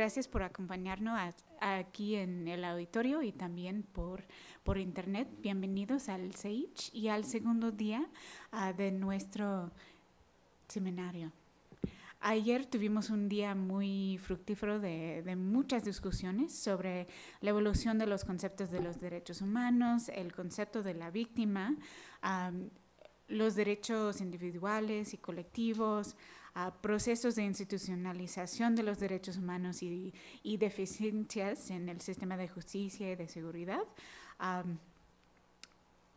gracias por acompañarnos aquí en el auditorio y también por, por internet. Bienvenidos al SEICH y al segundo día ah, de nuestro seminario. Ayer tuvimos un día muy fructífero de, muchas discusiones sobre la evolución de los conceptos de los derechos humanos, el concepto de la víctima, los derechos individuales y colectivos, a procesos de institucionalización de los derechos humanos y, deficiencias en el sistema de justicia y de seguridad.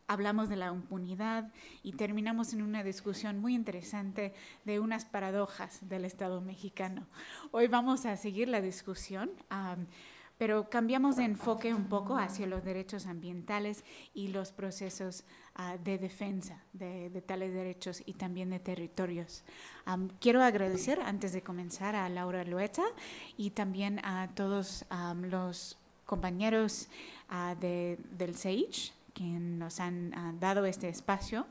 hablamos de la impunidad y terminamos en una discusión muy interesante de unas paradojas del Estado mexicano. Hoy vamos a seguir la discusión pero cambiamos de enfoque un poco hacia los derechos ambientales y los procesos ah, de defensa de, tales derechos y también de territorios. quiero agradecer antes de comenzar a Laura Lueta y también a todos los compañeros ah, del CEICH que nos han ah, dado este espacio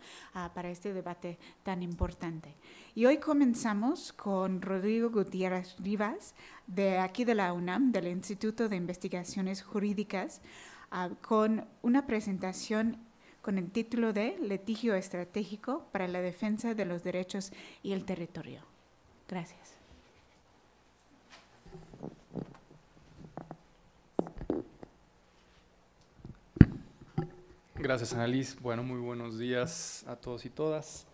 para este debate tan importante. Y hoy comenzamos con Rodrigo Gutiérrez Rivas, de aquí de la UNAM, del Instituto de Investigaciones Jurídicas, ah, con una presentación con el título de Letigio Estratégico para la Defensa de los Derechos y el Territorio. Gracias. Gracias, Annalise. Bueno, muy buenos días a todos y todas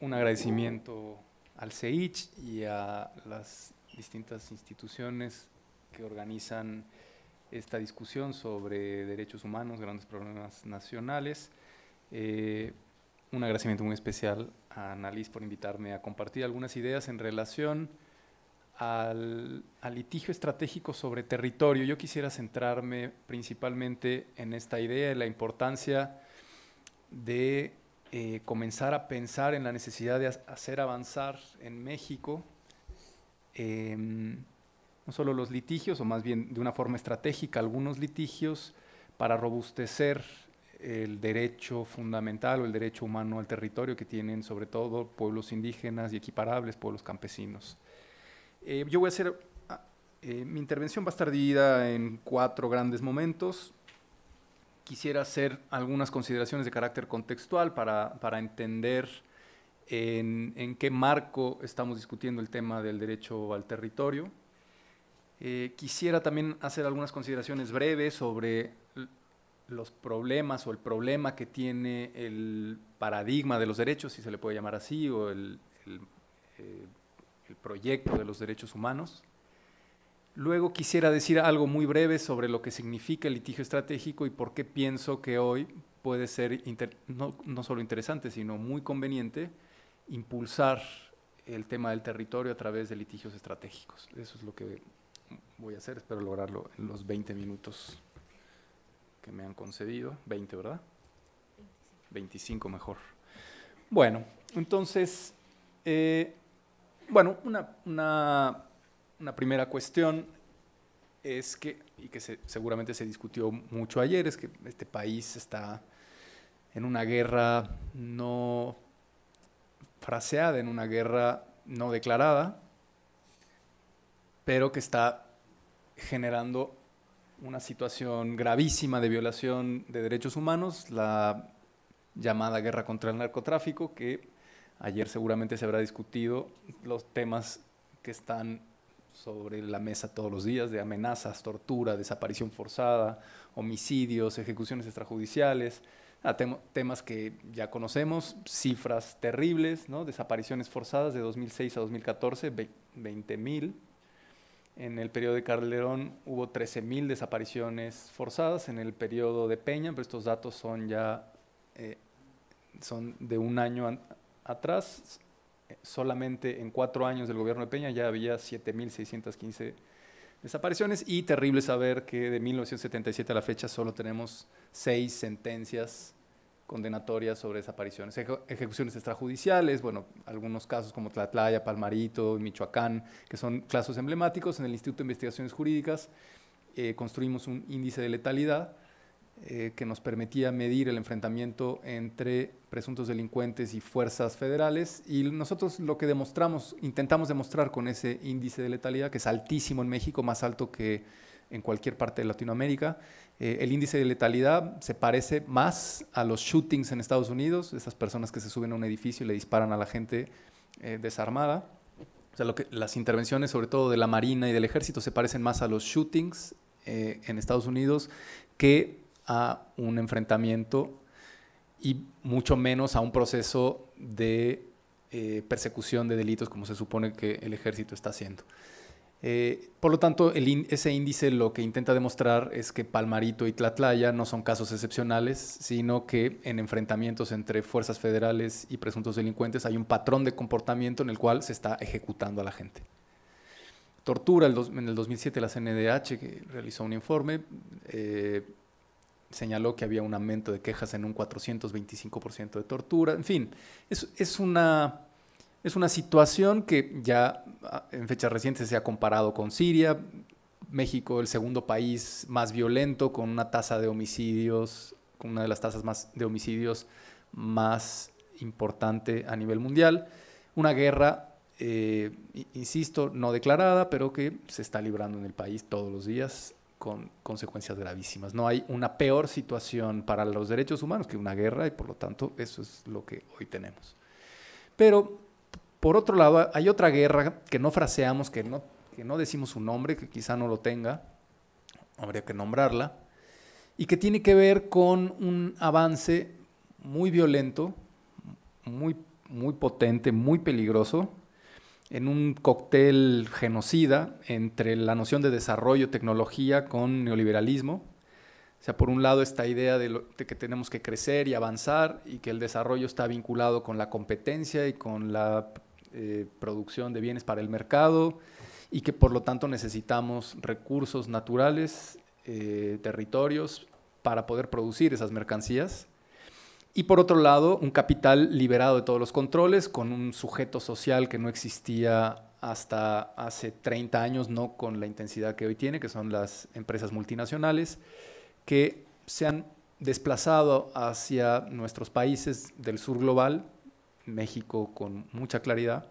un agradecimiento al CEICH y a las distintas instituciones que organizan esta discusión sobre derechos humanos, grandes problemas nacionales. Eh, un agradecimiento muy especial a Annalise por invitarme a compartir algunas ideas en relación al, al, litigio estratégico sobre territorio. Yo quisiera centrarme principalmente en esta idea de la importancia de eh, comenzar a pensar en la necesidad de hacer avanzar en México em, no solo los litigios, o más bien de una forma estratégica algunos litigios para robustecer el derecho fundamental o el derecho humano al territorio que tienen sobre todo pueblos indígenas y equiparables, pueblos campesinos. Eh, yo voy a hacer, ah, eh, mi intervención va a estar dividida en cuatro grandes momentos quisiera hacer algunas consideraciones de carácter contextual para, entender en, qué marco estamos discutiendo el tema del derecho al territorio. Eh, quisiera también hacer algunas consideraciones breves sobre los problemas o el problema que tiene el paradigma de los derechos, si se le puede llamar así, o el eh, proyecto de los derechos humanos. Luego quisiera decir algo muy breve sobre lo que significa el litigio estratégico y por qué pienso que hoy puede ser no, solo interesante, sino muy conveniente impulsar el tema del territorio a través de litigios estratégicos. Eso es lo que voy a hacer, espero lograrlo en los 20 minutos que me han concedido. 20, ¿verdad? 25, mejor. Bueno, entonces, eh, bueno, una una primera cuestión es que, y que seguramente se discutió mucho ayer, es que este país está en una guerra no fraseada, en una guerra no declarada, pero que está generando una situación gravísima de violación de derechos humanos, la llamada guerra contra el narcotráfico, que ayer seguramente se habrá discutido los temas que están sobre la mesa todos los días de amenazas, tortura, desaparición forzada, homicidios, ejecuciones extrajudiciales, temas que ya conocemos, cifras terribles, ¿no? desapariciones forzadas de 2006 a 2014, 20.000. En el periodo de Calderón hubo 13.000 desapariciones forzadas, en el periodo de Peña, pero estos datos son ya eh, son de un año atrás, solamente en cuatro años del gobierno de Peña ya había 7.615 desapariciones y terrible saber que de 1977 a la fecha solo tenemos seis sentencias condenatorias sobre desapariciones, ejecuciones extrajudiciales, bueno, algunos casos como Tlatlaya, Palmarito, Michoacán, que son casos emblemáticos. En el Instituto de Investigaciones Jurídicas eh, construimos un índice de letalidad eh, que nos permitía medir el enfrentamiento entre presuntos delincuentes y fuerzas federales. Y nosotros lo que demostramos, intentamos demostrar con ese índice de letalidad, que es altísimo en México, más alto que en cualquier parte de Latinoamérica, eh, el índice de letalidad se parece más a los shootings en Estados Unidos, esas personas que se suben a un edificio y le disparan a la gente eh, desarmada. O sea, lo que, las intervenciones, sobre todo de la Marina y del Ejército, se parecen más a los shootings en Estados Unidos que a un enfrentamiento y mucho menos a un proceso de eh, persecución de delitos como se supone que el ejército está haciendo. Eh, por lo tanto, ese índice lo que intenta demostrar es que Palmarito y Tlatlaya no son casos excepcionales, sino que en enfrentamientos entre fuerzas federales y presuntos delincuentes hay un patrón de comportamiento en el cual se está ejecutando a la gente. Tortura, en el 2007 la CNDH que realizó un informe, eh, señaló que había un aumento de quejas en un 425% de tortura. En fin, es, es, una, situación que ya ah, en fechas recientes se ha comparado con Siria. México, el segundo país más violento, con una tasa de homicidios, con una de las tasas de homicidios más importante a nivel mundial. Una guerra, eh, insisto, no declarada, pero que se está librando en el país todos los días con consecuencias gravísimas. No hay una peor situación para los derechos humanos que una guerra y por lo tanto eso es lo que hoy tenemos. Pero por otro lado hay otra guerra que no fraseamos, que no, que no decimos su nombre, que quizá no lo tenga, habría que nombrarla, y que tiene que ver con un avance muy violento, muy, muy potente, muy peligroso en un cóctel genocida entre la noción de desarrollo, tecnología con neoliberalismo. O sea, por un lado esta idea de, que tenemos que crecer y avanzar y que el desarrollo está vinculado con la competencia y con la eh, producción de bienes para el mercado y que por lo tanto necesitamos recursos naturales, eh, territorios para poder producir esas mercancías y por otro lado, un capital liberado de todos los controles, con un sujeto social que no existía hasta hace 30 años, no con la intensidad que hoy tiene, que son las empresas multinacionales, que se han desplazado hacia nuestros países del sur global, México con mucha claridad,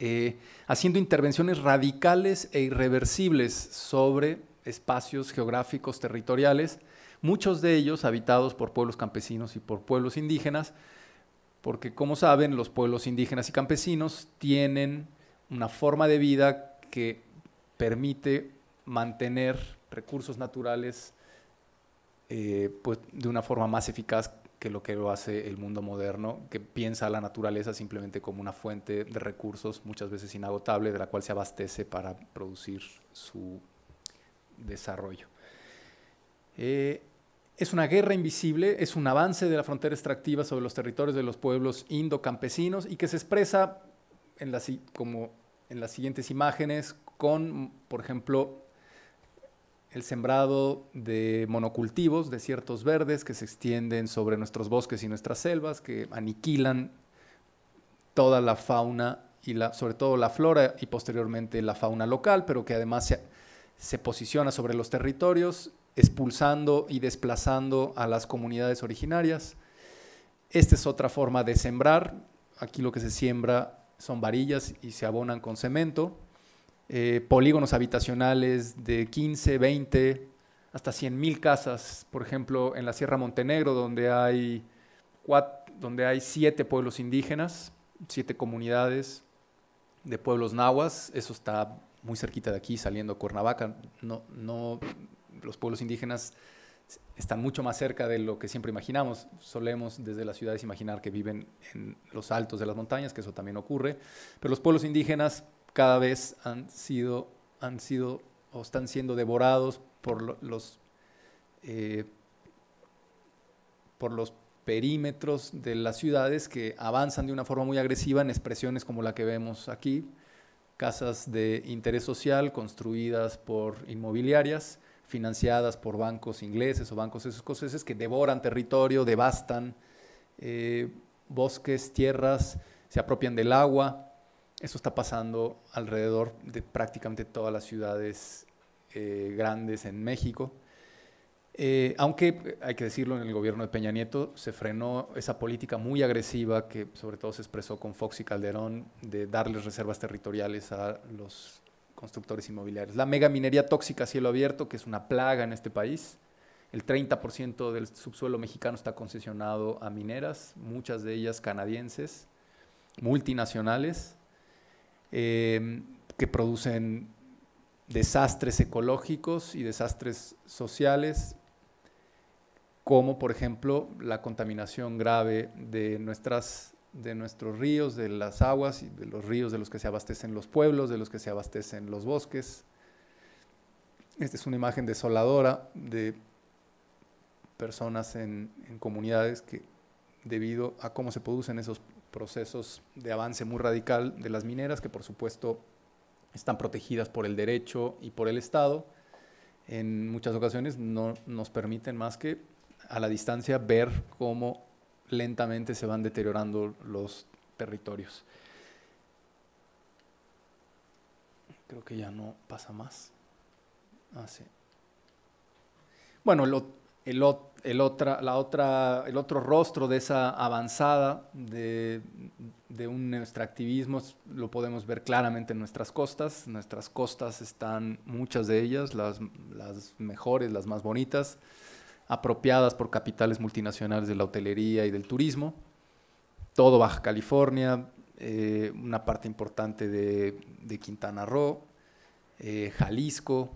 eh, haciendo intervenciones radicales e irreversibles sobre espacios geográficos, territoriales, muchos de ellos habitados por pueblos campesinos y por pueblos indígenas, porque como saben, los pueblos indígenas y campesinos tienen una forma de vida que permite mantener recursos naturales eh, pues, de una forma más eficaz que lo que lo hace el mundo moderno, que piensa la naturaleza simplemente como una fuente de recursos muchas veces inagotable, de la cual se abastece para producir su desarrollo. Eh, es una guerra invisible, es un avance de la frontera extractiva sobre los territorios de los pueblos indocampesinos y que se expresa en las, como en las siguientes imágenes con, por ejemplo, el sembrado de monocultivos desiertos verdes que se extienden sobre nuestros bosques y nuestras selvas, que aniquilan toda la fauna y la, sobre todo la flora y posteriormente la fauna local, pero que además se, se posiciona sobre los territorios expulsando y desplazando a las comunidades originarias. Esta es otra forma de sembrar. Aquí lo que se siembra son varillas y se abonan con cemento. Eh, polígonos habitacionales de 15, 20, hasta mil casas. Por ejemplo, en la Sierra Montenegro, donde hay, donde hay siete pueblos indígenas, siete comunidades de pueblos nahuas. Eso está muy cerquita de aquí, saliendo a Cuernavaca. No, no, los pueblos indígenas están mucho más cerca de lo que siempre imaginamos. Solemos desde las ciudades imaginar que viven en los altos de las montañas, que eso también ocurre, pero los pueblos indígenas cada vez han sido, o están siendo devorados por los, eh, por los perímetros de las ciudades que avanzan de una forma muy agresiva en expresiones como la que vemos aquí, casas de interés social construidas por inmobiliarias, financiadas por bancos ingleses o bancos escoceses que devoran territorio, devastan eh, bosques, tierras, se apropian del agua. Eso está pasando alrededor de prácticamente todas las ciudades eh, grandes en México. Eh, aunque hay que decirlo, en el gobierno de Peña Nieto se frenó esa política muy agresiva que sobre todo se expresó con Fox y Calderón de darles reservas territoriales a los constructores inmobiliarios. La mega minería tóxica a cielo abierto, que es una plaga en este país. El 30% del subsuelo mexicano está concesionado a mineras, muchas de ellas canadienses, multinacionales, em, que producen desastres ecológicos y desastres sociales, como por ejemplo la contaminación grave de nuestras de nuestros ríos, de las aguas, y de los ríos de los que se abastecen los pueblos, de los que se abastecen los bosques. Esta es una imagen desoladora de personas en, en comunidades que debido a cómo se producen esos procesos de avance muy radical de las mineras, que por supuesto están protegidas por el derecho y por el Estado, en muchas ocasiones no nos permiten más que a la distancia ver cómo lentamente se van deteriorando los territorios. Creo que ya no pasa más. Ah, sí. Bueno, el, la otra, el otro rostro de esa avanzada de, un extractivismo lo podemos ver claramente en nuestras costas. Nuestras costas están, muchas de ellas, las mejores, las más bonitas, apropiadas por capitales multinacionales de la hotelería y del turismo. Todo Baja California, eh, una parte importante de, Quintana Roo, eh, Jalisco,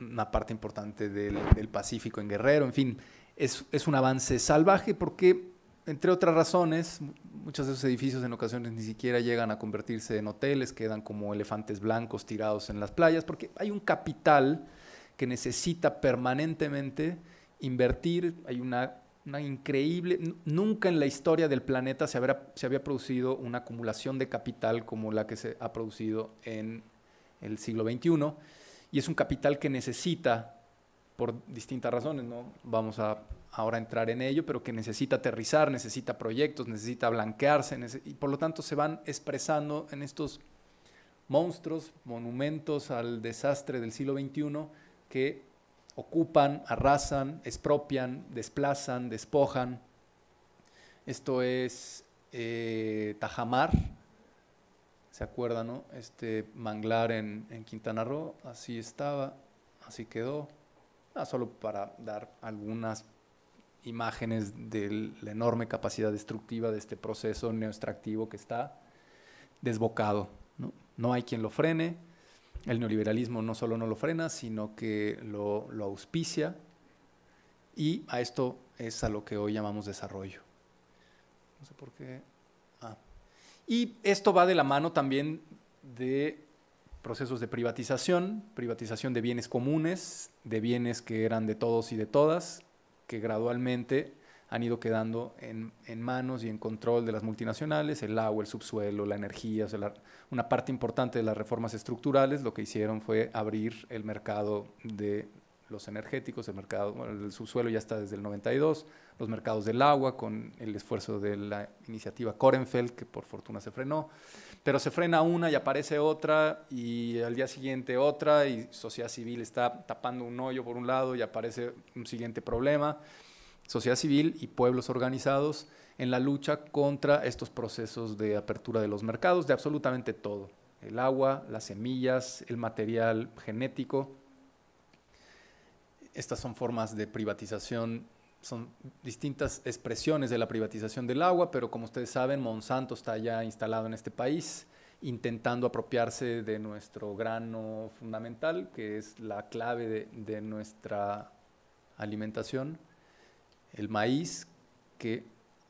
una parte importante del, Pacífico en Guerrero, en fin, es, es un avance salvaje porque, entre otras razones, muchos de esos edificios en ocasiones ni siquiera llegan a convertirse en hoteles, quedan como elefantes blancos tirados en las playas, porque hay un capital que necesita permanentemente invertir. Hay una, increíble, nunca en la historia del planeta se, había producido una acumulación de capital como la que se ha producido en el siglo XXI. Y es un capital que necesita, por distintas razones, no vamos a ahora entrar en ello, pero que necesita aterrizar, necesita proyectos, necesita blanquearse, y por lo tanto se van expresando en estos monstruos, monumentos al desastre del siglo XXI, que ocupan, arrasan, expropian, desplazan, despojan. Esto es eh, Tajamar, ¿se acuerdan, no? Este manglar en, en, Quintana Roo, así estaba, así quedó. Ah, solo para dar algunas imágenes de la enorme capacidad destructiva de este proceso neoextractivo que está desbocado. no hay quien lo frene, el neoliberalismo no solo no lo frena, sino que lo, auspicia y a esto es a lo que hoy llamamos desarrollo. No sé por qué. Ah. Y esto va de la mano también de procesos de privatización, privatización de bienes comunes, de bienes que eran de todos y de todas, que gradualmente han ido quedando en, manos y en control de las multinacionales, el agua, el subsuelo, la energía, o una parte importante de las reformas estructurales lo que hicieron fue abrir el mercado de los energéticos, el mercado, el subsuelo ya está desde el 92, los mercados del agua con el esfuerzo de la iniciativa Korenfeld, que por fortuna se frenó, pero se frena una y aparece otra y al día siguiente otra y sociedad civil está tapando un hoyo por un lado y aparece un siguiente problema sociedad civil y pueblos organizados en la lucha contra estos procesos de apertura de los mercados, de absolutamente todo, el agua, las semillas, el material genético. Estas son formas de privatización, son distintas expresiones de la privatización del agua, pero como ustedes saben, Monsanto está ya instalado en este país intentando apropiarse de nuestro grano fundamental, que es la clave de, nuestra alimentación el maíz que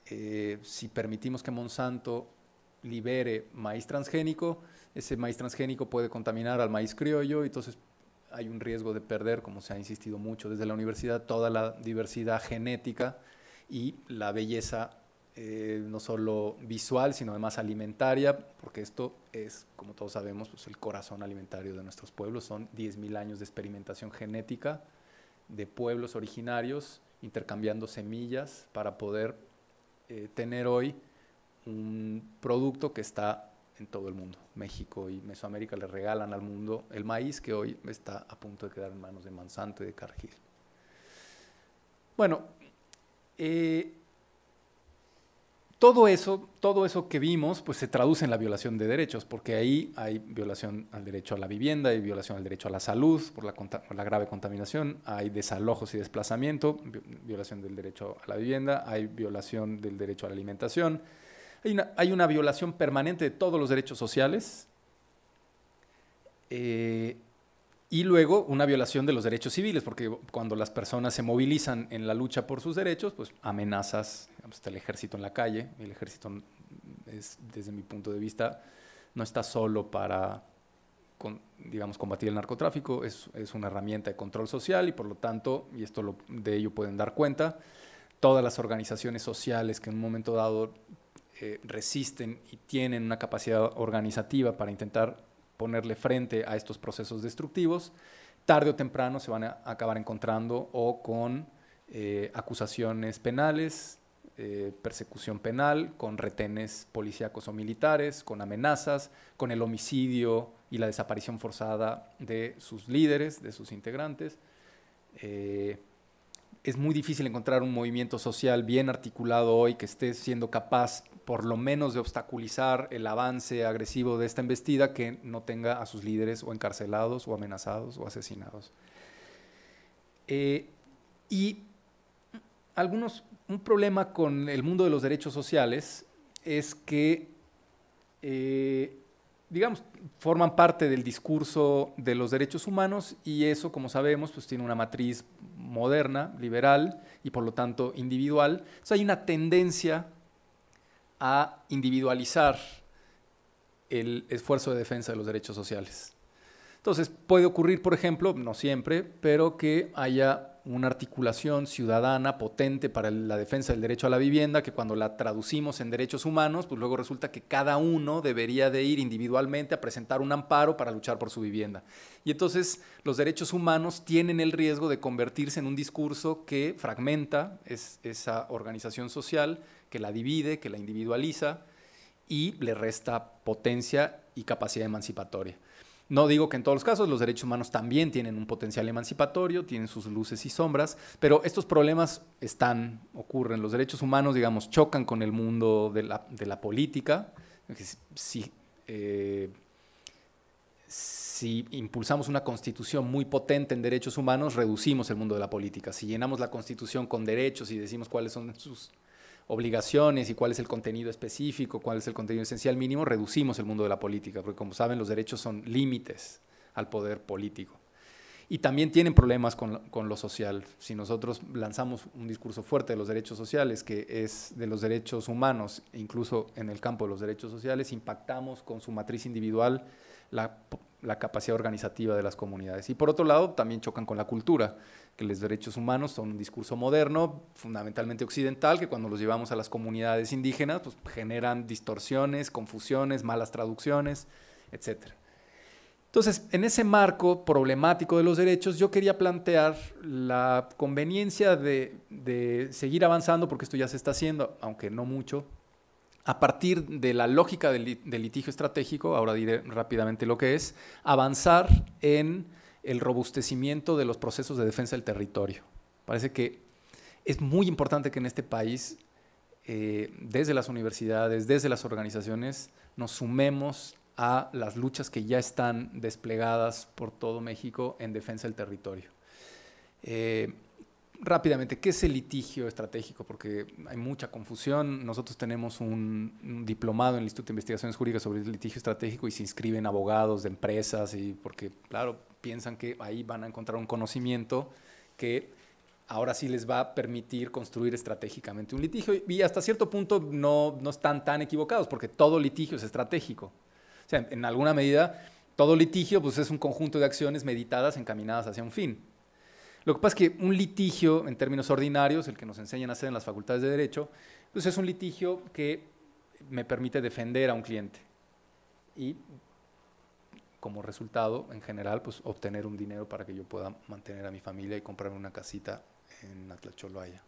eh, si permitimos que Monsanto libere maíz transgénico, ese maíz transgénico puede contaminar al maíz criollo y entonces hay un riesgo de perder, como se ha insistido mucho desde la universidad, toda la diversidad genética y la belleza eh, no solo visual, sino además alimentaria, porque esto es, como todos sabemos, pues, el corazón alimentario de nuestros pueblos. Son 10.000 años de experimentación genética de pueblos originarios intercambiando semillas para poder eh, tener hoy un producto que está en todo el mundo. México y Mesoamérica le regalan al mundo el maíz que hoy está a punto de quedar en manos de Monsanto y de Cargill. Bueno, eh, todo eso, todo eso que vimos, pues se traduce en la violación de derechos, porque ahí hay violación al derecho a la vivienda, hay violación al derecho a la salud por la, grave contaminación, hay desalojos y desplazamiento, violación del derecho a la vivienda, hay violación del derecho a la alimentación, hay una, violación permanente de todos los derechos sociales. Eh, y luego una violación de los derechos civiles, porque cuando las personas se movilizan en la lucha por sus derechos, pues amenazas, hasta el ejército en la calle, el ejército es, desde mi punto de vista, no está solo para, digamos, combatir el narcotráfico, es, una herramienta de control social y por lo tanto, y esto lo, de ello pueden dar cuenta, todas las organizaciones sociales que en un momento dado eh, resisten y tienen una capacidad organizativa para intentar ponerle frente a estos procesos destructivos, tarde o temprano se van a acabar encontrando o con eh, acusaciones penales, eh, persecución penal, con retenes policíacos o militares, con amenazas, con el homicidio y la desaparición forzada de sus líderes, de sus integrantes. Eh, es muy difícil encontrar un movimiento social bien articulado hoy que esté siendo capaz por lo menos de obstaculizar el avance agresivo de esta embestida que no tenga a sus líderes o encarcelados o amenazados o asesinados. Eh, y algunos, un problema con el mundo de los derechos sociales es que, eh, digamos, forman parte del discurso de los derechos humanos y eso, como sabemos, pues tiene una matriz moderna, liberal y por lo tanto individual. Entonces hay una tendencia a individualizar el esfuerzo de defensa de los derechos sociales. Entonces, puede ocurrir, por ejemplo, no siempre, pero que haya una articulación ciudadana potente para la defensa del derecho a la vivienda, que cuando la traducimos en derechos humanos, pues luego resulta que cada uno debería de ir individualmente a presentar un amparo para luchar por su vivienda. Y entonces los derechos humanos tienen el riesgo de convertirse en un discurso que fragmenta esa organización social, que la divide, que la individualiza y le resta potencia y capacidad emancipatoria. No digo que en todos los casos los derechos humanos también tienen un potencial emancipatorio, tienen sus luces y sombras, pero estos problemas están, ocurren. Los derechos humanos, digamos, chocan con el mundo de la, política. Si, eh, si impulsamos una constitución muy potente en derechos humanos, reducimos el mundo de la política. Si llenamos la constitución con derechos y decimos cuáles son sus obligaciones y cuál es el contenido específico, cuál es el contenido esencial mínimo, reducimos el mundo de la política, porque como saben los derechos son límites al poder político. Y también tienen problemas con, lo social. Si nosotros lanzamos un discurso fuerte de los derechos sociales, que es de los derechos humanos, incluso en el campo de los derechos sociales, impactamos con su matriz individual la la capacidad organizativa de las comunidades. Y por otro lado, también chocan con la cultura, que los derechos humanos son un discurso moderno, fundamentalmente occidental, que cuando los llevamos a las comunidades indígenas, pues generan distorsiones, confusiones, malas traducciones, etc. Entonces, en ese marco problemático de los derechos, yo quería plantear la conveniencia de, de seguir avanzando, porque esto ya se está haciendo, aunque no mucho, a partir de la lógica del, litigio estratégico, ahora diré rápidamente lo que es, avanzar en el robustecimiento de los procesos de defensa del territorio. Parece que es muy importante que en este país, eh, desde las universidades, desde las organizaciones, nos sumemos a las luchas que ya están desplegadas por todo México en defensa del territorio. Eh, rápidamente, ¿qué es el litigio estratégico? Porque hay mucha confusión. Nosotros tenemos un, diplomado en el Instituto de Investigaciones Jurídicas sobre el litigio estratégico y se inscriben abogados de empresas y porque, claro, piensan que ahí van a encontrar un conocimiento que ahora sí les va a permitir construir estratégicamente un litigio. Y hasta cierto punto no, están tan equivocados porque todo litigio es estratégico. O sea, en alguna medida, todo litigio pues, es un conjunto de acciones meditadas encaminadas hacia un fin. Lo que pasa es que un litigio, en términos ordinarios, el que nos enseñan a hacer en las facultades de Derecho, pues es un litigio que me permite defender a un cliente y como resultado, en general, pues obtener un dinero para que yo pueda mantener a mi familia y comprarme una casita en Atlacholoaya.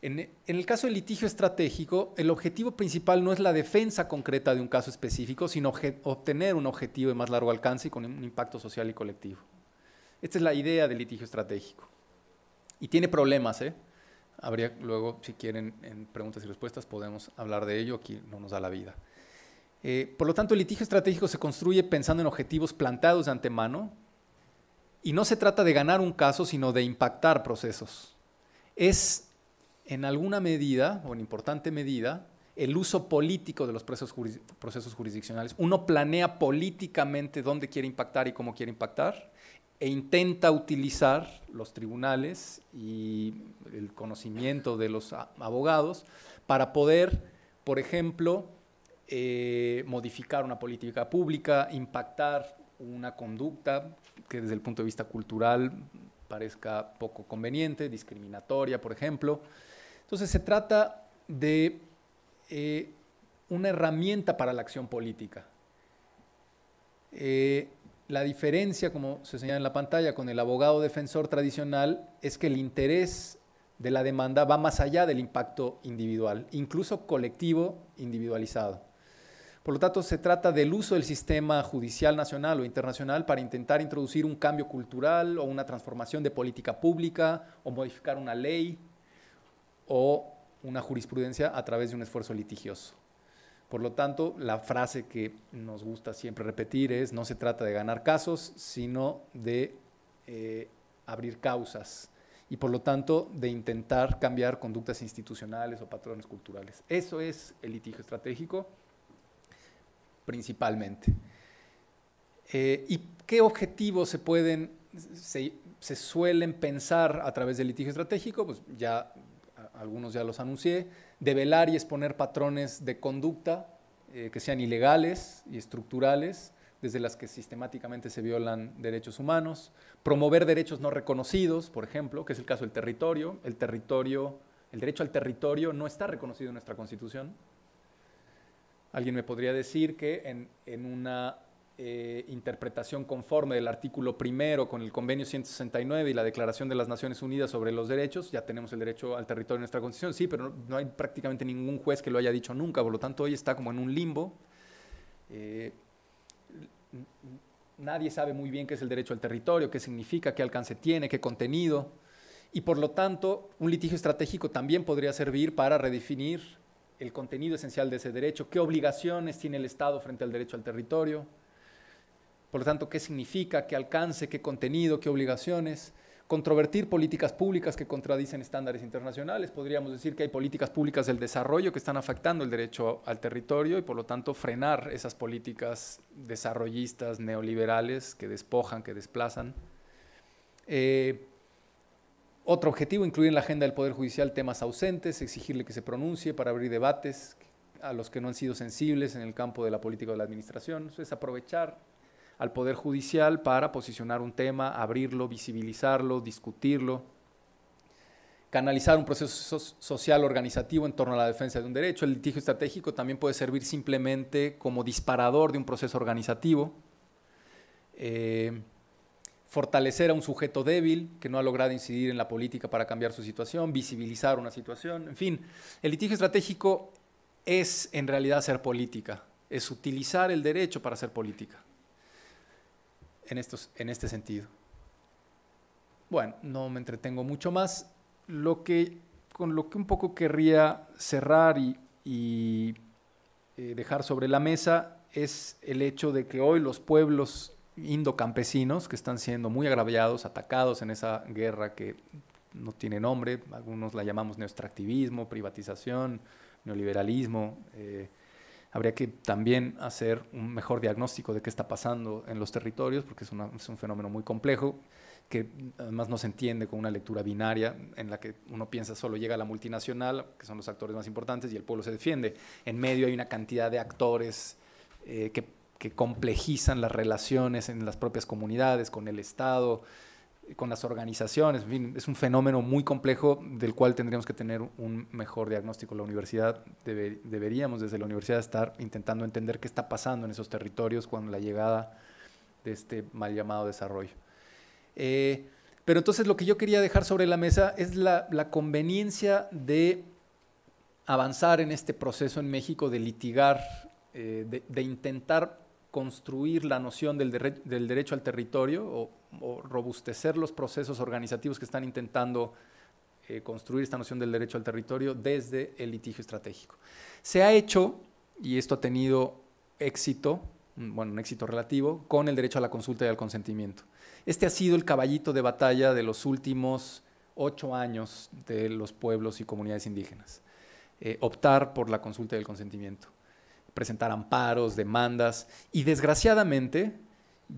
en, el caso del litigio estratégico, el objetivo principal no es la defensa concreta de un caso específico, sino obtener un objetivo de más largo alcance y con un impacto social y colectivo. Esta es la idea del litigio estratégico. Y tiene problemas, ¿eh? Habría luego, si quieren, en preguntas y respuestas podemos hablar de ello, aquí no nos da la vida. Eh, por lo tanto, el litigio estratégico se construye pensando en objetivos plantados de antemano y no se trata de ganar un caso, sino de impactar procesos. Es, en alguna medida, o en importante medida, el uso político de los procesos jurisdiccionales. Uno planea políticamente dónde quiere impactar y cómo quiere impactar e intenta utilizar los tribunales y el conocimiento de los abogados para poder, por ejemplo, eh, modificar una política pública, impactar una conducta que desde el punto de vista cultural parezca poco conveniente, discriminatoria, por ejemplo. Entonces se trata de eh, una herramienta para la acción política. Eh, la diferencia, como se señala en la pantalla, con el abogado defensor tradicional es que el interés de la demanda va más allá del impacto individual, incluso colectivo individualizado. Por lo tanto, se trata del uso del sistema judicial nacional o internacional para intentar introducir un cambio cultural o una transformación de política pública o modificar una ley o una jurisprudencia a través de un esfuerzo litigioso. Por lo tanto, la frase que nos gusta siempre repetir es, no se trata de ganar casos, sino de eh, abrir causas y por lo tanto de intentar cambiar conductas institucionales o patrones culturales. Eso es el litigio estratégico principalmente. Eh, ¿Y qué objetivos se pueden, se, suelen pensar a través del litigio estratégico? Pues ya algunos ya los anuncié develar y exponer patrones de conducta eh, que sean ilegales y estructurales, desde las que sistemáticamente se violan derechos humanos, promover derechos no reconocidos, por ejemplo, que es el caso del territorio. El territorio, el derecho al territorio no está reconocido en nuestra Constitución. Alguien me podría decir que en una eh, interpretación conforme del artículo primero con el Convenio 169 y la Declaración de las Naciones Unidas sobre los Derechos, ya tenemos el derecho al territorio en nuestra Constitución, sí, pero no, hay prácticamente ningún juez que lo haya dicho nunca, por lo tanto hoy está como en un limbo. Eh, nadie sabe muy bien qué es el derecho al territorio, qué significa, qué alcance tiene, qué contenido, y por lo tanto un litigio estratégico también podría servir para redefinir el contenido esencial de ese derecho, qué obligaciones tiene el Estado frente al derecho al territorio, por lo tanto, ¿qué significa? ¿Qué alcance? ¿Qué contenido? ¿Qué obligaciones? Controvertir políticas públicas que contradicen estándares internacionales. Podríamos decir que hay políticas públicas del desarrollo que están afectando el derecho al territorio y por lo tanto frenar esas políticas desarrollistas, neoliberales, que despojan, que desplazan. Eh, otro objetivo, incluir en la agenda del Poder Judicial temas ausentes, exigirle que se pronuncie para abrir debates a los que no han sido sensibles en el campo de la política de la administración. Eso es aprovechar al Poder Judicial para posicionar un tema, abrirlo, visibilizarlo, discutirlo, canalizar un proceso social organizativo en torno a la defensa de un derecho. El litigio estratégico también puede servir simplemente como disparador de un proceso organizativo. Eh, fortalecer a un sujeto débil que no ha logrado incidir en la política para cambiar su situación, visibilizar una situación, en fin, el litigio estratégico es en realidad hacer política, es utilizar el derecho para hacer política en, estos, en este sentido. Bueno, no me entretengo mucho más. Lo que, con lo que un poco querría cerrar y, eh, dejar sobre la mesa es el hecho de que hoy los pueblos indocampesinos que están siendo muy agraviados, atacados en esa guerra que no tiene nombre, algunos la llamamos neoextractivismo, privatización, neoliberalismo, eh, habría que también hacer un mejor diagnóstico de qué está pasando en los territorios, porque es, un fenómeno muy complejo que además no se entiende con una lectura binaria en la que uno piensa solo llega la multinacional, que son los actores más importantes, y el pueblo se defiende. En medio hay una cantidad de actores eh, que, que, complejizan las relaciones en las propias comunidades, con el Estado, con las organizaciones, en fin, es un fenómeno muy complejo del cual tendríamos que tener un mejor diagnóstico. La universidad deberíamos desde la universidad estar intentando entender qué está pasando en esos territorios con la llegada de este mal llamado desarrollo. Eh, pero entonces lo que yo quería dejar sobre la mesa es la, conveniencia de avanzar en este proceso en México, de litigar, eh, de intentar construir la noción del, derecho al territorio o, robustecer los procesos organizativos que están intentando eh, construir esta noción del derecho al territorio desde el litigio estratégico. Se ha hecho, y esto ha tenido éxito, bueno, un éxito relativo, con el derecho a la consulta y al consentimiento. Este ha sido el caballito de batalla de los últimos ocho años de los pueblos y comunidades indígenas, eh, optar por la consulta y el consentimiento presentar amparos, demandas. Y desgraciadamente,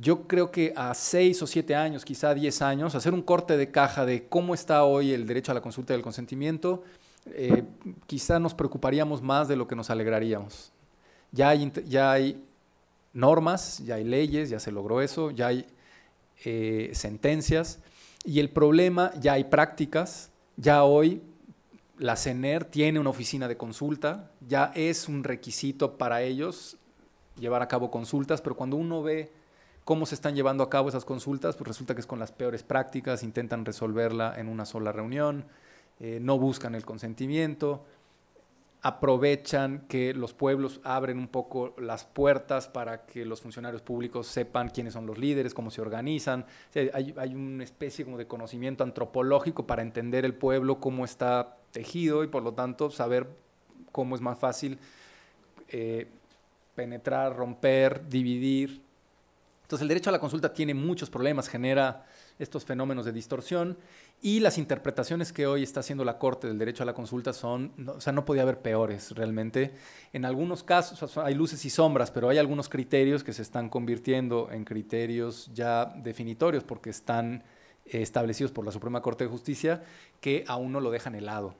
yo creo que a seis o siete años, quizá diez años, hacer un corte de caja de cómo está hoy el derecho a la consulta y del consentimiento, eh, quizá nos preocuparíamos más de lo que nos alegraríamos. Ya hay, ya hay normas, ya hay leyes, ya se logró eso, ya hay eh, sentencias y el problema, ya hay prácticas, ya hoy la CENER tiene una oficina de consulta, ya es un requisito para ellos llevar a cabo consultas, pero cuando uno ve cómo se están llevando a cabo esas consultas, pues resulta que es con las peores prácticas, intentan resolverla en una sola reunión, eh, no buscan el consentimiento, aprovechan que los pueblos abren un poco las puertas para que los funcionarios públicos sepan quiénes son los líderes, cómo se organizan. hay, hay, una especie como de conocimiento antropológico para entender el pueblo, cómo está tejido y por lo tanto saber cómo es más fácil eh, penetrar, romper, dividir. Entonces el derecho a la consulta tiene muchos problemas, genera estos fenómenos de distorsión y las interpretaciones que hoy está haciendo la Corte del derecho a la consulta son, o sea, no podía haber peores realmente. En algunos casos hay luces y sombras, pero hay algunos criterios que se están convirtiendo en criterios ya definitorios porque están establecidos por la Suprema Corte de Justicia que aún no lo dejan helado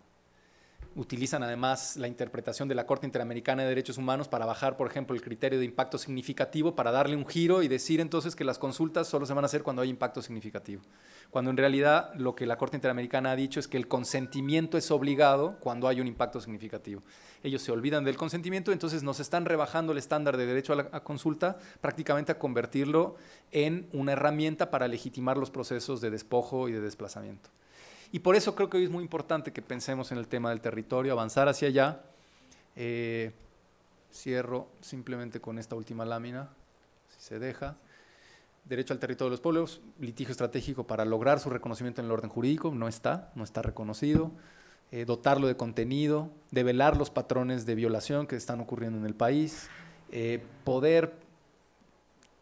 utilizan además la interpretación de la Corte Interamericana de Derechos Humanos para bajar, por ejemplo, el criterio de impacto significativo, para darle un giro y decir entonces que las consultas solo se van a hacer cuando hay impacto significativo. Cuando en realidad lo que la Corte Interamericana ha dicho es que el consentimiento es obligado cuando hay un impacto significativo. Ellos se olvidan del consentimiento, entonces nos están rebajando el estándar de derecho a la consulta prácticamente a convertirlo en una herramienta para legitimar los procesos de despojo y de desplazamiento. Y por eso creo que hoy es muy importante que pensemos en el tema del territorio, avanzar hacia allá. Eh, cierro simplemente con esta última lámina, si se deja. Derecho al territorio de los pueblos, litigio estratégico para lograr su reconocimiento en el orden jurídico, no está, no está reconocido. Eh, dotarlo de contenido, develar los patrones de violación que están ocurriendo en el país, eh, poder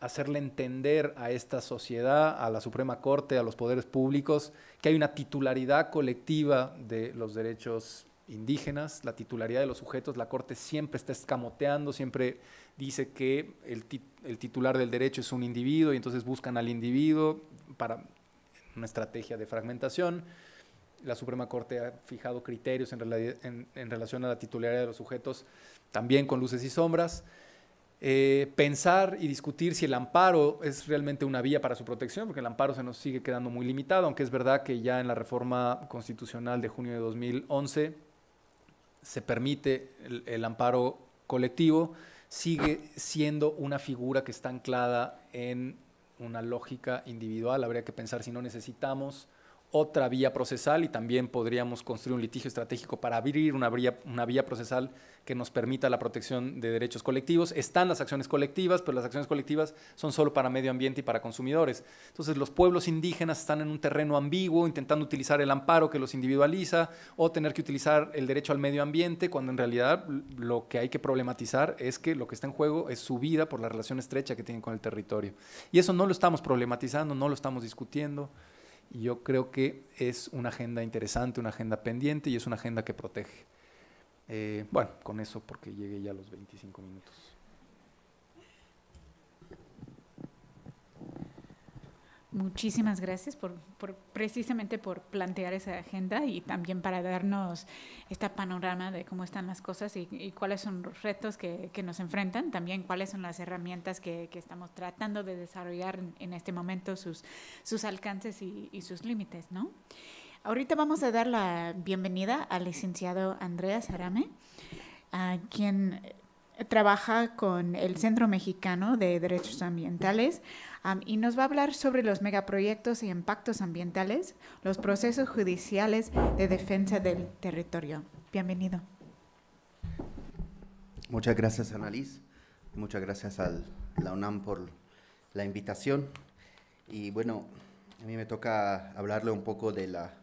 hacerle entender a esta sociedad, a la Suprema Corte, a los poderes públicos, que hay una titularidad colectiva de los derechos indígenas, la titularidad de los sujetos, la Corte siempre está escamoteando, siempre dice que el, titular del derecho es un individuo y entonces buscan al individuo para una estrategia de fragmentación. La Suprema Corte ha fijado criterios en relación a la titularidad de los sujetos, también con luces y sombras. Eh, pensar y discutir si el amparo es realmente una vía para su protección, porque el amparo se nos sigue quedando muy limitado, aunque es verdad que ya en la reforma constitucional de junio de 2011 se permite el amparo colectivo, sigue siendo una figura que está anclada en una lógica individual. Habría que pensar si no necesitamos otra vía procesal y también podríamos construir un litigio estratégico para abrir una vía, una vía procesal que nos permita la protección de derechos colectivos. Están las acciones colectivas, pero las acciones colectivas son solo para medio ambiente y para consumidores. Entonces los pueblos indígenas están en un terreno ambiguo, intentando utilizar el amparo que los individualiza o tener que utilizar el derecho al medio ambiente, cuando en realidad lo que hay que problematizar es que lo que está en juego es su vida por la relación estrecha que tienen con el territorio. Y eso no lo estamos problematizando, no lo estamos discutiendo yo creo que es una agenda interesante, una agenda pendiente y es una agenda que protege. Eh, bueno, con eso porque llegué ya a los 25 minutos. Muchísimas gracias por, precisamente por plantear esa agenda y también para darnos este panorama de cómo están las cosas y, cuáles son los retos que, nos enfrentan, también cuáles son las herramientas que, estamos tratando de desarrollar en, este momento, sus, sus alcances y, sus límites, ¿no? Ahorita vamos a dar la bienvenida al licenciado Andrea Arame, a quien trabaja con el Centro Mexicano de Derechos Ambientales y nos va a hablar sobre los megaproyectos y impactos ambientales, los procesos judiciales de defensa del territorio. Bienvenido. Muchas gracias, Annalise. Muchas gracias a la UNAM por la invitación. Y bueno, a mí me toca hablarle un poco de la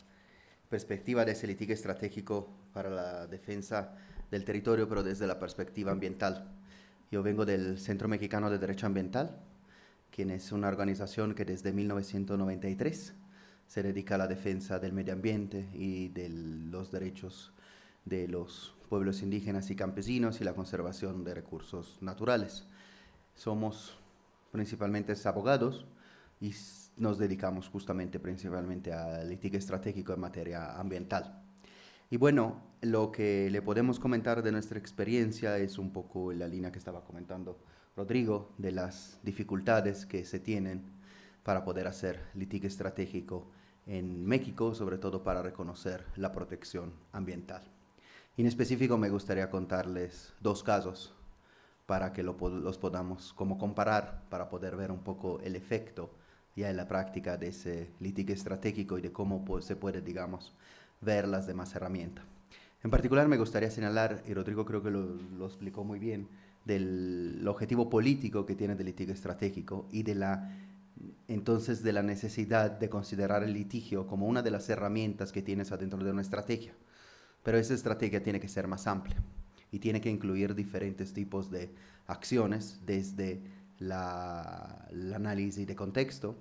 perspectiva de ese litigio estratégico para la defensa del territorio, pero desde la perspectiva ambiental. Yo vengo del Centro Mexicano de Derecho Ambiental quien es una organización que desde 1993 se dedica a la defensa del medio ambiente y de los derechos de los pueblos indígenas y campesinos y la conservación de recursos naturales. Somos principalmente abogados y nos dedicamos justamente principalmente a litigio estratégico en materia ambiental. Y bueno, lo que le podemos comentar de nuestra experiencia es un poco la línea que estaba comentando Rodrigo, de las dificultades que se tienen para poder hacer litigio estratégico en México, sobre todo para reconocer la protección ambiental. En específico me gustaría contarles dos casos para que los podamos como comparar, para poder ver un poco el efecto ya en la práctica de ese litigio estratégico y de cómo se puede, digamos, ver las demás herramientas. En particular me gustaría señalar, y Rodrigo creo que lo explicó muy bien, del objetivo político que tiene del litigio estratégico y de la entonces de la necesidad de considerar el litigio como una de las herramientas que tienes adentro de una estrategia. Pero esa estrategia tiene que ser más amplia y tiene que incluir diferentes tipos de acciones, desde la, el análisis de contexto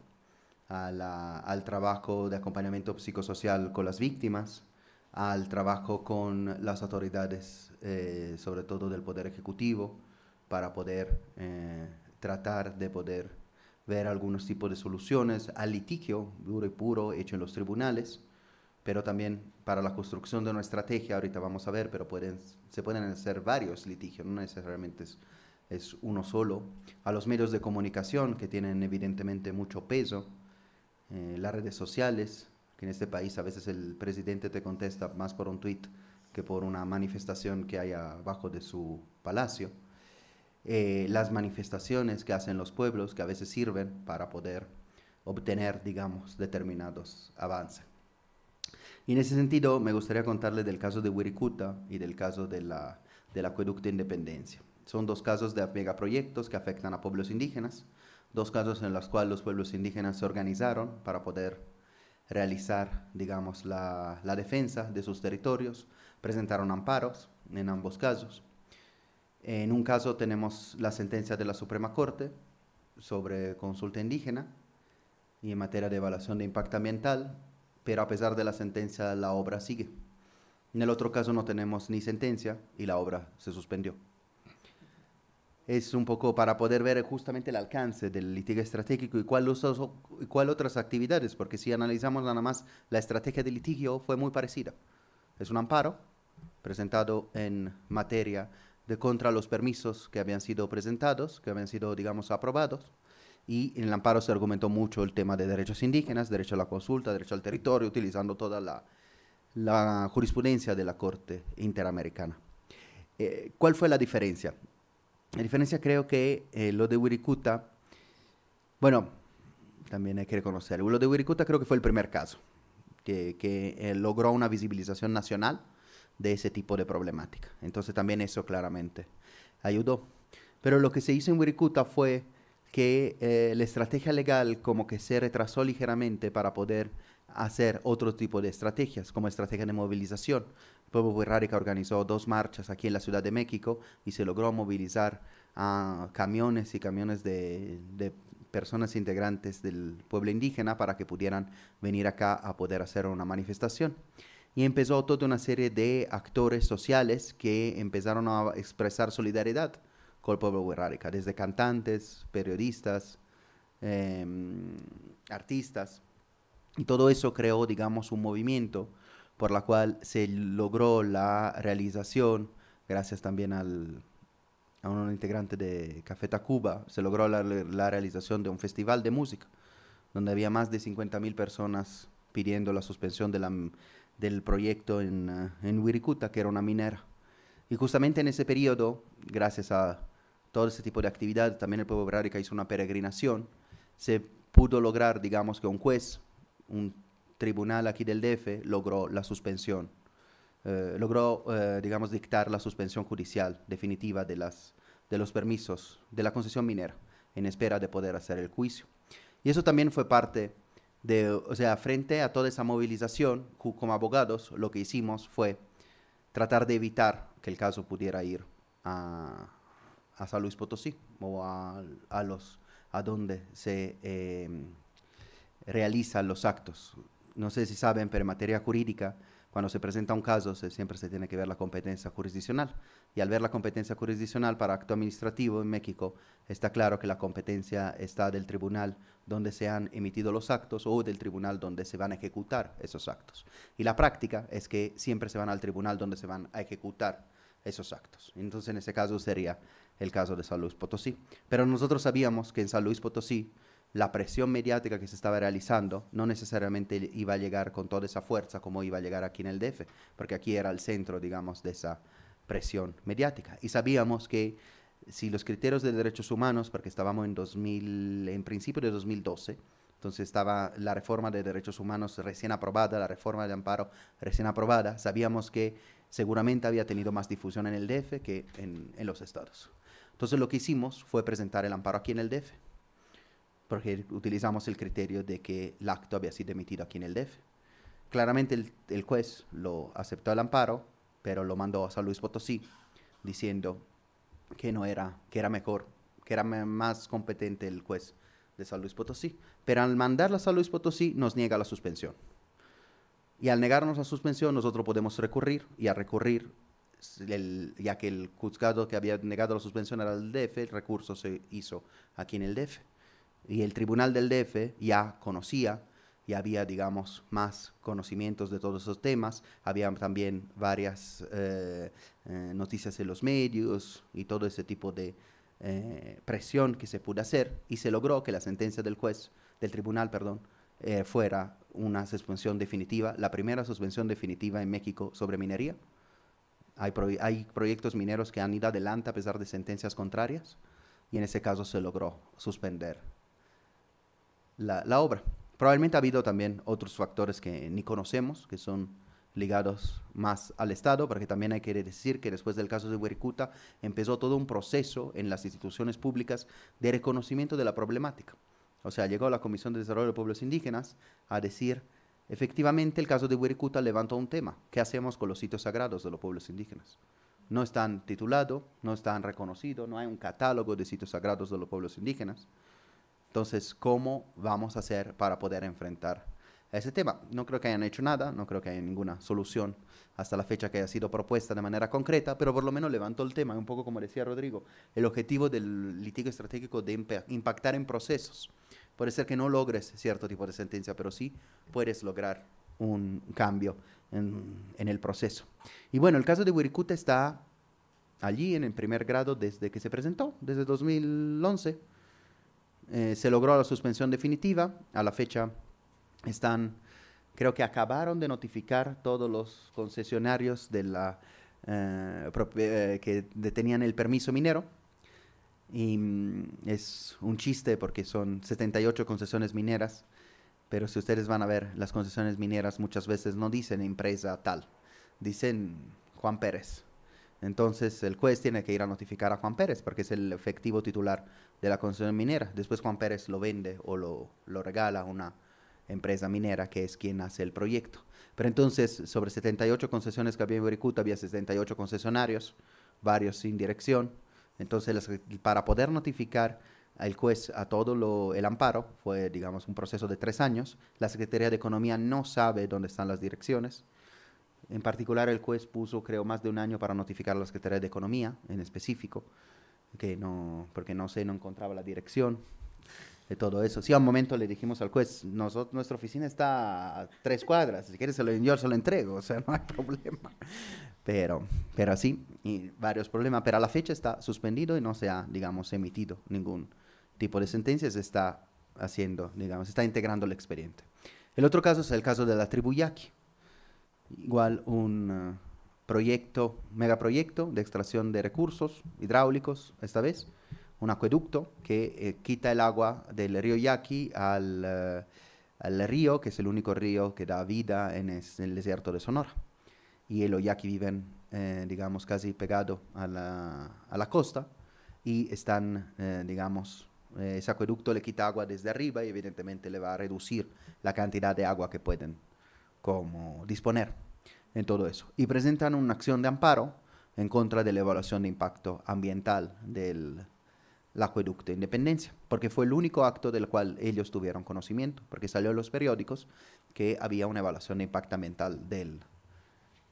al trabajo de acompañamiento psicosocial con las víctimas, al trabajo con las autoridades, eh, sobre todo del Poder Ejecutivo, para poder eh, tratar de poder ver algunos tipos de soluciones al litigio duro y puro hecho en los tribunales, pero también para la construcción de una estrategia, ahorita vamos a ver, pero pueden, se pueden hacer varios litigios, no necesariamente es, es uno solo, a los medios de comunicación que tienen evidentemente mucho peso, eh, las redes sociales, que en este país a veces el presidente te contesta más por un tweet que por una manifestación que haya abajo de su palacio eh, las manifestaciones que hacen los pueblos, que a veces sirven para poder obtener, digamos, determinados avances. Y en ese sentido, me gustaría contarles del caso de Wirikuta y del caso de la, del acueducto Independencia. Son dos casos de megaproyectos que afectan a pueblos indígenas, dos casos en los cuales los pueblos indígenas se organizaron para poder realizar, digamos, la defensa de sus territorios, presentaron amparos en ambos casos. En un caso tenemos la sentencia de la Suprema Corte sobre consulta indígena y en materia de evaluación de impacto ambiental, pero a pesar de la sentencia la obra sigue. En el otro caso no tenemos ni sentencia y la obra se suspendió. Es un poco para poder ver justamente el alcance del litigio estratégico y cuáles otras actividades, porque si analizamos nada más la estrategia de litigio fue muy parecida. Es un amparo presentado en materia de contra los permisos que habían sido presentados, que habían sido, digamos, aprobados. Y en el amparo se argumentó mucho el tema de derechos indígenas, derecho a la consulta, derecho al territorio, utilizando toda la, jurisprudencia de la Corte Interamericana. Eh, ¿Cuál fue la diferencia? La diferencia creo que eh, lo de Wirikuta, bueno, también hay que reconocerlo, lo de Wirikuta creo que fue el primer caso que, que eh, logró una visibilización nacional de ese tipo de problemática. Entonces también eso claramente ayudó. Pero lo que se hizo en Wirikuta fue que eh, la estrategia legal como que se retrasó ligeramente para poder hacer otro tipo de estrategias, como estrategia de movilización. El pueblo Wirrárica organizó dos marchas aquí en la Ciudad de México y se logró movilizar a camiones y camiones de personas integrantes del pueblo indígena para que pudieran venir acá a poder hacer una manifestación y empezó toda una serie de actores sociales que empezaron a expresar solidaridad con el pueblo guerrarica, desde cantantes, periodistas, em, artistas. Y todo eso creó, digamos, un movimiento por la cual se logró la realización, gracias también al, a un integrante de Cafeta Cuba se logró la, la realización de un festival de música, donde había más de 50.000 personas pidiendo la suspensión de la del proyecto en, ah, en Wirikuta, que era una minera. Y justamente en ese periodo, gracias a todo ese tipo de actividad, también el pueblo Brarica hizo una peregrinación, se pudo lograr, digamos, que un juez, un tribunal aquí del DF, logró la suspensión, eh, logró, eh, digamos, dictar la suspensión judicial definitiva de, las, de los permisos de la concesión minera, en espera de poder hacer el juicio. Y eso también fue parte de, o sea, frente a toda esa movilización, como abogados, lo que hicimos fue tratar de evitar que el caso pudiera ir a, San Luis Potosí o a, a los a donde se eh, realizan los actos. No sé si saben, pero en materia jurídica cuando se presenta un caso, siempre se tiene que ver la competencia jurisdiccional. Y al ver la competencia jurisdiccional para acto administrativo en México, está claro que la competencia está del tribunal donde se han emitido los actos o del tribunal donde se van a ejecutar esos actos. Y la práctica es que siempre se van al tribunal donde se van a ejecutar esos actos. Entonces, en ese caso sería el caso de San Luis Potosí. Pero nosotros sabíamos que en San Luis Potosí, la presión mediática que se estaba realizando no necesariamente iba a llegar con toda esa fuerza como iba a llegar aquí en el DF, porque aquí era el centro, digamos, de esa presión mediática. Y sabíamos que si los criterios de derechos humanos, porque estábamos en 2000, en principio de 2012, entonces estaba la reforma de derechos humanos recién aprobada, la reforma de amparo recién aprobada, sabíamos que seguramente había tenido más difusión en el DF que en, en los estados. Entonces lo que hicimos fue presentar el amparo aquí en el DF porque utilizamos el criterio de que el acto había sido emitido aquí en el DEF. Claramente el, juez lo aceptó al amparo, pero lo mandó a San Luis Potosí diciendo que no era, que era mejor, que era más competente el juez de San Luis Potosí. Pero al mandarla a San Luis Potosí nos niega la suspensión. Y al negarnos la suspensión nosotros podemos recurrir y a recurrir, ya que el juzgado que había negado la suspensión era el DEF, el recurso se hizo aquí en el DEF. Y el tribunal del DF ya conocía y había, digamos, más conocimientos de todos esos temas. Había también varias eh, eh, noticias en los medios y todo ese tipo de eh, presión que se pudo hacer y se logró que la sentencia del juez, del tribunal, perdón, fuera una suspensión definitiva, la primera suspensión definitiva en México sobre minería. Hay, hay proyectos mineros que han ido adelante a pesar de sentencias contrarias y en ese caso se logró suspender la, obra. Probablemente ha habido también otros factores que ni conocemos, que son ligados más al Estado, porque también hay que decir que después del caso de Huericuta empezó todo un proceso en las instituciones públicas de reconocimiento de la problemática. O sea, llegó la Comisión de Desarrollo de Pueblos Indígenas a decir, efectivamente el caso de Huericuta levantó un tema, ¿qué hacemos con los sitios sagrados de los pueblos indígenas? No están titulados, no están reconocidos, no hay un catálogo de sitios sagrados de los pueblos indígenas. Entonces, ¿cómo vamos a hacer para poder enfrentar ese tema? No creo que hayan hecho nada, no creo que haya ninguna solución hasta la fecha que haya sido propuesta de manera concreta, pero por lo menos levantó el tema, un poco como decía Rodrigo, el objetivo del litigio estratégico de impactar en procesos. Puede ser que no logres cierto tipo de sentencia, pero sí puedes lograr un cambio en, el proceso. Y bueno, el caso de Wirikuta está allí en el primer grado desde que se presentó, desde 2011 eh, se logró la suspensión definitiva. A la fecha están, creo que acabaron de notificar todos los concesionarios de la, eh, eh, que detenían el permiso minero. Y mm, es un chiste porque son 78 concesiones mineras, pero si ustedes van a ver, las concesiones mineras muchas veces no dicen empresa tal, dicen Juan Pérez. Entonces el juez tiene que ir a notificar a Juan Pérez porque es el efectivo titular de la concesión minera. Después Juan Pérez lo vende o lo, regala a una empresa minera que es quien hace el proyecto. Pero entonces sobre 78 concesiones que había en Vericuta había 78 concesionarios, varios sin dirección. Entonces para poder notificar al juez a todo el amparo, fue digamos un proceso de tres años, la Secretaría de Economía no sabe dónde están las direcciones en particular, el juez puso, creo, más de un año para notificar a la Secretaría de Economía, en específico, que no, porque no sé, no encontraba la dirección de todo eso. Sí, a un momento le dijimos al juez, nosotros, nuestra oficina está a tres cuadras, si quieres se lo, yo se lo entrego, o sea, no hay problema. Pero, pero sí, y varios problemas, pero a la fecha está suspendido y no se ha, digamos, emitido ningún tipo de sentencia, se está haciendo, digamos, se está integrando el expediente. El otro caso es el caso de la tribu igual un eh, proyecto, megaproyecto de extracción de recursos hidráulicos, esta vez, un acueducto que eh, quita el agua del río Yaqui eh, al, río, que es el único río que da vida en, el desierto de Sonora. Y el Yaqui viven, digamos, casi pegado a la, costa y están, digamos, ese acueducto le quita agua desde arriba y evidentemente le va a reducir la cantidad de agua que pueden como disponer en todo eso. Y presentan una acción de amparo en contra de la evaluación de impacto ambiental del acueducto de Independencia, porque fue el único acto del cual ellos tuvieron conocimiento, porque salió en los periódicos que había una evaluación de impacto ambiental del,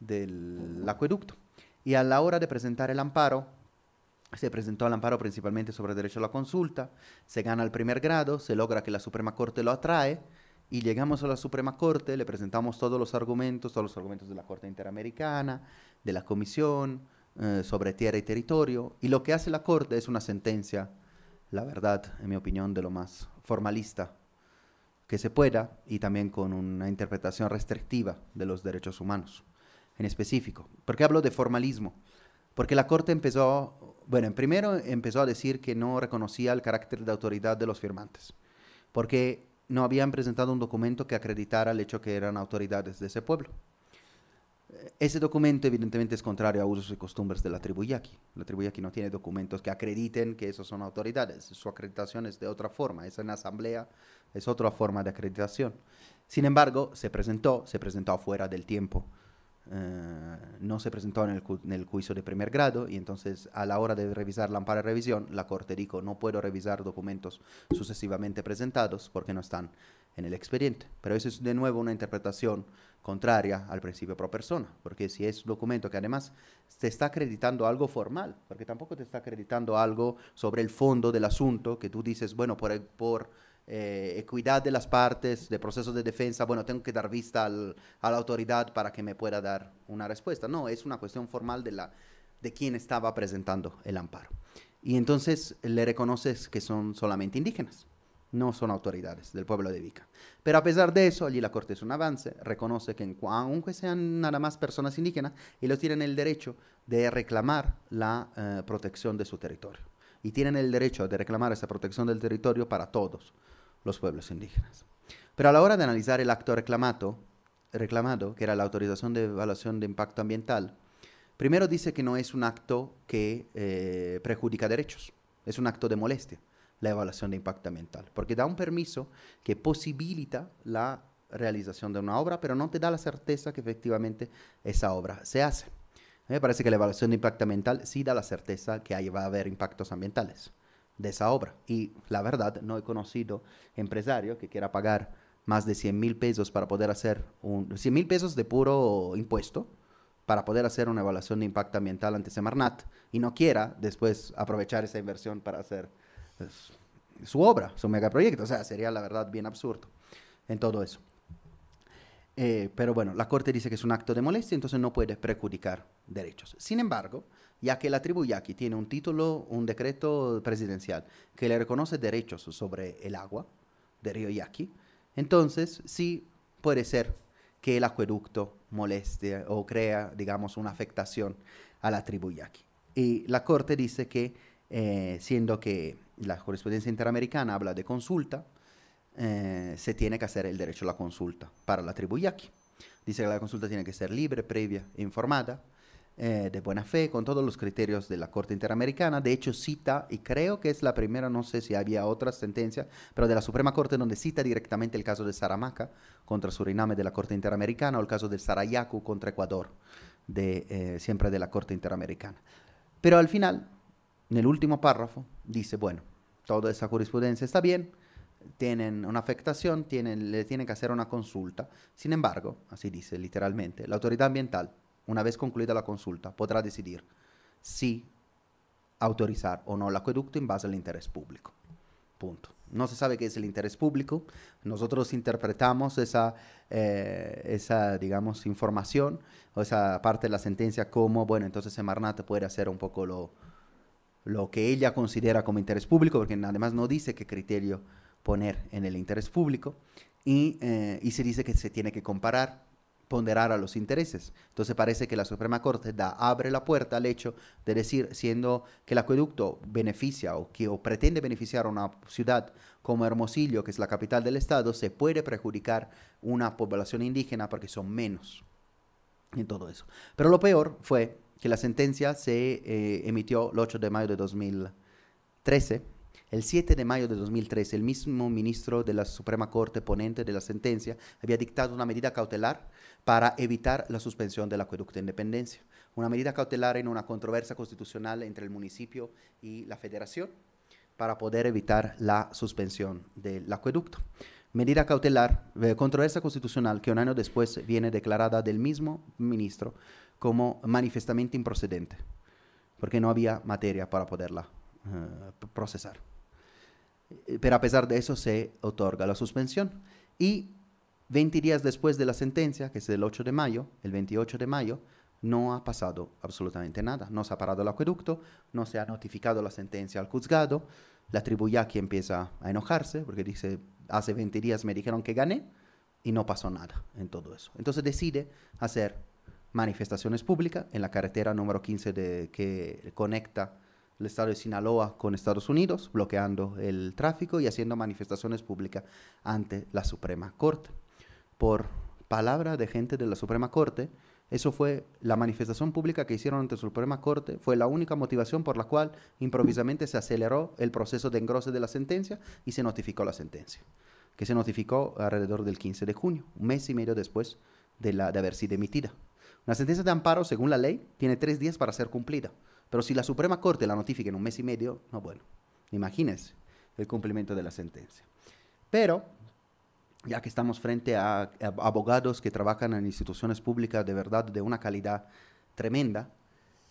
del acueducto. Y a la hora de presentar el amparo, se presentó el amparo principalmente sobre derecho a la consulta, se gana el primer grado, se logra que la Suprema Corte lo atrae, y llegamos a la Suprema Corte, le presentamos todos los argumentos, todos los argumentos de la Corte Interamericana, de la Comisión eh, sobre tierra y territorio, y lo que hace la Corte es una sentencia, la verdad, en mi opinión, de lo más formalista que se pueda y también con una interpretación restrictiva de los derechos humanos en específico. ¿Por qué hablo de formalismo? Porque la Corte empezó, bueno, primero empezó a decir que no reconocía el carácter de autoridad de los firmantes, porque no habían presentado un documento que acreditara el hecho que eran autoridades de ese pueblo. Ese documento evidentemente es contrario a usos y costumbres de la tribu yaqui. La tribu yaqui no tiene documentos que acrediten que esos son autoridades. Su acreditación es de otra forma, es en asamblea, es otra forma de acreditación. Sin embargo, se presentó, se presentó fuera del tiempo eh, no se presentó en el, juicio de primer grado y entonces a la hora de revisar la ampara revisión, la Corte dijo no puedo revisar documentos sucesivamente presentados porque no están en el expediente. Pero eso es de nuevo una interpretación contraria al principio pro persona, porque si es documento que además se está acreditando algo formal, porque tampoco te está acreditando algo sobre el fondo del asunto que tú dices, bueno, por... por eh, equidad de las partes, de procesos de defensa, bueno, tengo que dar vista a la autoridad para que me pueda dar una respuesta. No, es una cuestión formal de, la, de quien estaba presentando el amparo. Y entonces le reconoces que son solamente indígenas, no son autoridades del pueblo de Vica. Pero a pesar de eso, allí la Corte es un avance, reconoce que aunque sean nada más personas indígenas, ellos tienen el derecho de reclamar la eh, protección de su territorio. Y tienen el derecho de reclamar esa protección del territorio para todos los pueblos indígenas. Pero a la hora de analizar el acto reclamado, reclamado, que era la autorización de evaluación de impacto ambiental, primero dice que no es un acto que prejudica eh, perjudica derechos, es un acto de molestia la evaluación de impacto ambiental, porque da un permiso que posibilita la realización de una obra, pero no te da la certeza que efectivamente esa obra se hace. Me parece que la evaluación de impacto ambiental sí da la certeza que ahí va a haber impactos ambientales de esa obra. Y la verdad, no he conocido empresario que quiera pagar más de 100 mil pesos para poder hacer un... 100 mil pesos de puro impuesto para poder hacer una evaluación de impacto ambiental ante Semarnat y no quiera después aprovechar esa inversión para hacer pues, su obra, su megaproyecto. O sea, sería la verdad bien absurdo en todo eso. Eh, pero bueno, la Corte dice que es un acto de molestia, entonces no puede perjudicar derechos. Sin embargo, ya que la tribu yaqui tiene un título, un decreto presidencial que le reconoce derechos sobre el agua del río Yaqui, entonces sí puede ser que el acueducto moleste o crea, digamos, una afectación a la tribu yaqui. Y la Corte dice que, eh, siendo que la jurisprudencia interamericana habla de consulta, eh, se tiene que hacer el derecho a la consulta para la tribu yaqui. Dice que la consulta tiene que ser libre, previa e informada, eh, de buena fe, con todos los criterios de la Corte Interamericana. De hecho, cita, y creo que es la primera, no sé si había otra sentencia, pero de la Suprema Corte donde cita directamente el caso de Saramaca contra Suriname de la Corte Interamericana o el caso del Sarayaku contra Ecuador, de, eh, siempre de la Corte Interamericana. Pero al final, en el último párrafo, dice, bueno, toda esa jurisprudencia está bien, tienen una afectación, tienen, le tienen que hacer una consulta. Sin embargo, así dice literalmente, la autoridad ambiental una vez concluida la consulta, podrá decidir si autorizar o no la acueducto en base al interés público. Punto. No se sabe qué es el interés público. Nosotros interpretamos esa, eh, esa digamos, información o esa parte de la sentencia como, bueno, entonces Semarnat puede hacer un poco lo, lo que ella considera como interés público, porque además no dice qué criterio poner en el interés público, y, eh, y se dice que se tiene que comparar ponderar a los intereses. Entonces parece que la Suprema Corte da, abre la puerta al hecho de decir, siendo que el acueducto beneficia o que pretende beneficiar a una ciudad como Hermosillo, que es la capital del Estado, se puede perjudicar una población indígena porque son menos en todo eso. Pero lo peor fue que la sentencia se eh, emitió el 8 de mayo de 2013 el 7 de mayo de 2003, el mismo ministro de la Suprema Corte, ponente de la sentencia, había dictado una medida cautelar para evitar la suspensión del acueducto de Independencia. Una medida cautelar en una controversia constitucional entre el municipio y la federación para poder evitar la suspensión del acueducto. Medida cautelar, eh, controversia constitucional que un año después viene declarada del mismo ministro como manifestamente improcedente, porque no había materia para poderla eh, procesar. Eh, pero a pesar de eso se otorga la suspensión. Y 20 días después de la sentencia, que es el 8 de mayo, el 28 de mayo, no ha pasado absolutamente nada. No se ha parado el acueducto, no se ha notificado la sentencia al juzgado. La tribu ya que empieza a enojarse porque dice, hace 20 días me dijeron que gané y no pasó nada en todo eso. Entonces decide hacer manifestaciones públicas en la carretera número 15 que conecta el estado de Sinaloa con Estados Unidos, bloqueando el tráfico y haciendo manifestaciones públicas ante la Suprema Corte. Por palabra de gente de la Suprema Corte, eso fue la manifestación pública que hicieron ante la Suprema Corte, fue la única motivación por la cual improvisamente se aceleró el proceso de engrose de la sentencia y se notificó la sentencia, que se notificó alrededor del 15 de junio, un mes y medio después de, de haber sido emitida. Una sentencia de amparo, según la ley, tiene tres días para ser cumplida. Pero si la Suprema Corte la notifica en un mes y medio, no bueno, imagínense el cumplimiento de la sentencia. Pero, ya que estamos frente a, abogados que trabajan en instituciones públicas de verdad de una calidad tremenda,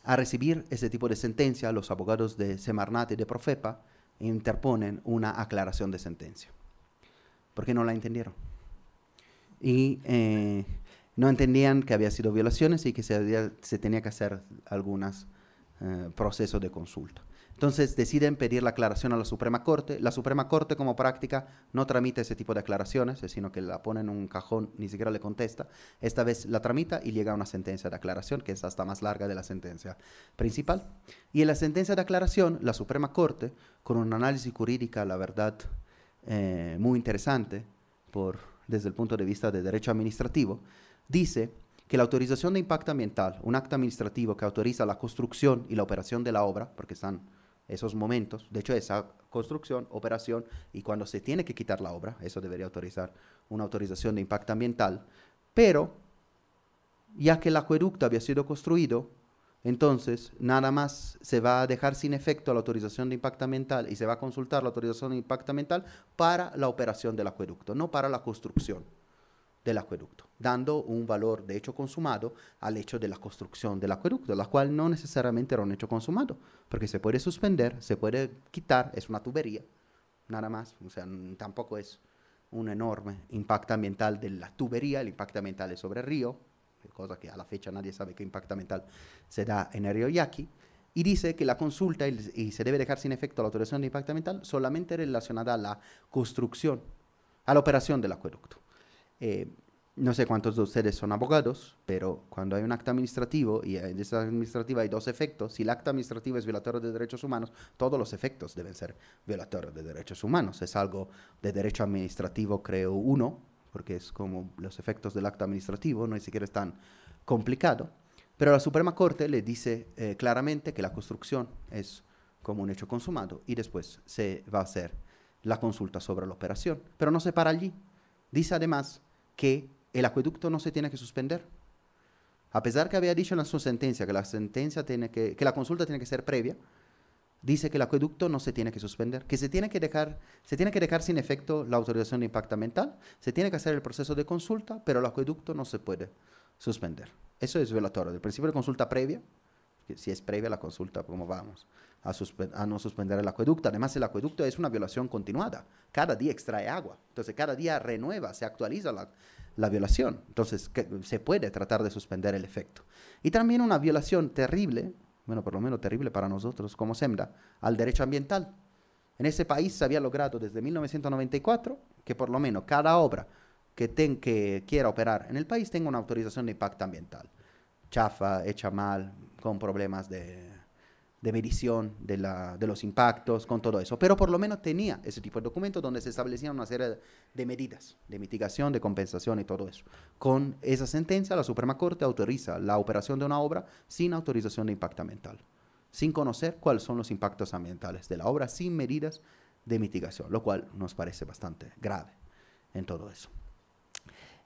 a recibir ese tipo de sentencia, los abogados de Semarnat y de Profepa interponen una aclaración de sentencia. Porque no la entendieron. Y eh, no entendían que había sido violaciones y que se, se tenía que hacer algunas eh, proceso de consulta. Entonces deciden pedir la aclaración a la Suprema Corte. La Suprema Corte como práctica no tramita ese tipo de aclaraciones, eh, sino que la pone en un cajón, ni siquiera le contesta. Esta vez la tramita y llega a una sentencia de aclaración que es hasta más larga de la sentencia principal. Y en la sentencia de aclaración, la Suprema Corte, con un análisis jurídica, la verdad, eh, muy interesante por, desde el punto de vista de derecho administrativo, dice que la autorización de impacto ambiental, un acto administrativo que autoriza la construcción y la operación de la obra, porque están esos momentos, de hecho esa construcción, operación y cuando se tiene que quitar la obra, eso debería autorizar una autorización de impacto ambiental, pero ya que el acueducto había sido construido, entonces nada más se va a dejar sin efecto la autorización de impacto ambiental y se va a consultar la autorización de impacto ambiental para la operación del acueducto, no para la construcción del acueducto, dando un valor de hecho consumado al hecho de la construcción del acueducto, la cual no necesariamente era un hecho consumado, porque se puede suspender, se puede quitar, es una tubería, nada más, o sea, tampoco es un enorme impacto ambiental de la tubería, el impacto ambiental es sobre el río, cosa que a la fecha nadie sabe qué impacto ambiental se da en el río Yaqui, y dice que la consulta y, se debe dejar sin efecto la autorización de impacto ambiental solamente relacionada a la construcción, a la operación del acueducto. Eh, no sé cuántos de ustedes son abogados, pero cuando hay un acto administrativo y en esa administrativa hay dos efectos, si el acto administrativo es violatorio de derechos humanos, todos los efectos deben ser violatorios de derechos humanos. Es algo de derecho administrativo, creo, uno, porque es como los efectos del acto administrativo, no es siquiera es tan complicado. Pero la Suprema Corte le dice eh, claramente que la construcción es como un hecho consumado y después se va a hacer la consulta sobre la operación. Pero no se para allí. Dice además que el acueducto no se tiene que suspender. A pesar que había dicho en su sentencia que la, sentencia tiene que, la consulta tiene que ser previa, dice que el acueducto no se tiene que suspender, que se tiene que dejar, se tiene que dejar sin efecto la autorización de impacto ambiental, se tiene que hacer el proceso de consulta, pero el acueducto no se puede suspender. Eso es violatorio, Del principio de consulta previa, si es previa la consulta, ¿cómo vamos? a, no suspender el acueducto. Además, el acueducto es una violación continuada. Cada día extrae agua. Entonces, cada día renueva, se actualiza la, violación. Entonces, se puede tratar de suspender el efecto. Y también una violación terrible, bueno, por lo menos terrible para nosotros como SEMDA, al derecho ambiental. En ese país se había logrado desde 1994 que por lo menos cada obra que, que quiera operar en el país tenga una autorización de impacto ambiental. Chafa, hecha mal, con problemas de de medición de, los impactos, con todo eso. Pero por lo menos tenía ese tipo de documentos donde se establecían una serie de medidas de mitigación, de compensación y todo eso. Con esa sentencia, la Suprema Corte autoriza la operación de una obra sin autorización de impacto ambiental, sin conocer cuáles son los impactos ambientales de la obra, sin medidas de mitigación, lo cual nos parece bastante grave en todo eso.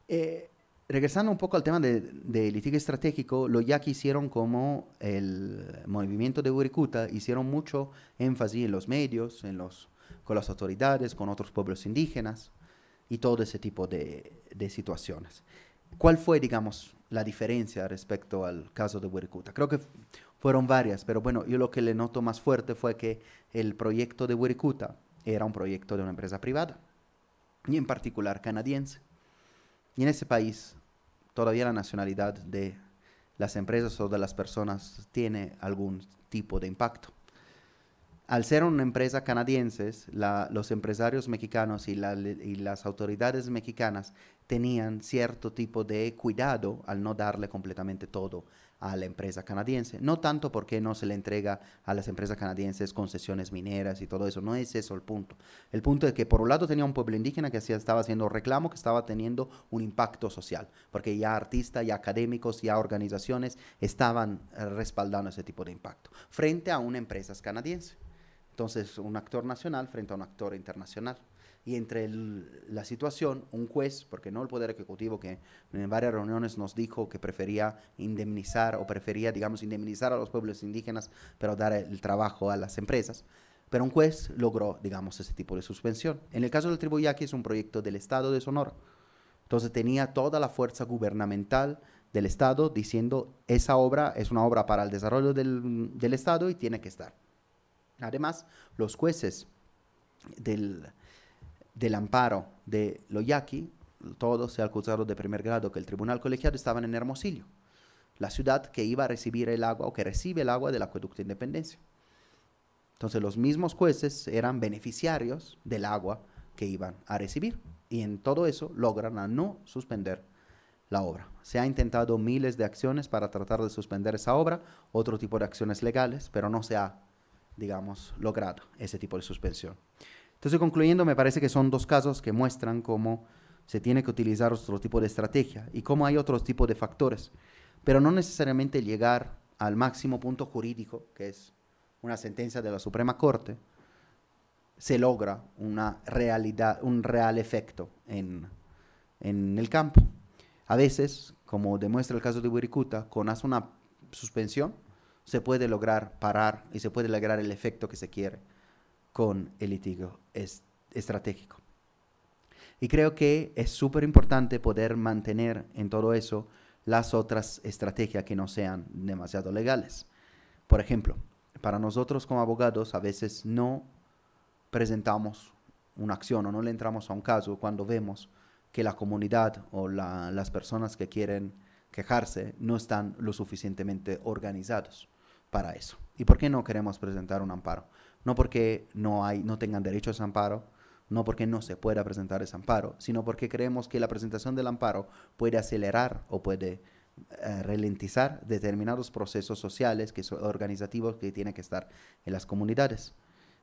Eh, regresando un poco al tema de, litigio estratégico, lo ya que hicieron como el movimiento de Wirikuta, hicieron mucho énfasis en los medios, en los, con las autoridades, con otros pueblos indígenas y todo ese tipo de, de situaciones. ¿Cuál fue, digamos, la diferencia respecto al caso de Wirikuta? Creo que fueron varias, pero bueno, yo lo que le noto más fuerte fue que el proyecto de Wirikuta era un proyecto de una empresa privada, y en particular canadiense. Y en ese país todavía la nacionalidad de las empresas o de las personas tiene algún tipo de impacto. Al ser una empresa canadiense, los empresarios mexicanos y, las autoridades mexicanas tenían cierto tipo de cuidado al no darle completamente todo a la empresa canadiense. No tanto porque no se le entrega a las empresas canadienses concesiones mineras y todo eso, no es eso el punto. El punto es que por un lado tenía un pueblo indígena que estaba haciendo reclamo, que estaba teniendo un impacto social, porque ya artistas, ya académicos, ya organizaciones estaban eh, respaldando ese tipo de impacto, frente a una empresa canadiense. Entonces, un actor nacional frente a un actor internacional y entre la situación, un juez, porque no el Poder Ejecutivo, que en varias reuniones nos dijo que prefería indemnizar o prefería, digamos, indemnizar a los pueblos indígenas, pero dar el trabajo a las empresas, pero un juez logró, digamos, ese tipo de suspensión. En el caso del Tribuyaki es un proyecto del Estado de Sonora, entonces tenía toda la fuerza gubernamental del Estado diciendo, esa obra es una obra para el desarrollo del, del Estado y tiene que estar. Además, los jueces del del amparo de Loyaki, todos se acusaron de primer grado que el tribunal colegiado estaban en Hermosillo, la ciudad que iba a recibir el agua o que recibe el agua del acueducto de Independencia. Entonces los mismos jueces eran beneficiarios del agua que iban a recibir y en todo eso logran a no suspender la obra. Se ha intentado miles de acciones para tratar de suspender esa obra, otro tipo de acciones legales, pero no se ha, digamos, logrado ese tipo de suspensión. Entonces, concluyendo, me parece que son dos casos que muestran cómo se tiene que utilizar otro tipo de estrategia y cómo hay otro tipo de factores, pero no necesariamente llegar al máximo punto jurídico, que es una sentencia de la Suprema Corte, se logra una realidad, un real efecto en, el campo. A veces, como demuestra el caso de Wirikuta, con una suspensión se puede lograr parar y se puede lograr el efecto que se quiere con el litigio estratégico. Y creo que es súper importante poder mantener en todo eso las otras estrategias que no sean demasiado legales. Por ejemplo, para nosotros como abogados a veces no presentamos una acción o no le entramos a un caso cuando vemos que la comunidad o las personas que quieren quejarse no están lo suficientemente organizados para eso. ¿Y por qué no queremos presentar un amparo? No porque no, hay, no tengan derecho a ese amparo, no porque no se pueda presentar ese amparo, sino porque creemos que la presentación del amparo puede acelerar o puede eh, ralentizar determinados procesos sociales, que son organizativos que tienen que estar en las comunidades.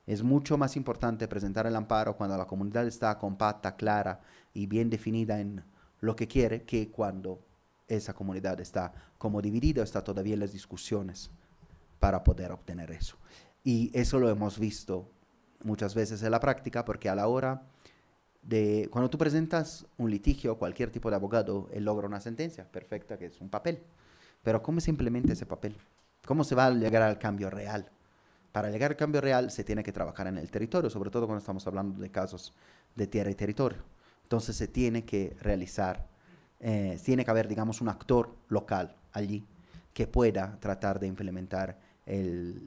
Es mucho más importante presentar el amparo cuando la comunidad está compacta, clara y bien definida en lo que quiere que cuando esa comunidad está como dividida, o está todavía en las discusiones para poder obtener eso. Y eso lo hemos visto muchas veces en la práctica, porque a la hora de, cuando tú presentas un litigio, cualquier tipo de abogado, él logra una sentencia perfecta, que es un papel. Pero ¿cómo se implementa ese papel? ¿Cómo se va a llegar al cambio real? Para llegar al cambio real se tiene que trabajar en el territorio, sobre todo cuando estamos hablando de casos de tierra y territorio. Entonces se tiene que realizar, eh, tiene que haber, digamos, un actor local allí que pueda tratar de implementar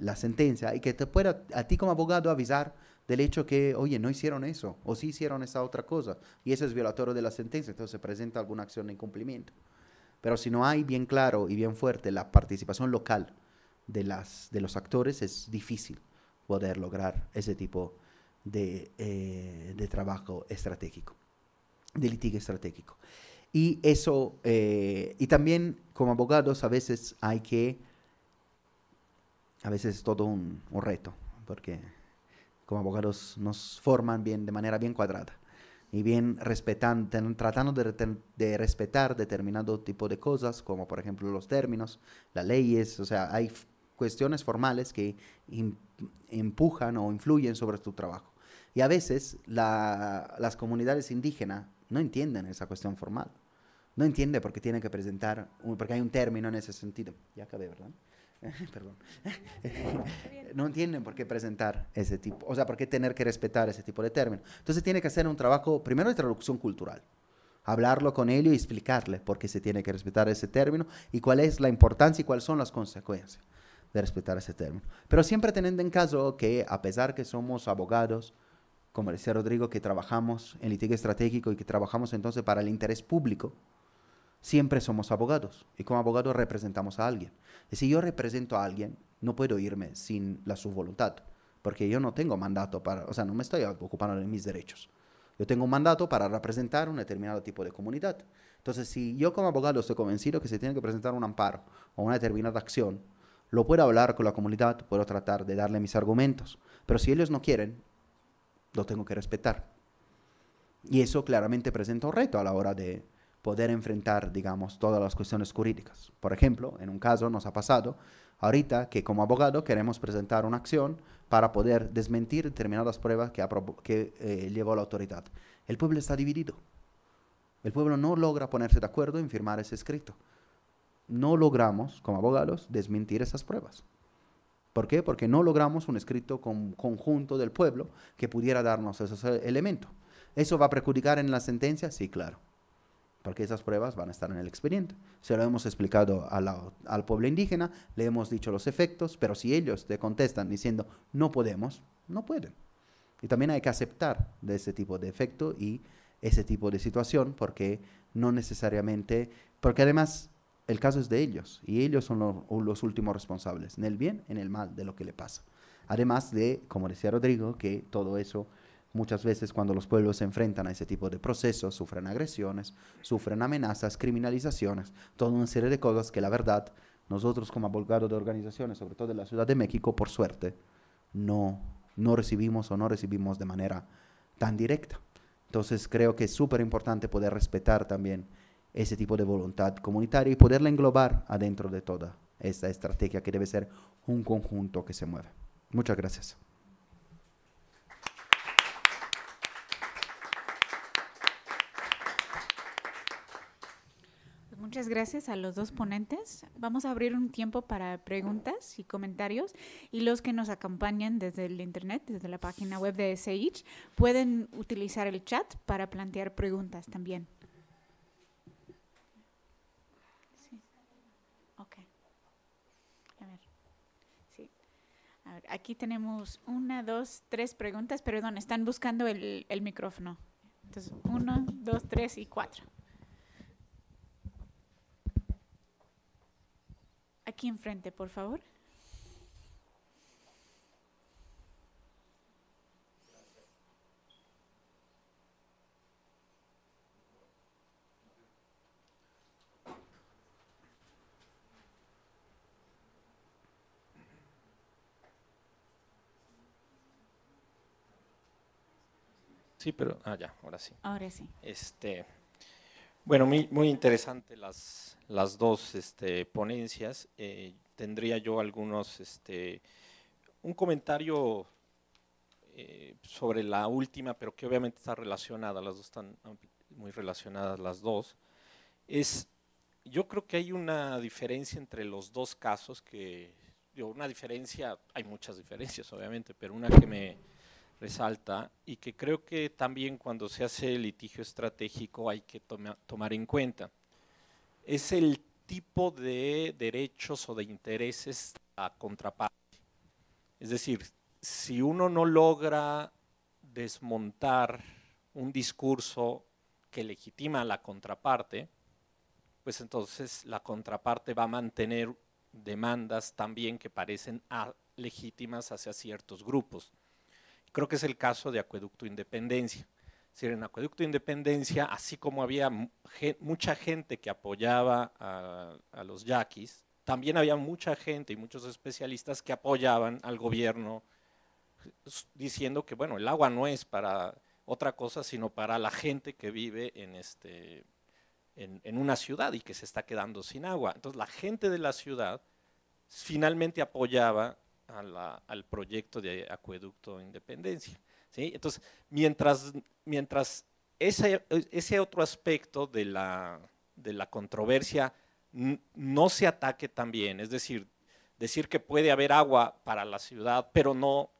la sentencia y que te pueda a ti como abogado avisar del hecho que, oye, no hicieron eso o sí hicieron esa otra cosa y eso es violatorio de la sentencia, entonces se presenta alguna acción de incumplimiento. Pero si no hay bien claro y bien fuerte la participación local de, las, de los actores, es difícil poder lograr ese tipo de, eh, trabajo estratégico, de litigio estratégico. Y eso, eh, y también como abogados a veces hay que a veces es todo un, reto, porque como abogados nos forman bien de manera bien cuadrada y bien respetando, tratando de, respetar determinado tipo de cosas, como por ejemplo los términos, las leyes, o sea, hay cuestiones formales que empujan o influyen sobre tu trabajo. Y a veces las comunidades indígenas no entienden esa cuestión formal. No entiende porque tiene que presentar, porque hay un término en ese sentido. Ya acabé, ¿verdad? perdón, no entienden por qué presentar ese tipo, o sea, por qué tener que respetar ese tipo de término. Entonces tiene que hacer un trabajo primero de traducción cultural, hablarlo con ellos y explicarle por qué se tiene que respetar ese término y cuál es la importancia y cuáles son las consecuencias de respetar ese término. Pero siempre teniendo en caso que a pesar que somos abogados, como decía Rodrigo, que trabajamos en litigio estratégico y que trabajamos entonces para el interés público, siempre somos abogados y como abogados representamos a alguien. Y si yo represento a alguien, no puedo irme sin la su voluntad, porque yo no tengo mandato para, o sea, no me estoy ocupando de mis derechos. Yo tengo un mandato para representar un determinado tipo de comunidad. Entonces, si yo como abogado estoy convencido que se tiene que presentar un amparo o una determinada acción, lo puedo hablar con la comunidad, puedo tratar de darle mis argumentos, pero si ellos no quieren, lo tengo que respetar. Y eso claramente presenta un reto a la hora de poder enfrentar, digamos, todas las cuestiones jurídicas. Por ejemplo, en un caso nos ha pasado ahorita que como abogado queremos presentar una acción para poder desmentir determinadas pruebas que, eh, llevó la autoridad. El pueblo está dividido. El pueblo no logra ponerse de acuerdo en firmar ese escrito. No logramos, como abogados, desmentir esas pruebas. ¿Por qué? Porque no logramos un escrito con, conjunto del pueblo que pudiera darnos esos eh, elementos. ¿Eso va a perjudicar en la sentencia? Sí, claro porque esas pruebas van a estar en el expediente. Se lo hemos explicado al pueblo indígena, le hemos dicho los efectos, pero si ellos te contestan diciendo no podemos, no pueden. Y también hay que aceptar de ese tipo de efecto y ese tipo de situación, porque no necesariamente, porque además el caso es de ellos y ellos son los, los últimos responsables, en el bien, en el mal de lo que le pasa. Además de, como decía Rodrigo, que todo eso Muchas veces cuando los pueblos se enfrentan a ese tipo de procesos, sufren agresiones, sufren amenazas, criminalizaciones, toda una serie de cosas que la verdad nosotros como abogados de organizaciones, sobre todo de la Ciudad de México, por suerte, no, no recibimos o no recibimos de manera tan directa. Entonces creo que es súper importante poder respetar también ese tipo de voluntad comunitaria y poderla englobar adentro de toda esta estrategia que debe ser un conjunto que se mueve. Muchas gracias. Muchas gracias a los dos ponentes. Vamos a abrir un tiempo para preguntas y comentarios y los que nos acompañan desde el Internet, desde la página web de SEICH, pueden utilizar el chat para plantear preguntas también. aquí tenemos una, dos, tres preguntas. Perdón, están buscando el, el micrófono. Entonces, uno, dos, tres y cuatro. Aquí enfrente, por favor. Sí, pero. Ah, ya, ahora sí. Ahora sí. Este. Bueno, muy, muy interesante las, las dos este, ponencias. Eh, tendría yo algunos, este, un comentario eh, sobre la última, pero que obviamente está relacionada, las dos están muy relacionadas las dos. Es, yo creo que hay una diferencia entre los dos casos que, digo, una diferencia, hay muchas diferencias obviamente, pero una que me, resalta y que creo que también cuando se hace litigio estratégico hay que tomar en cuenta. Es el tipo de derechos o de intereses a contraparte. Es decir, si uno no logra desmontar un discurso que legitima a la contraparte, pues entonces la contraparte va a mantener demandas también que parecen legítimas hacia ciertos grupos. Creo que es el caso de Acueducto Independencia. Es en Acueducto Independencia, así como había mucha gente que apoyaba a, los yaquis, también había mucha gente y muchos especialistas que apoyaban al gobierno diciendo que, bueno, el agua no es para otra cosa, sino para la gente que vive en, este, en una ciudad y que se está quedando sin agua. Entonces, la gente de la ciudad finalmente apoyaba al proyecto de acueducto Independencia. ¿sí? Entonces, mientras, mientras ese, ese otro aspecto de la, de la controversia no se ataque también, es decir, decir que puede haber agua para la ciudad, pero no,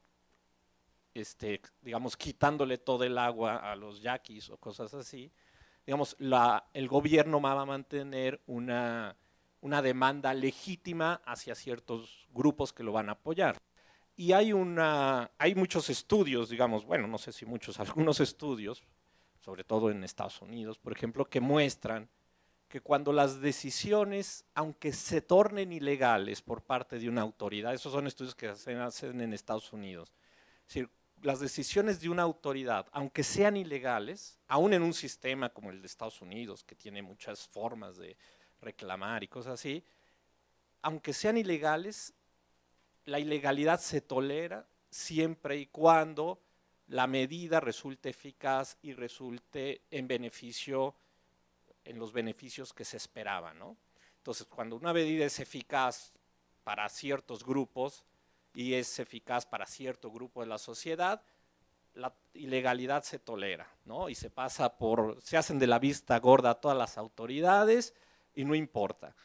este, digamos, quitándole todo el agua a los yaquis o cosas así, digamos, la, el gobierno va a mantener una una demanda legítima hacia ciertos grupos que lo van a apoyar. Y hay, una, hay muchos estudios, digamos, bueno, no sé si muchos, algunos estudios, sobre todo en Estados Unidos, por ejemplo, que muestran que cuando las decisiones, aunque se tornen ilegales por parte de una autoridad, esos son estudios que se hacen en Estados Unidos, es las decisiones de una autoridad, aunque sean ilegales, aún en un sistema como el de Estados Unidos, que tiene muchas formas de, reclamar y cosas así, aunque sean ilegales, la ilegalidad se tolera siempre y cuando la medida resulte eficaz y resulte en beneficio, en los beneficios que se esperaban. ¿no? Entonces, cuando una medida es eficaz para ciertos grupos y es eficaz para cierto grupo de la sociedad, la ilegalidad se tolera, ¿no? Y se pasa por, se hacen de la vista gorda todas las autoridades y no importa.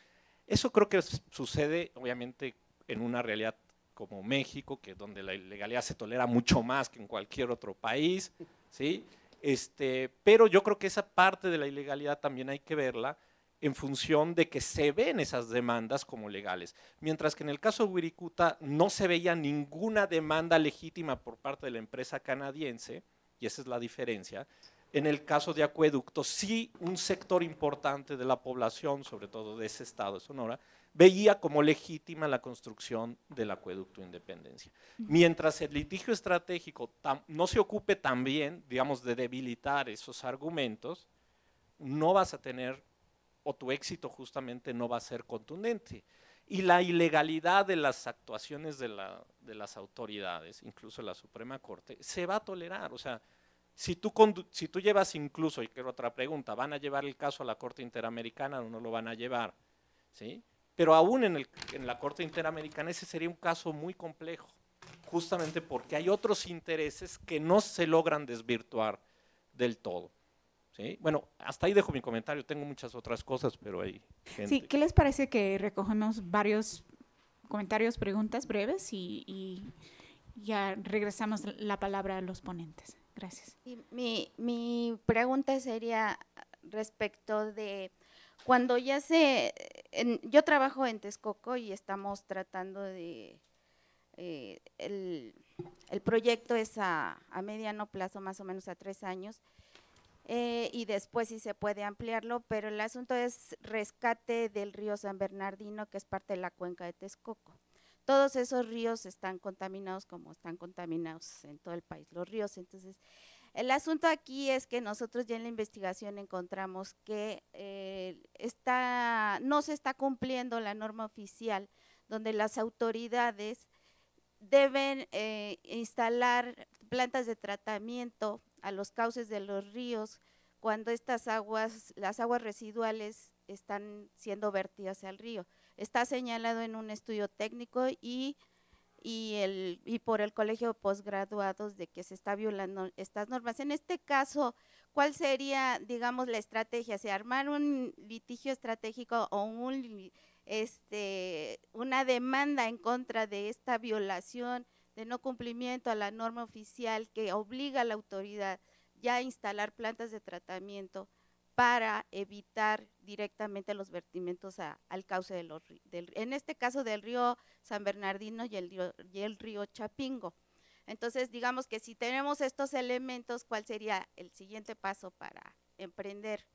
Eso creo que sucede, obviamente, en una realidad como México, que donde la ilegalidad se tolera mucho más que en cualquier otro país, ¿sí? Este, pero yo creo que esa parte de la ilegalidad también hay que verla en función de que se ven esas demandas como legales. Mientras que en el caso de Wirikuta no se veía ninguna demanda legítima por parte de la empresa canadiense, y esa es la diferencia, en el caso de acueductos, sí un sector importante de la población, sobre todo de ese estado de Sonora, veía como legítima la construcción del acueducto Independencia. Mientras el litigio estratégico no se ocupe también, digamos, de debilitar esos argumentos, no vas a tener, o tu éxito justamente no va a ser contundente. Y la ilegalidad de las actuaciones de, de las autoridades, incluso la Suprema Corte, se va a tolerar, o sea, si tú, llevas incluso, y quiero otra pregunta, ¿van a llevar el caso a la Corte Interamericana o no lo van a llevar? Pero aún en, la Corte Interamericana ese sería un caso muy complejo, justamente porque hay otros intereses que no se logran desvirtuar del todo. Bueno, hasta ahí dejo mi comentario, tengo muchas otras cosas, pero ahí. gente. Sí, ¿qué les parece que recogemos varios comentarios, preguntas breves y, y ya regresamos la palabra a los ponentes? Gracias. Y mi, pregunta sería respecto de cuando ya se, yo trabajo en Texcoco y estamos tratando de, eh, el, proyecto es a, mediano plazo, más o menos a tres años, eh, y después si sí se puede ampliarlo, pero el asunto es rescate del río San Bernardino, que es parte de la cuenca de Texcoco todos esos ríos están contaminados como están contaminados en todo el país los ríos. Entonces, el asunto aquí es que nosotros ya en la investigación encontramos que eh, no se está cumpliendo la norma oficial donde las autoridades deben eh, instalar plantas de tratamiento a los cauces de los ríos cuando estas aguas, las aguas residuales están siendo vertidas al río. Está señalado en un estudio técnico y, y, el, y por el colegio de posgraduados de que se está violando estas normas. En este caso, ¿cuál sería, digamos, la estrategia? ¿Se armar un litigio estratégico o un, este, una demanda en contra de esta violación, de no cumplimiento a la norma oficial que obliga a la autoridad ya a instalar plantas de tratamiento? para evitar directamente los vertimientos al cauce de los, del, en este caso del río San Bernardino y el río, Chapingo. Entonces, digamos que si tenemos estos elementos, ¿cuál sería el siguiente paso para emprender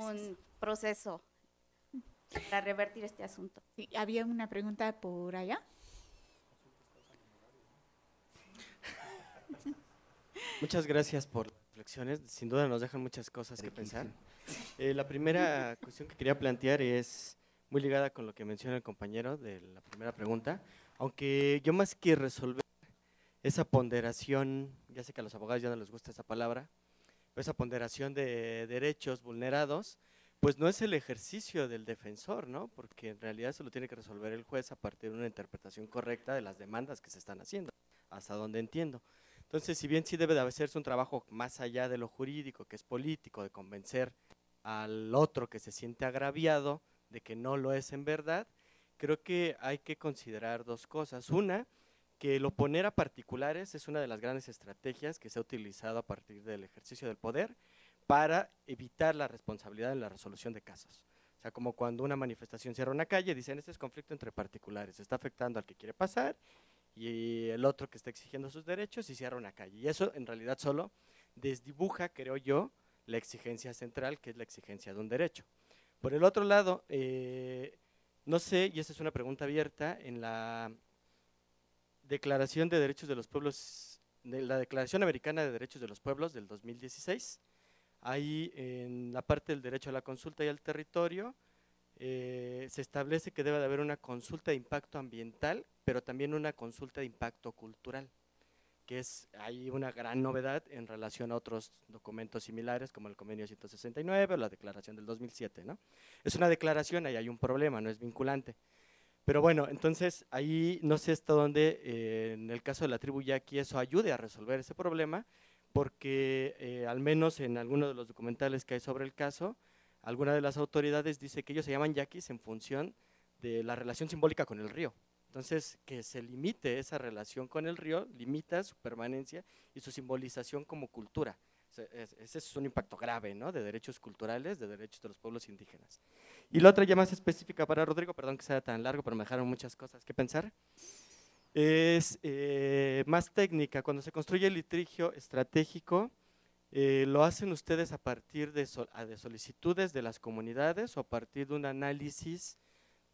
un proceso para revertir este asunto? Sí, había una pregunta por allá. Muchas gracias por sin duda nos dejan muchas cosas que pensar. Eh, la primera cuestión que quería plantear es muy ligada con lo que menciona el compañero de la primera pregunta, aunque yo más que resolver esa ponderación, ya sé que a los abogados ya no les gusta esa palabra, esa ponderación de derechos vulnerados, pues no es el ejercicio del defensor, ¿no? Porque en realidad se lo tiene que resolver el juez a partir de una interpretación correcta de las demandas que se están haciendo, hasta donde entiendo. Entonces, si bien sí debe de hacerse un trabajo más allá de lo jurídico, que es político, de convencer al otro que se siente agraviado de que no lo es en verdad, creo que hay que considerar dos cosas. Una, que el poner a particulares es una de las grandes estrategias que se ha utilizado a partir del ejercicio del poder para evitar la responsabilidad en la resolución de casos. O sea, como cuando una manifestación cierra una calle, dicen, este es conflicto entre particulares, está afectando al que quiere pasar y el otro que está exigiendo sus derechos y cierra una calle. Y eso en realidad solo desdibuja, creo yo, la exigencia central, que es la exigencia de un derecho. Por el otro lado, eh, no sé, y esa es una pregunta abierta, en la Declaración de Derechos de los Pueblos, de la Declaración Americana de Derechos de los Pueblos del 2016, ahí en la parte del derecho a la consulta y al territorio, eh, se establece que debe de haber una consulta de impacto ambiental pero también una consulta de impacto cultural, que es hay una gran novedad en relación a otros documentos similares como el convenio 169 o la declaración del 2007, ¿no? Es una declaración, ahí hay un problema, no es vinculante. Pero bueno, entonces ahí no sé hasta dónde, eh, en el caso de la tribu Yaqui, eso ayude a resolver ese problema, porque eh, al menos en algunos de los documentales que hay sobre el caso, alguna de las autoridades dice que ellos se llaman yaquis en función de la relación simbólica con el río. Entonces, que se limite esa relación con el río, limita su permanencia y su simbolización como cultura. Ese es un impacto grave, ¿no? De derechos culturales, de derechos de los pueblos indígenas. Y la otra ya más específica para Rodrigo, perdón que sea tan largo, pero me dejaron muchas cosas que pensar, es eh, más técnica. Cuando se construye el litigio estratégico, eh, ¿lo hacen ustedes a partir de, de solicitudes de las comunidades o a partir de un análisis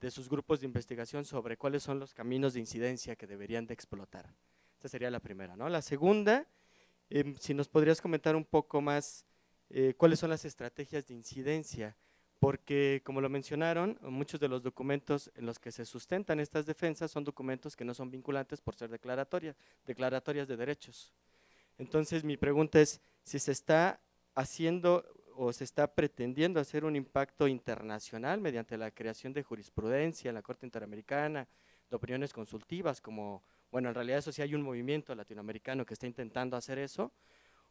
de sus grupos de investigación sobre cuáles son los caminos de incidencia que deberían de explotar. Esta sería la primera. ¿no? La segunda, em, si nos podrías comentar un poco más eh, cuáles son las estrategias de incidencia, porque como lo mencionaron, muchos de los documentos en los que se sustentan estas defensas son documentos que no son vinculantes por ser declaratorias, declaratorias de derechos. Entonces mi pregunta es si se está haciendo o se está pretendiendo hacer un impacto internacional mediante la creación de jurisprudencia en la Corte Interamericana, de opiniones consultivas, como, bueno, en realidad eso sí hay un movimiento latinoamericano que está intentando hacer eso,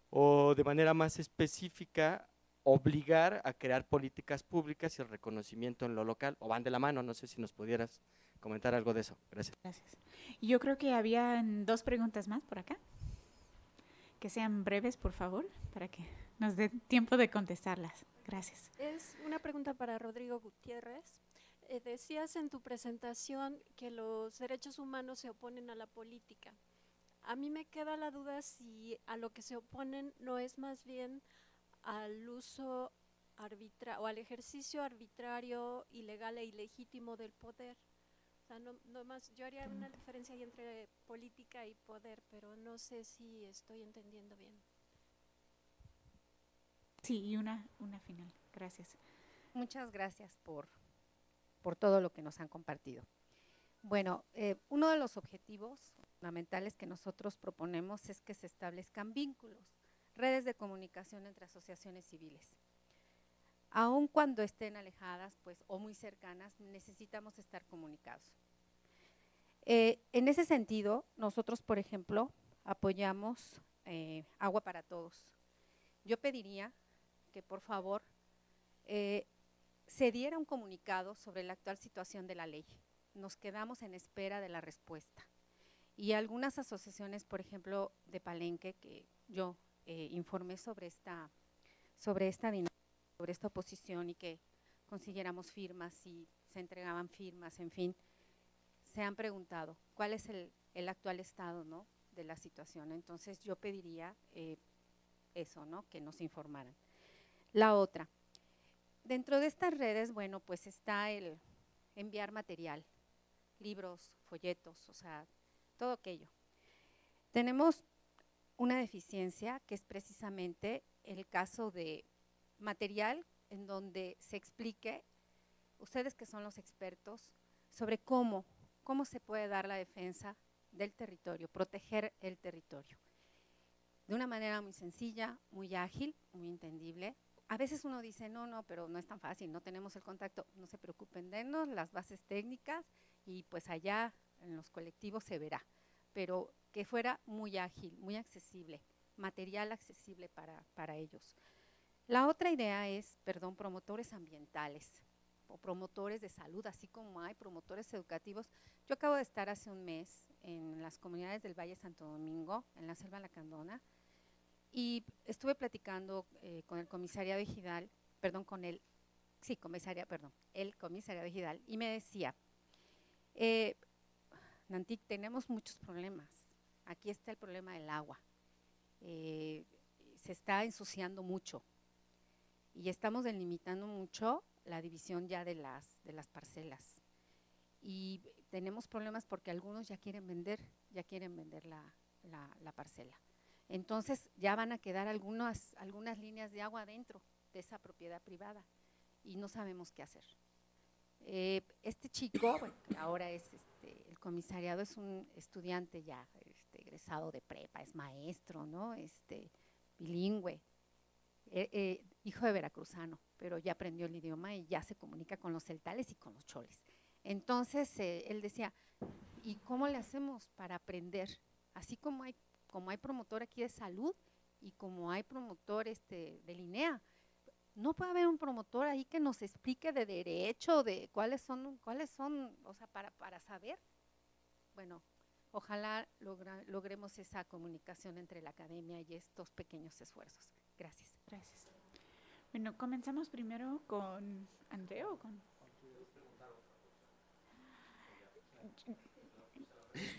o de manera más específica obligar a crear políticas públicas y el reconocimiento en lo local, o van de la mano, no sé si nos pudieras comentar algo de eso. Gracias. Gracias. Yo creo que habían dos preguntas más por acá. Que sean breves, por favor, para que nos dé tiempo de contestarlas. Gracias. Es una pregunta para Rodrigo Gutiérrez. Eh, decías en tu presentación que los derechos humanos se oponen a la política. A mí me queda la duda si a lo que se oponen no es más bien al uso arbitra o al ejercicio arbitrario, ilegal e ilegítimo del poder. O sea, no, más, yo haría una diferencia entre política y poder, pero no sé si estoy entendiendo bien. Sí, y una, una final. Gracias. Muchas gracias por, todo lo que nos han compartido. Bueno, eh, uno de los objetivos fundamentales que nosotros proponemos es que se establezcan vínculos, redes de comunicación entre asociaciones civiles. Aun cuando estén alejadas pues, o muy cercanas, necesitamos estar comunicados. Eh, en ese sentido, nosotros, por ejemplo, apoyamos eh, Agua para Todos. Yo pediría que por favor eh, se diera un comunicado sobre la actual situación de la ley. Nos quedamos en espera de la respuesta. Y algunas asociaciones, por ejemplo, de Palenque, que yo eh, informé sobre esta, sobre esta dinámica, sobre esta oposición y que consiguiéramos firmas y se entregaban firmas, en fin, se han preguntado cuál es el, actual estado de la situación. Entonces yo pediría eh, eso, ¿no? que nos informaran la otra. Dentro de estas redes, bueno, pues está el enviar material, libros, folletos, o sea, todo aquello. Tenemos una deficiencia que es precisamente el caso de material en donde se explique, ustedes que son los expertos, sobre cómo, cómo se puede dar la defensa del territorio, proteger el territorio. De una manera muy sencilla, muy ágil, muy entendible, a veces uno dice, no, no, pero no es tan fácil, no tenemos el contacto. No se preocupen, denos las bases técnicas y pues allá en los colectivos se verá. Pero que fuera muy ágil, muy accesible, material accesible para, para ellos. La otra idea es, perdón, promotores ambientales o promotores de salud, así como hay promotores educativos. Yo acabo de estar hace un mes en las comunidades del Valle Santo Domingo, en la Selva Lacandona, y estuve platicando eh, con el comisario de Gidal, perdón, con él, sí, comisaria, perdón, el comisario de Gidal, y me decía, eh, Nantic, tenemos muchos problemas. Aquí está el problema del agua. Eh, se está ensuciando mucho y estamos delimitando mucho la división ya de las, de las parcelas. Y tenemos problemas porque algunos ya quieren vender, ya quieren vender la parcela entonces ya van a quedar algunas, algunas líneas de agua dentro de esa propiedad privada y no sabemos qué hacer. Eh, este chico, ahora es este, el comisariado, es un estudiante ya este, egresado de prepa, es maestro, ¿no? Este, bilingüe, eh, eh, hijo de veracruzano, pero ya aprendió el idioma y ya se comunica con los celtales y con los choles. Entonces él decía, ¿y cómo le hacemos para aprender? Así como hay como hay promotor aquí de salud y como hay promotor este, de Linea, no puede haber un promotor ahí que nos explique de derecho, de cuáles son, cuáles son, o sea, para, saber. Bueno, ojalá logremos esa comunicación entre la academia y estos pequeños esfuerzos. Gracias. Gracias. Bueno, comenzamos primero con o Con...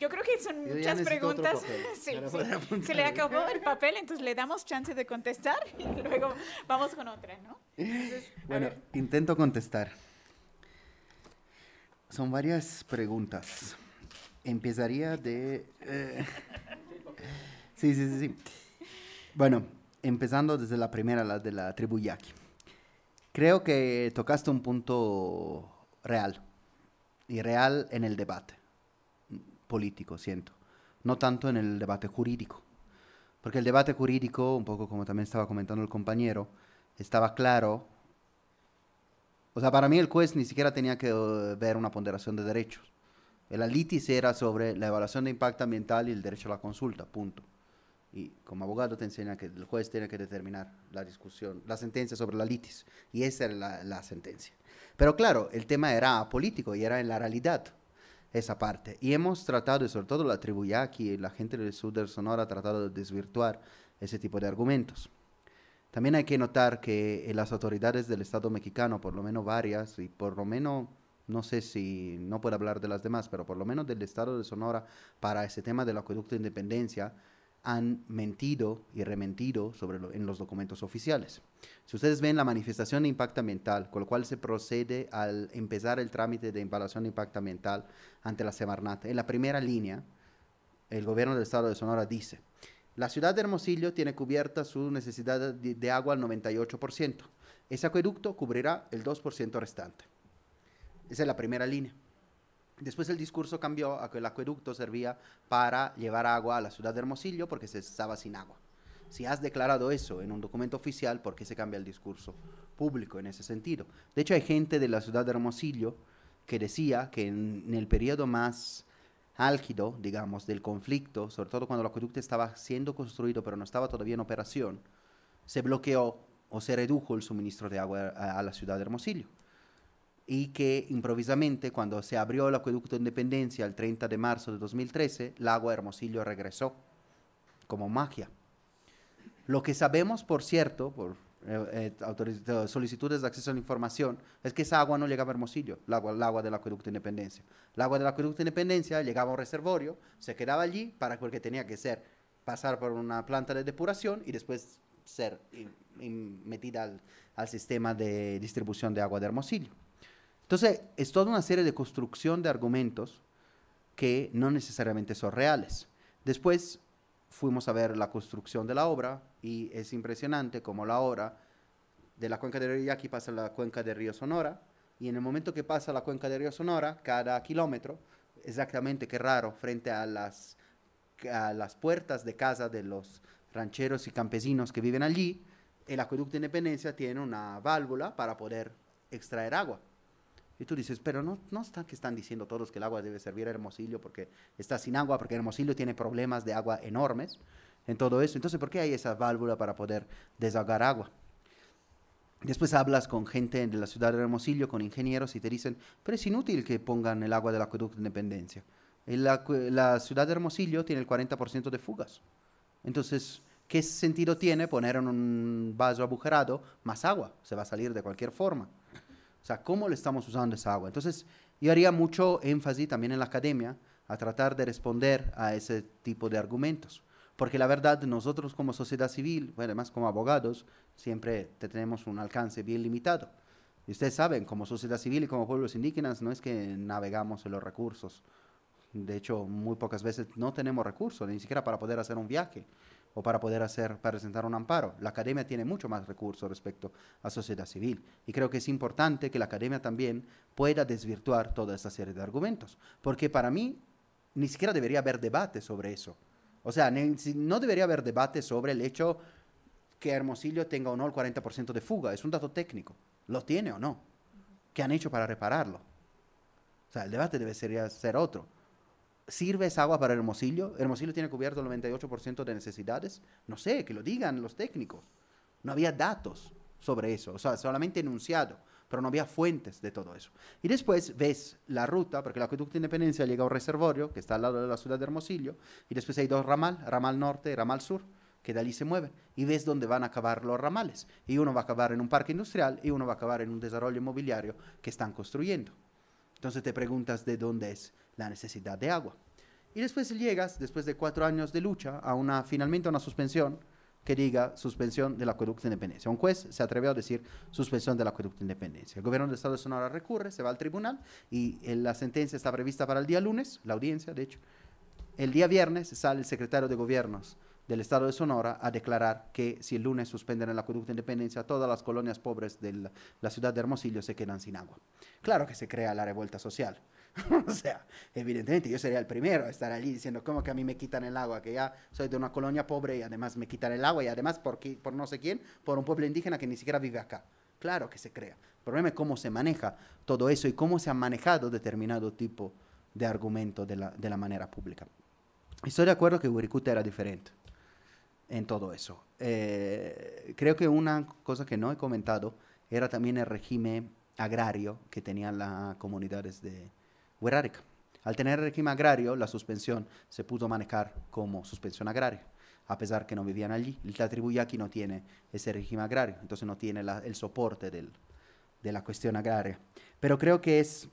Yo creo que son muchas preguntas. Se le acabó el papel, entonces le damos chance de contestar y luego vamos con otra, ¿no? bueno, intento contestar. Son varias preguntas. Empezaría de... Eh, sí, sí, sí, sí. Bueno, empezando desde la primera, la de la tribu Yaqui. Creo que tocaste un punto real y real en el debate político, siento, no tanto en el debate jurídico. Porque el debate jurídico, un poco como también estaba comentando el compañero, estaba claro. O sea, para mí el juez ni siquiera tenía que eh, ver una ponderación de derechos. La litis era sobre la evaluación de impacto ambiental y el derecho a la consulta, punto. Y como abogado te enseña que el juez tiene que determinar la discusión, la sentencia sobre la litis. Y esa es la sentencia. Pero claro, el tema era político y era en la realidad esa parte. Y hemos tratado, y sobre todo la tribu yaqui la gente del sur de Sonora ha tratado de desvirtuar ese tipo de argumentos. También hay que notar que eh, las autoridades del Estado mexicano, por lo menos varias, y por lo menos, no sé si no puedo hablar de las demás, pero por lo menos del Estado de Sonora para ese tema del acueducto de independencia, han mentido y rementido sobre en los documentos oficiales. Si ustedes ven la manifestación de impacto ambiental, con lo cual se procede al empezar el trámite de evaluación de impacto ambiental ante la Semarnat, en la primera línea, el gobierno del estado de Sonora dice, la ciudad de Hermosillo tiene cubierta su necesidad de agua al 98%. Ese acueducto cubrirá el 2% restante. Esa es la primera línea. Después el discurso cambió a que el acueducto servía para llevar agua a la ciudad de Hermosillo porque se estaba sin agua. Si has declarado eso en un documento oficial, ¿por qué se cambia el discurso público en ese sentido? De hecho, hay gente de la ciudad de Hermosillo que decía que en, el periodo más álgido, digamos, del conflicto, sobre todo cuando el acueducto estaba siendo construido pero no estaba todavía en operación, se bloqueó o se redujo el suministro de agua a la ciudad de Hermosillo y que improvisamente cuando se abrió el acueducto de Independencia el 30 de marzo de 2013, el agua de Hermosillo regresó como magia. Lo que sabemos, por cierto, por eh, eh, solicitudes de acceso a la información, es que esa agua no llegaba a Hermosillo, el agua, del acueducto de Independencia. El agua del acueducto de Independencia llegaba a un reservorio, se quedaba allí para que tenía que ser pasar por una planta de depuración y después ser metida al sistema de distribución de agua de Hermosillo. Entonces, es toda una serie de construcción de argumentos que no necesariamente son reales. Después fuimos a ver la construcción de la obra y es impresionante como la obra de la cuenca del río Yaqui pasa a la cuenca del río Sonora y en el momento que pasa la cuenca del río Sonora, cada kilómetro, exactamente qué raro, frente a las, a las puertas de casa de los rancheros y campesinos que viven allí, el acueducto de Independencia tiene una válvula para poder extraer agua. Y tú dices, pero no, no está que están diciendo todos que el agua debe servir a Hermosillo porque está sin agua, porque Hermosillo tiene problemas de agua enormes en todo eso. Entonces, ¿por qué hay esa válvula para poder desahogar agua? Después hablas con gente de la ciudad de Hermosillo, con ingenieros, y te dicen, pero es inútil que pongan el agua del acueducto de Independencia. La, la ciudad de Hermosillo tiene el 40% de fugas. Entonces, ¿qué sentido tiene poner en un vaso agujerado más agua? Se va a salir de cualquier forma. O sea, ¿cómo le estamos usando esa agua? Entonces, yo haría mucho énfasis también en la academia a tratar de responder a ese tipo de argumentos. Porque la verdad, nosotros como sociedad civil, bueno, además como abogados, siempre tenemos un alcance bien limitado. Y ustedes saben, como sociedad civil y como pueblos indígenas, no es que navegamos en los recursos. De hecho, muy pocas veces no tenemos recursos, ni siquiera para poder hacer un viaje o para poder hacer, para presentar un amparo. La academia tiene mucho más recursos respecto a sociedad civil y creo que es importante que la academia también pueda desvirtuar toda esta serie de argumentos, porque para mí ni siquiera debería haber debate sobre eso. O sea, no debería haber debate sobre el hecho que Hermosillo tenga o no el 40% de fuga, es un dato técnico, lo tiene o no, qué han hecho para repararlo. O sea, el debate debería ser otro. ¿Sirve esa agua para Hermosillo? Hermosillo tiene cubierto el 98% de necesidades. No sé, que lo digan los técnicos. No había datos sobre eso, o sea, solamente enunciado, pero no había fuentes de todo eso. Y después ves la ruta, porque la acueducto Independencia llega a un reservorio que está al lado de la ciudad de Hermosillo, y después hay dos ramal, ramal norte y ramal sur, que de allí se mueven, y ves dónde van a acabar los ramales. Y uno va a acabar en un parque industrial y uno va a acabar en un desarrollo inmobiliario que están construyendo. Entonces te preguntas de dónde es la necesidad de agua. Y después llegas, después de cuatro años de lucha, a una, finalmente a una suspensión que diga suspensión de la de independencia. Un juez se atrevió a decir suspensión de acueducto de independencia. El gobierno del Estado de Sonora recurre, se va al tribunal y eh, la sentencia está prevista para el día lunes, la audiencia, de hecho. El día viernes sale el secretario de gobiernos del Estado de Sonora a declarar que si el lunes suspenden el acueducto independencia, todas las colonias pobres de la ciudad de Hermosillo se quedan sin agua. Claro que se crea la revuelta social o sea, evidentemente yo sería el primero a estar allí diciendo, ¿cómo que a mí me quitan el agua? Que ya soy de una colonia pobre y además me quitan el agua y además por, por no sé quién, por un pueblo indígena que ni siquiera vive acá. Claro que se crea. El problema es cómo se maneja todo eso y cómo se ha manejado determinado tipo de argumento de la, de la manera pública. Estoy de acuerdo que Wirikuta era diferente en todo eso. Eh, creo que una cosa que no he comentado era también el régimen agrario que tenían las comunidades de, al tener régimen agrario, la suspensión se pudo manejar como suspensión agraria, a pesar que no vivían allí. El tribu no tiene ese régimen agrario, entonces no tiene el soporte de la cuestión agraria. Pero creo que es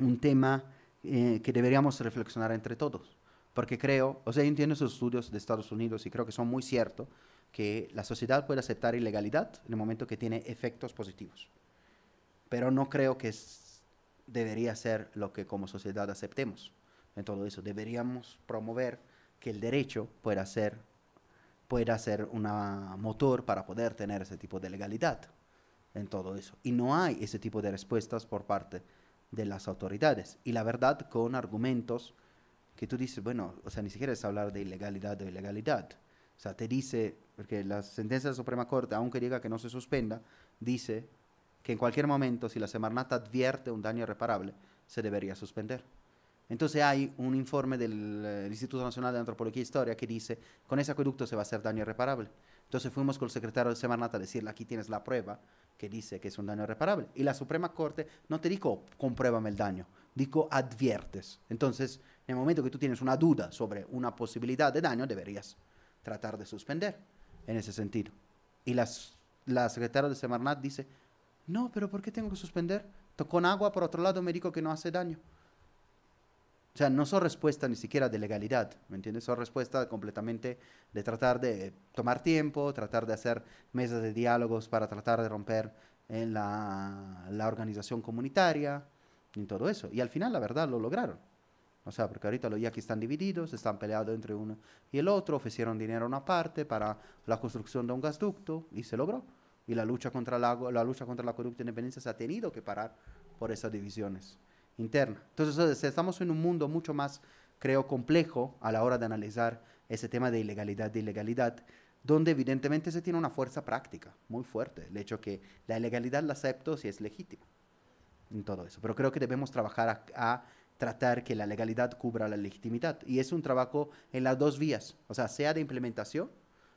un tema eh, que deberíamos reflexionar entre todos, porque creo, o sea, yo entiendo esos estudios de Estados Unidos y creo que son muy ciertos, que la sociedad puede aceptar ilegalidad en el momento que tiene efectos positivos. Pero no creo que es debería ser lo que como sociedad aceptemos. En todo eso, deberíamos promover que el derecho pueda ser, pueda ser un motor para poder tener ese tipo de legalidad en todo eso. Y no hay ese tipo de respuestas por parte de las autoridades. Y la verdad, con argumentos que tú dices, bueno, o sea, ni siquiera es hablar de ilegalidad o ilegalidad. O sea, te dice, porque la sentencia de la Suprema Corte, aunque diga que no se suspenda, dice que en cualquier momento, si la Semarnat advierte un daño irreparable, se debería suspender. Entonces hay un informe del, eh, Instituto Nacional de Antropología e Historia que dice, con ese acueducto se va a hacer daño irreparable. Entonces fuimos con el secretario de Semarnat a decirle, aquí tienes la prueba que dice que es un daño irreparable. Y la Suprema Corte no te dijo, compruébame el daño, dijo, adviertes. Entonces, en el momento que tú tienes una duda sobre una posibilidad de daño, deberías tratar de suspender en ese sentido. Y las, la secretaria de Semarnat dice, no, pero ¿por qué tengo que suspender? Con agua, por otro lado, me dijo que no hace daño. O sea, no son respuestas ni siquiera de legalidad, ¿me entiendes? Son respuestas completamente de tratar de tomar tiempo, tratar de hacer mesas de diálogos para tratar de romper en eh, la, organización comunitaria y todo eso. Y al final, la verdad, lo lograron. O sea, porque ahorita los que están divididos, están peleados entre uno y el otro, ofrecieron dinero a una parte para la construcción de un gasducto y se logró y la lucha contra la, la lucha contra la corrupta independencia se ha tenido que parar por esas divisiones internas. Entonces estamos en un mundo mucho más, creo, complejo a la hora de analizar ese tema de ilegalidad, de ilegalidad, donde evidentemente se tiene una fuerza práctica muy fuerte, el hecho que la ilegalidad la acepto si es legítima en todo eso, pero creo que debemos trabajar a, a tratar que la legalidad cubra la legitimidad y es un trabajo en las dos vías, o sea, sea de implementación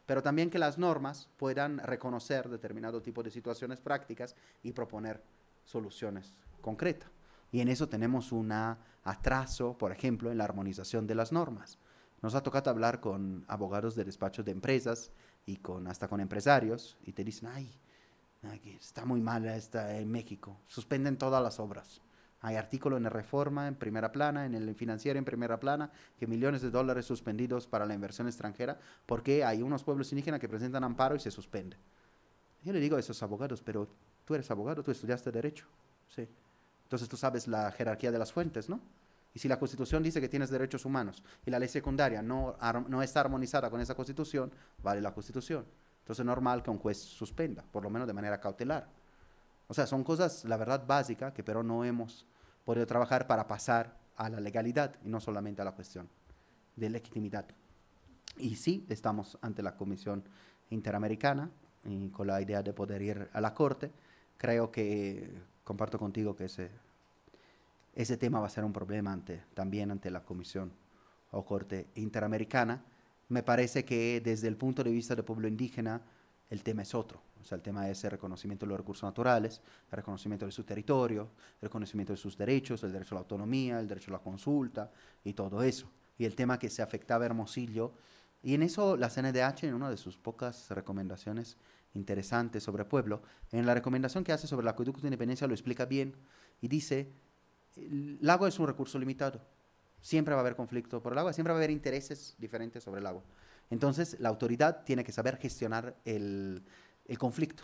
pero también que las normas puedan reconocer determinado tipo de situaciones prácticas y proponer soluciones concretas. Y en eso tenemos un atraso, por ejemplo, en la armonización de las normas. Nos ha tocado hablar con abogados de despachos de empresas y con, hasta con empresarios y te dicen, ay, está muy mal esta en México, suspenden todas las obras. Hay artículos en Reforma, en primera plana, en el financiero, en primera plana, que millones de dólares suspendidos para la inversión extranjera, porque hay unos pueblos indígenas que presentan amparo y se suspende. Yo le digo a esos abogados, pero tú eres abogado, tú estudiaste derecho. Sí. Entonces tú sabes la jerarquía de las fuentes, ¿no? Y si la Constitución dice que tienes derechos humanos y la ley secundaria no, no está armonizada con esa Constitución, vale la Constitución. Entonces es normal que un juez suspenda, por lo menos de manera cautelar. O sea, son cosas, la verdad, básicas que pero no hemos poder trabajar para pasar a la legalidad y no solamente a la cuestión de legitimidad. Y sí, estamos ante la Comisión Interamericana y eh, con la idea de poder ir a la Corte. Creo que comparto contigo que ese, ese tema va a ser un problema ante, también ante la Comisión o Corte Interamericana. Me parece que desde el punto de vista del pueblo indígena, el tema es otro. O sea, el tema es el reconocimiento de los recursos naturales, el reconocimiento de su territorio, el reconocimiento de sus derechos, el derecho a la autonomía, el derecho a la consulta y todo eso. Y el tema que se afectaba a Hermosillo. Y en eso la CNDH, en una de sus pocas recomendaciones interesantes sobre Pueblo, en la recomendación que hace sobre el acueducto de independencia lo explica bien y dice, el agua es un recurso limitado. Siempre va a haber conflicto por el agua, siempre va a haber intereses diferentes sobre el agua. Entonces, la autoridad tiene que saber gestionar el, conflicto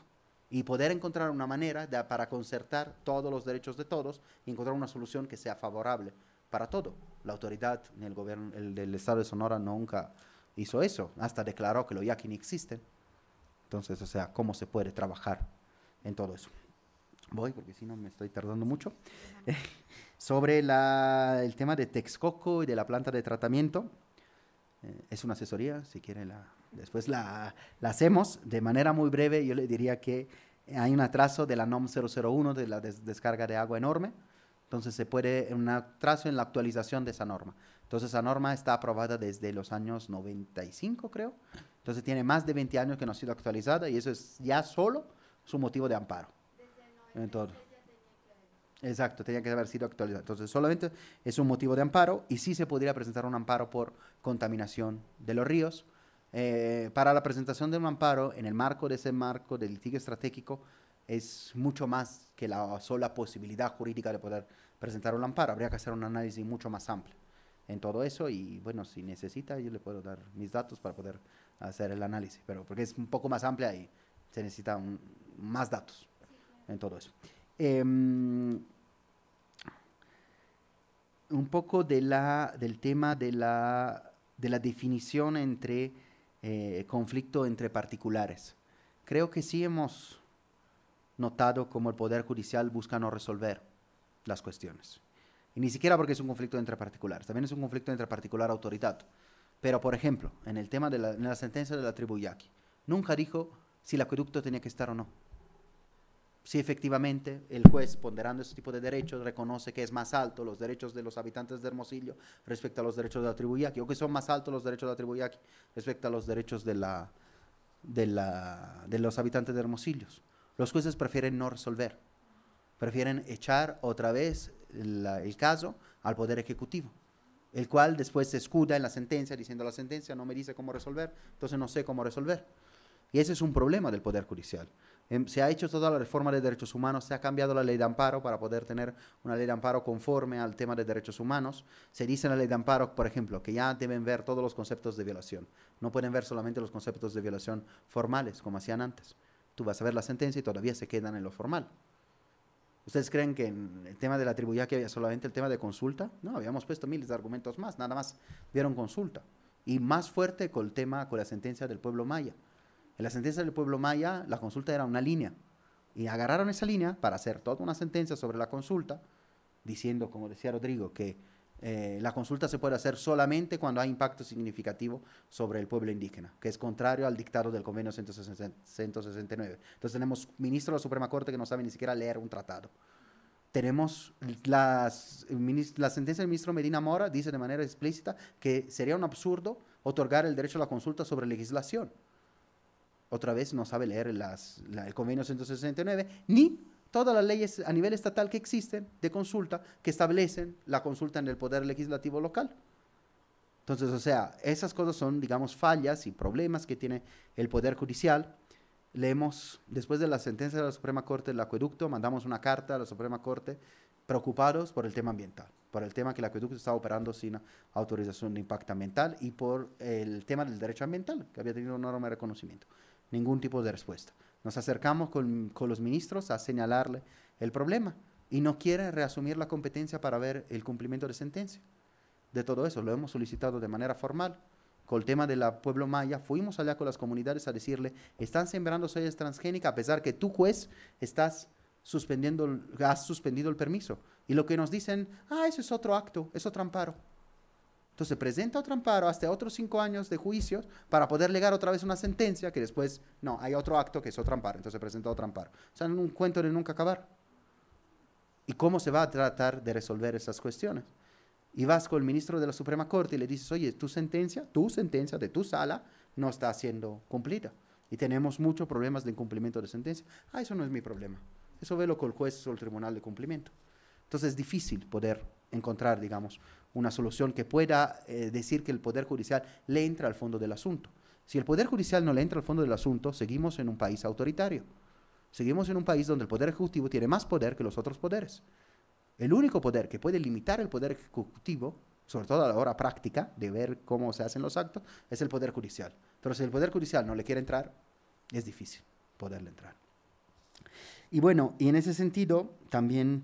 y poder encontrar una manera para concertar todos los derechos de todos y encontrar una solución que sea favorable para todo. La autoridad el gobierno del Estado de Sonora nunca hizo eso, hasta declaró que los yaqui ni existen. Entonces, o sea, ¿cómo se puede trabajar en todo eso? Voy, porque si no me estoy tardando mucho. sobre el tema de Texcoco y de la planta de tratamiento, eh, es una asesoría, si quiere la, después la, hacemos de manera muy breve. Yo le diría que hay un atraso de la NOM 001 de la descarga de agua enorme. Entonces se puede un atraso en la actualización de esa norma. Entonces esa norma está aprobada desde los años 95, creo. Entonces tiene más de 20 años que no ha sido actualizada y eso es ya solo su motivo de amparo. Entonces, Exacto, tenía que haber sido actualizado. Entonces, solamente es un motivo de amparo y sí se podría presentar un amparo por contaminación de los ríos. Eh, para la presentación de un amparo, en el marco de ese marco del litigio estratégico, es mucho más que la sola posibilidad jurídica de poder presentar un amparo. Habría que hacer un análisis mucho más amplio en todo eso y, bueno, si necesita, yo le puedo dar mis datos para poder hacer el análisis, pero porque es un poco más amplia y se necesitan más datos en todo eso. Em, un poco del tema de la, definición entre eh, conflicto entre particulares. Creo que sí hemos notado cómo el Poder Judicial busca no resolver las cuestiones. Y ni siquiera porque es un conflicto entre particulares, también es un conflicto entre particular autoridad. Pero, por ejemplo, en el tema de la, sentencia de la tribu Yaqui, nunca dijo si el acueducto tenía que estar o no si efectivamente, el juez, ponderando este tipo de derechos, reconoce que es más alto los derechos de los habitantes de Hermosillo respecto a los derechos de la tribu o que son más altos los derechos de la respecto a los derechos de, la, de, los habitantes de Hermosillo. Los jueces prefieren no resolver, prefieren echar otra vez el caso al Poder Ejecutivo, el cual después se escuda en la sentencia diciendo la sentencia no me dice cómo resolver, entonces no sé cómo resolver. Y ese es un problema del Poder Judicial. Em, se ha hecho toda la reforma de derechos humanos, se ha cambiado la ley de amparo para poder tener una ley de amparo conforme al tema de derechos humanos. Se dice en la ley de amparo, por ejemplo, que ya deben ver todos los conceptos de violación. No pueden ver solamente los conceptos de violación formales, como hacían antes. Tú vas a ver la sentencia y todavía se quedan en lo formal. ¿Ustedes creen que en el tema de la tribu que había solamente el tema de consulta? No, habíamos puesto miles de argumentos más, nada más vieron consulta. Y más fuerte con el tema, con la sentencia del pueblo maya en la sentencia del pueblo maya, la consulta era una línea. Y agarraron esa línea para hacer toda una sentencia sobre la consulta, diciendo, como decía Rodrigo, que eh, la consulta se puede hacer solamente cuando hay impacto significativo sobre el pueblo indígena, que es contrario al dictado del convenio 169. Entonces tenemos ministro de la Suprema Corte que no sabe ni siquiera leer un tratado. Tenemos las, la sentencia del ministro Medina Mora dice de manera explícita que sería un absurdo otorgar el derecho a la consulta sobre legislación otra vez no sabe leer el convenio 169, ni todas las leyes a nivel estatal que existen de consulta que establecen la consulta en el poder legislativo local. Entonces, o sea, esas cosas son, digamos, fallas y problemas que tiene el Poder Judicial. Leemos, después de la sentencia de la Suprema Corte del acueducto, mandamos una carta a la Suprema Corte preocupados por el tema ambiental, por el tema que el acueducto estaba operando sin autorización de impacto ambiental y por el tema del derecho ambiental, que había tenido un enorme reconocimiento ningún tipo de respuesta. Nos acercamos con, los ministros a señalarle el problema y no quiere reasumir la competencia para ver el cumplimiento de sentencia. De todo eso lo hemos solicitado de manera formal. Con el tema del pueblo maya, fuimos allá con las comunidades a decirle, están sembrando soya transgénica a pesar que tú juez estás suspendiendo, has suspendido el permiso. Y lo que nos dicen, ah, eso es otro acto, es otro amparo. Entonces presenta otro amparo hasta otros cinco años de juicios para poder llegar otra vez una sentencia que después, no, hay otro acto que es otro amparo, entonces presenta otro amparo. O sea, un cuento de nunca acabar. ¿Y cómo se va a tratar de resolver esas cuestiones? Y vas con el ministro de la Suprema Corte y le dices, oye, tu sentencia, tu sentencia de tu sala no está siendo cumplida. Y tenemos muchos problemas de incumplimiento de sentencia. Ah, eso no es mi problema. Eso lo con el juez o el tribunal de cumplimiento. Entonces es difícil poder encontrar, digamos, una solución que pueda eh, decir que el Poder Judicial le entra al fondo del asunto. Si el Poder Judicial no le entra al fondo del asunto, seguimos en un país autoritario. Seguimos en un país donde el Poder Ejecutivo tiene más poder que los otros poderes. El único poder que puede limitar el Poder Ejecutivo, sobre todo a la hora práctica de ver cómo se hacen los actos, es el Poder Judicial. Pero si el Poder Judicial no le quiere entrar, es difícil poderle entrar. Y bueno, y en ese sentido, también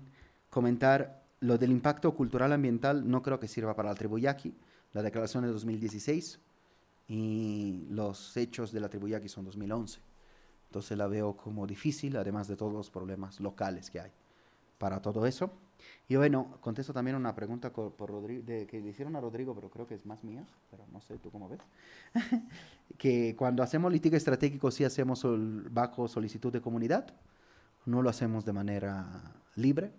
comentar lo del impacto cultural ambiental no creo que sirva para tribu Tribuyaki, la declaración de 2016 y los hechos de la Tribuyaki son 2011. Entonces la veo como difícil, además de todos los problemas locales que hay para todo eso. Y bueno, contesto también una pregunta por que le hicieron a Rodrigo, pero creo que es más mía, pero no sé, ¿tú cómo ves? que cuando hacemos litigio estratégico sí hacemos bajo solicitud de comunidad, no lo hacemos de manera libre,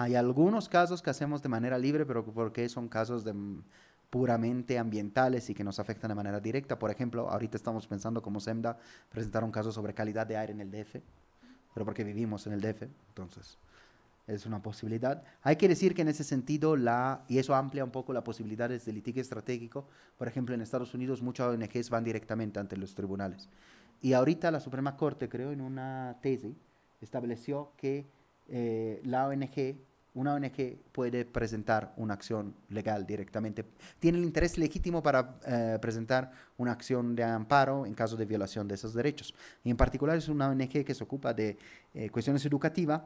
hay algunos casos que hacemos de manera libre, pero porque son casos de, mm, puramente ambientales y que nos afectan de manera directa. Por ejemplo, ahorita estamos pensando como SEMDA presentar un caso sobre calidad de aire en el DF, pero porque vivimos en el DF, entonces es una posibilidad. Hay que decir que en ese sentido, la, y eso amplia un poco las posibilidades de litigio estratégico, por ejemplo, en Estados Unidos muchas ONGs van directamente ante los tribunales. Y ahorita la Suprema Corte, creo, en una tesis, estableció que eh, la ONG una ONG puede presentar una acción legal directamente. Tiene el interés legítimo para eh, presentar una acción de amparo en caso de violación de esos derechos. Y en particular es una ONG que se ocupa de eh, cuestiones educativas,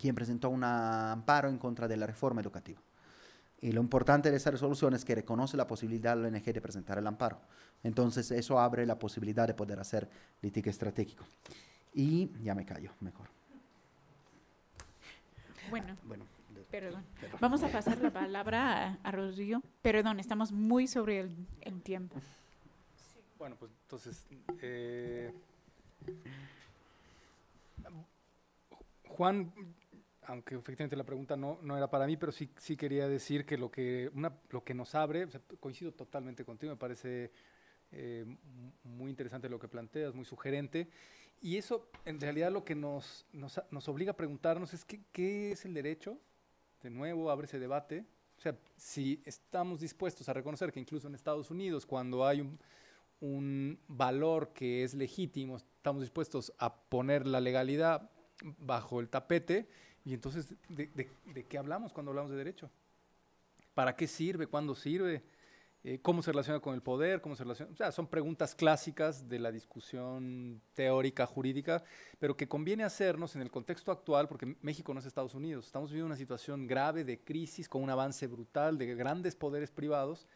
quien presentó un amparo en contra de la reforma educativa. Y lo importante de esa resolución es que reconoce la posibilidad de la ONG de presentar el amparo. Entonces eso abre la posibilidad de poder hacer litigio estratégico. Y ya me callo, mejor. Bueno. Perdón. Vamos a pasar la palabra a, Rodrigo. Perdón, estamos muy sobre el, tiempo. Sí. Bueno, pues entonces, eh, Juan, aunque efectivamente la pregunta no, era para mí, pero sí, sí quería decir que lo que, una, lo que nos abre, coincido totalmente contigo, me parece eh, muy interesante lo que planteas, muy sugerente. Y eso, en realidad, lo que nos, nos, nos obliga a preguntarnos es qué es el derecho. De nuevo, abre ese debate. O sea, si estamos dispuestos a reconocer que incluso en Estados Unidos, cuando hay un, un valor que es legítimo, estamos dispuestos a poner la legalidad bajo el tapete. Y entonces, ¿de, de qué hablamos cuando hablamos de derecho? ¿Para qué sirve? ¿Cuándo sirve? Eh, cómo se relaciona con el poder, cómo se relaciona, sea, son preguntas clásicas de la discusión teórica jurídica, pero que conviene hacernos en el contexto actual, porque México no es Estados Unidos, estamos viviendo una situación grave de crisis con un avance brutal de grandes poderes privados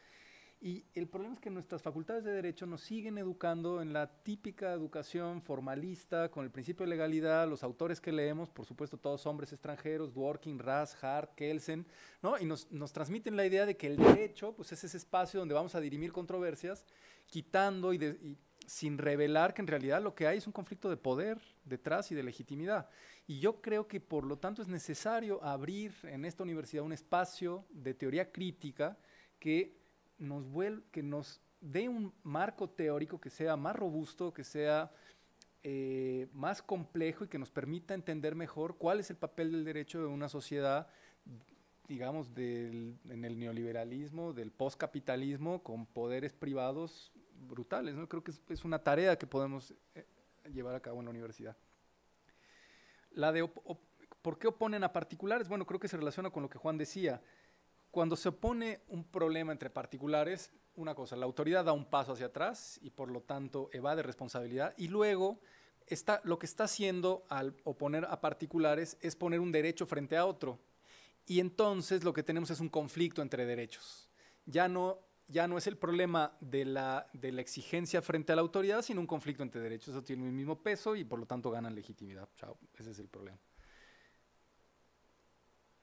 y el problema es que nuestras facultades de derecho nos siguen educando en la típica educación formalista, con el principio de legalidad, los autores que leemos, por supuesto todos hombres extranjeros, Dworkin, Ras, Hart, Kelsen, ¿no? Y nos, nos transmiten la idea de que el derecho pues, es ese espacio donde vamos a dirimir controversias, quitando y sin revelar que en realidad lo que hay es un conflicto de poder detrás y de legitimidad. Y yo creo que por lo tanto es necesario abrir en esta universidad un espacio de teoría crítica que nos que nos dé un marco teórico que sea más robusto, que sea eh, más complejo y que nos permita entender mejor cuál es el papel del derecho de una sociedad, digamos, en el neoliberalismo, del postcapitalismo, con poderes privados brutales. ¿no? Creo que es, una tarea que podemos eh, llevar a cabo en la universidad. La de ¿Por qué oponen a particulares? Bueno, creo que se relaciona con lo que Juan decía. Cuando se opone un problema entre particulares, una cosa, la autoridad da un paso hacia atrás y por lo tanto evade responsabilidad y luego está, lo que está haciendo al oponer a particulares es poner un derecho frente a otro. Y entonces lo que tenemos es un conflicto entre derechos. Ya no, ya no es el problema de la, de la exigencia frente a la autoridad, sino un conflicto entre derechos. Eso tiene el mismo peso y por lo tanto ganan legitimidad. Chao, ese es el problema.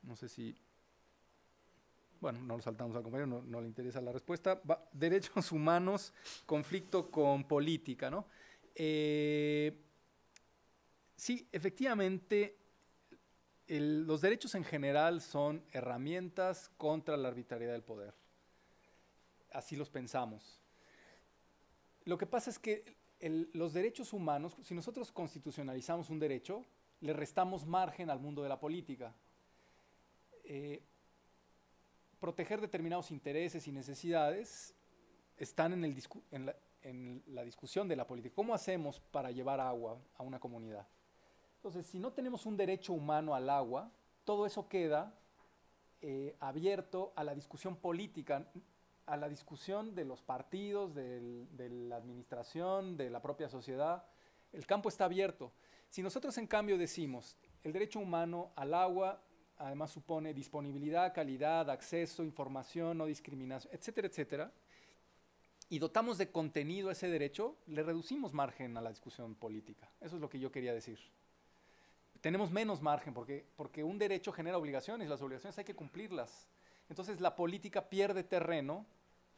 No sé si bueno, no lo saltamos al compañero, no, le interesa la respuesta. derechos humanos, conflicto con política, ¿no? Eh, sí, efectivamente, los derechos en general son herramientas contra la arbitrariedad del poder. Así los pensamos. Lo que pasa es que los derechos humanos, si nosotros constitucionalizamos un derecho, le restamos margen al mundo de la política. Eh, proteger determinados intereses y necesidades están en, la, discusión de la política. ¿Cómo hacemos para llevar agua a una comunidad? Entonces, si no tenemos un derecho humano al agua, todo eso queda eh, abierto a la discusión política, a la discusión de los partidos, de la administración, de la propia sociedad. El campo está abierto. Si nosotros en cambio decimos el derecho humano al agua además supone disponibilidad, calidad, acceso, información, no discriminación, etcétera, etcétera, y dotamos de contenido a ese derecho, le reducimos margen a la discusión política. Eso es lo que yo quería decir. Tenemos menos margen porque, porque un derecho genera obligaciones, las obligaciones hay que cumplirlas. Entonces la política pierde terreno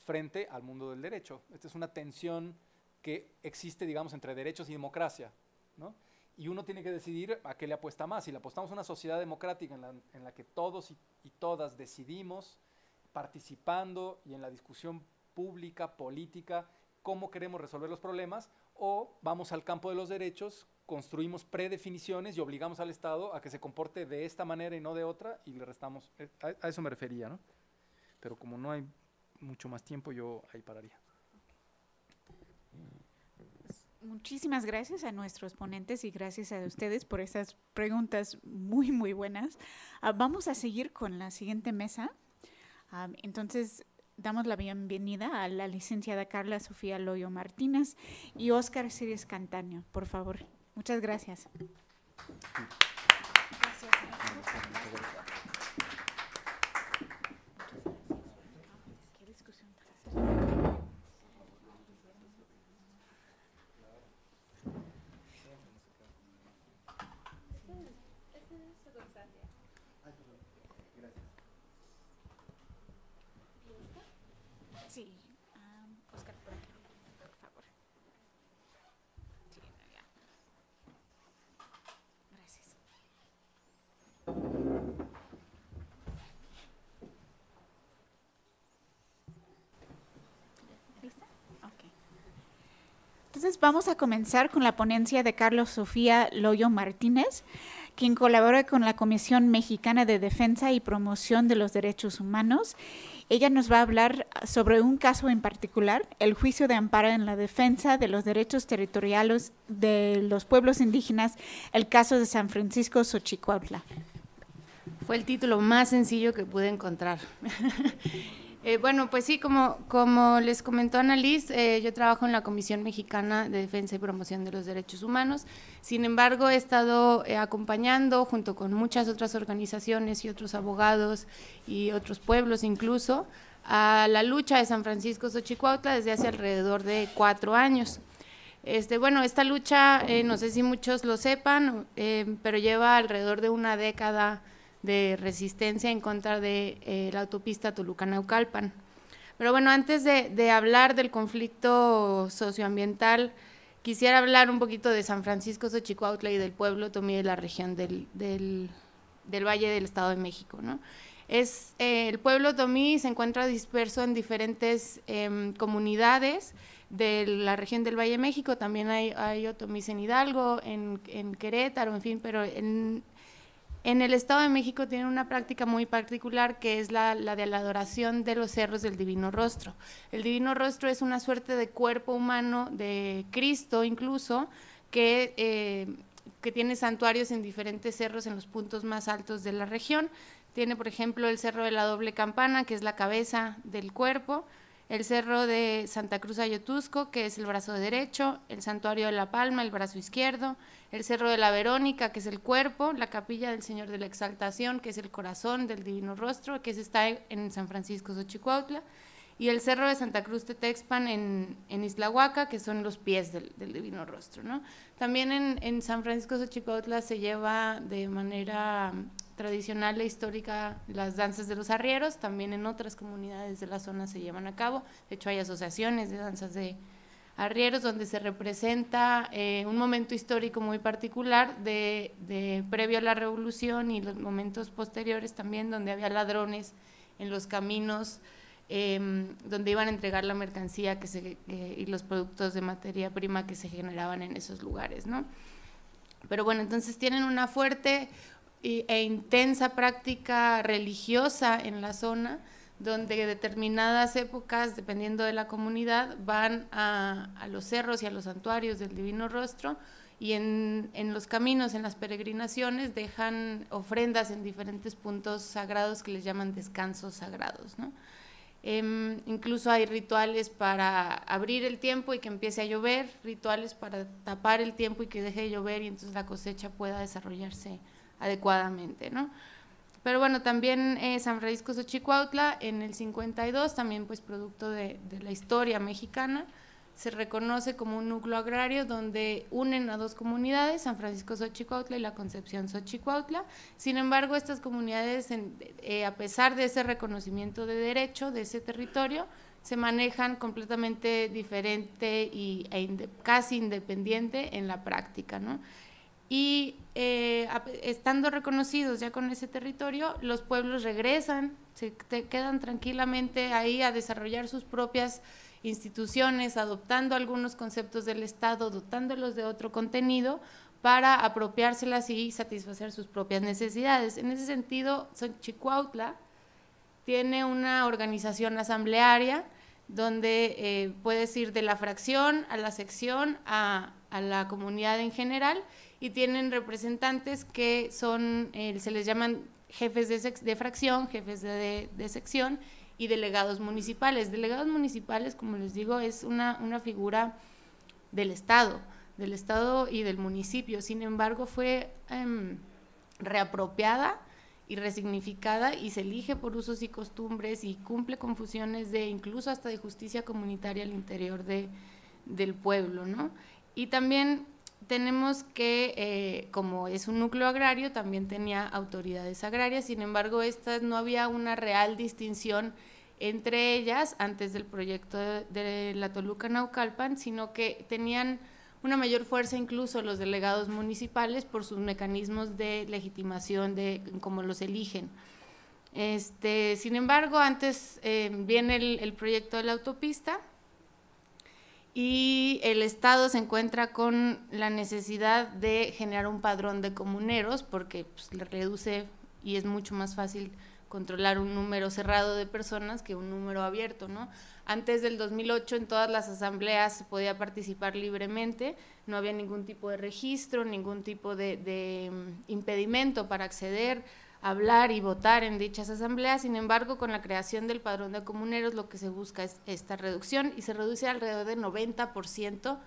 frente al mundo del derecho. Esta es una tensión que existe, digamos, entre derechos y democracia. ¿no? y uno tiene que decidir a qué le apuesta más. Si le apostamos a una sociedad democrática en la, la que todos y, todas decidimos, participando y en la discusión pública, política, cómo queremos resolver los problemas, o vamos al campo de los derechos, construimos predefiniciones y obligamos al Estado a que se comporte de esta manera y no de otra, y le restamos. Eh, a, a eso me refería, ¿no? Pero como no hay mucho más tiempo, yo ahí pararía. Muchísimas gracias a nuestros ponentes y gracias a ustedes por estas preguntas muy, muy buenas. Ah, vamos a seguir con la siguiente mesa. Ah, entonces, damos la bienvenida a la licenciada Carla Sofía Loyo Martínez y Óscar Cires Cantaño, por favor. Muchas gracias. vamos a comenzar con la ponencia de Carlos Sofía Loyo Martínez, quien colabora con la Comisión Mexicana de Defensa y Promoción de los Derechos Humanos. Ella nos va a hablar sobre un caso en particular, el juicio de amparo en la defensa de los derechos territoriales de los pueblos indígenas, el caso de San Francisco Xochicuautla. Fue el título más sencillo que pude encontrar. Eh, bueno, pues sí, como, les comentó Annalise, eh, yo trabajo en la Comisión Mexicana de Defensa y Promoción de los Derechos Humanos. Sin embargo, he estado eh, acompañando junto con muchas otras organizaciones y otros abogados y otros pueblos incluso a la lucha de San Francisco Xochicuautla desde hace alrededor de cuatro años. Este, bueno, esta lucha, no sé si muchos lo sepan, pero lleva alrededor de una década de resistencia en contra de eh, la autopista Toluca-Naucalpan. Pero bueno, antes de, hablar del conflicto socioambiental, quisiera hablar un poquito de San Francisco Xochicuautla y del pueblo Tomí de la región del, del, Valle del Estado de México. ¿no? Es, eh, el pueblo Tomí se encuentra disperso en diferentes em, comunidades de la región del Valle de México, también hay, hay otomís en Hidalgo, en, en Querétaro, en fin, pero en, en el Estado de México tienen una práctica muy particular que es la, de la adoración de los cerros del Divino Rostro. El Divino Rostro es una suerte de cuerpo humano de Cristo incluso que, eh, que tiene santuarios en diferentes cerros en los puntos más altos de la región. Tiene, por ejemplo, el Cerro de la Doble Campana, que es la cabeza del cuerpo, el Cerro de Santa Cruz Ayotusco, que es el brazo derecho, el Santuario de la Palma, el brazo izquierdo, el Cerro de la Verónica, que es el cuerpo, la Capilla del Señor de la Exaltación, que es el corazón del Divino Rostro, que está en San Francisco de Xochicuautla, y el Cerro de Santa Cruz de Texpan, en Isla Huaca, que son los pies del, Divino Rostro. ¿no? También en, San Francisco Xochicuautla se lleva de manera tradicional e histórica las danzas de los arrieros, también en otras comunidades de la zona se llevan a cabo, de hecho hay asociaciones de danzas de arrieros, donde se representa eh, un momento histórico muy particular de, previo a la revolución y los momentos posteriores también, donde había ladrones en los caminos, em, donde iban a entregar la mercancía y los productos de materia prima que se generaban en esos lugares, Pero bueno, entonces tienen una fuerte e intensa práctica religiosa en la zona, donde determinadas épocas, dependiendo de la comunidad, van a, los cerros y a los santuarios del Divino Rostro y en, los caminos, en las peregrinaciones, dejan ofrendas en diferentes puntos sagrados que les llaman descansos sagrados. ¿no? Em, incluso hay rituales para abrir el tiempo y que empiece a llover, rituales para tapar el tiempo y que deje de llover y entonces la cosecha pueda desarrollarse adecuadamente. ¿no? Pero bueno, también eh, San Francisco Xochicuautla en el 52, también pues producto de, la historia mexicana, se reconoce como un núcleo agrario donde unen a dos comunidades, San Francisco Xochicuautla y la Concepción Xochicuautla. Sin embargo, estas comunidades, eh, a pesar de ese reconocimiento de derecho de ese territorio, se manejan completamente diferente y, e casi independiente en la práctica, ¿no? Y eh, estando reconocidos ya con ese territorio, los pueblos regresan, se quedan tranquilamente ahí a desarrollar sus propias instituciones, adoptando algunos conceptos del Estado, dotándolos de otro contenido para apropiárselas y satisfacer sus propias necesidades. En ese sentido, Chicuautla tiene una organización asamblearia donde eh, puedes ir de la fracción a la sección a la comunidad en general y tienen representantes que son, eh, se les llaman jefes de, de fracción, jefes de, sección y delegados municipales. Delegados municipales, como les digo, es una, una figura del Estado, del Estado y del municipio. Sin embargo, fue em, reapropiada y resignificada y se elige por usos y costumbres y cumple con de incluso hasta de justicia comunitaria al interior de, del pueblo, Y también tenemos que, eh, como es un núcleo agrario, también tenía autoridades agrarias, sin embargo, estas no había una real distinción entre ellas antes del proyecto de, la Toluca Naucalpan, sino que tenían una mayor fuerza incluso los delegados municipales por sus mecanismos de legitimación de cómo los eligen. Este, sin embargo, antes eh, viene el proyecto de la autopista, y el Estado se encuentra con la necesidad de generar un padrón de comuneros porque pues, reduce y es mucho más fácil controlar un número cerrado de personas que un número abierto, ¿no? Antes del 2008 en todas las asambleas se podía participar libremente, no había ningún tipo de registro, ningún tipo de mm, impedimento para acceder hablar y votar en dichas asambleas. Sin embargo, con la creación del padrón de comuneros lo que se busca es esta reducción y se reduce alrededor del 90%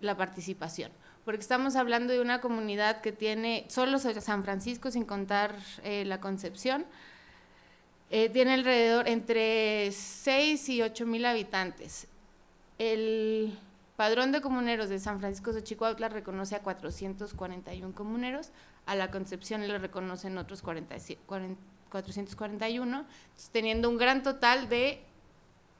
la participación. Porque estamos hablando de una comunidad que tiene, solo San Francisco, sin contar eh, la Concepción, eh, tiene alrededor entre 6 y 8 mil habitantes. El padrón de comuneros de San Francisco de Xochicuautla reconoce a 441 comuneros, a la Concepción le reconocen otros 441, teniendo un gran total de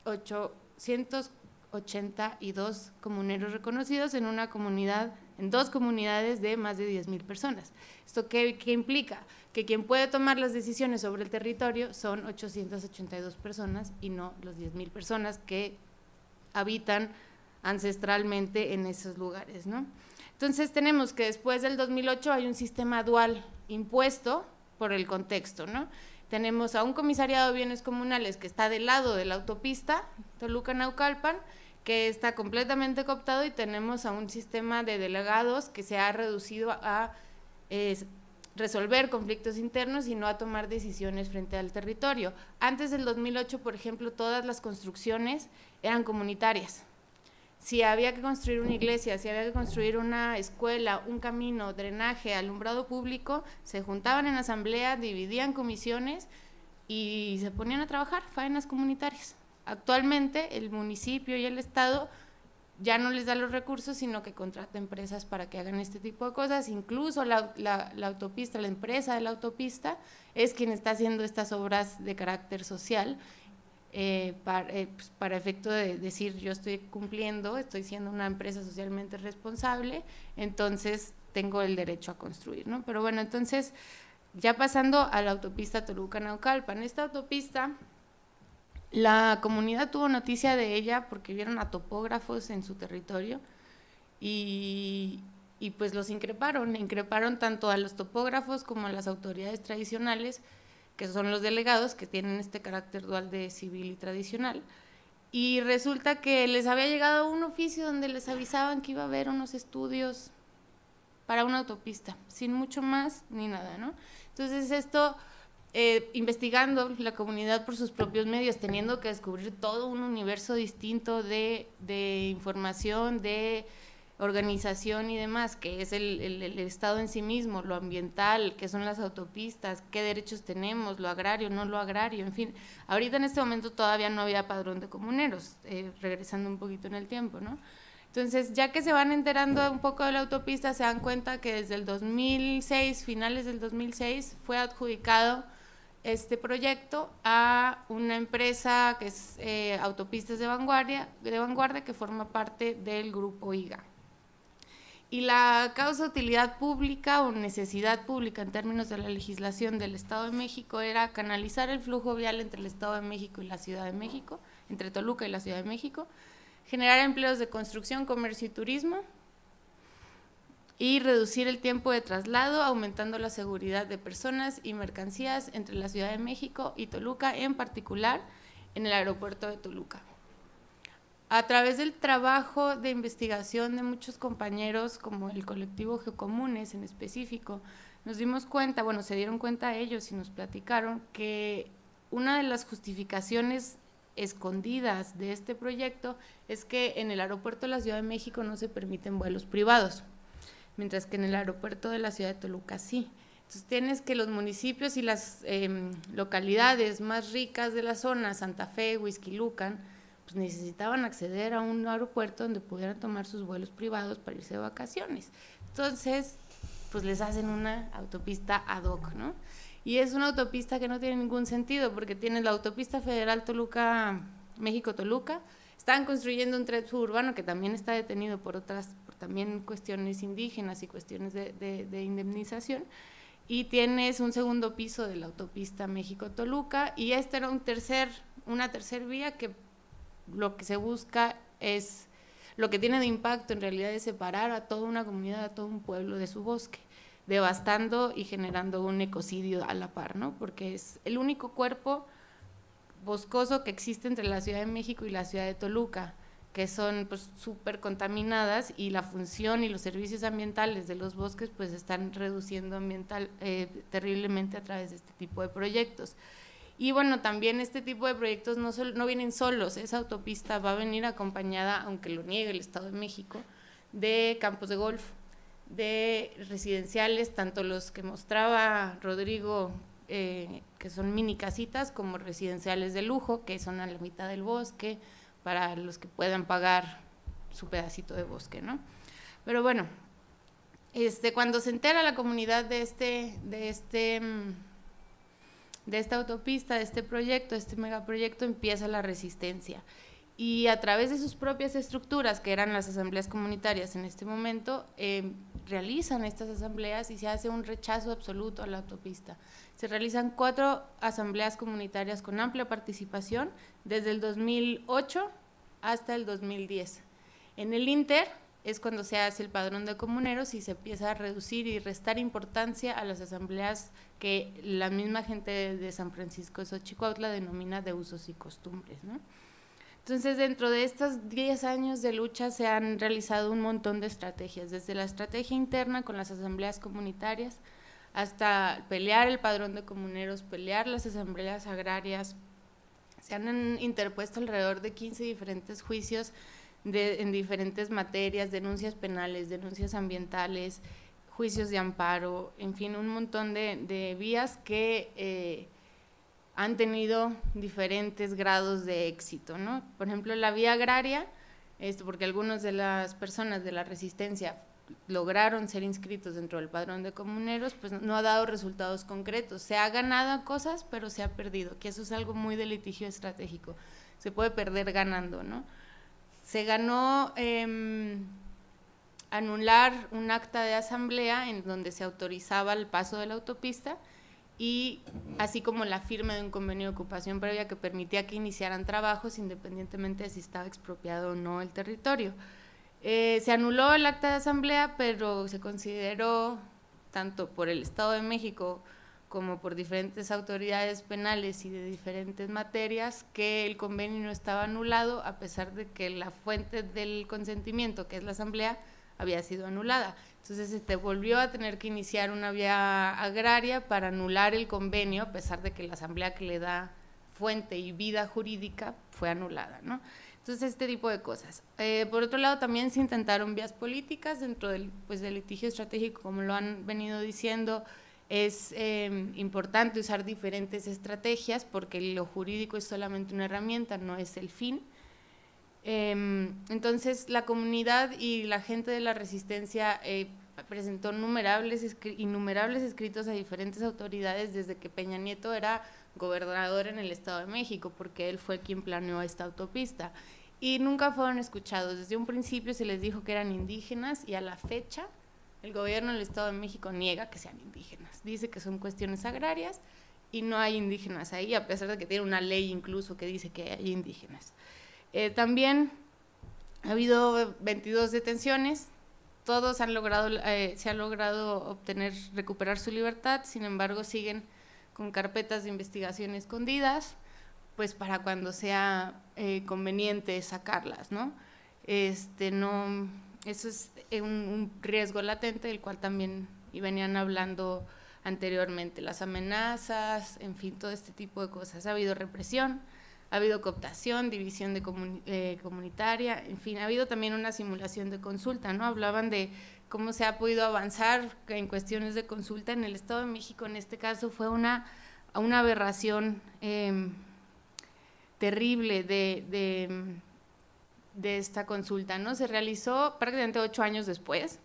882 comuneros reconocidos en una comunidad en dos comunidades de más de 10.000 personas. ¿Esto qué, implica? Que quien puede tomar las decisiones sobre el territorio son 882 personas y no los 10.000 personas que habitan ancestralmente en esos lugares, ¿no? Entonces tenemos que después del 2008 hay un sistema dual impuesto por el contexto, ¿no? Tenemos a un comisariado de bienes comunales que está del lado de la autopista Toluca-Naucalpan, que está completamente cooptado y tenemos a un sistema de delegados que se ha reducido a resolver conflictos internos y no a tomar decisiones frente al territorio. Antes del 2008, por ejemplo, todas las construcciones eran comunitarias si había que construir una iglesia, si había que construir una escuela, un camino, drenaje, alumbrado público, se juntaban en asamblea, dividían comisiones y se ponían a trabajar faenas comunitarias. Actualmente el municipio y el Estado ya no les da los recursos, sino que contrata empresas para que hagan este tipo de cosas. Incluso la, la autopista, la empresa de la autopista es quien está haciendo estas obras de carácter social eh, eh, pues, para, efecto de decir yo estoy cumpliendo, estoy siendo una empresa socialmente responsable, entonces tengo el derecho a construir, Pero bueno, entonces ya pasando a la autopista toluca en esta autopista la comunidad tuvo noticia de ella porque vieron a topógrafos en su territorio y, pues los increparon, increparon tanto a los topógrafos como a las autoridades tradicionales que son los delegados, que tienen este carácter dual de civil y tradicional. Y resulta que les había llegado un oficio donde les avisaban que iba a haber unos estudios para una autopista, sin mucho más ni nada, ¿no? Entonces esto, eh, investigando la comunidad por sus propios medios, teniendo que descubrir todo un universo distinto de información, de organización y demás, que es el, Estado en sí mismo, lo ambiental, qué son las autopistas, qué derechos tenemos, lo agrario, no lo agrario, en fin. Ahorita en este momento todavía no había padrón de comuneros, eh, regresando un poquito en el tiempo, ¿no? Entonces, ya que se van enterando un poco de la autopista, se dan cuenta que desde el 2006, finales del 2006, fue adjudicado este proyecto a una empresa que es eh, Autopistas de Vanguardia, de Vanguardia, que forma parte del grupo IGA y la causa utilidad pública o necesidad pública en términos de la legislación del Estado de México era canalizar el flujo vial entre el Estado de México y la Ciudad de México, entre Toluca y la Ciudad de México, generar empleos de construcción, comercio y turismo y reducir el tiempo de traslado aumentando la seguridad de personas y mercancías entre la Ciudad de México y Toluca, en particular en el aeropuerto de Toluca a través del trabajo de investigación de muchos compañeros, como el colectivo Geocomunes en específico, nos dimos cuenta, bueno, se dieron cuenta ellos y nos platicaron que una de las justificaciones escondidas de este proyecto es que en el aeropuerto de la Ciudad de México no se permiten vuelos privados, mientras que en el aeropuerto de la Ciudad de Toluca sí. Entonces tienes que los municipios y las em, localidades más ricas de la zona, Santa Fe, Huizquilucan, pues necesitaban acceder a un aeropuerto donde pudieran tomar sus vuelos privados para irse de vacaciones. Entonces, pues les hacen una autopista ad hoc, ¿no? Y es una autopista que no tiene ningún sentido porque tienes la autopista federal Toluca, México-Toluca, están construyendo un tren suburbano que también está detenido por otras, por también cuestiones indígenas y cuestiones de, indemnización y tienes un segundo piso de la autopista México-Toluca y esta era un tercer, una tercer vía que lo que se busca es, lo que tiene de impacto en realidad es separar a toda una comunidad, a todo un pueblo de su bosque, devastando y generando un ecocidio a la par, ¿no? Porque es el único cuerpo boscoso que existe entre la Ciudad de México y la Ciudad de Toluca, que son súper pues, contaminadas y la función y los servicios ambientales de los bosques pues están reduciendo ambiental eh, terriblemente a través de este tipo de proyectos. Y bueno, también este tipo de proyectos no, no vienen solos, esa autopista va a venir acompañada, aunque lo niegue el Estado de México, de campos de golf, de residenciales, tanto los que mostraba Rodrigo, eh, que son mini casitas, como residenciales de lujo, que son a la mitad del bosque, para los que puedan pagar su pedacito de bosque, ¿no? Pero bueno, este, cuando se entera la comunidad de este, de este mm, de esta autopista, de este proyecto, de este megaproyecto, empieza la resistencia. Y a través de sus propias estructuras, que eran las asambleas comunitarias en este momento, eh, realizan estas asambleas y se hace un rechazo absoluto a la autopista. Se realizan cuatro asambleas comunitarias con amplia participación desde el 2008 hasta el 2010. En el Inter, es cuando se hace el padrón de comuneros y se empieza a reducir y restar importancia a las asambleas que la misma gente de San Francisco de Xochicuautla denomina de usos y costumbres. Entonces, dentro de estos 10 años de lucha se han realizado un montón de estrategias, desde la estrategia interna con las asambleas comunitarias hasta pelear el padrón de comuneros, pelear las asambleas agrarias. Se han interpuesto alrededor de 15 diferentes juicios de, en diferentes materias, denuncias penales, denuncias ambientales, juicios de amparo, en fin, un montón de, vías que eh, han tenido diferentes grados de éxito, ¿no? Por ejemplo, la vía agraria, esto porque algunas de las personas de la resistencia lograron ser inscritos dentro del padrón de comuneros, pues no ha dado resultados concretos. Se ha ganado cosas, pero se ha perdido, que eso es algo muy de litigio estratégico. Se puede perder ganando, ¿no? se ganó em, anular un acta de asamblea en donde se autorizaba el paso de la autopista y así como la firma de un convenio de ocupación previa que permitía que iniciaran trabajos independientemente de si estaba expropiado o no el territorio. Eh, se anuló el acta de asamblea, pero se consideró, tanto por el Estado de México como por diferentes autoridades penales y de diferentes materias, que el convenio no estaba anulado a pesar de que la fuente del consentimiento, que es la asamblea, había sido anulada. Entonces este, volvió a tener que iniciar una vía agraria para anular el convenio, a pesar de que la asamblea que le da fuente y vida jurídica fue anulada. ¿no? Entonces este tipo de cosas. Eh, por otro lado, también se intentaron vías políticas dentro del, pues, del litigio estratégico, como lo han venido diciendo es em, importante usar diferentes estrategias porque lo jurídico es solamente una herramienta, no es el fin. Em, entonces, la comunidad y la gente de la resistencia eh, presentó innumerables, innumerables escritos a diferentes autoridades desde que Peña Nieto era gobernador en el Estado de México, porque él fue quien planeó esta autopista. Y nunca fueron escuchados. Desde un principio se les dijo que eran indígenas y a la fecha el gobierno del Estado de México niega que sean indígenas. Dice que son cuestiones agrarias y no hay indígenas ahí, a pesar de que tiene una ley incluso que dice que hay indígenas. Eh, también ha habido 22 detenciones, todos eh, se han logrado obtener, recuperar su libertad, sin embargo siguen con carpetas de investigación escondidas, pues para cuando sea eh, conveniente sacarlas, ¿no? Este, no, eso es eh, un, riesgo latente del cual también y venían hablando anteriormente, las amenazas, en fin, todo este tipo de cosas. Ha habido represión, ha habido cooptación, división de eh, comunitaria, en fin, ha habido también una simulación de consulta, ¿no? Hablaban de cómo se ha podido avanzar en cuestiones de consulta en el Estado de México, en este caso fue una, una aberración em, terrible de de esta consulta, ¿no? Se realizó prácticamente ocho años después,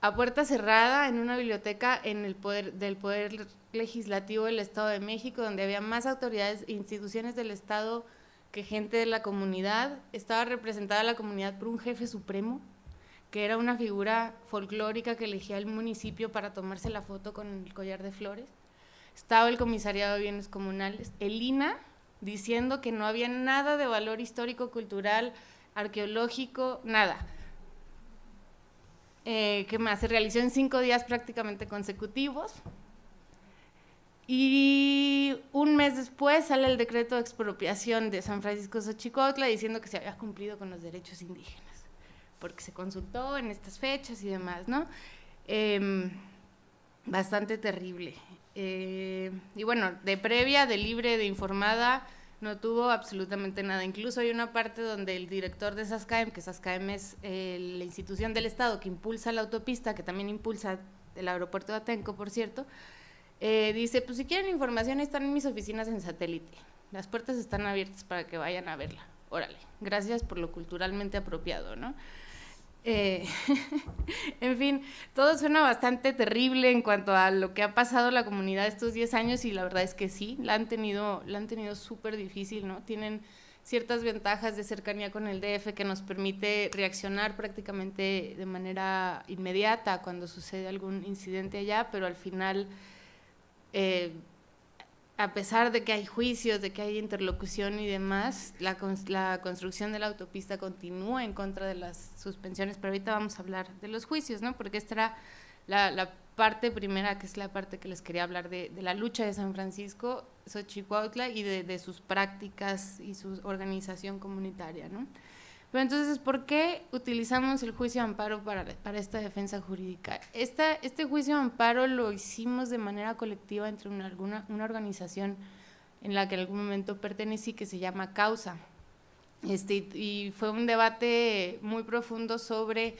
a puerta cerrada, en una biblioteca en el poder, del Poder Legislativo del Estado de México, donde había más autoridades e instituciones del Estado que gente de la comunidad. Estaba representada la comunidad por un jefe supremo, que era una figura folclórica que elegía el municipio para tomarse la foto con el collar de flores. Estaba el Comisariado de Bienes Comunales, el INAH, diciendo que no había nada de valor histórico, cultural, arqueológico, nada. Eh, que más? Se realizó en cinco días prácticamente consecutivos. Y un mes después sale el decreto de expropiación de San Francisco de Xochicotla diciendo que se había cumplido con los derechos indígenas, porque se consultó en estas fechas y demás, ¿no? Em, bastante terrible. Eh, y bueno, de previa, de libre, de informada, no tuvo absolutamente nada. Incluso hay una parte donde el director de SASCAEM, que SASCAEM es eh, la institución del Estado que impulsa la autopista, que también impulsa el aeropuerto de Atenco, por cierto, eh, dice, pues si quieren información, están en mis oficinas en satélite. Las puertas están abiertas para que vayan a verla. Órale, gracias por lo culturalmente apropiado, ¿no? Eh, en fin, todo suena bastante terrible en cuanto a lo que ha pasado la comunidad estos 10 años y la verdad es que sí, la han tenido, tenido súper difícil, ¿no? Tienen ciertas ventajas de cercanía con el DF que nos permite reaccionar prácticamente de manera inmediata cuando sucede algún incidente allá, pero al final... Eh, a pesar de que hay juicios, de que hay interlocución y demás, la, construcción de la autopista continúa en contra de las suspensiones, pero ahorita vamos a hablar de los juicios, ¿no? Porque esta era la, parte primera, que es la parte que les quería hablar de, la lucha de San Francisco, Xochicuautla, y de, sus prácticas y su organización comunitaria, ¿no? entonces, ¿por qué utilizamos el juicio de amparo para, para esta defensa jurídica? este juicio de amparo lo hicimos de manera colectiva entre una, alguna, una organización en la que en algún momento pertenecí que se llama Causa. Este, y fue un debate muy profundo sobre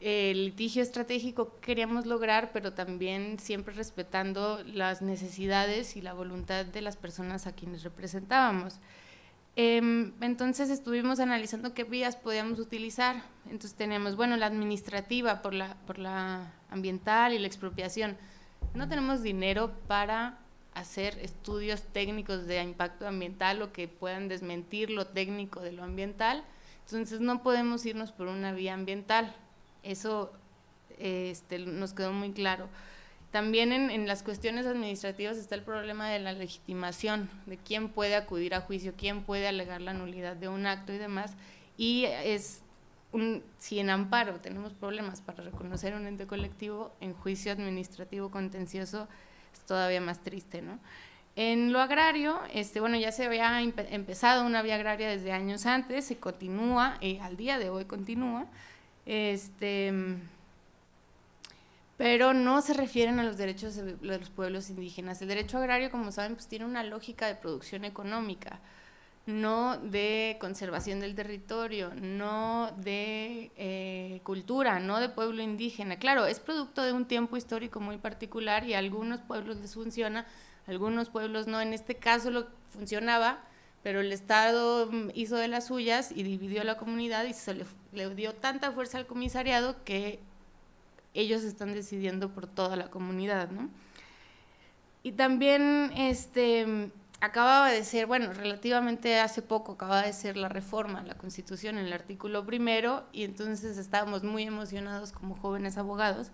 el litigio estratégico que queríamos lograr, pero también siempre respetando las necesidades y la voluntad de las personas a quienes representábamos. Em, entonces estuvimos analizando qué vías podíamos utilizar. Entonces teníamos, bueno, la administrativa por la, por la ambiental y la expropiación. No tenemos dinero para hacer estudios técnicos de impacto ambiental o que puedan desmentir lo técnico de lo ambiental. Entonces no podemos irnos por una vía ambiental. Eso este, nos quedó muy claro. También en, las cuestiones administrativas está el problema de la legitimación, de quién puede acudir a juicio, quién puede alegar la nulidad de un acto y demás. Y es, un, si en amparo tenemos problemas para reconocer un ente colectivo, en juicio administrativo contencioso es todavía más triste, ¿no? En lo agrario, este, bueno, ya se había empezado una vía agraria desde años antes, se continúa, y eh, al día de hoy continúa, este pero no se refieren a los derechos de los pueblos indígenas. El derecho agrario, como saben, pues tiene una lógica de producción económica, no de conservación del territorio, no de eh, cultura, no de pueblo indígena. Claro, es producto de un tiempo histórico muy particular y a algunos pueblos les funciona, a algunos pueblos no. En este caso lo funcionaba, pero el Estado mm, hizo de las suyas y dividió la comunidad y se le dio tanta fuerza al comisariado que ellos están decidiendo por toda la comunidad, Y también, este, acababa de ser, bueno, relativamente hace poco acababa de ser la reforma, la constitución, en el artículo primero, y entonces estábamos muy emocionados como jóvenes abogados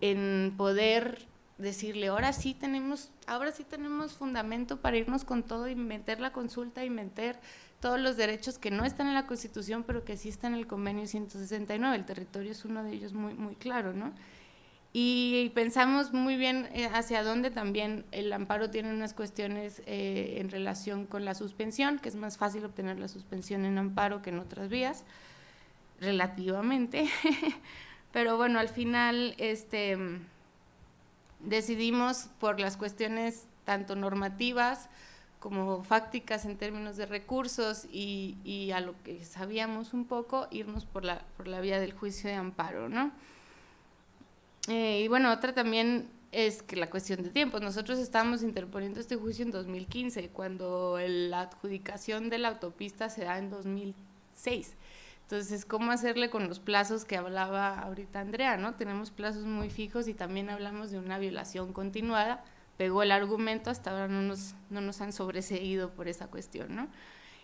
en poder decirle, ahora sí tenemos, ahora sí tenemos fundamento para irnos con todo y meter la consulta y meter todos los derechos que no están en la Constitución, pero que sí están en el Convenio 169. El territorio es uno de ellos muy, muy claro, ¿no? Y pensamos muy bien eh, hacia dónde también el amparo tiene unas cuestiones eh, en relación con la suspensión, que es más fácil obtener la suspensión en amparo que en otras vías, relativamente. Pero bueno, al final este, decidimos por las cuestiones tanto normativas, como fácticas en términos de recursos y, a lo que sabíamos un poco, irnos por la, por la vía del juicio de amparo, ¿no? Eh, y bueno, otra también es que la cuestión de tiempo. Nosotros estábamos interponiendo este juicio en 2015, cuando la adjudicación de la autopista se da en 2006. Entonces, ¿cómo hacerle con los plazos que hablaba ahorita Andrea? ¿no? Tenemos plazos muy fijos y también hablamos de una violación continuada pegó el argumento, hasta ahora no nos, no nos han sobreseído por esa cuestión, ¿no?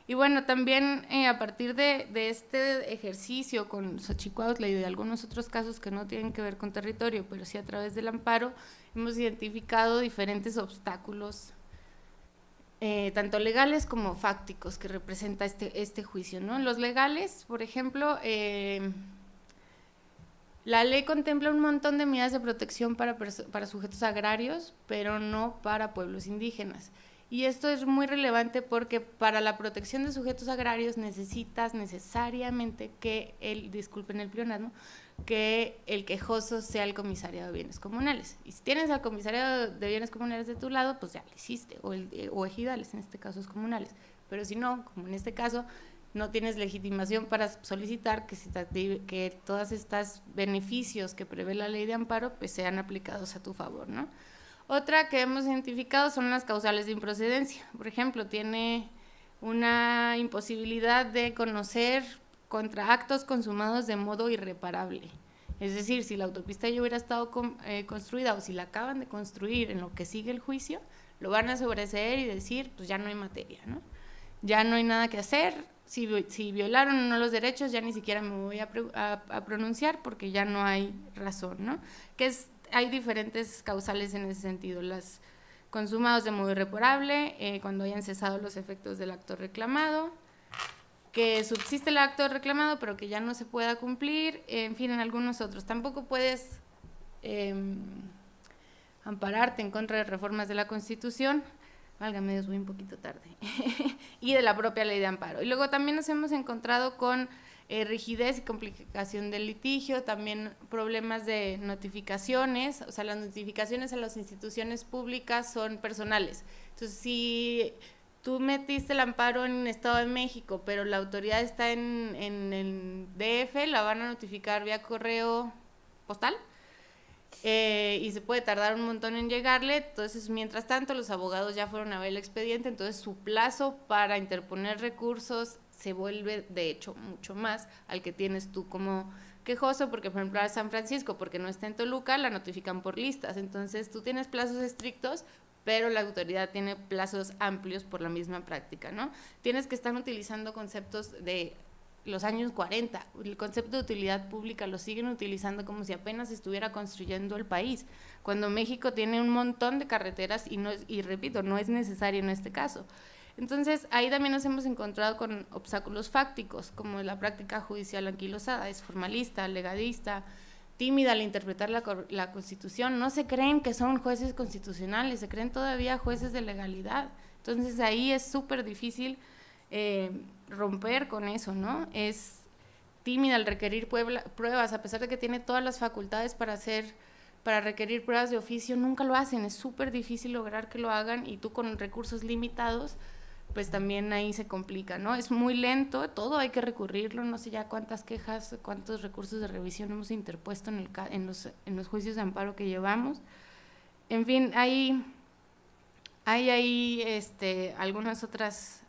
Y bueno, también eh, a partir de, este ejercicio con Xochicuautla y de algunos otros casos que no tienen que ver con territorio, pero sí a través del amparo, hemos identificado diferentes obstáculos, eh, tanto legales como fácticos, que representa este, este juicio. ¿no? Los legales, por ejemplo, eh, la ley contempla un montón de medidas de protección para, sujetos agrarios, pero no para pueblos indígenas. Y esto es muy relevante porque para la protección de sujetos agrarios necesitas necesariamente que el, disculpen el que el quejoso sea el comisariado de bienes comunales. Y si tienes al comisariado de bienes comunales de tu lado, pues ya lo hiciste, o, el, eh, o ejidales, en este caso es comunales. Pero si no, como en este caso, no tienes legitimación para solicitar que, se estas beneficios que prevé la ley de amparo pues sean aplicados a tu favor, Otra que hemos identificado son las causales de improcedencia. Por ejemplo, tiene una imposibilidad de conocer contra actos consumados de modo irreparable. Es decir, si la autopista ya hubiera estado eh, construida o si la acaban de construir en lo que sigue el juicio, lo van a sobreseer y decir, pues ya no hay materia, Ya no hay nada que hacer, si, violaron o no los derechos, ya ni siquiera me voy a, pronunciar porque ya no hay razón, ¿no? Que hay diferentes causales en ese sentido. Las consumados de modo irreparable, eh, cuando hayan cesado los efectos del acto reclamado, que subsiste el acto reclamado pero que ya no se pueda cumplir, en fin, en algunos otros. Tampoco puedes em, ampararte en contra de reformas de la Constitución válgame Dios, voy un poquito tarde, y de la propia ley de amparo. Y luego también nos hemos encontrado con eh, rigidez y complicación del litigio, también problemas de notificaciones, o sea, las notificaciones a las instituciones públicas son personales. Entonces, si tú metiste el amparo en el Estado de México, pero la autoridad está en, en el DF, la van a notificar vía correo postal eh, y se puede tardar un montón en llegarle. Entonces, mientras tanto, los abogados ya fueron a ver el expediente, entonces su plazo para interponer recursos se vuelve, de hecho, mucho más al que tienes tú como quejoso, porque por ejemplo a San Francisco, porque no está en Toluca, la notifican por listas. Entonces, tú tienes plazos estrictos, pero la autoridad tiene plazos amplios por la misma práctica, ¿no? Tienes que estar utilizando conceptos de los años 40. El concepto de utilidad pública lo siguen utilizando como si apenas estuviera construyendo el país, cuando México tiene un montón de carreteras y, no y repito, no es necesario en este caso. Entonces, ahí también nos hemos encontrado con obstáculos fácticos, como la práctica judicial anquilosada, es formalista, legadista, tímida al interpretar la, la Constitución, no se creen que son jueces constitucionales, se creen todavía jueces de legalidad. Entonces, ahí es súper difícil. Eh, romper con eso, ¿no? Es tímida al requerir pruebas, a pesar de que tiene todas las facultades para hacer, para requerir pruebas de oficio, nunca lo hacen, es súper difícil lograr que lo hagan y tú con recursos limitados, pues también ahí se complica, ¿no? Es muy lento, todo hay que recurrirlo, no sé ya cuántas quejas, cuántos recursos de revisión hemos interpuesto en, el, en, los, en los juicios de amparo que llevamos. En fin, hay, hay ahí este, algunas otras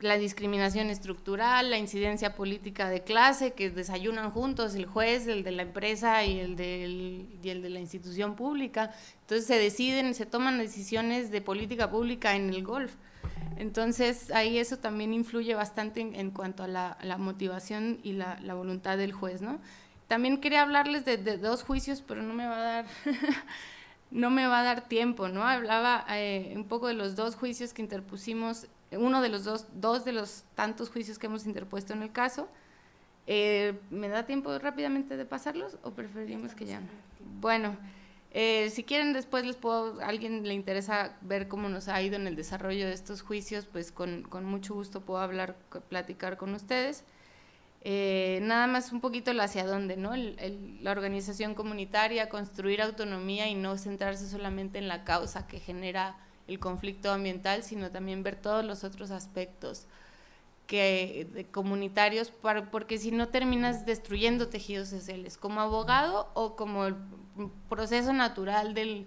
la discriminación estructural, la incidencia política de clase, que desayunan juntos el juez, el de la empresa y el, del, el de la institución pública. Entonces se deciden, se toman decisiones de política pública en el golf. Entonces ahí eso también influye bastante en, cuanto a la, motivación y la, voluntad del juez, ¿no? También quería hablarles de, dos juicios, pero no me va a dar... no me va a dar tiempo, ¿no? Hablaba eh, un poco de los dos juicios que interpusimos uno de los dos, dos de los tantos juicios que hemos interpuesto en el caso. Eh, ¿Me da tiempo rápidamente de pasarlos o preferimos que ya Bueno, eh, si quieren después les puedo, alguien le interesa ver cómo nos ha ido en el desarrollo de estos juicios, pues con, mucho gusto puedo hablar, platicar con ustedes. Eh, nada más un poquito el hacia dónde, ¿no? la organización comunitaria, construir autonomía y no centrarse solamente en la causa que genera el conflicto ambiental, sino también ver todos los otros aspectos que comunitarios porque si no terminas destruyendo tejidos sociales como abogado o como el proceso natural del,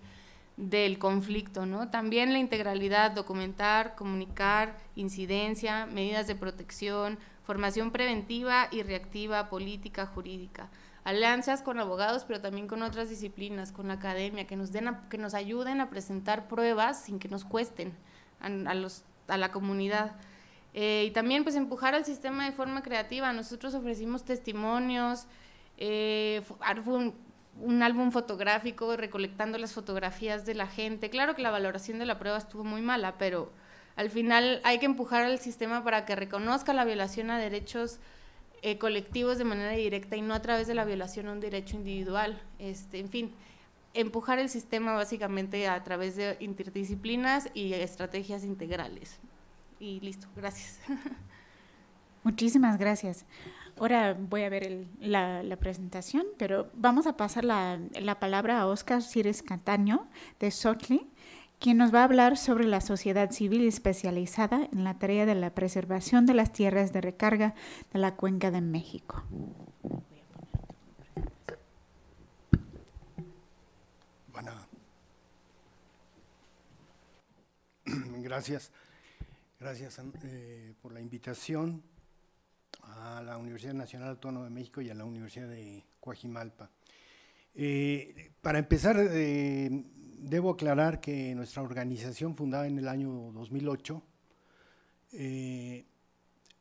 del conflicto, ¿no? También la integralidad, documentar, comunicar, incidencia, medidas de protección, formación preventiva y reactiva, política, jurídica alianzas con abogados, pero también con otras disciplinas, con la academia, que nos, den que nos ayuden a presentar pruebas sin que nos cuesten a, la comunidad. Eh, y también pues empujar al sistema de forma creativa. Nosotros ofrecimos testimonios, eh, un, un álbum fotográfico recolectando las fotografías de la gente. Claro que la valoración de la prueba estuvo muy mala, pero al final hay que empujar al sistema para que reconozca la violación a derechos eh, colectivos de manera directa y no a través de la violación a un derecho individual. Este, en fin, empujar el sistema básicamente a través de interdisciplinas y estrategias integrales. Y listo, gracias. Muchísimas gracias. Ahora voy a ver la, presentación, pero vamos a pasar la, palabra a Oscar Cires Cantaño de Sotli quien nos va a hablar sobre la sociedad civil especializada en la tarea de la preservación de las tierras de recarga de la Cuenca de México. Bueno. Gracias. Gracias eh, por la invitación a la Universidad Nacional Autónoma de México y a la Universidad de Coajimalpa. Eh, para empezar, eh, debo aclarar que nuestra organización, fundada en el año 2008, eh,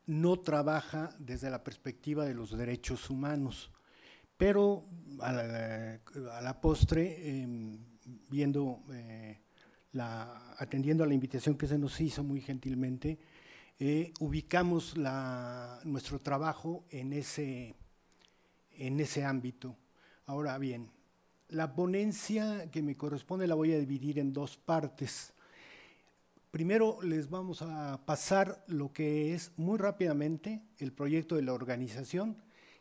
no trabaja desde la perspectiva de los derechos humanos, pero a la, postre, em, viendo, eh, atendiendo a la invitación que se nos hizo muy gentilmente, eh, ubicamos nuestro trabajo en ese, en ese ámbito. Ahora bien, la ponencia que me corresponde la voy a dividir en dos partes. Primero les vamos a pasar lo que es muy rápidamente el proyecto de la organización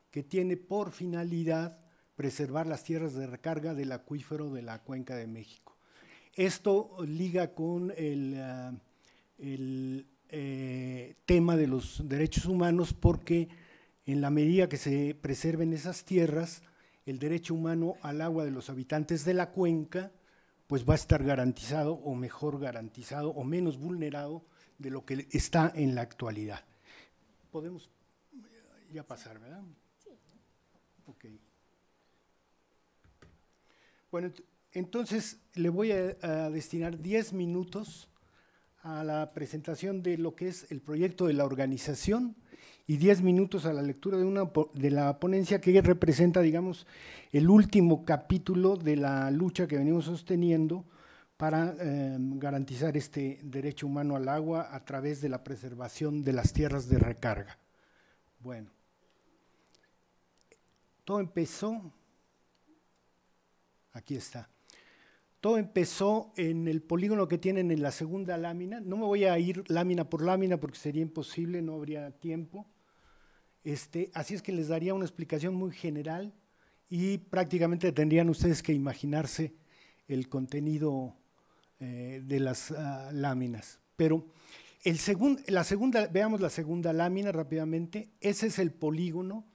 que tiene por finalidad preservar las tierras de recarga del acuífero de la Cuenca de México. Esto liga con el, eh, eh, tema de los derechos humanos porque en la medida que se preserven esas tierras, el derecho humano al agua de los habitantes de la cuenca, pues va a estar garantizado o mejor garantizado o menos vulnerado de lo que está en la actualidad. Podemos ya pasar, ¿verdad? Sí. Ok. Bueno, entonces le voy a, destinar 10 minutos a la presentación de lo que es el proyecto de la organización y diez minutos a la lectura de, una, de la ponencia que representa, digamos, el último capítulo de la lucha que venimos sosteniendo para em, garantizar este derecho humano al agua a través de la preservación de las tierras de recarga. Bueno, todo empezó, aquí está, todo empezó en el polígono que tienen en la segunda lámina, no me voy a ir lámina por lámina porque sería imposible, no habría tiempo, este, así es que les daría una explicación muy general y prácticamente tendrían ustedes que imaginarse el contenido eh, de las ah, láminas. Pero el la segunda, veamos la segunda lámina rápidamente. Ese es el polígono,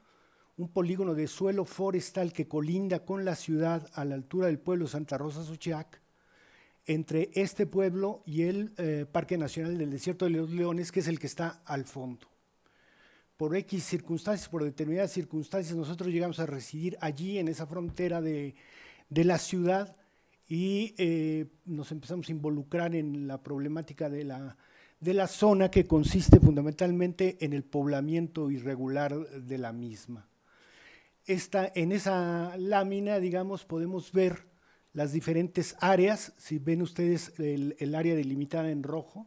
un polígono de suelo forestal que colinda con la ciudad a la altura del pueblo Santa Rosa Suchiac, entre este pueblo y el eh, Parque Nacional del Desierto de los Leones, que es el que está al fondo por X circunstancias, por determinadas circunstancias, nosotros llegamos a residir allí, en esa frontera de, la ciudad, y eh, nos empezamos a involucrar en la problemática de la, de la zona que consiste fundamentalmente en el poblamiento irregular de la misma. Esta, en esa lámina, digamos, podemos ver las diferentes áreas, si ven ustedes el, área delimitada en rojo,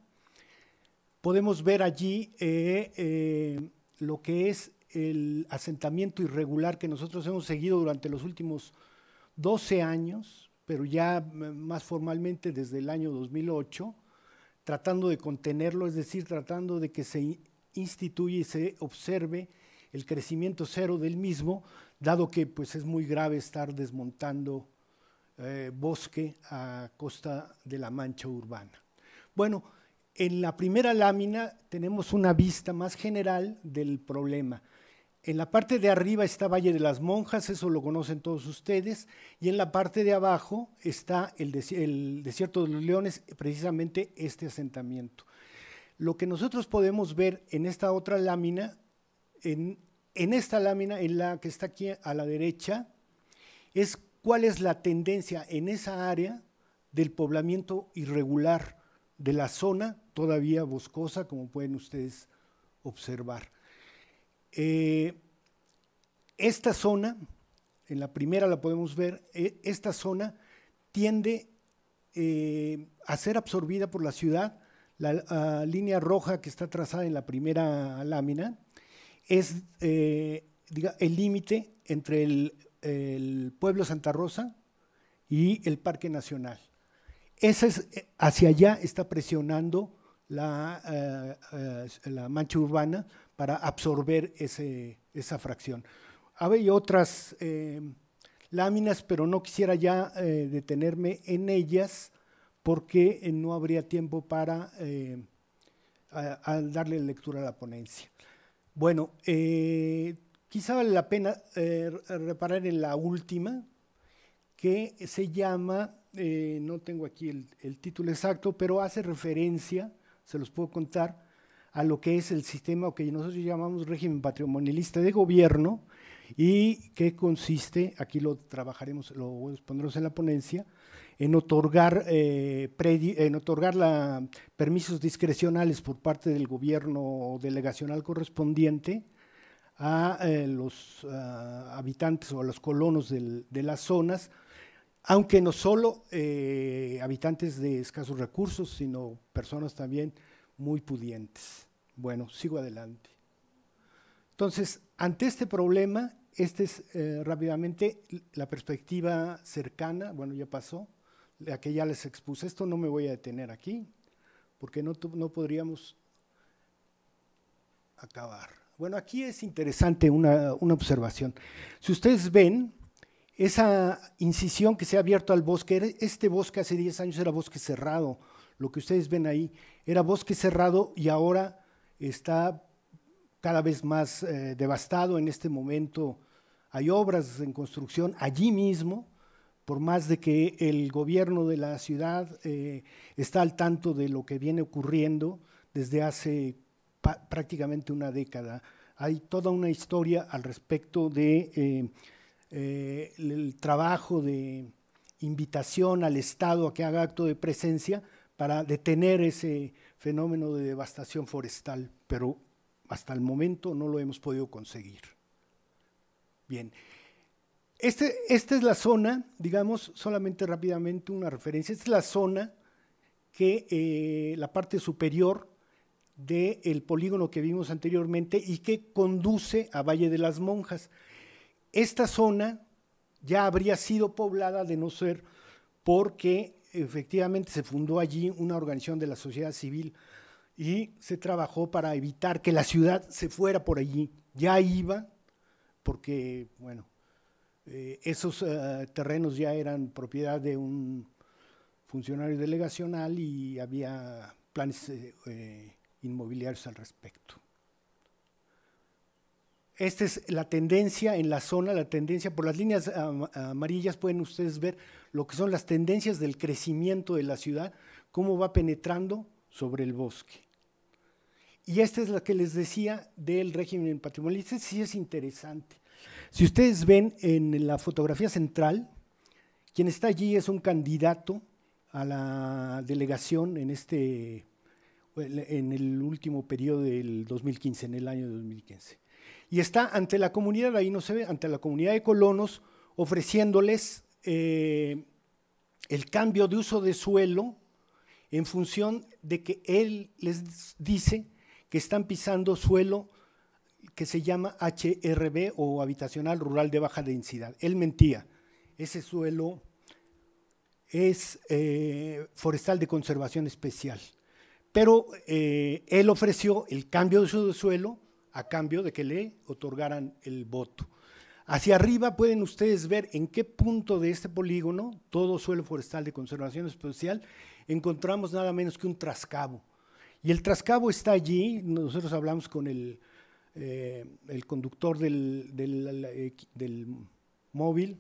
podemos ver allí eh, eh, lo que es el asentamiento irregular que nosotros hemos seguido durante los últimos 12 años, pero ya más formalmente desde el año 2008, tratando de contenerlo, es decir, tratando de que se instituya y se observe el crecimiento cero del mismo, dado que pues, es muy grave estar desmontando eh, bosque a costa de la mancha urbana. Bueno, en la primera lámina tenemos una vista más general del problema. En la parte de arriba está Valle de las Monjas, eso lo conocen todos ustedes, y en la parte de abajo está el, desierto de los leones, precisamente este asentamiento. Lo que nosotros podemos ver en esta otra lámina, en esta lámina, en la que está aquí a la derecha, es cuál es la tendencia en esa área del poblamiento irregular de la zona todavía boscosa, como pueden ustedes observar. Eh, esta zona, en la primera la podemos ver, eh, esta zona tiende eh, a ser absorbida por la ciudad. La línea roja que está trazada en la primera lámina es el límite entre el, pueblo Santa Rosa y el Parque Nacional. es, hacia allá está presionando eh, eh, la, mancha urbana para absorber esa fracción. Había otras eh, láminas, pero no quisiera ya detenerme en ellas porque no habría tiempo para darle lectura a la ponencia. Bueno, quizá vale la pena reparar en la última, que se llama, no tengo aquí el, título exacto, pero hace referencia se los puedo contar, a lo que es el sistema que nosotros llamamos régimen patrimonialista de gobierno y que consiste, aquí lo trabajaremos, lo expondremos en la ponencia, en otorgar, eh, permisos discrecionales por parte del gobierno delegacional correspondiente a eh, los ah, habitantes o a los colonos de las zonas aunque no solo eh, habitantes de escasos recursos, sino personas también muy pudientes. Bueno, sigo adelante. Entonces, ante este problema, esta es eh, rápidamente la perspectiva cercana, bueno, ya pasó, la que ya les expuse. Esto no me voy a detener aquí, porque no, podríamos acabar. Bueno, aquí es interesante una, una observación. Si ustedes ven, esa incisión que se ha abierto al bosque, este bosque hace 10 años era bosque cerrado, lo que ustedes ven ahí era bosque cerrado y ahora está cada vez más eh, devastado en este momento. Hay obras en construcción allí mismo, por más de que el gobierno de la ciudad eh, está al tanto de lo que viene ocurriendo desde hace prácticamente una década. Hay toda una historia al respecto de... Eh, eh, el trabajo de invitación al Estado a que haga acto de presencia para detener ese fenómeno de devastación forestal, pero hasta el momento no lo hemos podido conseguir. Bien, este, esta es la zona, digamos, solamente rápidamente una referencia, esta es la zona que eh, la parte superior del polígono que vimos anteriormente y que conduce a Valle de las Monjas esta zona ya habría sido poblada de no ser porque efectivamente se fundó allí una organización de la sociedad civil y se trabajó para evitar que la ciudad se fuera por allí. Ya iba, porque, bueno, eh, esos eh, terrenos ya eran propiedad de un funcionario delegacional y había planes eh, inmobiliarios al respecto. Esta es la tendencia en la zona, la tendencia por las líneas amarillas pueden ustedes ver lo que son las tendencias del crecimiento de la ciudad, cómo va penetrando sobre el bosque. Y esta es la que les decía del régimen patrimonial. Esto sí es interesante. Si ustedes ven en la fotografía central, quien está allí es un candidato a la delegación en este en el último periodo del 2015, en el año 2015 y está ante la comunidad, ahí no se ve, ante la comunidad de colonos, ofreciéndoles eh, el cambio de uso de suelo en función de que él les dice que están pisando suelo que se llama HRB o habitacional rural de baja densidad. Él mentía, ese suelo es eh, forestal de conservación especial, pero eh, él ofreció el cambio de uso de suelo a cambio de que le otorgaran el voto. Hacia arriba pueden ustedes ver en qué punto de este polígono, todo suelo forestal de conservación especial, encontramos nada menos que un trascabo. Y el trascabo está allí, nosotros hablamos con el, eh, conductor del, móvil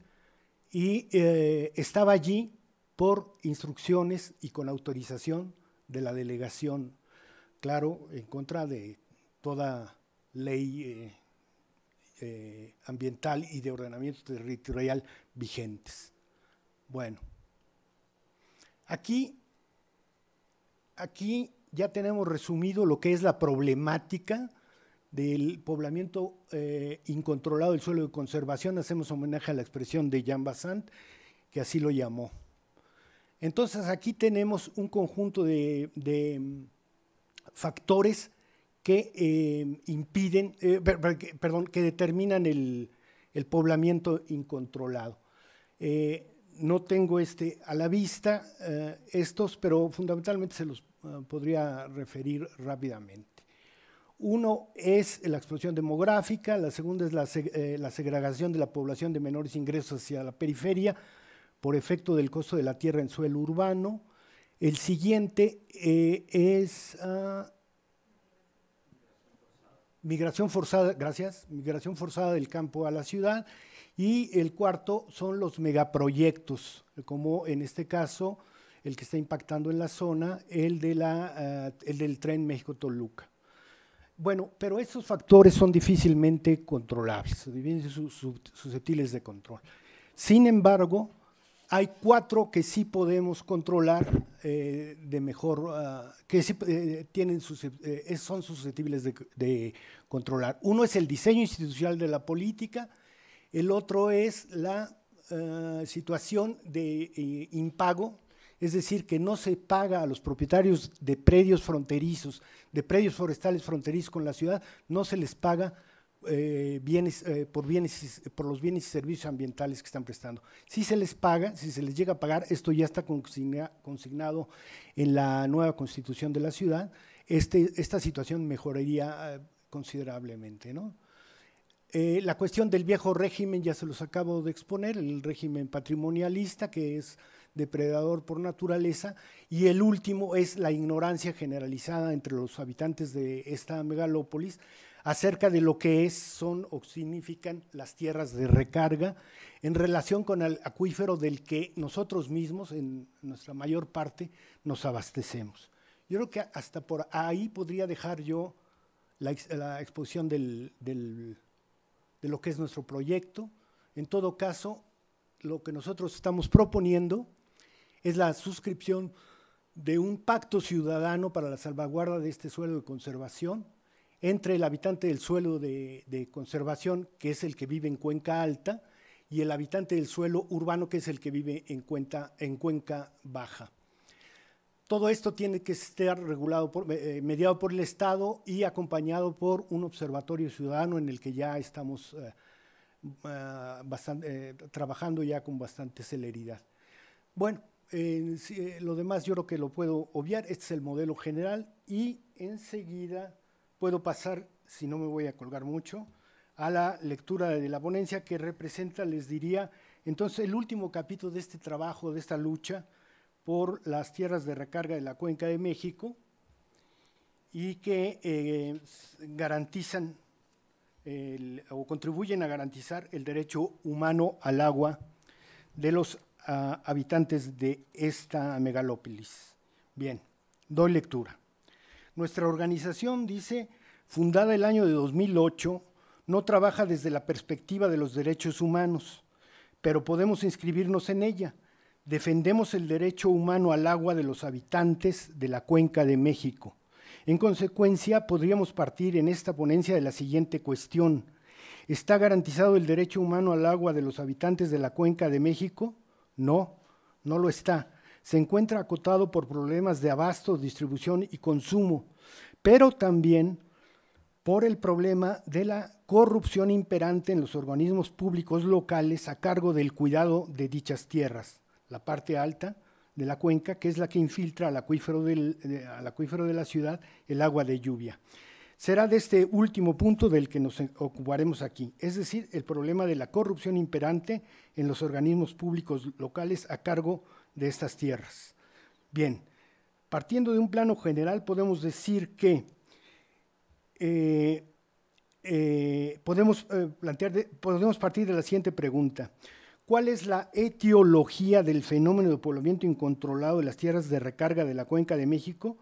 y eh, estaba allí por instrucciones y con autorización de la delegación, claro, en contra de toda ley eh, eh, ambiental y de ordenamiento territorial vigentes. Bueno, aquí, aquí ya tenemos resumido lo que es la problemática del poblamiento eh, incontrolado del suelo de conservación. Hacemos homenaje a la expresión de Jean Bassant, que así lo llamó. Entonces aquí tenemos un conjunto de, de mm, factores que em, impiden, eh, perdón, que determinan el, poblamiento incontrolado. Eh, no tengo este a la vista eh, estos, pero fundamentalmente se los podría referir rápidamente. Uno es la explosión demográfica, la segunda es la, segregación de la población de menores ingresos hacia la periferia por efecto del costo de la tierra en suelo urbano, el siguiente es ah, migración forzada, gracias, migración forzada del campo a la ciudad. Y el cuarto son los megaproyectos, como en este caso el que está impactando en la zona, el, de la, eh, el del tren México-Toluca. Bueno, pero esos factores son difícilmente controlables, difícilmente susceptibles de control. Sin embargo, hay cuatro que sí podemos controlar eh, de mejor, ah, que eh, tienen eh, son susceptibles de, controlar. Uno es el diseño institucional de la política, el otro es la ah, situación de impago, es decir, que no se paga a los propietarios de predios fronterizos, de predios forestales fronterizos con la ciudad, no se les paga eh, bienes, eh, por, bienes, por los bienes y servicios ambientales que están prestando. Si se les paga, si se les llega a pagar, esto ya está consignado en la nueva constitución de la ciudad, este, esta situación mejoraría eh, considerablemente. ¿no? la cuestión del viejo régimen, ya se los acabo de exponer, el régimen patrimonialista, que es depredador por naturaleza, y el último es la ignorancia generalizada entre los habitantes de esta megalópolis, acerca de lo que es, son o significan las tierras de recarga en relación con el acuífero del que nosotros mismos, en nuestra mayor parte, nos abastecemos. Yo creo que hasta por ahí podría dejar yo la, exposición de lo que es nuestro proyecto. En todo caso, lo que nosotros estamos proponiendo es la suscripción de un pacto ciudadano para la salvaguarda de este suelo de conservación entre el habitante del suelo de, conservación, que es el que vive en cuenca alta, y el habitante del suelo urbano, que es el que vive en, cuenca baja. Todo esto tiene que estar regulado eh, eh, mediado por el Estado y acompañado por un observatorio ciudadano en el que ya estamos eh, ah, trabajando ya con bastante celeridad. Bueno, lo demás yo creo que lo puedo obviar. Este es el modelo general y enseguida puedo pasar, si no me voy a colgar mucho, a la lectura de la ponencia que representa, les diría, entonces el último capítulo de este trabajo, de esta lucha por las tierras de recarga de la Cuenca de México y que eh, garantizan o contribuyen a garantizar el derecho humano al agua de los ah, habitantes de esta megalópolis. Bien, doy lectura. Nuestra organización, dice, fundada el año de 2008, no trabaja desde la perspectiva de los derechos humanos, pero podemos inscribirnos en ella. Defendemos el derecho humano al agua de los habitantes de la cuenca de México. En consecuencia, podríamos partir en esta ponencia de la siguiente cuestión. ¿Está garantizado el derecho humano al agua de los habitantes de la cuenca de México? No, no lo está se encuentra acotado por problemas de abasto, distribución y consumo, pero también por el problema de la corrupción imperante en los organismos públicos locales a cargo del cuidado de dichas tierras, la parte alta de la cuenca, que es la que infiltra al acuífero, acuífero de la ciudad el agua de lluvia. Será de este último punto del que nos ocuparemos aquí, es decir, el problema de la corrupción imperante en los organismos públicos locales a cargo de estas tierras. Bien, partiendo de un plano general podemos decir que eh, eh, podemos, eh, plantear podemos partir de la siguiente pregunta. ¿Cuál es la etiología del fenómeno de poblamiento incontrolado de las tierras de recarga de la cuenca de México?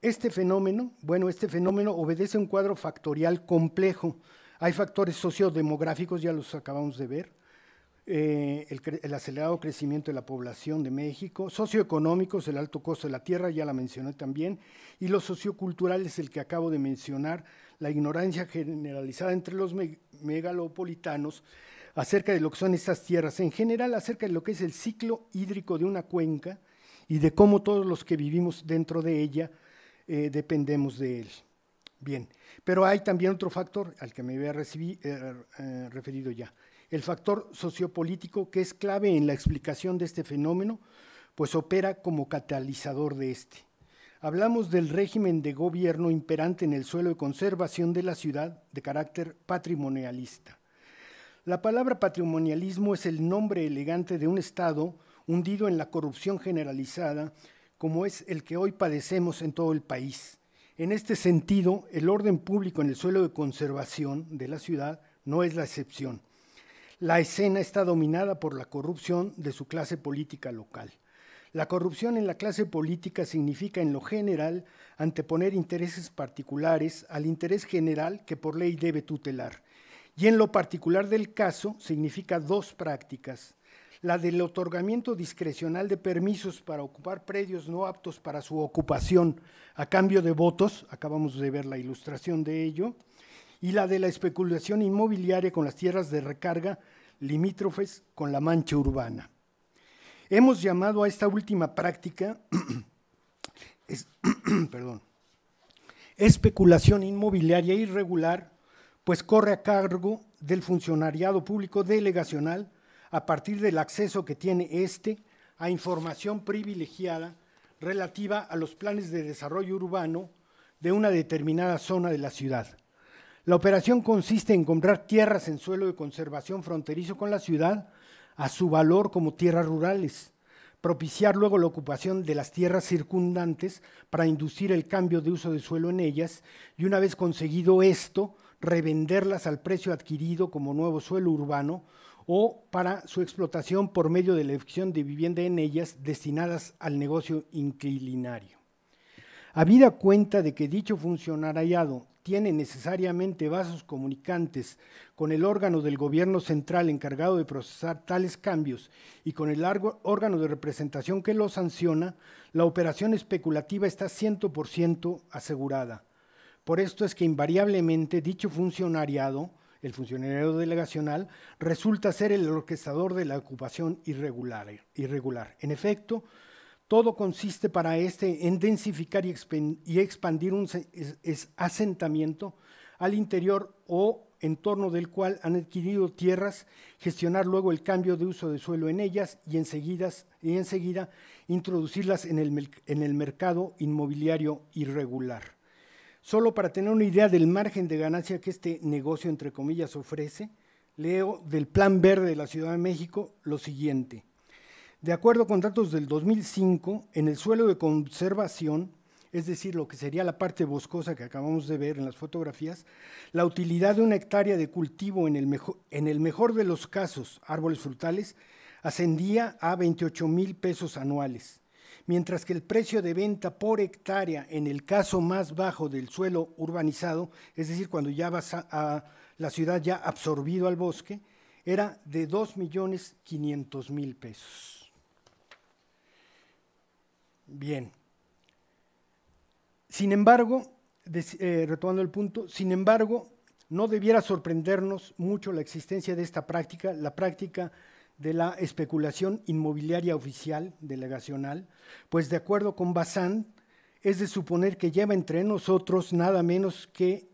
Este fenómeno, bueno, este fenómeno obedece a un cuadro factorial complejo. Hay factores sociodemográficos, ya los acabamos de ver, eh, el, acelerado crecimiento de la población de México, socioeconómicos, el alto costo de la tierra, ya la mencioné también, y los socioculturales, el que acabo de mencionar, la ignorancia generalizada entre los megalopolitanos acerca de lo que son estas tierras, en general acerca de lo que es el ciclo hídrico de una cuenca y de cómo todos los que vivimos dentro de ella eh, dependemos de él. Bien, pero hay también otro factor al que me había eh, referido ya, el factor sociopolítico que es clave en la explicación de este fenómeno, pues opera como catalizador de este. Hablamos del régimen de gobierno imperante en el suelo de conservación de la ciudad de carácter patrimonialista. La palabra patrimonialismo es el nombre elegante de un Estado hundido en la corrupción generalizada, como es el que hoy padecemos en todo el país. En este sentido, el orden público en el suelo de conservación de la ciudad no es la excepción la escena está dominada por la corrupción de su clase política local. La corrupción en la clase política significa en lo general anteponer intereses particulares al interés general que por ley debe tutelar. Y en lo particular del caso significa dos prácticas. La del otorgamiento discrecional de permisos para ocupar predios no aptos para su ocupación a cambio de votos, acabamos de ver la ilustración de ello, y la de la especulación inmobiliaria con las tierras de recarga limítrofes con la mancha urbana. Hemos llamado a esta última práctica perdón, especulación inmobiliaria irregular, pues corre a cargo del funcionariado público delegacional a partir del acceso que tiene éste a información privilegiada relativa a los planes de desarrollo urbano de una determinada zona de la ciudad la operación consiste en comprar tierras en suelo de conservación fronterizo con la ciudad a su valor como tierras rurales, propiciar luego la ocupación de las tierras circundantes para inducir el cambio de uso de suelo en ellas y una vez conseguido esto, revenderlas al precio adquirido como nuevo suelo urbano o para su explotación por medio de la elección de vivienda en ellas destinadas al negocio inquilinario. Habida cuenta de que dicho hallado tiene necesariamente vasos comunicantes con el órgano del gobierno central encargado de procesar tales cambios y con el largo órgano de representación que lo sanciona, la operación especulativa está 100% asegurada. Por esto es que invariablemente dicho funcionariado, el funcionario delegacional, resulta ser el orquestador de la ocupación irregular. irregular. En efecto, todo consiste para este en densificar y expandir un asentamiento al interior o en torno del cual han adquirido tierras, gestionar luego el cambio de uso de suelo en ellas y, y enseguida introducirlas en el, en el mercado inmobiliario irregular. Solo para tener una idea del margen de ganancia que este negocio, entre comillas, ofrece, leo del Plan Verde de la Ciudad de México lo siguiente. De acuerdo con datos del 2005, en el suelo de conservación, es decir, lo que sería la parte boscosa que acabamos de ver en las fotografías, la utilidad de una hectárea de cultivo en el mejor, de los casos, árboles frutales, ascendía a 28 mil pesos anuales, mientras que el precio de venta por hectárea en el caso más bajo del suelo urbanizado, es decir, cuando ya vas a, la ciudad ya absorbido al bosque, era de 2 millones 500 mil pesos. Bien. Sin embargo, eh, retomando el punto, sin embargo, no debiera sorprendernos mucho la existencia de esta práctica, la práctica de la especulación inmobiliaria oficial, delegacional, pues de acuerdo con Bazán, es de suponer que lleva entre nosotros nada menos que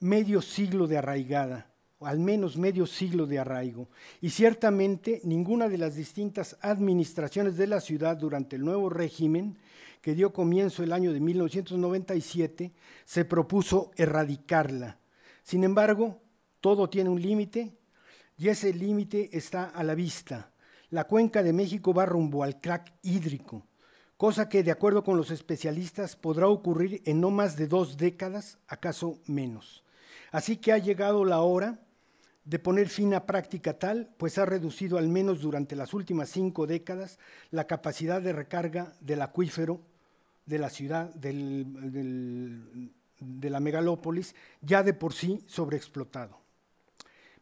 medio siglo de arraigada al menos medio siglo de arraigo, y ciertamente ninguna de las distintas administraciones de la ciudad durante el nuevo régimen, que dio comienzo el año de 1997, se propuso erradicarla. Sin embargo, todo tiene un límite y ese límite está a la vista. La cuenca de México va rumbo al crack hídrico, cosa que de acuerdo con los especialistas podrá ocurrir en no más de dos décadas, acaso menos. Así que ha llegado la hora de poner fin a práctica tal, pues ha reducido al menos durante las últimas cinco décadas la capacidad de recarga del acuífero de la ciudad, de la megalópolis, ya de por sí sobreexplotado.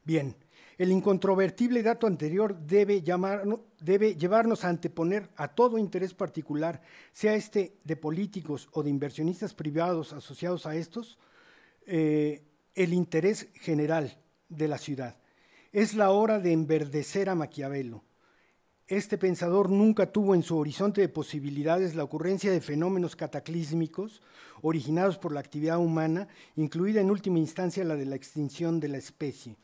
Bien, el incontrovertible dato anterior debe, llevarnos a anteponer a todo interés particular, sea este de políticos o de inversionistas privados asociados a estos, eh, el interés general de la ciudad. Es la hora de enverdecer a Maquiavelo. Este pensador nunca tuvo en su horizonte de posibilidades la ocurrencia de fenómenos cataclísmicos originados por la actividad humana, incluida en última instancia la de la extinción de la especie.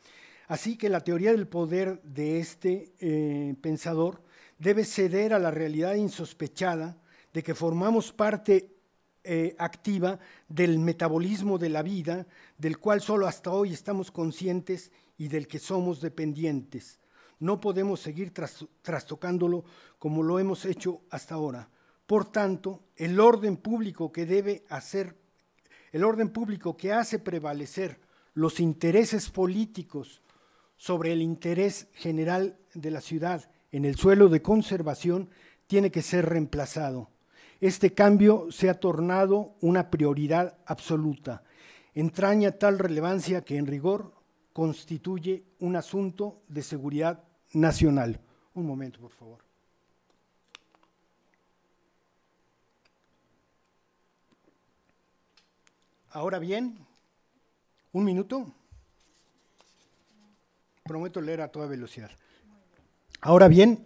Así que la teoría del poder de este eh, pensador debe ceder a la realidad insospechada de que formamos parte eh, activa del metabolismo de la vida, del cual solo hasta hoy estamos conscientes y del que somos dependientes. No podemos seguir trastocándolo como lo hemos hecho hasta ahora. Por tanto, el orden público que debe hacer, el orden público que hace prevalecer los intereses políticos sobre el interés general de la ciudad en el suelo de conservación tiene que ser reemplazado este cambio se ha tornado una prioridad absoluta. Entraña tal relevancia que en rigor constituye un asunto de seguridad nacional. Un momento, por favor. Ahora bien, un minuto. Prometo leer a toda velocidad. Ahora bien,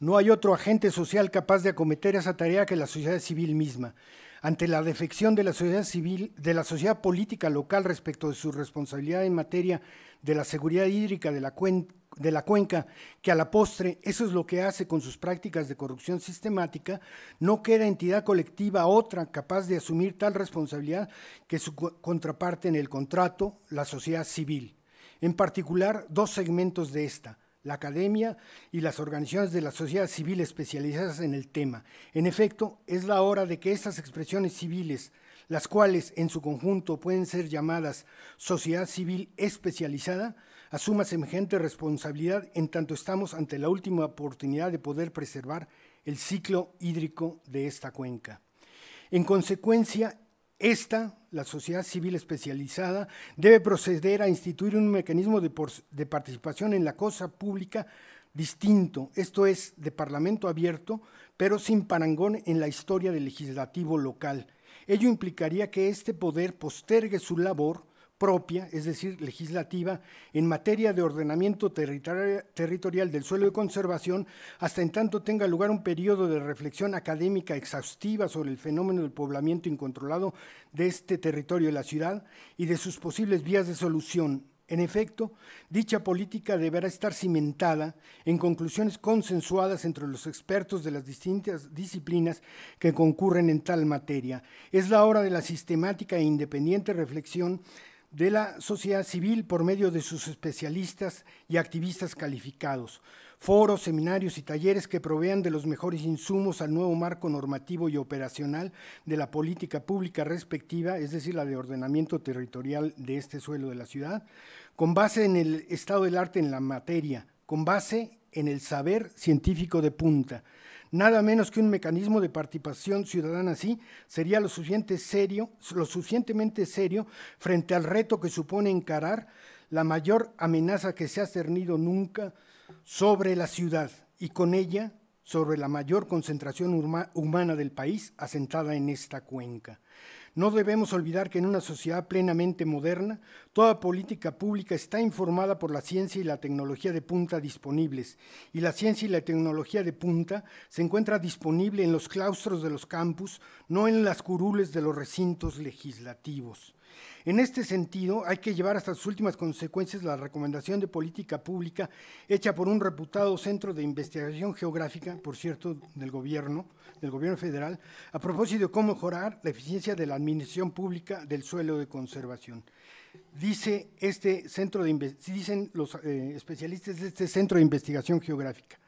no hay otro agente social capaz de acometer esa tarea que la sociedad civil misma. Ante la defección de la sociedad civil, de la sociedad política local respecto de su responsabilidad en materia de la seguridad hídrica de la, cuenca, que a la postre eso es lo que hace con sus prácticas de corrupción sistemática, no queda entidad colectiva otra capaz de asumir tal responsabilidad que su contraparte en el contrato, la sociedad civil. En particular, dos segmentos de esta, la academia y las organizaciones de la sociedad civil especializadas en el tema. En efecto, es la hora de que estas expresiones civiles, las cuales en su conjunto pueden ser llamadas sociedad civil especializada, asuma semejante responsabilidad en tanto estamos ante la última oportunidad de poder preservar el ciclo hídrico de esta cuenca. En consecuencia, esta, la sociedad civil especializada, debe proceder a instituir un mecanismo de, participación en la cosa pública distinto, esto es, de parlamento abierto, pero sin parangón en la historia del legislativo local. Ello implicaría que este poder postergue su labor propia, es decir, legislativa, en materia de ordenamiento territorial del suelo de conservación, hasta en tanto tenga lugar un periodo de reflexión académica exhaustiva sobre el fenómeno del poblamiento incontrolado de este territorio de la ciudad y de sus posibles vías de solución, en efecto, dicha política deberá estar cimentada en conclusiones consensuadas entre los expertos de las distintas disciplinas que concurren en tal materia. Es la hora de la sistemática e independiente reflexión de la sociedad civil por medio de sus especialistas y activistas calificados, foros, seminarios y talleres que provean de los mejores insumos al nuevo marco normativo y operacional de la política pública respectiva, es decir, la de ordenamiento territorial de este suelo de la ciudad, con base en el estado del arte en la materia, con base en el saber científico de punta, Nada menos que un mecanismo de participación ciudadana así sería lo, suficiente serio, lo suficientemente serio frente al reto que supone encarar la mayor amenaza que se ha cernido nunca sobre la ciudad y con ella sobre la mayor concentración humana del país asentada en esta cuenca. No debemos olvidar que en una sociedad plenamente moderna, toda política pública está informada por la ciencia y la tecnología de punta disponibles, y la ciencia y la tecnología de punta se encuentra disponible en los claustros de los campus, no en las curules de los recintos legislativos. En este sentido, hay que llevar hasta sus últimas consecuencias la recomendación de política pública hecha por un reputado centro de investigación geográfica, por cierto, del gobierno, del gobierno federal, a propósito de cómo mejorar la eficiencia de la administración pública del suelo de conservación. Dice este centro dicen los eh, especialistas de este centro de investigación geográfica.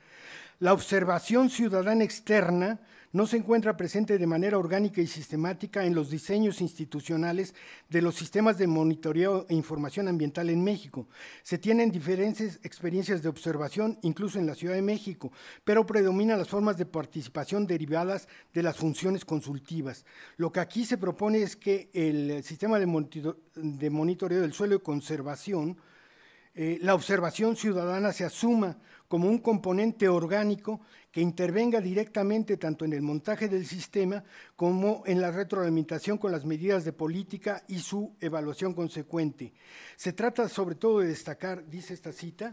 La observación ciudadana externa no se encuentra presente de manera orgánica y sistemática en los diseños institucionales de los sistemas de monitoreo e información ambiental en México. Se tienen diferentes experiencias de observación, incluso en la Ciudad de México, pero predominan las formas de participación derivadas de las funciones consultivas. Lo que aquí se propone es que el sistema de, monitoreo del suelo y conservación, eh, la observación ciudadana se asuma como un componente orgánico que intervenga directamente tanto en el montaje del sistema como en la retroalimentación con las medidas de política y su evaluación consecuente. Se trata sobre todo de destacar, dice esta cita,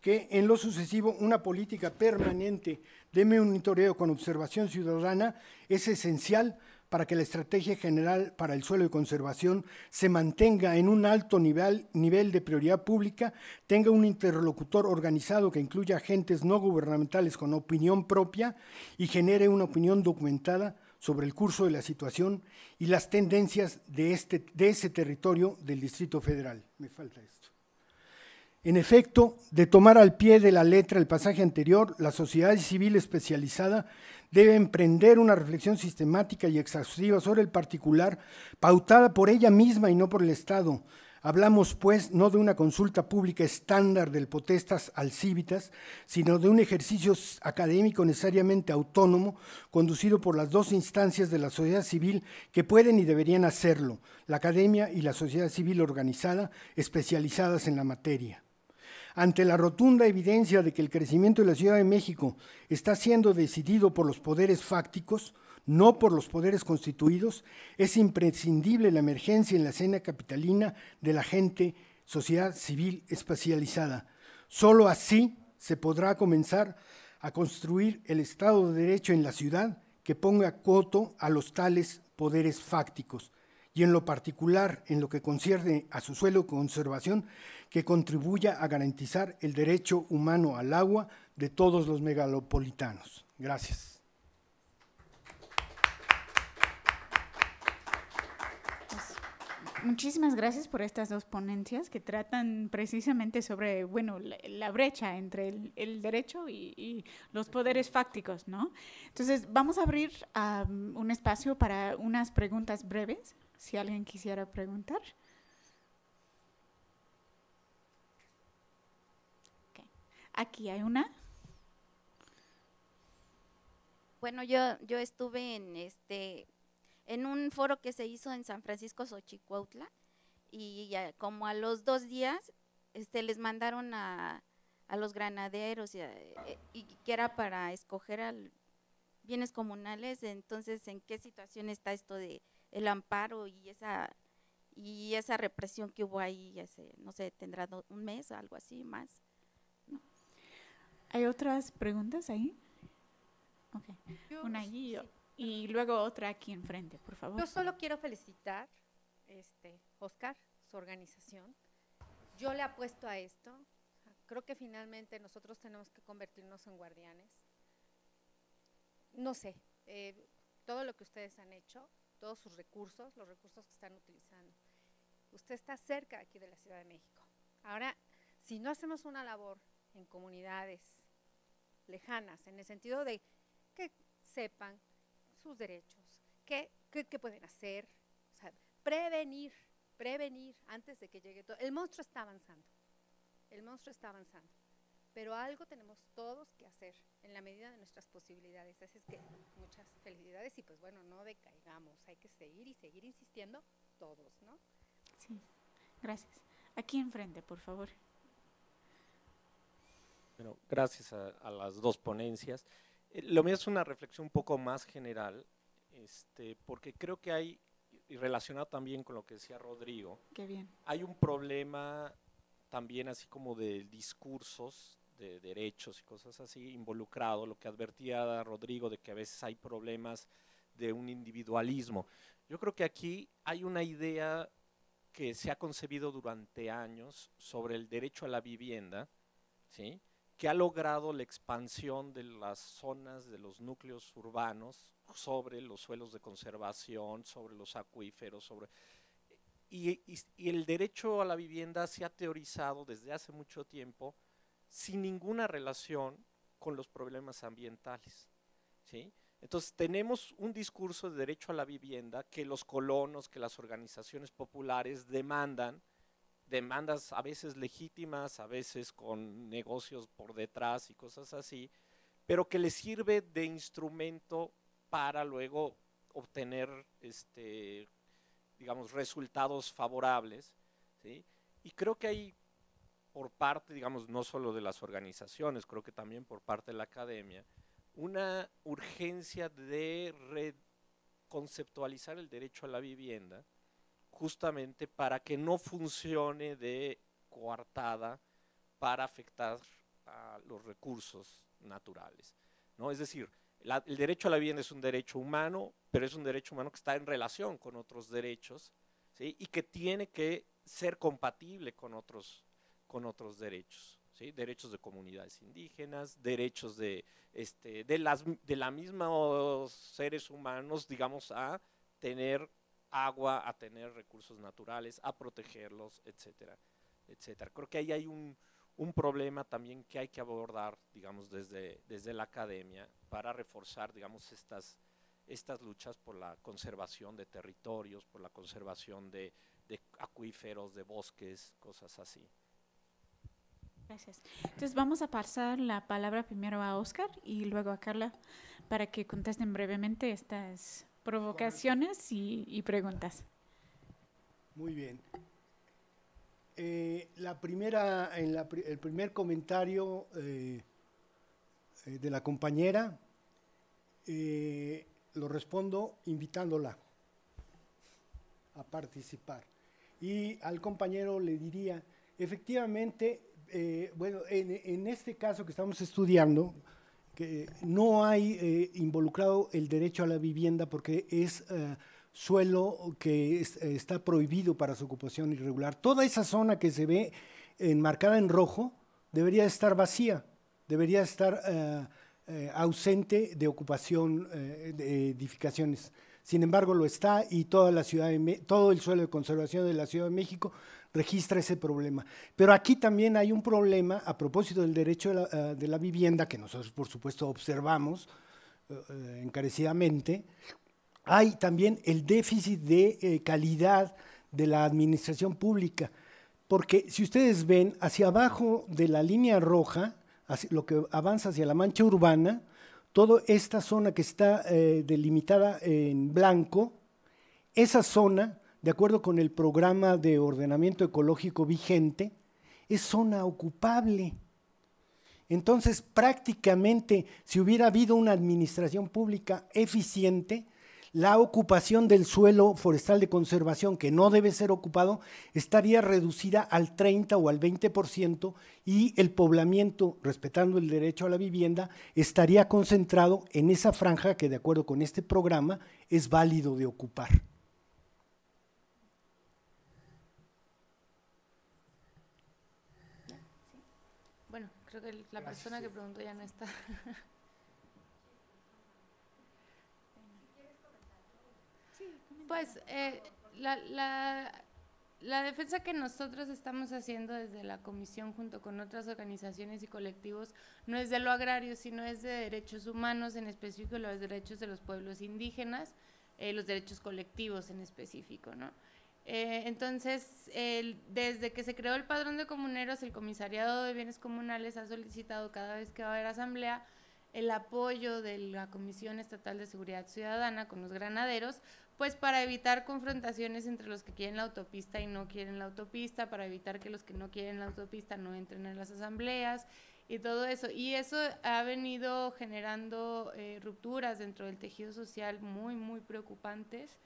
que en lo sucesivo una política permanente de monitoreo con observación ciudadana es esencial para que la estrategia general para el suelo y conservación se mantenga en un alto nivel, nivel de prioridad pública, tenga un interlocutor organizado que incluya agentes no gubernamentales con opinión propia y genere una opinión documentada sobre el curso de la situación y las tendencias de, este, de ese territorio del Distrito Federal. Me falta esto. En efecto, de tomar al pie de la letra el pasaje anterior, la sociedad civil especializada debe emprender una reflexión sistemática y exhaustiva sobre el particular, pautada por ella misma y no por el Estado. Hablamos, pues, no de una consulta pública estándar del potestas al sino de un ejercicio académico necesariamente autónomo, conducido por las dos instancias de la sociedad civil que pueden y deberían hacerlo, la academia y la sociedad civil organizada, especializadas en la materia. Ante la rotunda evidencia de que el crecimiento de la Ciudad de México está siendo decidido por los poderes fácticos, no por los poderes constituidos, es imprescindible la emergencia en la escena capitalina de la gente, sociedad civil espacializada. Solo así se podrá comenzar a construir el Estado de Derecho en la ciudad que ponga coto a los tales poderes fácticos y en lo particular en lo que concierne a su suelo conservación, que contribuya a garantizar el derecho humano al agua de todos los megalopolitanos. Gracias. Pues, muchísimas gracias por estas dos ponencias que tratan precisamente sobre, bueno, la, brecha entre el, derecho y, los poderes fácticos, ¿no? Entonces, vamos a abrir un espacio para unas preguntas breves si alguien quisiera preguntar. Aquí hay una. Bueno, yo, yo estuve en este en un foro que se hizo en San Francisco Xochicuautla y ya, como a los dos días este les mandaron a, a los granaderos y, eh, y, que era para escoger al bienes comunales, entonces en qué situación está esto de el amparo y esa y esa represión que hubo ahí, no sé, tendrá un mes o algo así más. ¿Hay otras preguntas ahí? Okay. Una allí y luego otra aquí enfrente, por favor. Yo solo quiero felicitar, este, Oscar, su organización. Yo le apuesto a esto. Creo que finalmente nosotros tenemos que convertirnos en guardianes. No sé, eh, todo lo que ustedes han hecho, todos sus recursos, los recursos que están utilizando. Usted está cerca aquí de la Ciudad de México. Ahora, si no hacemos una labor en comunidades lejanas, en el sentido de que sepan sus derechos, qué, pueden hacer, prevenir, prevenir antes de que llegue todo. El monstruo está avanzando, el monstruo está avanzando pero algo tenemos todos que hacer en la medida de nuestras posibilidades. Así es que muchas felicidades y pues bueno, no decaigamos, hay que seguir y seguir insistiendo todos, ¿no? Sí, gracias. Aquí enfrente, por favor. Bueno, gracias a, las dos ponencias. Eh, lo mío es una reflexión un poco más general, este, porque creo que hay, y relacionado también con lo que decía Rodrigo, hay un problema también así como de discursos de derechos y cosas así involucrado, lo que advertía Rodrigo de que a veces hay problemas de un individualismo. Yo creo que aquí hay una idea que se ha concebido durante años sobre el derecho a la vivienda, ¿sí? que ha logrado la expansión de las zonas, de los núcleos urbanos, sobre los suelos de conservación, sobre los acuíferos, sobre... y el derecho a la vivienda se ha teorizado desde hace mucho tiempo sin ninguna relación con los problemas ambientales. ¿sí? Entonces tenemos un discurso de derecho a la vivienda que los colonos, que las organizaciones populares demandan, demandas a veces legítimas, a veces con negocios por detrás y cosas así, pero que les sirve de instrumento para luego obtener, este, digamos, resultados favorables. ¿sí? Y creo que hay por parte, digamos, no solo de las organizaciones, creo que también por parte de la academia, una urgencia de reconceptualizar el derecho a la vivienda justamente para que no funcione de coartada para afectar a los recursos naturales. ¿no? Es decir, el derecho a la vivienda es un derecho humano, pero es un derecho humano que está en relación con otros derechos y que tiene que ser compatible con otros con otros derechos. derechos de comunidades indígenas, derechos de, este, de, las, de la misma seres humanos, digamos, a tener agua, a tener recursos naturales, a protegerlos, etcétera, etcétera. Creo que ahí hay un, problema también que hay que abordar, digamos, desde, desde la academia para reforzar, digamos, estas, estas luchas por la conservación de territorios, por la conservación de, de acuíferos, de bosques, cosas así. Entonces vamos a pasar la palabra primero a Óscar y luego a Carla para que contesten brevemente estas provocaciones y, preguntas. Muy bien. Eh, la primera, el primer comentario eh, eh, de la compañera lo respondo invitándola a participar. Y al compañero le diría, efectivamente, eh, bueno, en, este caso que estamos estudiando, no hay eh, involucrado el derecho a la vivienda porque es eh, suelo que está prohibido para su ocupación irregular. Toda esa zona que se ve enmarcada en rojo debería estar vacía, debería estar ausente de ocupación de edificaciones. Sin embargo, lo está y toda la ciudad todo el suelo de conservación de la Ciudad de México registra ese problema. Pero aquí también hay un problema a propósito del derecho de la, eh, vivienda, que nosotros por supuesto observamos eh, eh, encarecidamente. Hay también el déficit de calidad de la administración pública, porque si ustedes ven hacia abajo de la línea roja, lo que avanza hacia la mancha urbana, toda esta zona que está delimitada en blanco, esa zona de acuerdo con el programa de ordenamiento ecológico vigente, es zona ocupable. Entonces, prácticamente, si hubiera habido una administración pública eficiente, la ocupación del suelo forestal de conservación, que no debe ser ocupado, estaría reducida al 30 o al 20% y el poblamiento, respetando el derecho a la vivienda, estaría concentrado en esa franja que, de acuerdo con este programa, es válido de ocupar. la persona que preguntó ya no está. pues eh, la, la, la defensa que nosotros estamos haciendo desde la comisión junto con otras organizaciones y colectivos no es de lo agrario, sino es de derechos humanos, en específico los derechos de los pueblos indígenas, eh, los derechos colectivos en específico, ¿no? Eh, entonces, desde que se creó el padrón de comuneros, el Comisariado de Bienes Comunales ha solicitado cada vez que va a haber asamblea el apoyo de la Comisión Estatal de Seguridad Ciudadana con los granaderos, pues para evitar confrontaciones entre los que quieren la autopista y no quieren la autopista, para evitar que los que no quieren la autopista no entren en las asambleas y todo eso. Y eso ha venido generando eh, rupturas dentro del tejido social muy, muy preocupantes.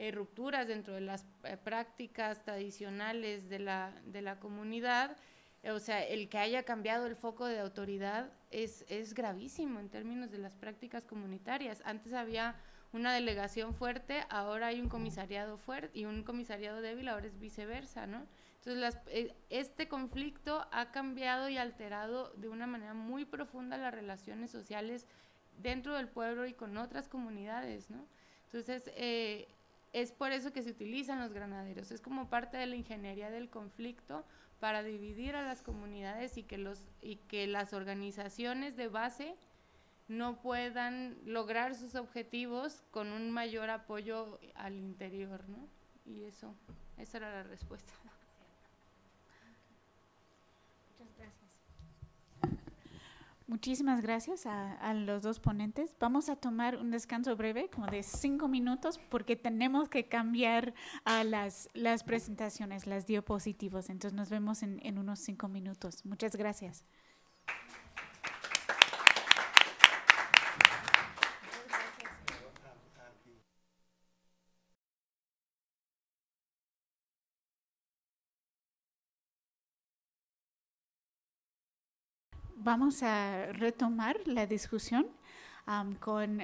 Eh, rupturas dentro de las eh, prácticas tradicionales de la, de la comunidad. Eh, o sea, el que haya cambiado el foco de autoridad es, es gravísimo en términos de las prácticas comunitarias. Antes había una delegación fuerte, ahora hay un comisariado fuerte y un comisariado débil, ahora es viceversa, ¿no? Entonces, este conflicto ha cambiado y alterado de una manera muy profunda las relaciones sociales dentro del pueblo y con otras comunidades, ¿no? Entonces, eh, es por eso que se utilizan los granaderos, es como parte de la ingeniería del conflicto para dividir a las comunidades y que, los, y que las organizaciones de base no puedan lograr sus objetivos con un mayor apoyo al interior, ¿no? Y eso, esa era la respuesta. Muchísimas gracias a, los dos ponentes. Vamos a tomar un descanso breve, como de cinco minutos, porque tenemos que cambiar a las, las presentaciones, las diapositivas. Entonces nos vemos en unos cinco minutos. Muchas gracias. vamos a retomar la discusión con,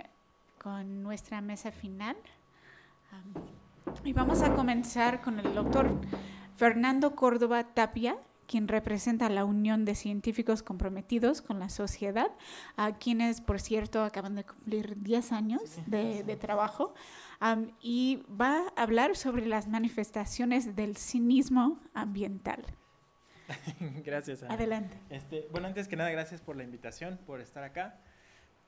nuestra mesa final. y vamos a comenzar con el doctor Fernando Córdoba Tapia, quien representa la Unión de Científicos Comprometidos con la Sociedad, a quienes, por cierto, acaban de cumplir 10 años de, trabajo, y va a hablar sobre las manifestaciones del cinismo ambiental. gracias. Adelante. Este, bueno, antes que nada, gracias por la invitación, por estar acá.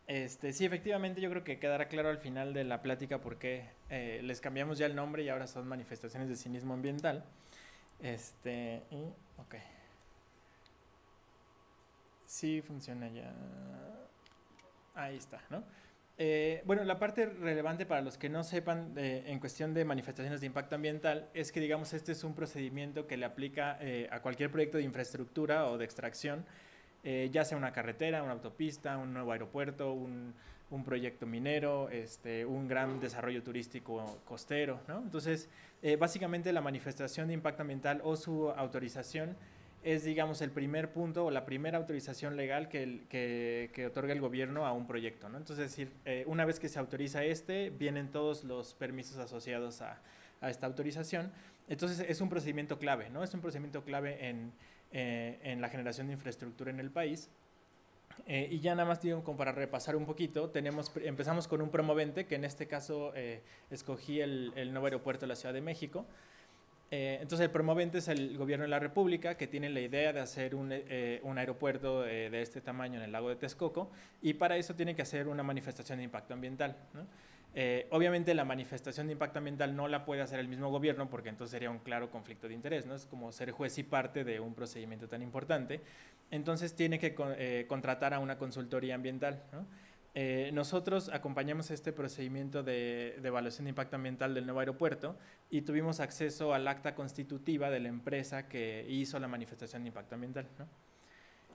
Este, sí, efectivamente, yo creo que quedará claro al final de la plática por qué eh, les cambiamos ya el nombre y ahora son manifestaciones de cinismo ambiental. Este, ok. Sí, funciona ya. Ahí está, ¿no? Eh, bueno, la parte relevante para los que no sepan eh, en cuestión de manifestaciones de impacto ambiental es que, digamos, este es un procedimiento que le aplica eh, a cualquier proyecto de infraestructura o de extracción, ya sea una carretera, una autopista, un nuevo aeropuerto, un, proyecto minero, este, un gran desarrollo turístico costero, ¿no? Entonces, básicamente la manifestación de impacto ambiental o su autorización es, digamos, el primer punto o la primera autorización legal que, que, otorga el gobierno a un proyecto, Entonces, eh, una vez que se autoriza este, vienen todos los permisos asociados a, esta autorización. Entonces, es un procedimiento clave, ¿no? Es un procedimiento clave en, eh, la generación de infraestructura en el país. Eh, y ya nada más digo, como para repasar un poquito, tenemos, empezamos con un promovente, que en este caso escogí el, el nuevo aeropuerto de la Ciudad de México. Eh, entonces el promovente es el gobierno de la República que tiene la idea de hacer un, eh, aeropuerto eh, de este tamaño en el lago de Texcoco y para eso tiene que hacer una manifestación de impacto ambiental. obviamente la manifestación de impacto ambiental no la puede hacer el mismo gobierno porque entonces sería un claro conflicto de interés, ¿no? es como ser juez y parte de un procedimiento tan importante. Entonces tiene que contratar a una consultoría ambiental. ¿no? Eh, nosotros acompañamos este procedimiento de, evaluación de impacto ambiental del nuevo aeropuerto y tuvimos acceso al acta constitutiva de la empresa que hizo la manifestación de impacto ambiental.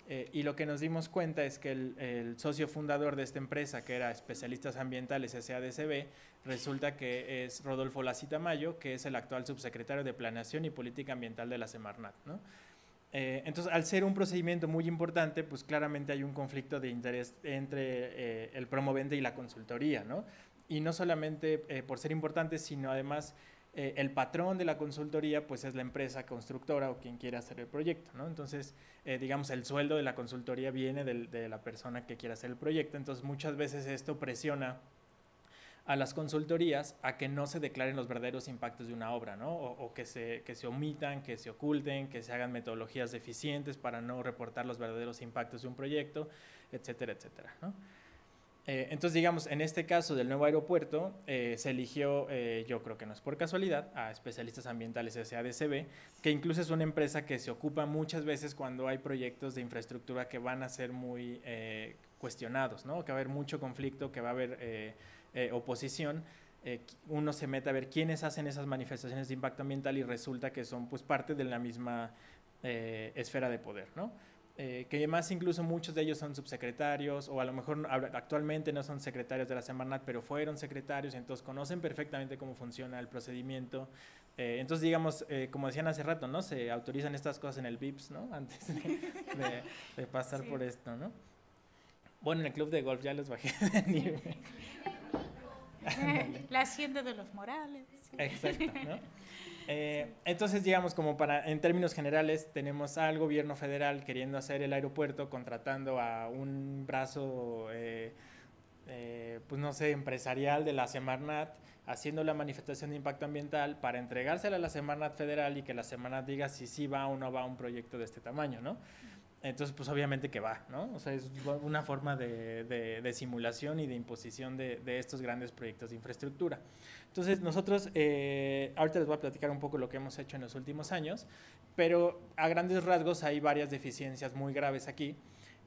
Eh, y lo que nos dimos cuenta es que el, socio fundador de esta empresa, que era Especialistas Ambientales SADCB, resulta que es Rodolfo Lacita Mayo, que es el actual subsecretario de Planeación y Política Ambiental de la Semarnat. Eh, entonces, al ser un procedimiento muy importante, pues claramente hay un conflicto de interés entre eh, el promovente y la consultoría, ¿no? Y no solamente eh, por ser importante, sino además el patrón de la consultoría, pues es la empresa constructora o quien quiera hacer el proyecto, ¿no? Entonces, digamos, el sueldo de la consultoría viene de la persona que quiera hacer el proyecto, entonces muchas veces esto presiona a las consultorías a que no se declaren los verdaderos impactos de una obra, ¿no? O, que, se, que se omitan, que se oculten, que se hagan metodologías deficientes para no reportar los verdaderos impactos de un proyecto, etcétera, etcétera, eh, entonces, digamos, en este caso del nuevo aeropuerto, eh, se eligió, eh, yo creo que no es por casualidad, a especialistas ambientales SADCB, que incluso es una empresa que se ocupa muchas veces cuando hay proyectos de infraestructura que van a ser muy cuestionados, ¿no? Que va a haber mucho conflicto, que va a haber eh, oposición, eh, uno se mete a ver quiénes hacen esas manifestaciones de impacto ambiental y resulta que son pues parte de la misma eh, esfera de poder, ¿no? que además incluso muchos de ellos son subsecretarios o a lo mejor actualmente no son secretarios de la Semarnat, pero fueron secretarios, entonces conocen perfectamente cómo funciona el procedimiento. entonces, digamos, como decían hace rato, ¿no? Se autorizan estas cosas en el VIPS, ¿no? Antes de, pasar por esto, ¿no? Bueno, en el club de golf ya los bajé de la hacienda de los morales. Exacto, eh, Entonces, digamos, como para, en términos generales, tenemos al gobierno federal queriendo hacer el aeropuerto, contratando a un brazo, eh, eh, pues no sé, empresarial de la Semarnat, haciendo la manifestación de impacto ambiental para entregársela a la Semarnat federal y que la Semarnat diga si sí va o no va a un proyecto de este tamaño, ¿no? Entonces, pues obviamente que va, ¿no? O sea, es una forma de, de, simulación y de imposición de, estos grandes proyectos de infraestructura. Entonces, nosotros, eh, ahorita les voy a platicar un poco lo que hemos hecho en los últimos años, pero a grandes rasgos hay varias deficiencias muy graves aquí.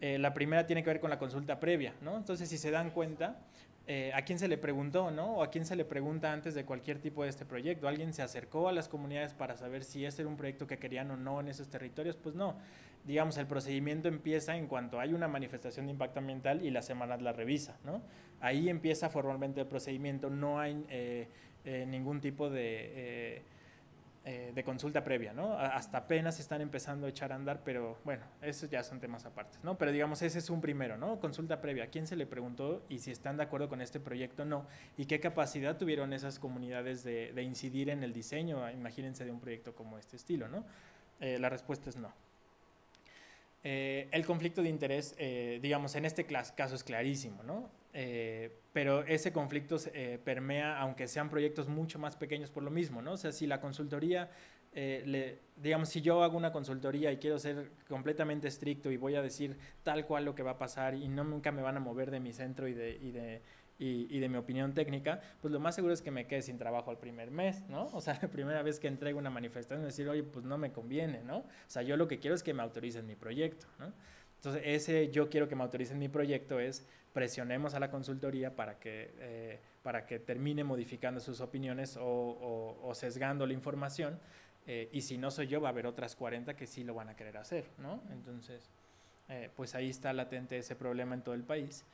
Eh, la primera tiene que ver con la consulta previa, ¿no? Entonces, si se dan cuenta, eh, a quién se le preguntó, ¿no? O a quién se le pregunta antes de cualquier tipo de este proyecto. ¿Alguien se acercó a las comunidades para saber si ese era un proyecto que querían o no en esos territorios? Pues no digamos, el procedimiento empieza en cuanto hay una manifestación de impacto ambiental y la semana la revisa, Ahí empieza formalmente el procedimiento, no hay eh, eh, ningún tipo de, eh, de, consulta previa, ¿no? Hasta apenas están empezando a echar a andar, pero bueno, esos ya son temas aparte, ¿no? Pero digamos, ese es un primero, ¿no? Consulta previa, ¿quién se le preguntó y si están de acuerdo con este proyecto o no? ¿Y qué capacidad tuvieron esas comunidades de, de, incidir en el diseño, imagínense, de un proyecto como este estilo, ¿no? la respuesta es no. Eh, el conflicto de interés, eh, digamos, en este caso es clarísimo, ¿no? Eh, pero ese conflicto permea, aunque sean proyectos mucho más pequeños por lo mismo, ¿no? O sea, si la consultoría, le, digamos, si yo hago una consultoría y quiero ser completamente estricto y voy a decir tal cual lo que va a pasar y no nunca me van a mover de mi centro y de y, de mi opinión técnica, pues lo más seguro es que me quede sin trabajo al primer mes, ¿no? O sea, la primera vez que entrego una manifestación, decir, oye, pues no me conviene, ¿no? O sea, yo lo que quiero es que me autoricen mi proyecto, ¿no? Entonces, ese yo quiero que me autoricen mi proyecto es presionemos a la consultoría para que, eh, para que termine modificando sus opiniones o, sesgando la información. Eh, y si no soy yo, va a haber otras 40 que sí lo van a querer hacer, ¿no? Entonces, eh, pues ahí está latente ese problema en todo el país.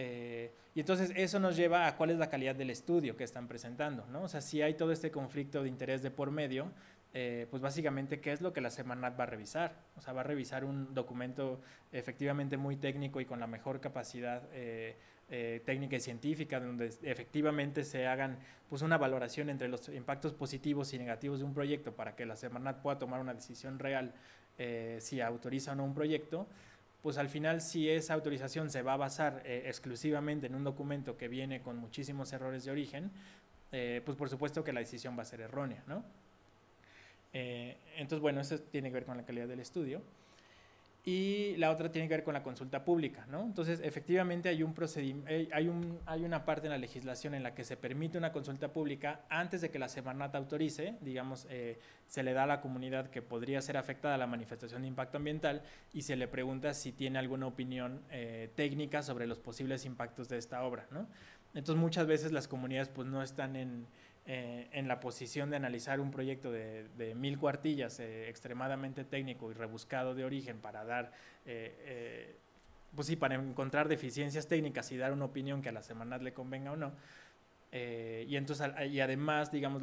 Eh, y entonces eso nos lleva a cuál es la calidad del estudio que están presentando, ¿no? O sea, si hay todo este conflicto de interés de por medio, eh, pues básicamente qué es lo que la Semanat va a revisar. O sea, va a revisar un documento efectivamente muy técnico y con la mejor capacidad eh, técnica y científica, donde efectivamente se hagan pues una valoración entre los impactos positivos y negativos de un proyecto para que la Semanat pueda tomar una decisión real si autoriza o no un proyecto pues al final si esa autorización se va a basar eh, exclusivamente en un documento que viene con muchísimos errores de origen, eh, pues por supuesto que la decisión va a ser errónea, ¿no? Eh, entonces, bueno, eso tiene que ver con la calidad del estudio y la otra tiene que ver con la consulta pública, ¿no? Entonces, efectivamente hay un eh, hay, un, hay una parte en la legislación en la que se permite una consulta pública antes de que la Semarnat autorice, digamos, eh, se le da a la comunidad que podría ser afectada a la manifestación de impacto ambiental y se le pregunta si tiene alguna opinión eh, técnica sobre los posibles impactos de esta obra, ¿no? Entonces, muchas veces las comunidades pues no están en eh, en la posición de analizar un proyecto de, mil cuartillas eh, extremadamente técnico y rebuscado de origen para dar, eh, pues sí, para encontrar deficiencias técnicas y dar una opinión que a la semana le convenga o no. y entonces y además digamos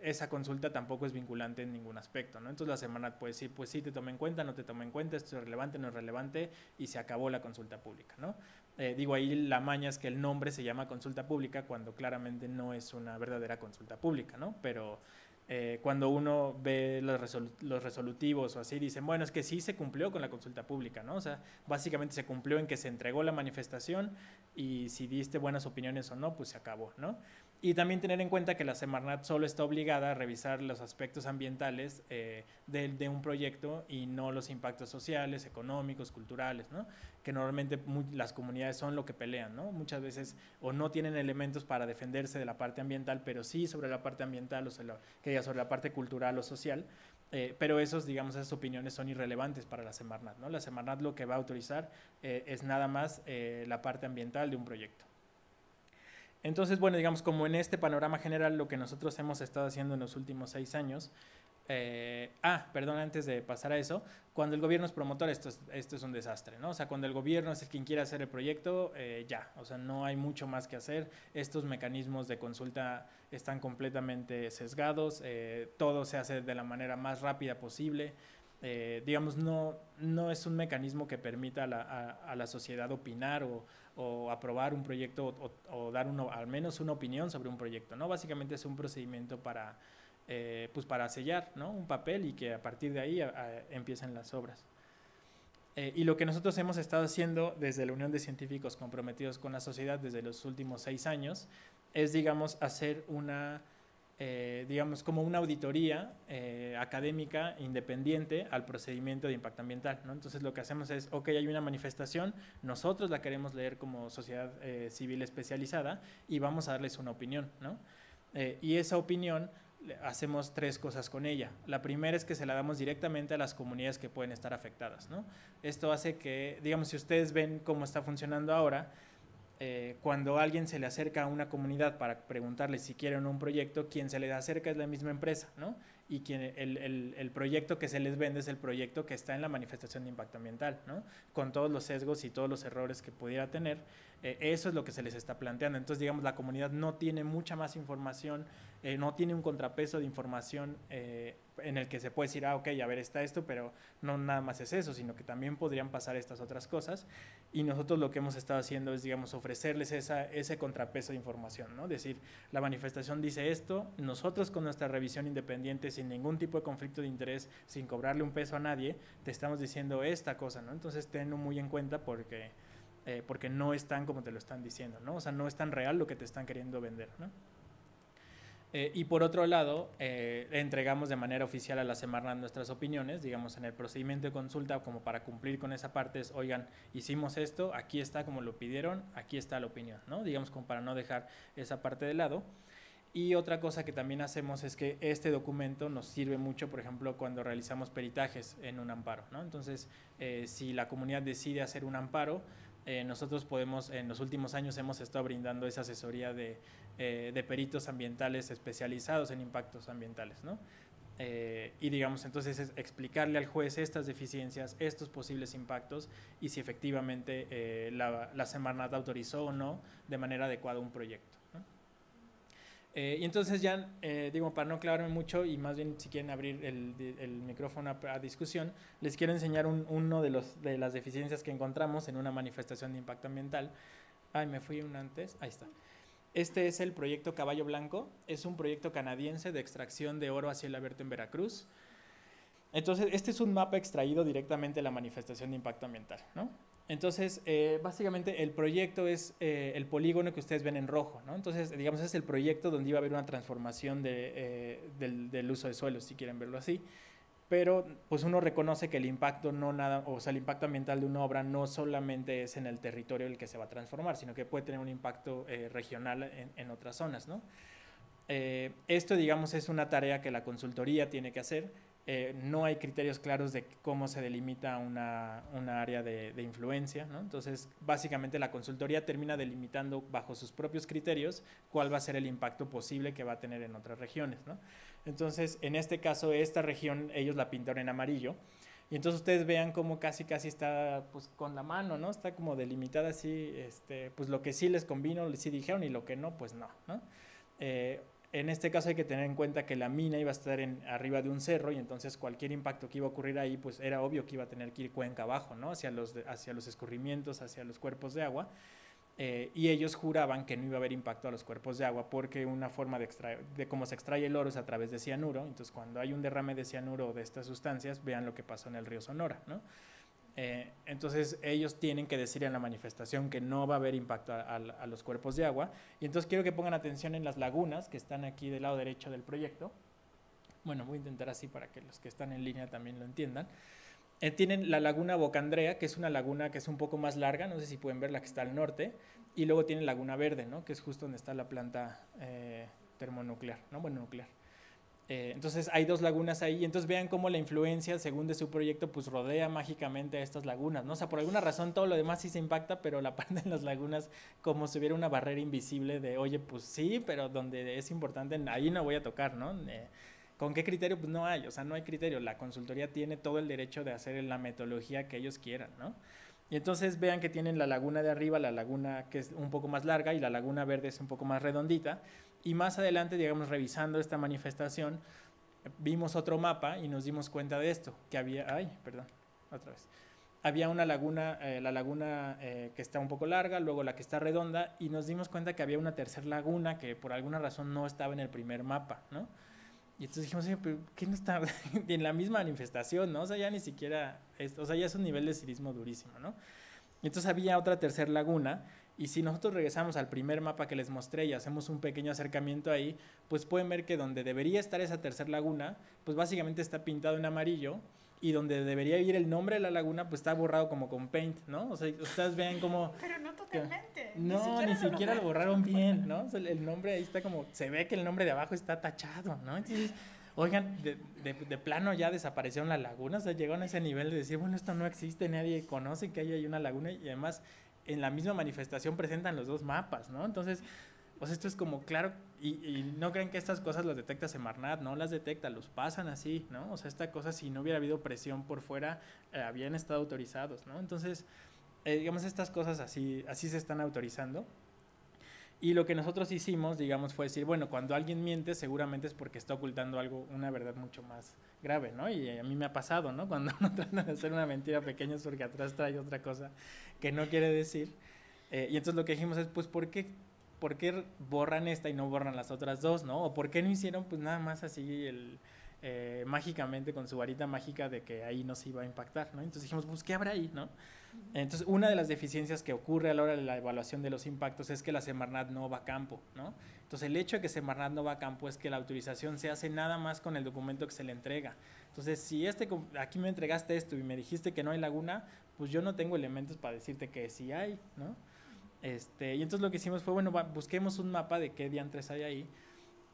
esa consulta tampoco es vinculante en ningún aspecto no entonces la semana puede decir pues sí te tomé en cuenta no te tomé en cuenta esto es relevante no es relevante y se acabó la consulta pública no eh, digo, ahí la maña es que el nombre se llama consulta pública cuando claramente no es una verdadera consulta pública, ¿no? Pero eh, cuando uno ve los, los, resolutivos o así, dicen, bueno, es que sí se cumplió con la consulta pública, ¿no? O sea, básicamente se cumplió en que se entregó la manifestación y si diste buenas opiniones o no, pues se acabó, ¿no? Y también tener en cuenta que la Semarnat solo está obligada a revisar los aspectos ambientales eh, de, un proyecto y no los impactos sociales, económicos, culturales, ¿no? que normalmente las comunidades son lo que pelean. ¿no? Muchas veces o no tienen elementos para defenderse de la parte ambiental, pero sí sobre la parte ambiental o sobre la, sobre la parte cultural o social. Eh, pero esos, digamos, esas opiniones son irrelevantes para la Semarnat. ¿no? La Semarnat lo que va a autorizar eh, es nada más la parte ambiental de un proyecto. Entonces, bueno, digamos, como en este panorama general, lo que nosotros hemos estado haciendo en los últimos seis años, eh, ah, perdón, antes de pasar a eso, cuando el gobierno es promotor, esto es, un desastre, ¿no? O sea, cuando el gobierno es el quien quiere hacer el proyecto, eh, ya, o sea, no hay mucho más que hacer, estos mecanismos de consulta están completamente sesgados, eh, todo se hace de la manera más rápida posible, digamos, no, no es un mecanismo que permita a la sociedad opinar o o aprobar un proyecto o, dar al menos una opinión sobre un proyecto, ¿no? Básicamente es un procedimiento para, eh, pues para sellar, Un papel y que a partir de ahí empiecen las obras. Eh, y lo que nosotros hemos estado haciendo desde la Unión de Científicos Comprometidos con la Sociedad desde los últimos seis años es, digamos, hacer una eh, digamos, como una auditoría eh, académica independiente al procedimiento de impacto ambiental. ¿no? Entonces lo que hacemos es, ok, hay una manifestación, nosotros la queremos leer como sociedad eh, civil especializada y vamos a darles una opinión. y esa opinión hacemos tres cosas con ella. La primera es que se la damos directamente a las comunidades que pueden estar afectadas. Esto hace que, digamos, si ustedes ven cómo está funcionando ahora, eh, cuando alguien se le acerca a una comunidad para preguntarle si quieren un proyecto, quien se le acerca es la misma empresa, ¿no? Y el, el, proyecto que se les vende es el proyecto que está en la manifestación de impacto ambiental, ¿no? Con todos los sesgos y todos los errores que pudiera tener, e, eso es lo que se les está planteando. Entonces, digamos, la comunidad no tiene mucha más información, eh, no tiene un contrapeso de información eh, en el que se puede decir, ah, ok, a ver, está esto, pero no nada más es eso, sino que también podrían pasar estas otras cosas. Y nosotros lo que hemos estado haciendo es, digamos, ofrecerles esa, ese contrapeso de información, ¿no? Decir, la manifestación dice esto, nosotros con nuestra revisión independiente, sin ningún tipo de conflicto de interés, sin cobrarle un peso a nadie, te estamos diciendo esta cosa, ¿no? Entonces, tenlo muy en cuenta porque eh, porque no están como te lo están diciendo, ¿no? O sea, no es tan real lo que te están queriendo vender, ¿no? Eh, y por otro lado, eh, entregamos de manera oficial a la Semarnat nuestras opiniones, digamos, en el procedimiento de consulta, como para cumplir con esa parte, es, oigan, hicimos esto, aquí está como lo pidieron, aquí está la opinión, ¿no? Digamos, como para no dejar esa parte de lado. Y otra cosa que también hacemos es que este documento nos sirve mucho, por ejemplo, cuando realizamos peritajes en un amparo, ¿no? Entonces, si la comunidad decide hacer un amparo, eh, nosotros podemos, en los últimos años hemos estado brindando esa asesoría de, eh, peritos ambientales especializados en impactos ambientales, ¿no? Eh, y digamos, entonces es explicarle al juez estas deficiencias, estos posibles impactos y si efectivamente la, la Semarnat autorizó o no de manera adecuada un proyecto. Eh, y entonces ya, eh, digo, para no clavarme mucho y más bien si quieren abrir el, micrófono a, discusión, les quiero enseñar un, uno de, los, de las deficiencias que encontramos en una manifestación de impacto ambiental. Ay, me fui un antes. Ahí está. Este es el proyecto Caballo Blanco. Es un proyecto canadiense de extracción de oro a cielo abierto en Veracruz. Entonces, este es un mapa extraído directamente de la manifestación de impacto ambiental, ¿no? Entonces, eh, básicamente el proyecto es eh, el polígono que ustedes ven en rojo, ¿no? Entonces, digamos, es el proyecto donde iba a haber una transformación eh, del, uso de suelos, si quieren verlo así. Pero, pues uno reconoce que el impacto, no nada, o sea, el impacto ambiental de una obra no solamente es en el territorio el que se va a transformar, sino que puede tener un impacto regional en, en, otras zonas, ¿no? esto, digamos, es una tarea que la consultoría tiene que hacer eh, no hay criterios claros de cómo se delimita una, área de, influencia, Entonces, básicamente la consultoría termina delimitando bajo sus propios criterios cuál va a ser el impacto posible que va a tener en otras regiones, Entonces, en este caso, esta región ellos la pintaron en amarillo. Y entonces ustedes vean cómo casi casi está pues con la mano, ¿no? Está como delimitada así, este, pues lo que sí les convino, sí dijeron y lo que no, pues no, eh, en este caso hay que tener en cuenta que la mina iba a estar en, arriba de un cerro y entonces cualquier impacto que iba a ocurrir ahí, pues era obvio que iba a tener que ir cuenca abajo, ¿no? Hacia los, hacia escurrimientos, hacia los cuerpos de agua. Eh, y ellos juraban que no iba a haber impacto a los cuerpos de agua porque una forma de, de cómo se extrae el oro es a través de cianuro. Entonces, cuando hay un derrame de cianuro o de estas sustancias, vean lo que pasó en el río Sonora, ¿no? Eh, entonces ellos tienen que decir en la manifestación que no va a haber impacto a, los cuerpos de agua. Y entonces quiero que pongan atención en las lagunas que están aquí del lado derecho del proyecto. Bueno, voy a intentar así para que los que están en línea también lo entiendan. Eh, tienen la laguna Bocandrea, que es una laguna que es un poco más larga, no sé si pueden ver la que está al norte. Y luego tienen Laguna Verde, ¿no? que es justo donde está la planta eh, termonuclear, ¿no? bueno, nuclear. Eh, entonces hay dos lagunas ahí, entonces vean cómo la influencia, según de su proyecto, pues rodea mágicamente a estas lagunas, ¿no? O sea, por alguna razón todo lo demás sí se impacta, pero la parte de las lagunas como si hubiera una barrera invisible de, oye, pues sí, pero donde es importante, ahí no voy a tocar, ¿no? Eh, ¿Con qué criterio? Pues no hay, o sea, no hay criterio. La consultoría tiene todo el derecho de hacer la metodología que ellos quieran, ¿no? Y entonces vean que tienen la laguna de arriba, la laguna que es un poco más larga y la laguna verde es un poco más redondita. Y más adelante, digamos, revisando esta manifestación, vimos otro mapa y nos dimos cuenta de esto, que había, ay, perdón, otra vez. Había una laguna, eh, la laguna eh, que está un poco larga, luego la que está redonda, y nos dimos cuenta que había una tercera laguna que por alguna razón no estaba en el primer mapa, ¿no? Y entonces dijimos, ¿qué no está en la misma manifestación, no? O sea, ya ni siquiera, o sea, ya es un nivel de cirismo durísimo, ¿no? Y entonces había otra tercera laguna y si nosotros regresamos al primer mapa que les mostré y hacemos un pequeño acercamiento ahí, pues pueden ver que donde debería estar esa tercera laguna, pues básicamente está pintado en amarillo y donde debería ir el nombre de la laguna, pues está borrado como con paint, ¿no? O sea, ustedes vean como... Pero no totalmente. no, ni siquiera, lo, borraron bien, ¿no? el nombre ahí está como... Se ve que el nombre de abajo está tachado, ¿no? Entonces, oigan, de, de plano ya desaparecieron las lagunas, o sea, llegaron a ese nivel de decir, bueno, esto no existe, nadie conoce que ahí hay una laguna y además en la misma manifestación presentan los dos mapas, ¿no? Entonces, pues esto es como claro, y, no creen que estas cosas las detecta Semarnat, no las detecta, los pasan así, ¿no? O sea, esta cosa, si no hubiera habido presión por fuera, eh, habían estado autorizados, ¿no? Entonces, eh, digamos, estas cosas así, así se están autorizando. Y lo que nosotros hicimos, digamos, fue decir, bueno, cuando alguien miente, seguramente es porque está ocultando algo, una verdad mucho más grave, ¿no? Y a mí me ha pasado, ¿no? Cuando uno trata de hacer una mentira pequeña, es porque atrás trae otra cosa que no quiere decir. Eh, y entonces lo que dijimos es, pues, ¿por qué, borran esta y no borran las otras dos, no? ¿O por qué no hicieron, pues, nada más así el... Eh, mágicamente con su varita mágica de que ahí no se iba a impactar, ¿no? Entonces dijimos, pues, ¿qué habrá ahí, no? Entonces, una de las deficiencias que ocurre a la hora de la evaluación de los impactos es que la Semarnat no va a campo, ¿no? Entonces, el hecho de que Semarnat no va a campo es que la autorización se hace nada más con el documento que se le entrega. Entonces, si este, aquí me entregaste esto y me dijiste que no hay laguna, pues yo no tengo elementos para decirte que sí hay, ¿no? Este, y entonces lo que hicimos fue, bueno, busquemos un mapa de qué diantres hay ahí.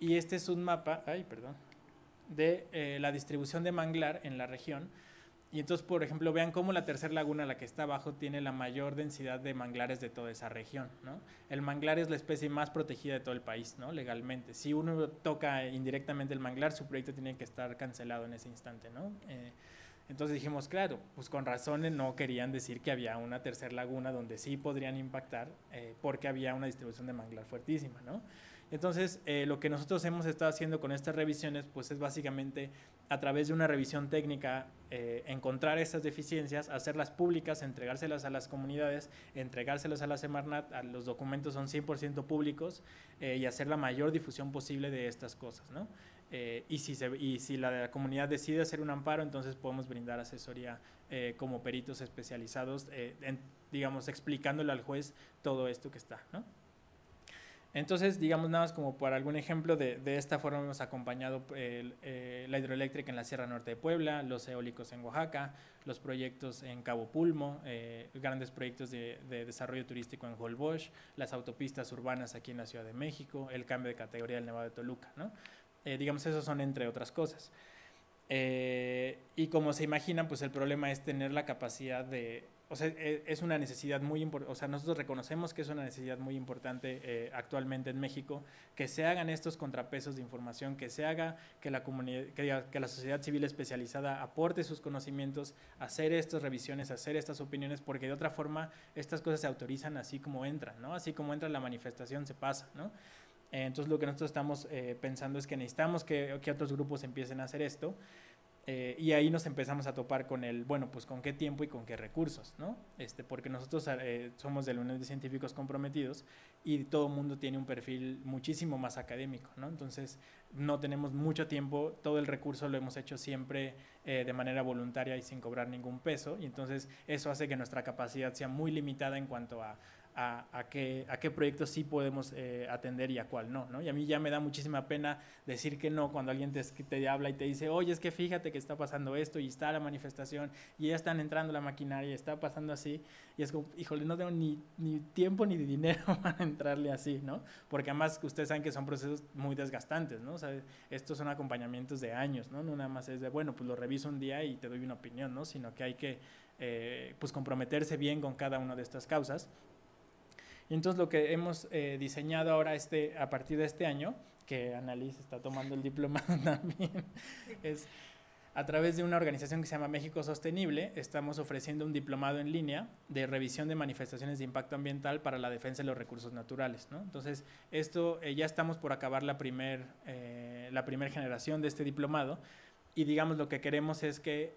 Y este es un mapa, ay, perdón, de eh, la distribución de manglar en la región. Y entonces, por ejemplo, vean cómo la tercera laguna, la que está abajo, tiene la mayor densidad de manglares de toda esa región, ¿no? El manglar es la especie más protegida de todo el país, ¿no? Legalmente. Si uno toca indirectamente el manglar, su proyecto tiene que estar cancelado en ese instante, ¿no? Eh, entonces dijimos, claro, pues con razones eh, no querían decir que había una tercera laguna donde sí podrían impactar eh, porque había una distribución de manglar fuertísima, ¿no? Entonces, eh, lo que nosotros hemos estado haciendo con estas revisiones, pues es básicamente a través de una revisión técnica, encontrar estas deficiencias, hacerlas públicas, entregárselas a las comunidades, entregárselas a la Semarnat, a los documentos son 100% públicos y hacer la mayor difusión posible de estas cosas, ¿no? Eh, y, si y si la comunidad decide hacer un amparo, entonces podemos brindar asesoría eh, como peritos especializados, eh, digamos, explicándole al juez todo esto que está, ¿no? Entonces, digamos nada más como por algún ejemplo, de, de esta forma hemos acompañado la hidroeléctrica en la Sierra Norte de Puebla, los eólicos en Oaxaca, los proyectos en Cabo Pulmo, grandes proyectos de, de, desarrollo turístico en Holbox, las autopistas urbanas aquí en la Ciudad de México, el cambio de categoría del Nevado de Toluca, ¿no? Eh, digamos, esos son entre otras cosas. Eh, y como se imaginan, pues el problema es tener la capacidad de... O sea, e, es una necesidad muy importante, o sea, nosotros reconocemos que es una necesidad muy importante eh, actualmente en México, que se hagan estos contrapesos de información, que se haga que la, comunidad que la sociedad civil especializada aporte sus conocimientos, hacer estas revisiones, hacer estas opiniones, porque de otra forma estas cosas se autorizan así como entran, ¿no? Así como entra la manifestación se pasa, ¿no? Eh, entonces lo que nosotros estamos eh, pensando es que necesitamos que, otros grupos empiecen a hacer esto. Eh, y ahí nos empezamos a topar con el, bueno, pues con qué tiempo y con qué recursos, ¿no? Este, porque nosotros somos de la Unión de Científicos Comprometidos y todo el mundo tiene un perfil muchísimo más académico, ¿no? Entonces no tenemos mucho tiempo, todo el recurso lo hemos hecho siempre de manera voluntaria y sin cobrar ningún peso, y entonces eso hace que nuestra capacidad sea muy limitada en cuanto a a, qué, proyectos sí podemos eh, atender y a cuál no, Y a mí ya me da muchísima pena decir que no cuando alguien te, habla y te dice, oye, es que fíjate que está pasando esto y está la manifestación y ya están entrando la maquinaria y está pasando así. Y es como, híjole, no tengo ni, tiempo ni dinero para entrarle así, ¿no? Porque además ustedes saben que son procesos muy desgastantes, estos son acompañamientos de años, ¿no? nada más es de, bueno, pues lo reviso un día y te doy una opinión, Sino que hay que, eh, pues comprometerse bien con cada una de estas causas y entonces lo que hemos eh, diseñado ahora este, a partir de este año, que Annalise está tomando el diploma también, es a través de una organización que se llama México Sostenible, estamos ofreciendo un diplomado en línea de revisión de manifestaciones de impacto ambiental para la defensa de los recursos naturales. Entonces, esto eh, ya estamos por acabar la primera eh, primer generación de este diplomado y digamos lo que queremos es que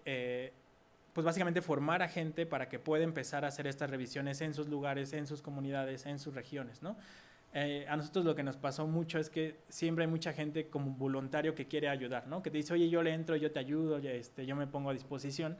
pues básicamente formar a gente para que pueda empezar a hacer estas revisiones en sus lugares, en sus comunidades, en sus regiones, ¿no? Eh, a nosotros lo que nos pasó mucho es que siempre hay mucha gente como voluntario que quiere ayudar, Que te dice, oye, yo le entro, yo te ayudo, este, yo, me pongo a disposición,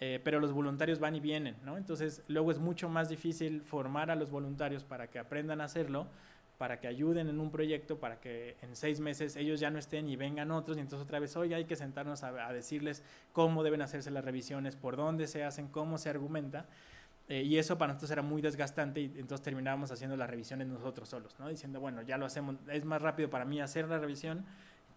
eh, pero los voluntarios van y vienen, Entonces luego es mucho más difícil formar a los voluntarios para que aprendan a hacerlo para que ayuden en un proyecto, para que en seis meses ellos ya no estén y vengan otros, y entonces otra vez hoy hay que sentarnos a, decirles cómo deben hacerse las revisiones, por dónde se hacen, cómo se argumenta. Eh, y eso para nosotros era muy desgastante y entonces terminábamos haciendo las revisiones nosotros solos, ¿no? Diciendo, bueno, ya lo hacemos, es más rápido para mí hacer la revisión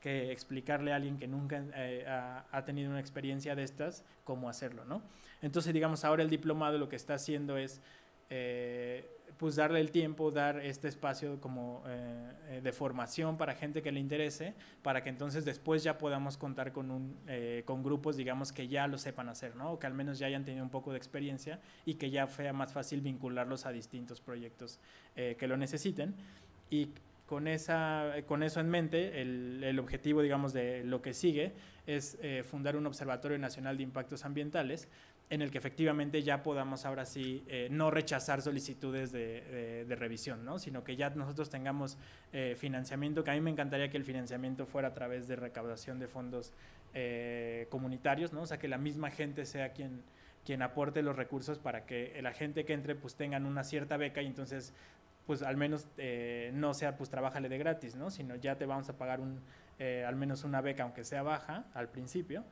que explicarle a alguien que nunca eh, ha, ha, tenido una experiencia de estas cómo hacerlo, ¿no? Entonces, digamos, ahora el diplomado lo que está haciendo es eh, pues darle el tiempo, dar este espacio como eh, eh, de formación para gente que le interese, para que entonces después ya podamos contar con, un, con grupos, digamos, que ya lo sepan hacer, ¿no? O que al menos ya hayan tenido un poco de experiencia y que ya sea más fácil vincularlos a distintos proyectos que lo necesiten. Y con, esa, con eso en mente, el, el objetivo, digamos, de lo que sigue es fundar un Observatorio Nacional de Impactos Ambientales, en el que efectivamente ya podamos ahora sí eh, no rechazar solicitudes de, revisión, sino que ya nosotros tengamos eh, financiamiento, que a mí me encantaría que el financiamiento fuera a través de recaudación de fondos eh, comunitarios, o sea, que la misma gente sea quien, quien aporte los recursos para que la gente que entre pues tengan una cierta beca y entonces pues al menos no sea pues trabajale de gratis, sino ya te vamos a pagar al menos una beca, aunque sea baja al principio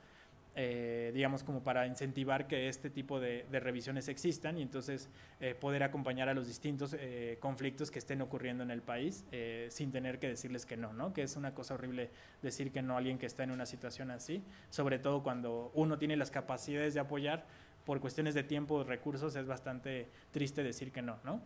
eh, digamos, como para incentivar que este tipo de, revisiones existan y entonces eh, poder acompañar a los distintos eh, conflictos que estén ocurriendo en el país sin tener que decirles que no, ¿no? Que es una cosa horrible decir que no a alguien que está en una situación así, sobre todo cuando uno tiene las capacidades de apoyar por cuestiones de tiempo, o recursos, es bastante triste decir que no, ¿no?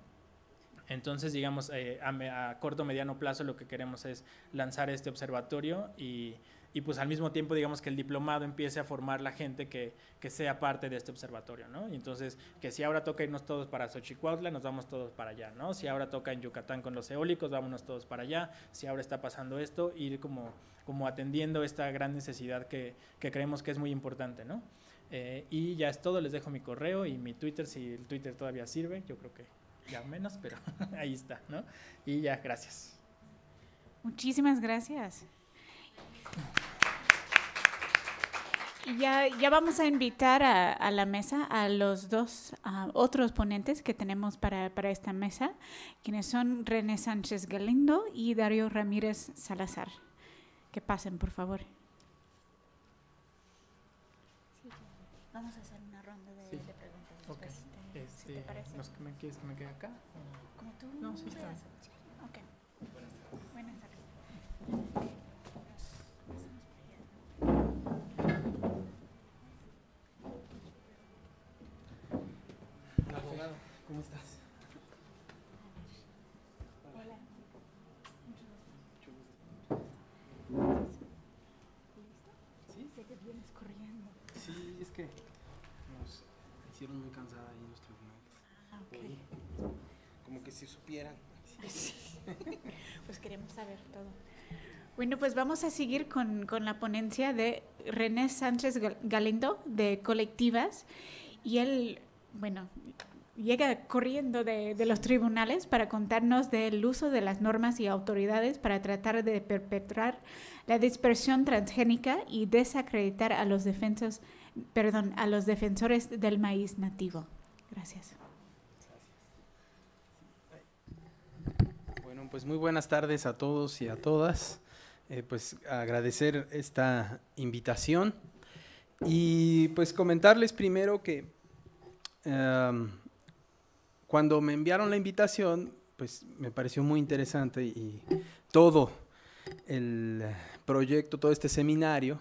Entonces, digamos, a, a corto mediano plazo lo que queremos es lanzar este observatorio y y pues al mismo tiempo digamos que el diplomado empiece a formar la gente que, sea parte de este observatorio, ¿no? Y entonces que si ahora toca irnos todos para Xochicuautla, nos vamos todos para allá, ¿no? Si ahora toca en Yucatán con los eólicos, vámonos todos para allá, si ahora está pasando esto, ir como, como atendiendo esta gran necesidad que, creemos que es muy importante, ¿no? Eh, y ya es todo, les dejo mi correo y mi Twitter, si el Twitter todavía sirve, yo creo que ya menos, pero ahí está, ¿no? Y ya, gracias. Muchísimas gracias. Ya, ya vamos a invitar a, la mesa a los dos otros ponentes que tenemos para, esta mesa, quienes son René Sánchez Galindo y Dario Ramírez Salazar. Que pasen, por favor. vamos a hacer una ronda de, preguntas. Okay. Pues, este, me, ¿Quieres que me quede acá? tú. No, sí, está. Buenas tardes. si supieran. Pues queremos saber todo. Bueno, pues vamos a seguir con, con la ponencia de René Sánchez Galindo de Colectivas. Y él, bueno, llega corriendo de, de, los tribunales para contarnos del uso de las normas y autoridades para tratar de perpetrar la dispersión transgénica y desacreditar a los defensos, perdón, a los defensores del maíz nativo. Gracias. pues muy buenas tardes a todos y a todas. Eh, pues agradecer esta invitación y pues comentarles primero que em, cuando me enviaron la invitación, pues me pareció muy interesante y todo el proyecto, todo este seminario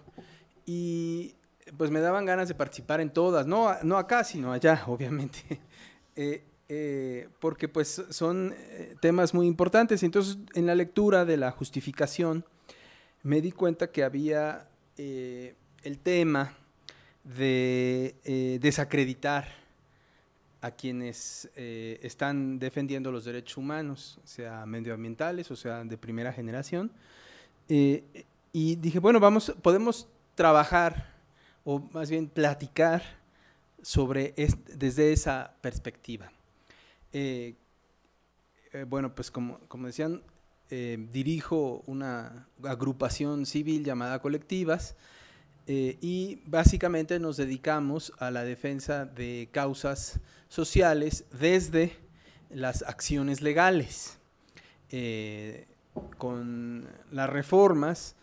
y pues me daban ganas de participar en todas, no, acá, sino allá, obviamente. Eh, eh, porque pues son eh, temas muy importantes. Entonces, en la lectura de la justificación, me di cuenta que había eh, el tema de desacreditar a quienes están defendiendo los derechos humanos, sea medioambientales o sea de primera generación. y dije, bueno, vamos, podemos trabajar o más bien platicar sobre desde esa perspectiva. Eh, eh, bueno, pues como, decían, eh, dirijo una agrupación civil llamada Colectivas y básicamente nos dedicamos a la defensa de causas sociales desde las acciones legales. con las reformas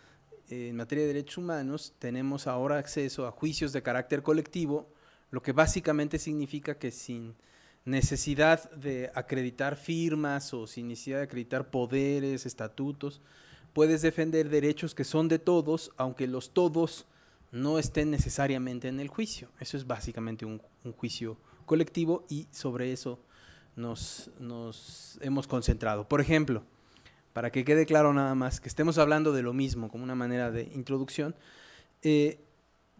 en materia de derechos humanos tenemos ahora acceso a juicios de carácter colectivo, lo que básicamente significa que sin necesidad de acreditar firmas o sin necesidad de acreditar poderes, estatutos. Puedes defender derechos que son de todos, aunque los todos no estén necesariamente en el juicio. Eso es básicamente un, juicio colectivo y sobre eso nos, hemos concentrado. Por ejemplo, para que quede claro nada más, que estemos hablando de lo mismo como una manera de introducción, eh,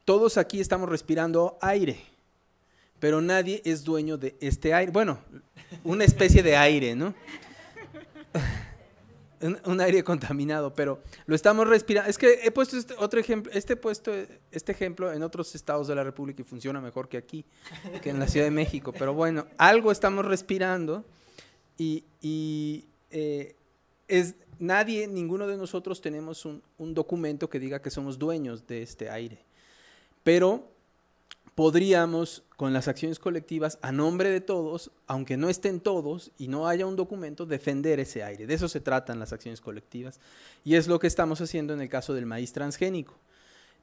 todos aquí estamos respirando aire pero nadie es dueño de este aire. Bueno, una especie de aire, ¿no? un, aire contaminado, pero lo estamos respirando. Es que he puesto este otro ejemplo, este puesto, este ejemplo en otros estados de la República y funciona mejor que aquí, que en la Ciudad de México. Pero bueno, algo estamos respirando y, eh, es, nadie, ninguno de nosotros tenemos un, un documento que diga que somos dueños de este aire. Pero podríamos con las acciones colectivas, a nombre de todos, aunque no estén todos y no haya un documento, defender ese aire. De eso se tratan las acciones colectivas y es lo que estamos haciendo en el caso del maíz transgénico.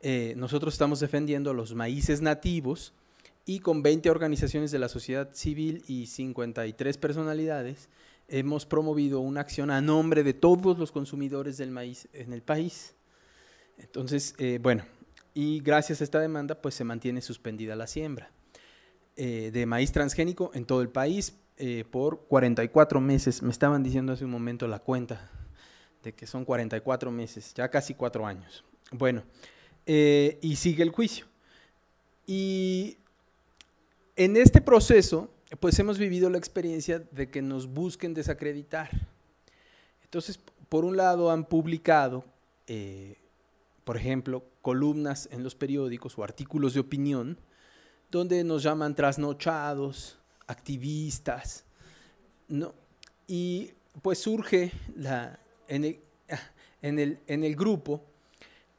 Eh, nosotros estamos defendiendo los maíces nativos y con 20 organizaciones de la sociedad civil y 53 personalidades hemos promovido una acción a nombre de todos los consumidores del maíz en el país. Entonces, eh, bueno, y gracias a esta demanda pues se mantiene suspendida la siembra eh, de maíz transgénico en todo el país eh, por 44 meses. Me estaban diciendo hace un momento la cuenta de que son 44 meses, ya casi cuatro años. Bueno, eh, y sigue el juicio. Y en este proceso pues hemos vivido la experiencia de que nos busquen desacreditar. Entonces, por un lado han publicado, por ejemplo, columnas en los periódicos o artículos de opinión donde nos llaman trasnochados, activistas, ¿no? Y pues surge la, en, el, ah, en, el, grupo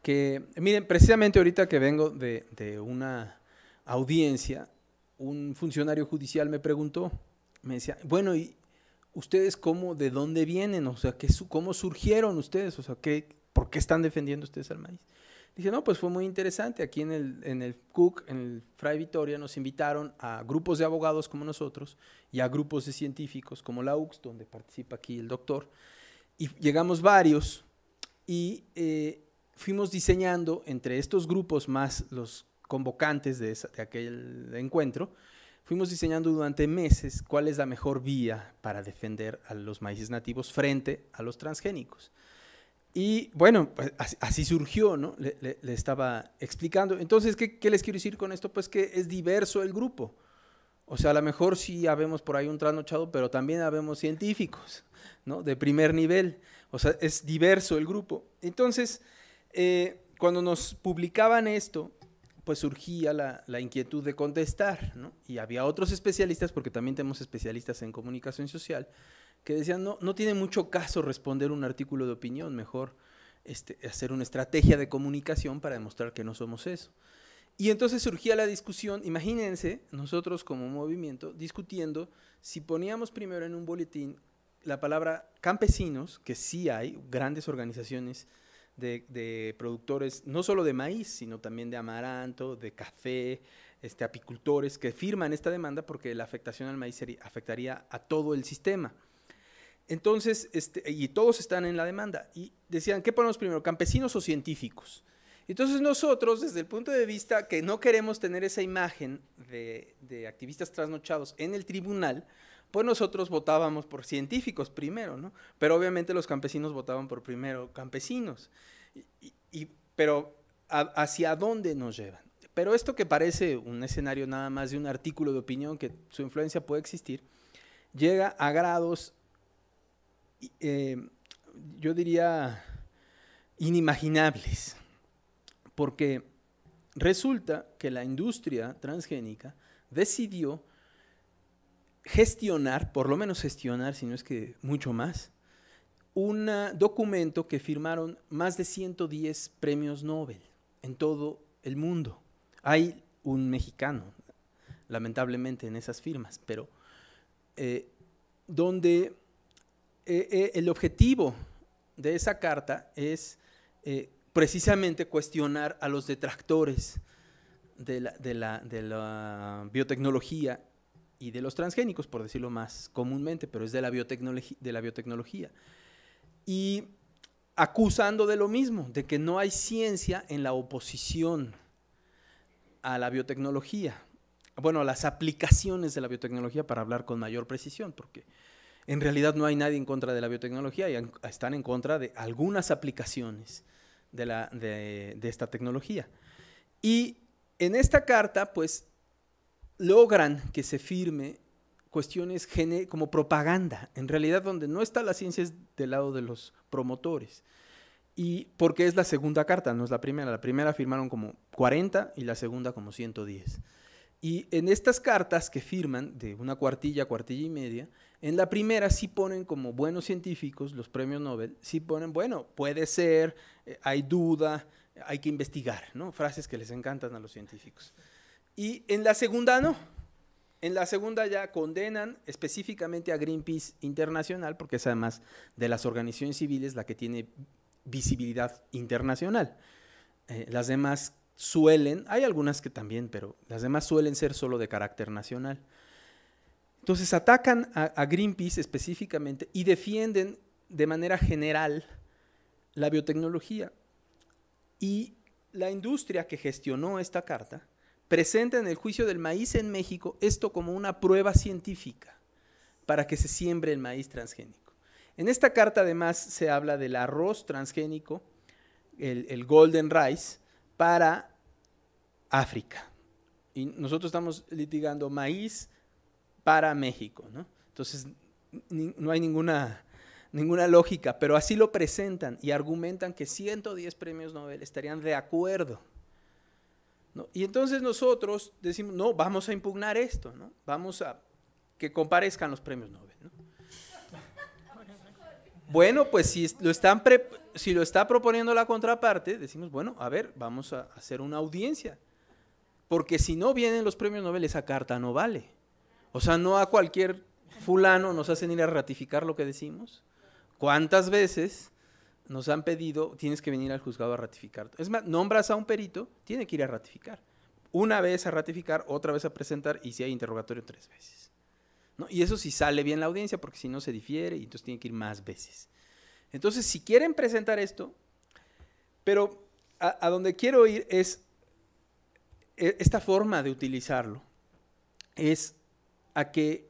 que, miren, precisamente ahorita que vengo de, una audiencia, un funcionario judicial me preguntó, me decía, bueno, ¿y ustedes cómo, de dónde vienen? O sea, ¿cómo surgieron ustedes? O sea, ¿por qué están defendiendo ustedes al maíz? Dije, no, pues fue muy interesante. Aquí en el, en el Cook, en el Fray Vitoria, nos invitaron a grupos de abogados como nosotros y a grupos de científicos como la UCS, donde participa aquí el doctor. Y llegamos varios y eh, fuimos diseñando entre estos grupos más los convocantes de, de aquel encuentro, fuimos diseñando durante meses cuál es la mejor vía para defender a los maíces nativos frente a los transgénicos. Y bueno, pues así, surgió, ¿no? Le, estaba explicando. Entonces, ¿qué, les quiero decir con esto? Pues que es diverso el grupo. O sea, a lo mejor sí habemos por ahí un trasnochado, pero también habemos científicos, ¿no? De primer nivel. O sea, es diverso el grupo. Entonces, eh, cuando nos publicaban esto, pues surgía la, la inquietud de contestar, ¿no? Y había otros especialistas, porque también tenemos especialistas en comunicación social, que decían, no, no tiene mucho caso responder un artículo de opinión, mejor este, hacer una estrategia de comunicación para demostrar que no somos eso. Y entonces surgía la discusión, imagínense, nosotros como movimiento, discutiendo si poníamos primero en un boletín la palabra campesinos, que sí hay grandes organizaciones de, productores, no solo de maíz, sino también de amaranto, de café, este, apicultores que firman esta demanda porque la afectación al maíz afectaría a todo el sistema. Entonces, este, y todos están en la demanda. Y decían, ¿qué ponemos primero, campesinos o científicos? Entonces nosotros, desde el punto de vista que no queremos tener esa imagen de, activistas trasnochados en el tribunal, pues nosotros votábamos por científicos primero, ¿no? Pero obviamente los campesinos votaban por primero campesinos. Y, pero ¿hacia dónde nos llevan? Pero esto que parece un escenario nada más de un artículo de opinión que su influencia puede existir, llega a grados eh, yo diría, inimaginables, porque resulta que la industria transgénica decidió gestionar, por lo menos gestionar, si no es que mucho más, un documento que firmaron más de 110 premios Nobel en todo el mundo. Hay un mexicano, lamentablemente, en esas firmas, pero eh, donde eh, eh, el objetivo de esa carta es eh, precisamente cuestionar a los detractores de la, biotecnología y de los transgénicos, por decirlo más comúnmente, pero es de la biotecnología. Y acusando de lo mismo, de que no hay ciencia en la oposición a la biotecnología, bueno, a las aplicaciones de la biotecnología para hablar con mayor precisión, porque en realidad no hay nadie en contra de la biotecnología y están en contra de algunas aplicaciones de, de, de esta tecnología. Y en esta carta, pues, logran que se firme cuestiones como propaganda, en realidad donde no está la ciencia es del lado de los promotores. Y porque es la segunda carta, no es la primera. La primera firmaron como 40 y la segunda como 110. Y en estas cartas que firman, de una cuartilla, cuartilla y media, en la primera sí ponen como buenos científicos, los premios Nobel, sí ponen, bueno, puede ser, eh, hay duda, hay que investigar, ¿no? Frases que les encantan a los científicos. Y en la segunda no. En la segunda ya condenan específicamente a Greenpeace Internacional, porque es además de las organizaciones civiles la que tiene visibilidad internacional. Eh, las demás suelen, hay algunas que también, pero las demás suelen ser solo de carácter nacional. Entonces atacan a, Greenpeace específicamente y defienden de manera general la biotecnología. Y la industria que gestionó esta carta presenta en el juicio del maíz en México esto como una prueba científica para que se siembre el maíz transgénico. En esta carta además se habla del arroz transgénico, el, el golden rice, para África. Y nosotros estamos litigando maíz, para México. ¿no? Entonces, no hay ninguna, ninguna lógica, pero así lo presentan y argumentan que 110 premios Nobel estarían de acuerdo. Y entonces nosotros decimos, no, vamos a impugnar esto, ¿no? vamos a que comparezcan los premios Nobel. Bueno, pues si lo, están si lo está proponiendo la contraparte, decimos, bueno, a ver, vamos a hacer una audiencia. Porque si no vienen los premios Nobel, esa carta no vale. O sea, no a cualquier fulano nos hacen ir a ratificar lo que decimos. ¿Cuántas veces nos han pedido, tienes que venir al juzgado a ratificar? Es más, nombras a un perito, tiene que ir a ratificar. Una vez a ratificar, otra vez a presentar y si hay interrogatorio, tres veces. ¿No? Y eso si sí sale bien la audiencia, porque si no se difiere y entonces tiene que ir más veces. Entonces, si quieren presentar esto, pero a, a donde quiero ir es e, esta forma de utilizarlo. Es a que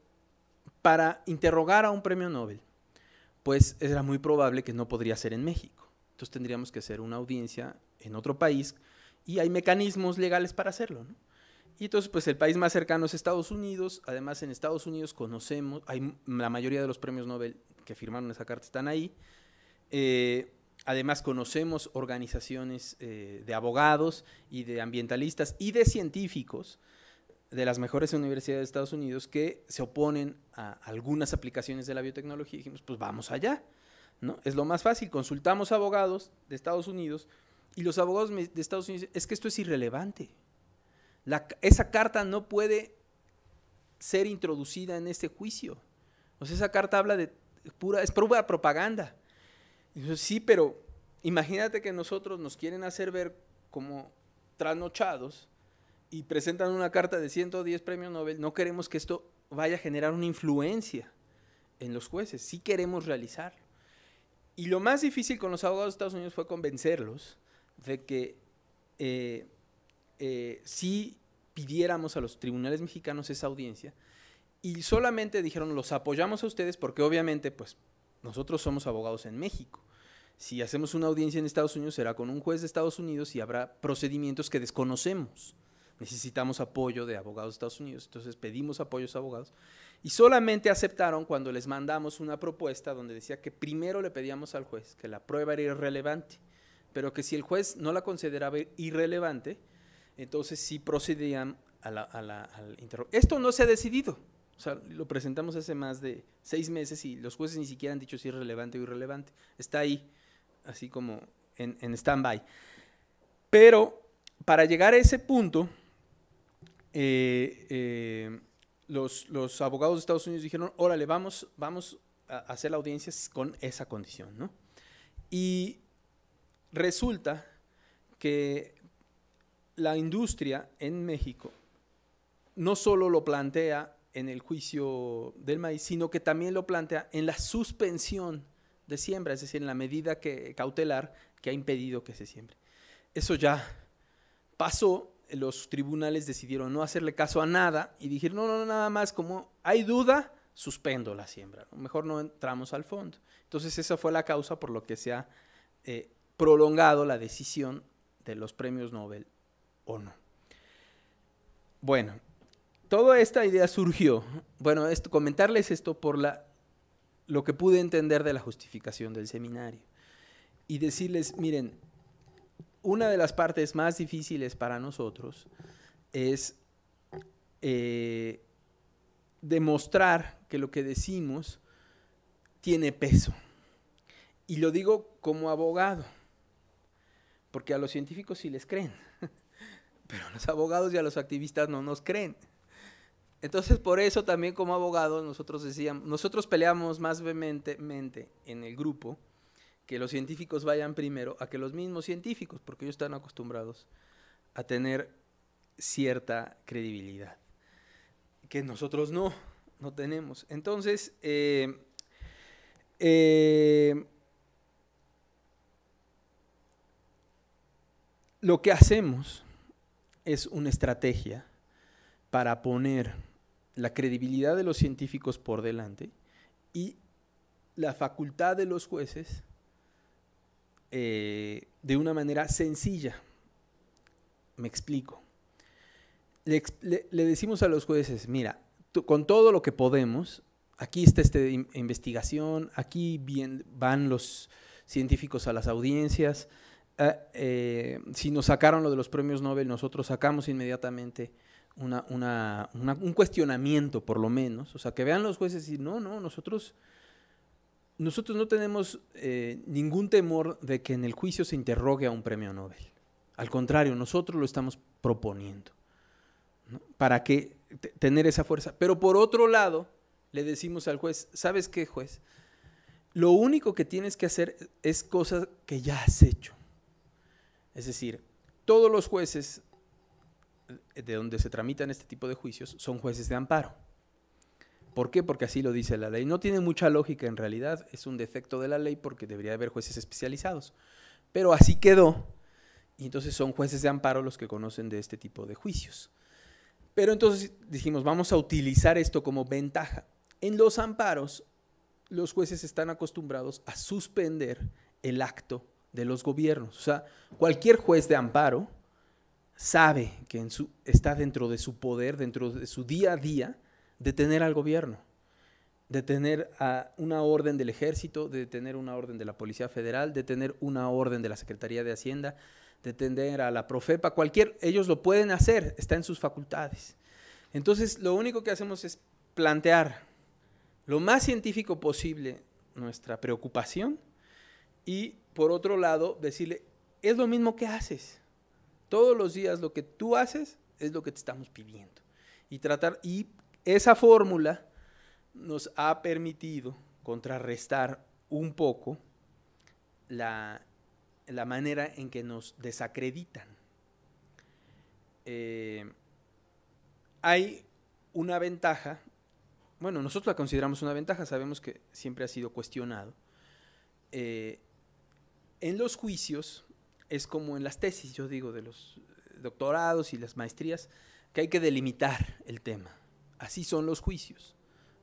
para interrogar a un premio Nobel, pues era muy probable que no podría ser en México. Entonces tendríamos que hacer una audiencia en otro país y hay mecanismos legales para hacerlo, Y entonces, pues el país más cercano es Estados Unidos. Además, en Estados Unidos conocemos, hay, la mayoría de los premios Nobel que firmaron esa carta están ahí. Eh, además, conocemos organizaciones eh, de abogados y de ambientalistas y de científicos de las mejores universidades de Estados Unidos que se oponen a algunas aplicaciones de la biotecnología dijimos, pues vamos allá, ¿no? Es lo más fácil, consultamos abogados de Estados Unidos y los abogados de Estados Unidos, es que esto es irrelevante. esa carta no puede ser introducida en este juicio. O sea, esa carta habla de pura, es pura propaganda. Y sí, pero imagínate que nosotros nos quieren hacer ver como trasnochados, y presentan una carta de 110 premios Nobel, no queremos que esto vaya a generar una influencia en los jueces, sí queremos realizarlo. Y lo más difícil con los abogados de Estados Unidos fue convencerlos de que eh, eh si pidiéramos a los tribunales mexicanos esa audiencia, y solamente dijeron, los apoyamos a ustedes porque obviamente, pues, nosotros somos abogados en México. Si hacemos una audiencia en Estados Unidos, será con un juez de Estados Unidos y habrá procedimientos que desconocemos necesitamos apoyo de abogados de Estados Unidos, entonces pedimos apoyo a abogados y solamente aceptaron cuando les mandamos una propuesta donde decía que primero le pedíamos al juez que la prueba era irrelevante, pero que si el juez no la consideraba irrelevante, entonces sí procedían al interrogatorio. Esto no se ha decidido, o sea, lo presentamos hace más de seis meses y los jueces ni siquiera han dicho si es relevante o irrelevante, está ahí, así como en, en stand-by. Pero para llegar a ese punto, eh, eh, los, abogados de Estados Unidos dijeron, órale, vamos, vamos a hacer la audiencia con esa condición, Y resulta que la industria en México no solo lo plantea en el juicio del maíz, sino que también lo plantea en la suspensión de siembra, es decir, en la medida que, cautelar que ha impedido que se siembre. Eso ya pasó los tribunales decidieron no hacerle caso a nada y dijeron, no, no, nada más, como hay duda, suspendo la siembra, mejor no entramos al fondo. Entonces esa fue la causa por lo que se ha eh, prolongado la decisión de los premios Nobel o no. Bueno, toda esta idea surgió, bueno, esto, comentarles esto por la, lo que pude entender de la justificación del seminario y decirles, miren, una de las partes más difíciles para nosotros es eh, demostrar que lo que decimos tiene peso. Y lo digo como abogado, porque a los científicos sí les creen, pero a los abogados y a los activistas no nos creen. Entonces, por eso también como abogados nosotros decíamos, nosotros peleamos más vehementemente en el grupo que los científicos vayan primero a que los mismos científicos, porque ellos están acostumbrados a tener cierta credibilidad, que nosotros no, no tenemos. Entonces, eh, eh, lo que hacemos es una estrategia para poner la credibilidad de los científicos por delante y la facultad de los jueces eh, de una manera sencilla. Me explico. Le, decimos a los jueces, mira, con todo lo que podemos, aquí está esta investigación, aquí bien, van los científicos a las audiencias, ah, eh, si nos sacaron lo de los premios Nobel, nosotros sacamos inmediatamente un cuestionamiento, por lo menos. O sea, que vean los jueces y no, no, nosotros nosotros no tenemos eh, ningún temor de que en el juicio se interrogue a un premio Nobel. Al contrario, nosotros lo estamos proponiendo para que tener esa fuerza. Pero por otro lado, le decimos al juez, ¿sabes qué, juez? Lo único que tienes que hacer es cosas que ya has hecho. Es decir, todos los jueces eh, de donde se tramitan este tipo de juicios son jueces de amparo. ¿Por qué? Porque así lo dice la ley. No tiene mucha lógica en realidad, es un defecto de la ley porque debería haber jueces especializados. Pero así quedó. Y entonces son jueces de amparo los que conocen de este tipo de juicios. Pero entonces dijimos, vamos a utilizar esto como ventaja. En los amparos, los jueces están acostumbrados a suspender el acto de los gobiernos. O sea, cualquier juez de amparo sabe que está dentro de su poder, dentro de su día a día, detener al gobierno, detener a una orden del ejército, detener una orden de la Policía Federal, detener una orden de la Secretaría de Hacienda, detener a la Profepa, cualquier, ellos lo pueden hacer, está en sus facultades. Entonces, lo único que hacemos es plantear lo más científico posible nuestra preocupación y, por otro lado, decirle, es lo mismo que haces. Todos los días lo que tú haces es lo que te estamos pidiendo. Y tratar, y esa fórmula nos ha permitido contrarrestar un poco la, manera en que nos desacreditan. Eh, hay una ventaja, bueno, nosotros la consideramos una ventaja, sabemos que siempre ha sido cuestionado. Eh, en los juicios es como en las tesis, yo digo, de los doctorados y las maestrías, que hay que delimitar el tema. Así son los juicios.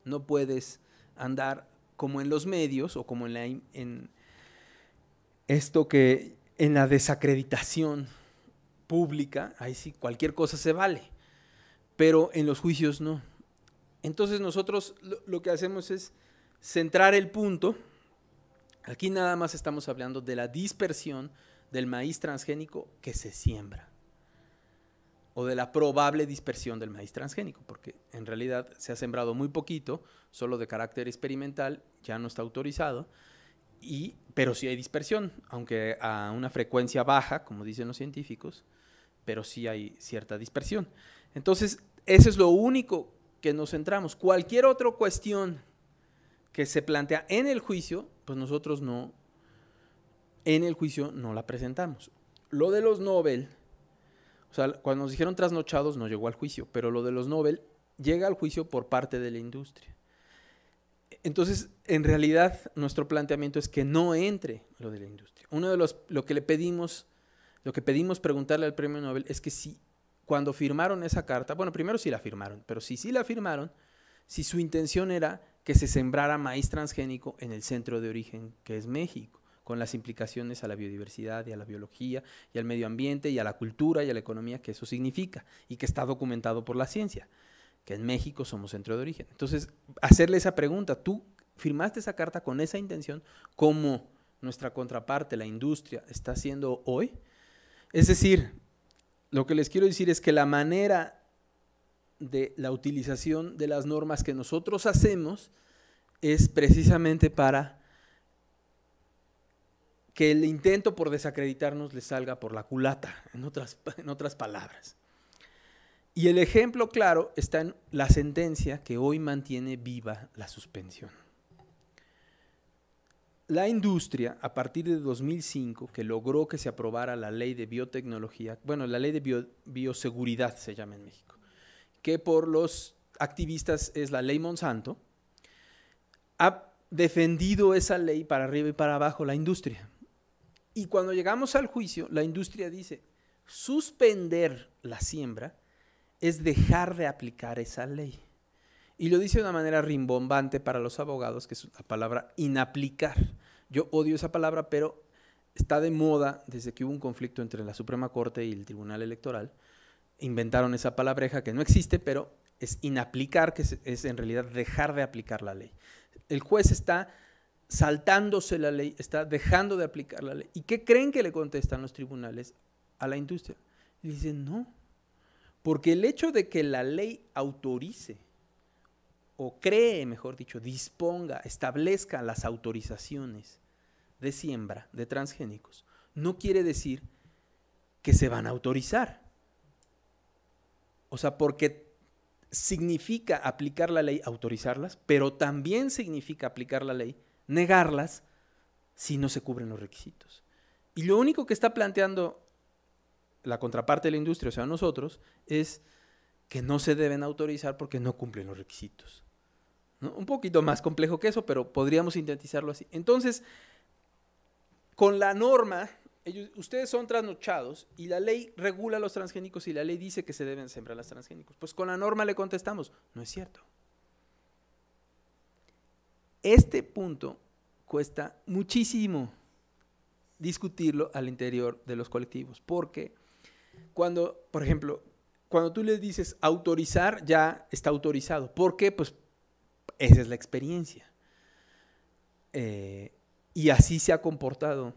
No puedes andar como en los medios o como en, esto que en la desacreditación pública, ahí sí cualquier cosa se vale, pero en los juicios no. Entonces nosotros lo que hacemos es centrar el punto. Aquí nada más estamos hablando de la dispersión del maíz transgénico que se siembra de la probable dispersión del maíz transgénico, porque en realidad se ha sembrado muy poquito, solo de carácter experimental, ya no está autorizado, y, pero sí hay dispersión, aunque a una frecuencia baja, como dicen los científicos, pero sí hay cierta dispersión. Entonces, ese es lo único que nos centramos. Cualquier otra cuestión que se plantea en el juicio, pues nosotros no, en el juicio no la presentamos. Lo de los Nobel o sea, cuando nos dijeron trasnochados no llegó al juicio, pero lo de los Nobel llega al juicio por parte de la industria. Entonces, en realidad, nuestro planteamiento es que no entre lo de la industria. Uno de los, lo que le pedimos, lo que pedimos preguntarle al premio Nobel es que si cuando firmaron esa carta, bueno, primero sí la firmaron, pero si sí la firmaron, si su intención era que se sembrara maíz transgénico en el centro de origen que es México con las implicaciones a la biodiversidad y a la biología y al medio ambiente y a la cultura y a la economía que eso significa y que está documentado por la ciencia, que en México somos centro de origen. Entonces, hacerle esa pregunta, tú firmaste esa carta con esa intención, como nuestra contraparte, la industria, está haciendo hoy. Es decir, lo que les quiero decir es que la manera de la utilización de las normas que nosotros hacemos es precisamente para que el intento por desacreditarnos le salga por la culata, en otras, en otras palabras. Y el ejemplo claro está en la sentencia que hoy mantiene viva la suspensión. La industria, a partir de 2005, que logró que se aprobara la ley de biotecnología, bueno, la ley de bioseguridad se llama en México, que por los activistas es la ley Monsanto, ha defendido esa ley para arriba y para abajo la industria. Y cuando llegamos al juicio, la industria dice, suspender la siembra es dejar de aplicar esa ley. Y lo dice de una manera rimbombante para los abogados, que es la palabra inaplicar. Yo odio esa palabra, pero está de moda desde que hubo un conflicto entre la Suprema Corte y el Tribunal Electoral. Inventaron esa palabreja que no existe, pero es inaplicar, que es, en realidad dejar de aplicar la ley. El juez está saltándose la ley, está dejando de aplicar la ley. ¿Y qué creen que le contestan los tribunales a la industria? dicen, no, porque el hecho de que la ley autorice, o cree, mejor dicho, disponga, establezca las autorizaciones de siembra de transgénicos, no quiere decir que se van a autorizar. O sea, porque significa aplicar la ley, autorizarlas, pero también significa aplicar la ley, negarlas si no se cubren los requisitos. Y lo único que está planteando la contraparte de la industria, o sea, nosotros, es que no se deben autorizar porque no cumplen los requisitos. Un poquito más complejo que eso, pero podríamos sintetizarlo así. Entonces, con la norma, ustedes son trasnochados y la ley regula los transgénicos y la ley dice que se deben sembrar las transgénicos. Pues con la norma le contestamos, no es cierto. Este punto cuesta muchísimo discutirlo al interior de los colectivos, porque cuando, por ejemplo, cuando tú les dices autorizar, ya está autorizado. ¿Por qué? Pues esa es la experiencia. Eh, y así se ha comportado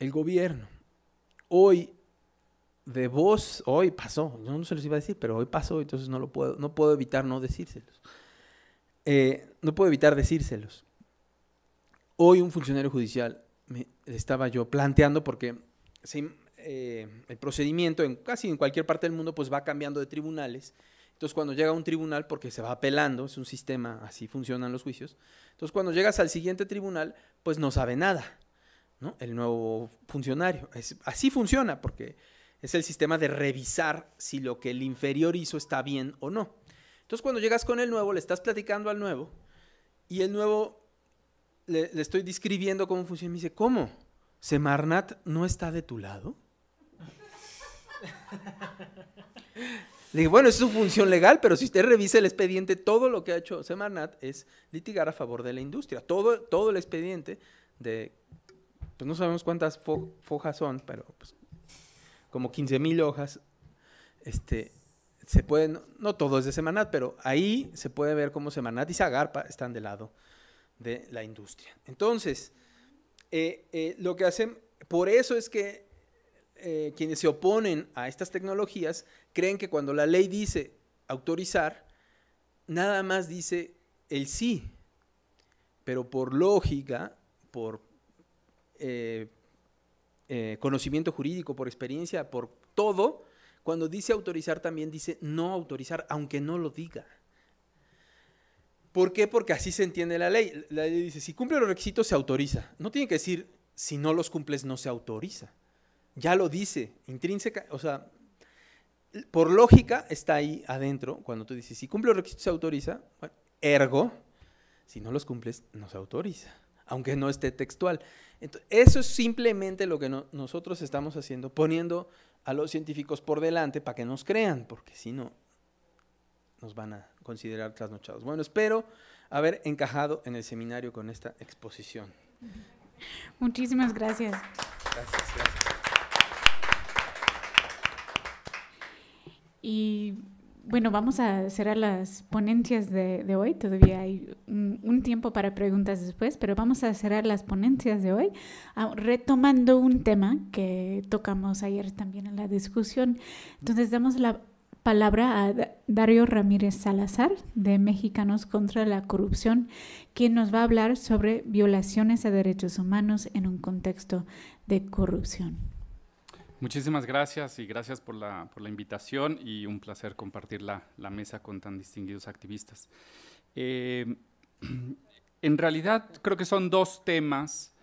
el gobierno. Hoy, de voz, hoy pasó, no se los iba a decir, pero hoy pasó, entonces no lo puedo, no puedo evitar no decírselos. Eh, no puedo evitar decírselos. Hoy un funcionario judicial me estaba yo planteando porque eh, el procedimiento en casi en cualquier parte del mundo pues va cambiando de tribunales. Entonces cuando llega a un tribunal, porque se va apelando, es un sistema, así funcionan los juicios, entonces cuando llegas al siguiente tribunal, pues no sabe nada, ¿no? El nuevo funcionario. así funciona, porque es el sistema de revisar si lo que el inferior hizo está bien o no. Entonces cuando llegas con el nuevo, le estás platicando al nuevo y el nuevo le, estoy describiendo cómo funciona. Y me dice, ¿cómo? ¿Semarnat no está de tu lado? Le digo, bueno, es su función legal, pero si usted revisa el expediente, todo lo que ha hecho Semarnat es litigar a favor de la industria. Todo, todo el expediente de, pues no sabemos cuántas hojas fojas son, pero pues, como 15 mil hojas, este, se pueden, no todo es de Semanat, pero ahí se puede ver cómo Semanat y Zagarpa están del lado de la industria. Entonces, eh, eh, lo que hacen, por eso es que eh, quienes se oponen a estas tecnologías creen que cuando la ley dice autorizar, nada más dice el sí, pero por lógica, por conocimiento jurídico, por experiencia, por todo, cuando dice autorizar también dice no autorizar, aunque no lo diga. ¿Por qué? Porque así se entiende la ley. La ley dice, si cumple los requisitos se autoriza. No tiene que decir, si no los cumples no se autoriza. Ya lo dice, intrínseca, o sea, por lógica está ahí adentro, cuando tú dices, si cumple los requisitos se autoriza, ergo, si no los cumples no se autoriza, aunque no esté textual. eso es simplemente lo que nosotros estamos haciendo, poniendo a los científicos por delante para que nos crean, porque si no, nos van a considerar trasnochados. Bueno, espero haber encajado en el seminario con esta exposición. Muchísimas gracias. Gracias, gracias. Y bueno, vamos a cerrar las ponencias de, hoy. Todavía hay un, tiempo para preguntas después, pero vamos a cerrar las ponencias de hoy ah, retomando un tema que tocamos ayer también en la discusión. Entonces damos la palabra a Dario Ramírez Salazar de Mexicanos contra la Corrupción, quien nos va a hablar sobre violaciones a derechos humanos en un contexto de corrupción. Muchísimas gracias y gracias por la, por la invitación y un placer compartir la, mesa con tan distinguidos activistas. Eh, en realidad creo que son dos temas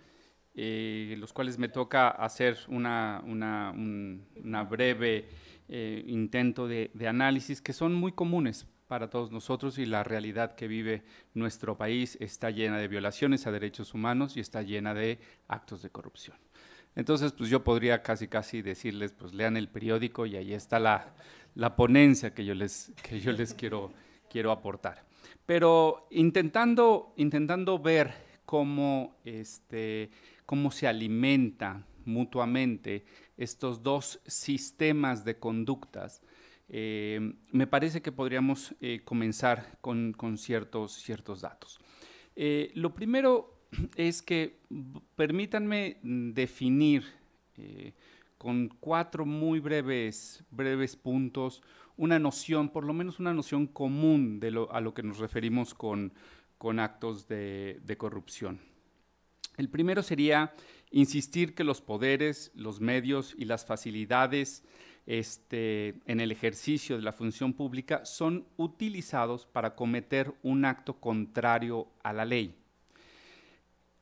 eh, los cuales me toca hacer una, un, breve eh, intento de análisis que son muy comunes para todos nosotros y la realidad que vive nuestro país está llena de violaciones a derechos humanos y está llena de actos de corrupción. Entonces, pues yo podría casi casi decirles, pues lean el periódico y ahí está la, ponencia que yo les, que yo les quiero, quiero aportar. Pero intentando, intentando ver cómo, este, cómo se alimenta mutuamente estos dos sistemas de conductas, eh, me parece que podríamos eh, comenzar con, ciertos, ciertos datos. Eh, lo primero es que permítanme mm, definir eh, con cuatro muy breves, breves puntos una noción, por lo menos una noción común de lo, a lo que nos referimos con, actos de, corrupción. El primero sería insistir que los poderes, los medios y las facilidades este, en el ejercicio de la función pública son utilizados para cometer un acto contrario a la ley.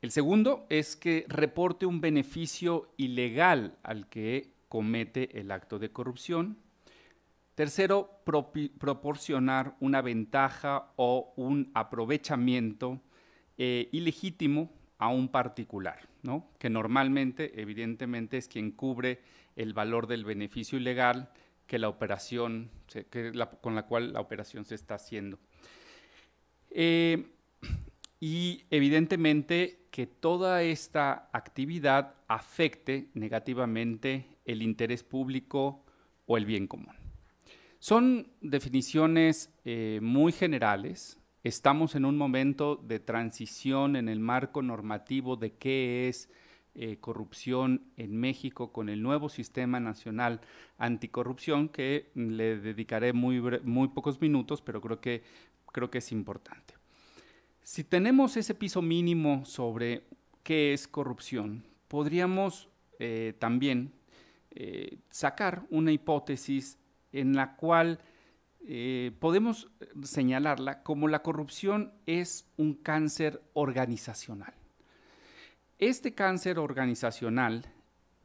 El segundo es que reporte un beneficio ilegal al que comete el acto de corrupción. Tercero, proporcionar una ventaja o un aprovechamiento eh, ilegítimo a un particular, que normalmente, evidentemente, es quien cubre el valor del beneficio ilegal que la operación, con la cual la operación se está haciendo. Eh, y evidentemente que toda esta actividad afecte negativamente el interés público o el bien común. Son definiciones eh, muy generales. Estamos en un momento de transición en el marco normativo de qué es eh, corrupción en México con el nuevo Sistema Nacional Anticorrupción, que le dedicaré muy, muy pocos minutos, pero creo que, creo que es importante. Si tenemos ese piso mínimo sobre qué es corrupción, podríamos eh, también eh, sacar una hipótesis en la cual eh, podemos señalarla como la corrupción es un cáncer organizacional. Este cáncer organizacional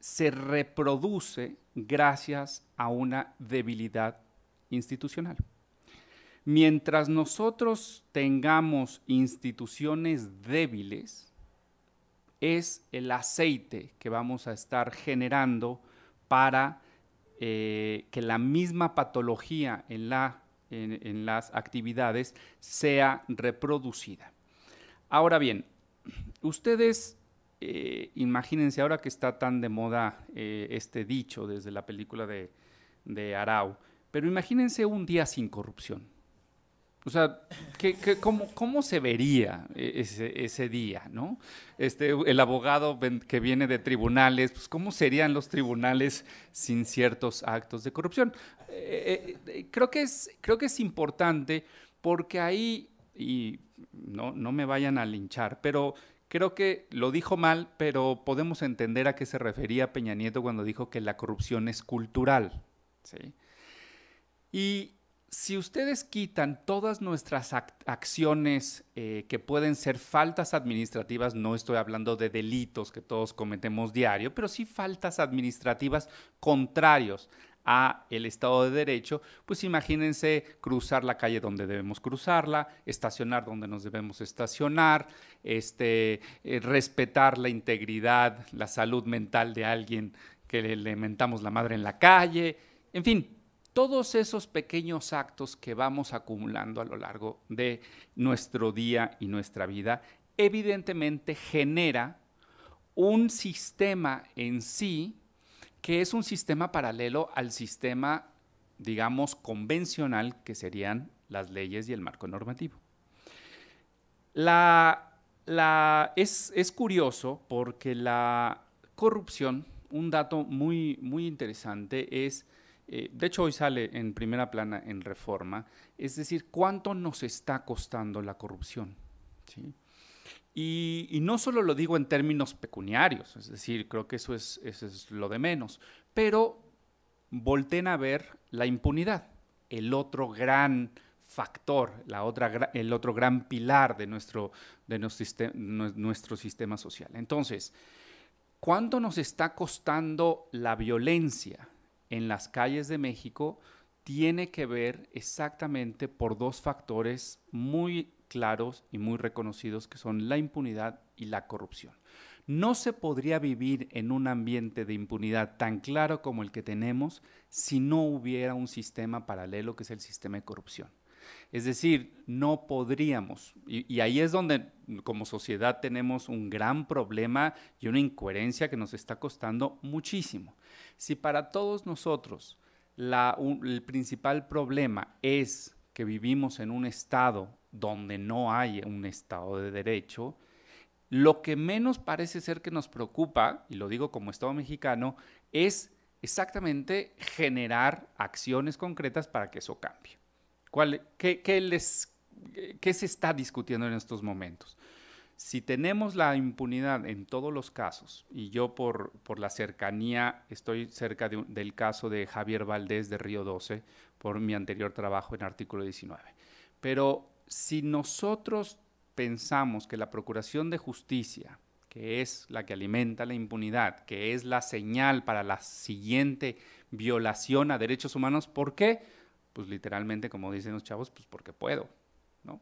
se reproduce gracias a una debilidad institucional. Mientras nosotros tengamos instituciones débiles, es el aceite que vamos a estar generando para eh, que la misma patología en, las actividades sea reproducida. Ahora bien, ustedes eh, imagínense ahora que está tan de moda eh, este dicho desde la película de, de Arau, pero imagínense un día sin corrupción. O sea, cómo, se vería eh, ese, día, no? Este, el abogado que viene de tribunales, pues ¿cómo serían los tribunales sin ciertos actos de corrupción? Eh, eh, creo, que es, creo que es importante porque ahí, y no, me vayan a linchar, pero creo que lo dijo mal, pero podemos entender a qué se refería Peña Nieto cuando dijo que la corrupción es cultural. Y si ustedes quitan todas nuestras acciones eh, que pueden ser faltas administrativas, no estoy hablando de delitos que todos cometemos diario, pero sí faltas administrativas contrarios a el Estado de Derecho, pues imagínense cruzar la calle donde debemos cruzarla, estacionar donde nos debemos estacionar, este, eh, respetar la integridad, la salud mental de alguien que le lamentamos la madre en la calle, en fin, todos esos pequeños actos que vamos acumulando a lo largo de nuestro día y nuestra vida, evidentemente genera un sistema en sí que es un sistema paralelo al sistema, digamos, convencional, que serían las leyes y el marco normativo. La, es, es curioso porque la corrupción, un dato muy, muy interesante es eh, de hecho hoy sale en primera plana en Reforma, es decir, cuánto nos está costando la corrupción. Y, no solo lo digo en términos pecuniarios, es decir, creo que eso es, lo de menos, pero volten a ver la impunidad, el otro gran factor, el otro gran pilar de nuestro, nuestro sistema social. Entonces, ¿cuánto nos está costando la violencia? en las calles de México tiene que ver exactamente por dos factores muy claros y muy reconocidos que son la impunidad y la corrupción. No se podría vivir en un ambiente de impunidad tan claro como el que tenemos si no hubiera un sistema paralelo que es el sistema de corrupción. Es decir, no podríamos. Y, ahí es donde como sociedad tenemos un gran problema y una incoherencia que nos está costando muchísimo. Si para todos nosotros el principal problema es que vivimos en un estado donde no hay un estado de derecho, lo que menos parece ser que nos preocupa, y lo digo como Estado mexicano, es exactamente generar acciones concretas para que eso cambie. E-, qué, se está discutiendo en estos momentos? Si tenemos la impunidad en todos los casos, y yo por, la cercanía estoy cerca del caso de Javier Valdés de Río 12 por mi anterior trabajo en artículo 19, pero si nosotros pensamos que la Procuración de Justicia, que es la que alimenta la impunidad, que es la señal para la siguiente violación a derechos humanos, ¿por qué? pues literalmente, como dicen los chavos, pues porque puedo, ¿no?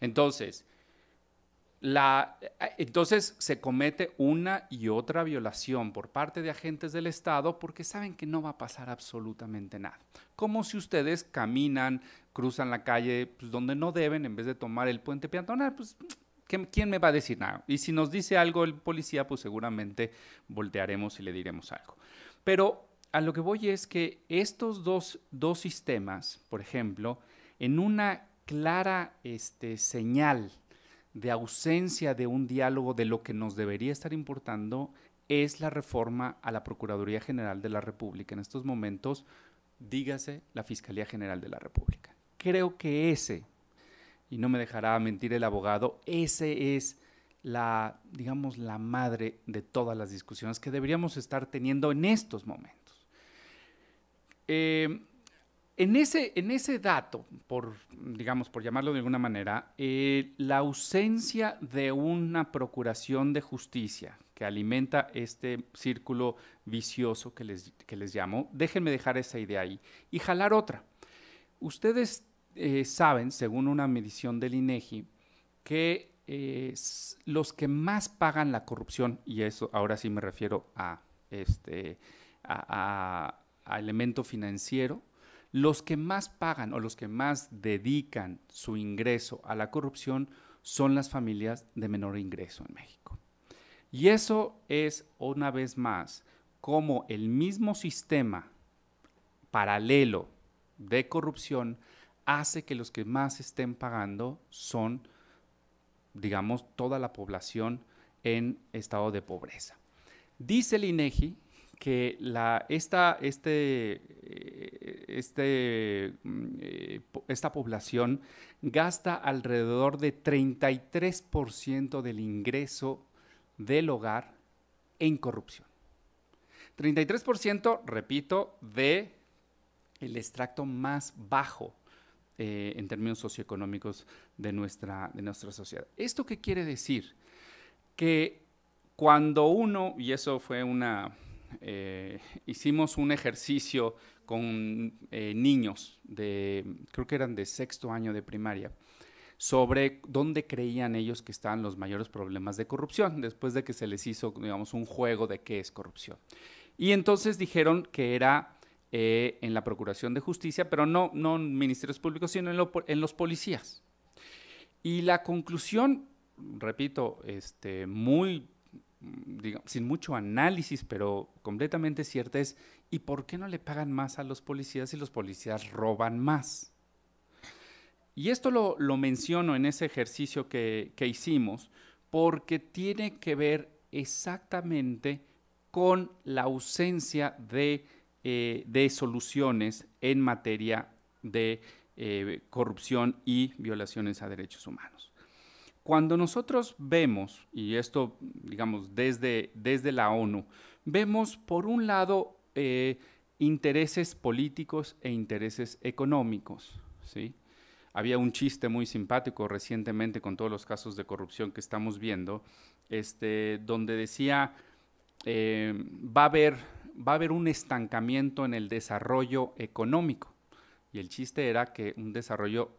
Entonces, la, eh, entonces se comete una y otra violación por parte de agentes del Estado porque saben que no va a pasar absolutamente nada. Como si ustedes caminan, cruzan la calle pues, donde no deben en vez de tomar el puente peatonal, pues ¿quién me va a decir nada? Y si nos dice algo el policía, pues seguramente voltearemos y le diremos algo. Pero a lo que voy es que estos dos, sistemas, por ejemplo, en una clara este, señal de ausencia de un diálogo de lo que nos debería estar importando es la reforma a la Procuraduría General de la República. En estos momentos, dígase la Fiscalía General de la República. Creo que ese, y no me dejará mentir el abogado, ese es la, digamos, la madre de todas las discusiones que deberíamos estar teniendo en estos momentos. Eh, en, ese, en ese dato, por, digamos, por llamarlo de alguna manera, eh, la ausencia de una procuración de justicia que alimenta este círculo vicioso que les, les llamo, déjenme dejar esa idea ahí y jalar otra. Ustedes eh, saben, según una medición del INEGI, e que los que más pagan la corrupción, y eso ahora sí me refiero a, este, a elemento financiero, los que más pagan o los que más dedican su ingreso a la corrupción son las familias de menor ingreso en México. Y eso es, una vez más, como el mismo sistema paralelo de corrupción hace que los que más estén pagando son, digamos, toda la población en estado de pobreza. Dice el INEGI que la, esta, este, eh, este mm, eh, esta población gasta alrededor de 33% del ingreso del hogar en corrupción. 33%, repito, de el extracto más bajo eh, en términos socioeconómicos de nuestra, de nuestra sociedad. ¿Esto qué quiere decir? Que cuando uno, y eso fue una, eh, hicimos un ejercicio con eh, niños de, creo que eran de sexto año de primaria, sobre dónde creían ellos que estaban los mayores problemas de corrupción, después de que se les hizo, digamos, un juego de qué es corrupción. Y entonces dijeron que era eh, en la Procuración de Justicia, pero no, no en ministerios públicos, sino en, en los policías. Y la conclusión, repito, este, muy Mm, sin mucho análisis, pero completamente cierta, es ¿y por qué no le pagan más a los policías si los policías roban más? Y esto lo, menciono en ese ejercicio que, hicimos porque tiene que ver exactamente con la ausencia de, eh, soluciones en materia de eh, corrupción y violaciones a derechos humanos. Cuando nosotros vemos, y esto digamos desde, desde la ONU, vemos por un lado eh, intereses políticos e intereses económicos. ¿sí? Había un chiste muy simpático recientemente con todos los casos de corrupción que estamos viendo, este, donde decía, eh, va, a haber, va a haber un estancamiento en el desarrollo económico. Y el chiste era que un desarrollo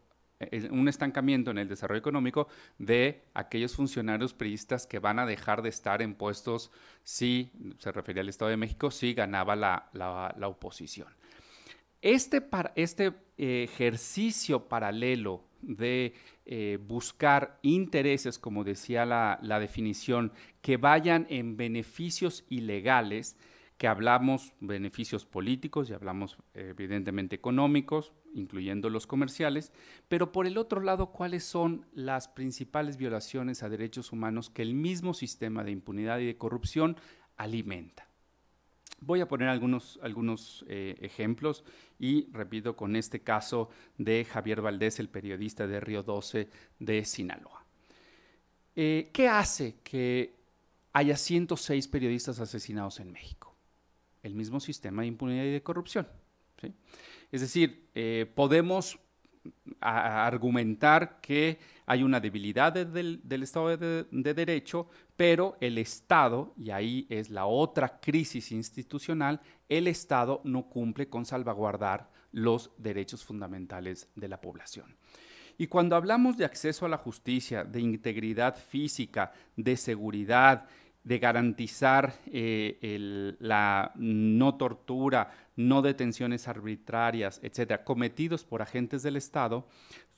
un estancamiento en el desarrollo económico de aquellos funcionarios priistas que van a dejar de estar en puestos si, se refería al Estado de México, si ganaba la, oposición. Este, este eh, ejercicio paralelo de eh, buscar intereses, como decía la, definición, que vayan en beneficios ilegales, que hablamos beneficios políticos y hablamos evidentemente económicos, incluyendo los comerciales, pero por el otro lado, ¿cuáles son las principales violaciones a derechos humanos que el mismo sistema de impunidad y de corrupción alimenta? Voy a poner algunos, algunos eh, ejemplos y repito con este caso de Javier Valdés, el periodista de Río 12 de Sinaloa. Eh, ¿Qué hace que haya 106 periodistas asesinados en México? el mismo sistema de impunidad y de corrupción. Es decir, eh, podemos argumentar que hay una debilidad del, Estado de, Derecho, pero el Estado, y ahí es la otra crisis institucional, el Estado no cumple con salvaguardar los derechos fundamentales de la población. Y cuando hablamos de acceso a la justicia, de integridad física, de seguridad de garantizar eh, la no tortura, no detenciones arbitrarias, etcétera, cometidos por agentes del Estado,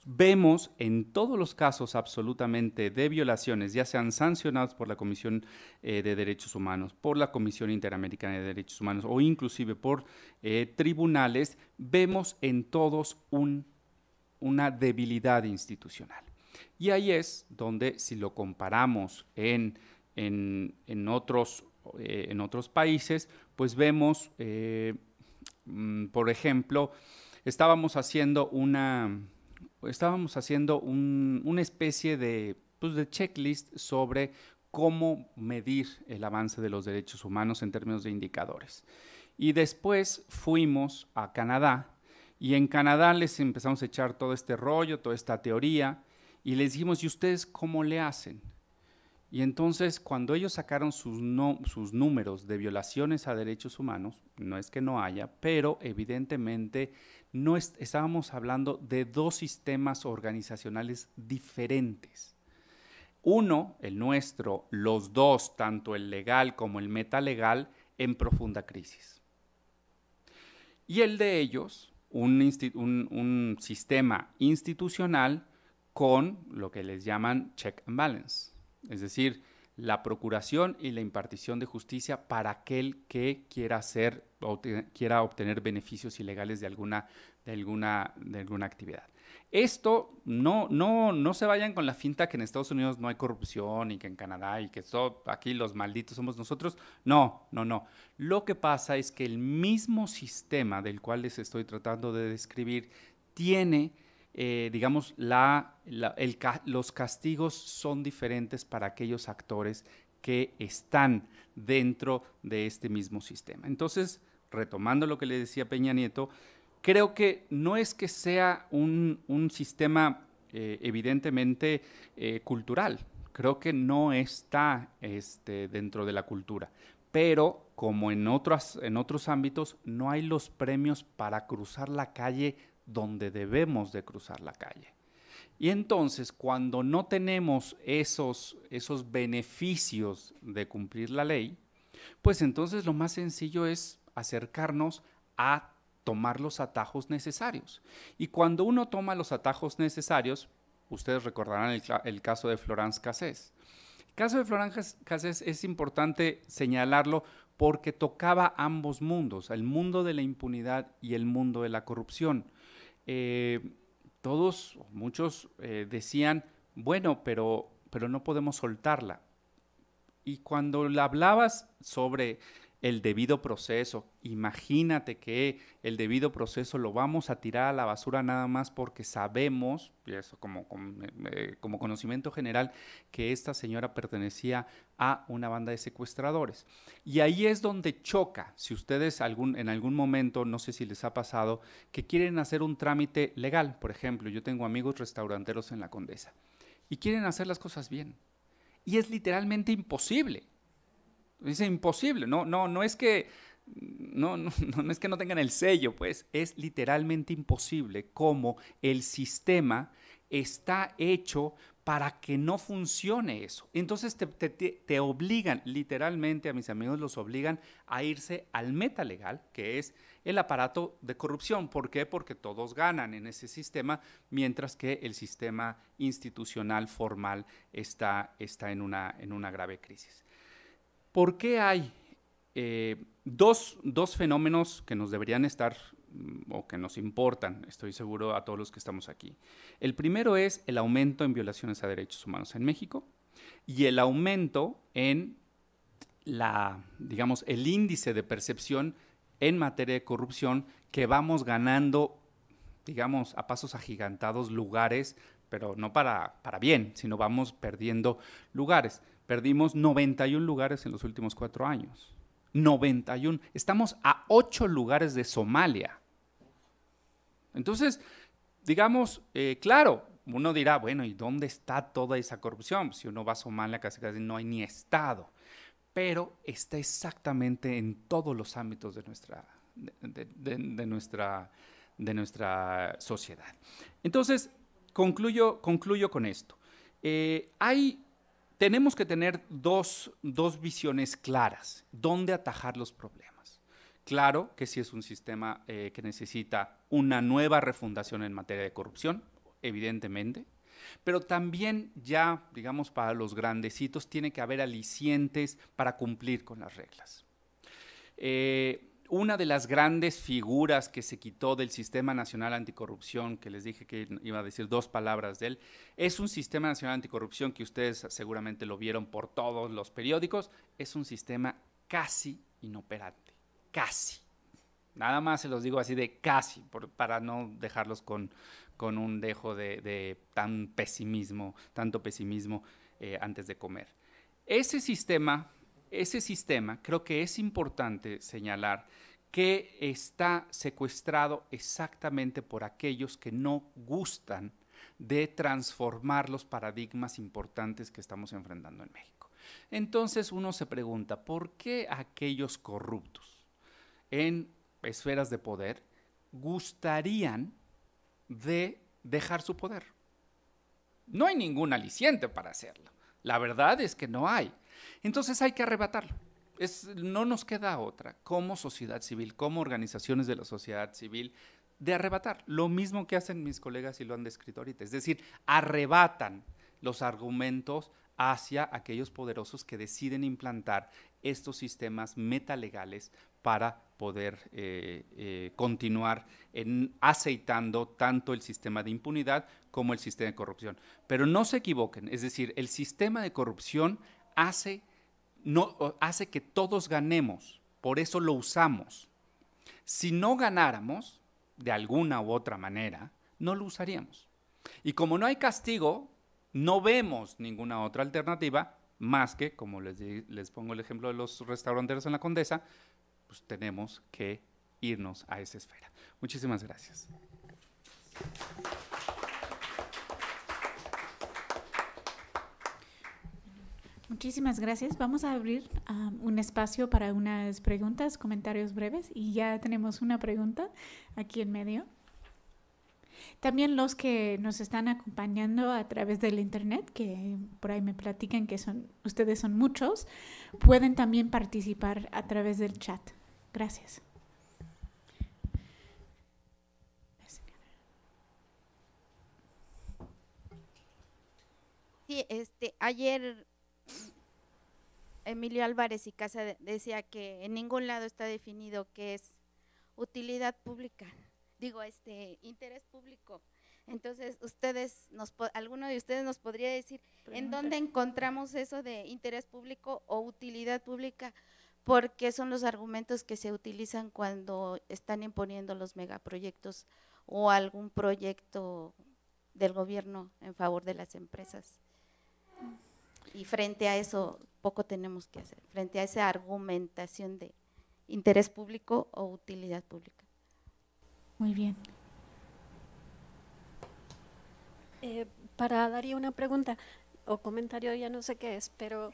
vemos en todos los casos absolutamente de violaciones, ya sean sancionados por la Comisión eh, de Derechos Humanos, por la Comisión Interamericana de Derechos Humanos o inclusive por eh, tribunales, vemos en todos una debilidad institucional. Y ahí es donde si lo comparamos en en, en otros, eh, en otros países, pues vemos, eh, mm, por ejemplo, estábamos haciendo una, estábamos haciendo una especie de, pues de checklist sobre cómo medir el avance de los derechos humanos en términos de indicadores. Y después fuimos a Canadá y en Canadá les empezamos a echar todo este rollo, toda esta teoría y les dijimos, ¿y ustedes cómo le hacen? Y entonces, cuando ellos sacaron sus, números de violaciones a derechos humanos, no es que no haya, pero evidentemente no estábamos hablando de dos sistemas organizacionales diferentes. Uno, el nuestro, los dos, tanto el legal como el metalegal, en profunda crisis. Y el de ellos, un, un sistema institucional con lo que les llaman check and balance es decir, la procuración y la impartición de justicia para aquel que quiera hacer o quiera obtener beneficios ilegales de alguna, de alguna, de alguna actividad. Esto no, no, no se vayan con la finta que en Estados Unidos no hay corrupción y que en Canadá y que aquí los malditos somos nosotros. No, no, no. Lo que pasa es que el mismo sistema del cual les estoy tratando de describir tiene eh, digamos, los castigos son diferentes para aquellos actores que están dentro de este mismo sistema. Entonces, retomando lo que le decía Peña Nieto, creo que no es que sea un, sistema eh, evidentemente eh, cultural, creo que no está este, dentro de la cultura, pero como en, en otros ámbitos, no hay los premios para cruzar la calle donde debemos de cruzar la calle. Y entonces, cuando no tenemos esos, esos beneficios de cumplir la ley, pues entonces lo más sencillo es acercarnos a tomar los atajos necesarios. Y cuando uno toma los atajos necesarios, ustedes recordarán el, caso de Florence Cassés. El caso de Florence Cassés es importante señalarlo porque tocaba ambos mundos, el mundo de la impunidad y el mundo de la corrupción. Eh, todos, muchos eh, decían, bueno, pero, pero no podemos soltarla. Y cuando la hablabas sobre el debido proceso. Imagínate que el debido proceso lo vamos a tirar a la basura nada más porque sabemos, como, eh, eh, como, conocimiento general, que esta señora pertenecía a una banda de secuestradores. Y ahí es donde choca, si ustedes algún, en algún momento, no sé si les ha pasado, que quieren hacer un trámite legal. Por ejemplo, yo tengo amigos restauranteros en la Condesa y quieren hacer las cosas bien. Y es literalmente imposible es imposible, no, no, no es que no, es que no tengan el sello, pues es literalmente imposible cómo el sistema está hecho para que no funcione eso. Entonces te, obligan, literalmente a mis amigos los obligan a irse al meta legal, que es el aparato de corrupción. ¿Por qué? Porque todos ganan en ese sistema, mientras que el sistema institucional formal está, está en, una, en una grave crisis. ¿Por qué hay eh, dos, fenómenos que nos deberían estar mm, o que nos importan, estoy seguro, a todos los que estamos aquí? El primero es el aumento en violaciones a derechos humanos en México y el aumento en la, digamos, el índice de percepción en materia de corrupción que vamos ganando, digamos, a pasos agigantados lugares, pero no para, para bien, sino vamos perdiendo lugares. Perdimos 91 lugares en los últimos cuatro años. 91. Estamos a ocho lugares de Somalia. Entonces, digamos, eh, claro, uno dirá, bueno, ¿y dónde está toda esa corrupción? Si uno va a Somalia, casi casi no hay ni Estado. Pero está exactamente en todos los ámbitos de nuestra, nuestra, de nuestra sociedad. Entonces, concluyo, con esto. Eh, hay tenemos que tener dos, visiones claras, dónde atajar los problemas. Claro que si es un sistema eh, que necesita una nueva refundación en materia de corrupción, evidentemente, pero también ya, digamos, para los grandecitos tiene que haber alicientes para cumplir con las reglas. Eh, una de las grandes figuras que se quitó del Sistema Nacional Anticorrupción, que les dije que iba a decir dos palabras de él, es un Sistema Nacional Anticorrupción que ustedes seguramente lo vieron por todos los periódicos, es un sistema casi inoperante, casi. Nada más se los digo así de casi, para no dejarlos con, con un dejo de, tan pesimismo, tanto pesimismo eh, antes de comer. Ese sistema ese sistema creo que es importante señalar que está secuestrado exactamente por aquellos que no gustan de transformar los paradigmas importantes que estamos enfrentando en México. Entonces uno se pregunta, ¿por qué aquellos corruptos en esferas de poder gustarían de dejar su poder? No hay ningún aliciente para hacerlo. La verdad es que no hay. Entonces hay que arrebatarlo. no nos queda otra como sociedad civil, como organizaciones de la sociedad civil, de arrebatar. Lo mismo que hacen mis colegas y lo han descrito ahorita. Es decir, arrebatan los argumentos hacia aquellos poderosos que deciden implantar estos sistemas metalegales para poder eh, eh, continuar aceitando tanto el sistema de impunidad como el sistema de corrupción. Pero no se equivoquen, es decir, el sistema de corrupción hace, no, hace que todos ganemos, por eso lo usamos. Si no ganáramos, de alguna u otra manera, no lo usaríamos. Y como no hay castigo, no vemos ninguna otra alternativa más que, como les, les pongo el ejemplo de los restauranteros en la Condesa, pues tenemos que irnos a esa esfera. Muchísimas gracias. Muchísimas gracias. Vamos a abrir ah, un espacio para unas preguntas, comentarios breves y ya tenemos una pregunta aquí en medio. También los que nos están acompañando a través del internet, que por ahí me platican que son ustedes son muchos, pueden también participar a través del chat. Gracias. Sí, este, ayer Emilio Álvarez y Casa decía que en ningún lado está definido qué es utilidad pública, digo, este, interés público. Entonces, ustedes, nos, alguno de ustedes nos podría decir en dónde encontramos eso de interés público o utilidad pública, porque son los argumentos que se utilizan cuando están imponiendo los megaproyectos o algún proyecto del gobierno en favor de las empresas. Y frente a eso, tenemos que hacer frente a esa argumentación de interés público o utilidad pública. Muy bien. Eh, para daría una pregunta o comentario, ya no sé qué es, pero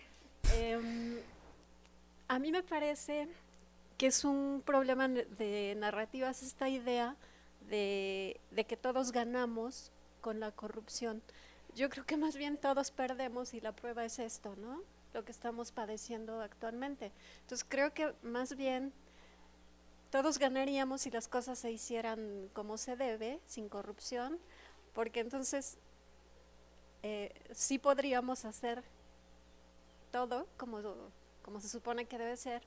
em, a mí me parece que es un problema de narrativas esta idea de, que todos ganamos con la corrupción. Yo creo que más bien todos perdemos y la prueba es esto, ¿no? lo que estamos padeciendo actualmente. Entonces creo que más bien todos ganaríamos si las cosas se hicieran como se debe, sin corrupción, porque entonces eh, sí podríamos hacer todo como, como se supone que debe ser,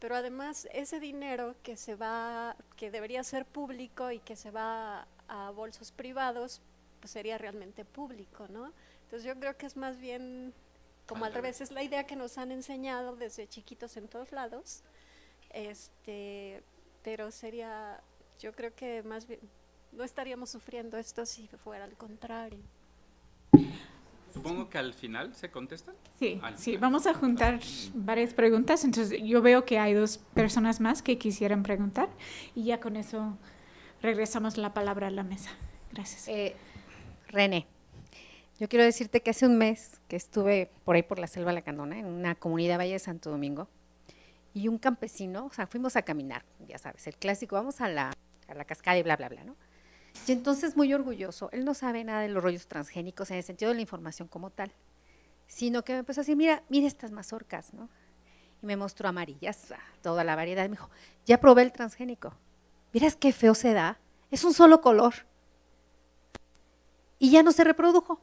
pero además ese dinero que se va, que debería ser público y que se va a bolsos privados, pues sería realmente público, ¿no? Entonces yo creo que es más bien como al revés, es la idea que nos han enseñado desde chiquitos en todos lados, este, pero sería, yo creo que más bien, no estaríamos sufriendo esto si fuera al contrario. Supongo que al final se contestan. Sí, vamos a juntar varias preguntas. Entonces, yo veo que hay dos personas más que quisieran preguntar y ya con eso regresamos la palabra a la mesa. Gracias. Eh, René. Yo quiero decirte que hace un mes que estuve por ahí por la Selva la Candona en una comunidad Valle de Santo Domingo, y un campesino, o sea, fuimos a caminar, ya sabes, el clásico, vamos a la, a la cascada y bla, bla, bla, ¿no? Y entonces, muy orgulloso, él no sabe nada de los rollos transgénicos en el sentido de la información como tal, sino que me empezó a decir, mira, mira estas mazorcas, ¿no? Y me mostró amarillas, toda la variedad. Me dijo, ya probé el transgénico. Miras qué feo se da. Es un solo color. Y ya no se reprodujo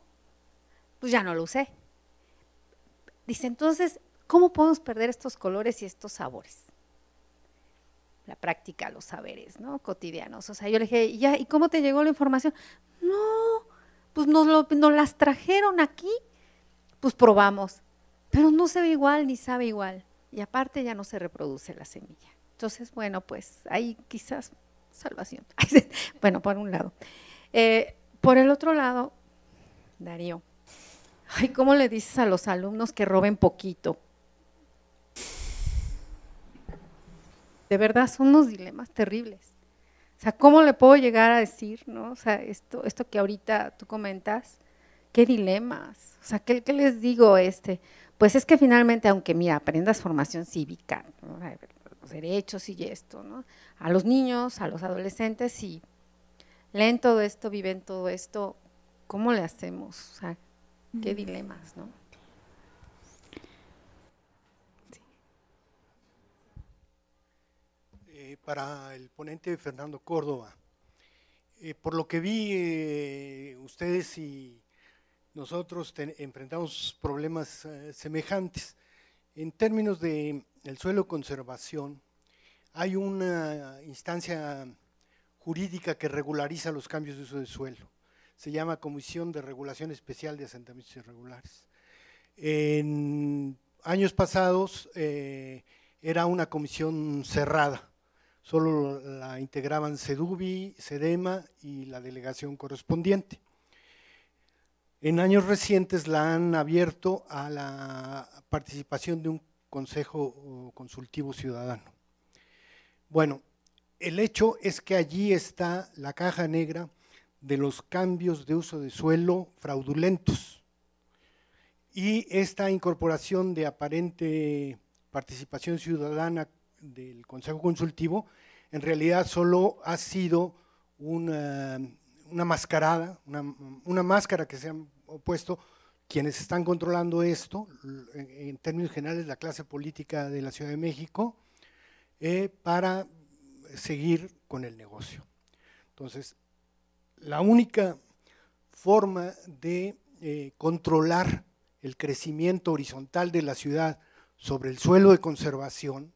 pues ya no lo usé. Dice, entonces, ¿cómo podemos perder estos colores y estos sabores? La práctica, los saberes, ¿no? Cotidianos. O sea, yo le dije, ¿y cómo te llegó la información? No, pues nos, las trajeron aquí, pues probamos. Pero no se ve igual ni sabe igual. Y aparte ya no se reproduce la semilla. Entonces, bueno, pues ahí quizás salvación. bueno, por un lado. Eh, por el otro lado, Darío, Ay, ¿cómo le dices a los alumnos que roben poquito? De verdad, son unos dilemas terribles. O sea, ¿cómo le puedo llegar a decir, no? O sea, esto, esto que ahorita tú comentas, qué dilemas. O sea, ¿qué, les digo? Este, pues es que finalmente, aunque mira, aprendas formación cívica, los derechos y esto, ¿no? A los niños, a los adolescentes, si leen todo esto, viven todo esto, ¿cómo le hacemos? O sea, Qué dilemas, ¿no? Eh, para el ponente Fernando Córdoba, eh, por lo que vi, eh, ustedes y nosotros enfrentamos problemas semejantes. En términos del el suelo conservación, hay una instancia jurídica que regulariza los cambios de uso de suelo se llama Comisión de Regulación Especial de Asentamientos Irregulares. En años pasados eh, era una comisión cerrada, solo la integraban CEDUBI, CEDEMA y la delegación correspondiente. En años recientes la han abierto a la participación de un consejo uh, consultivo ciudadano. Bueno, el hecho es que allí está la caja negra de los cambios de uso de suelo fraudulentos. Y esta incorporación de aparente participación ciudadana del Consejo Consultivo, en realidad solo ha sido una, una mascarada, una, máscara que se han puesto quienes están controlando esto, en, términos generales la clase política de la Ciudad de México, eh, para seguir con el negocio. Entonces, la única forma de eh, controlar el crecimiento horizontal de la ciudad sobre el suelo de conservación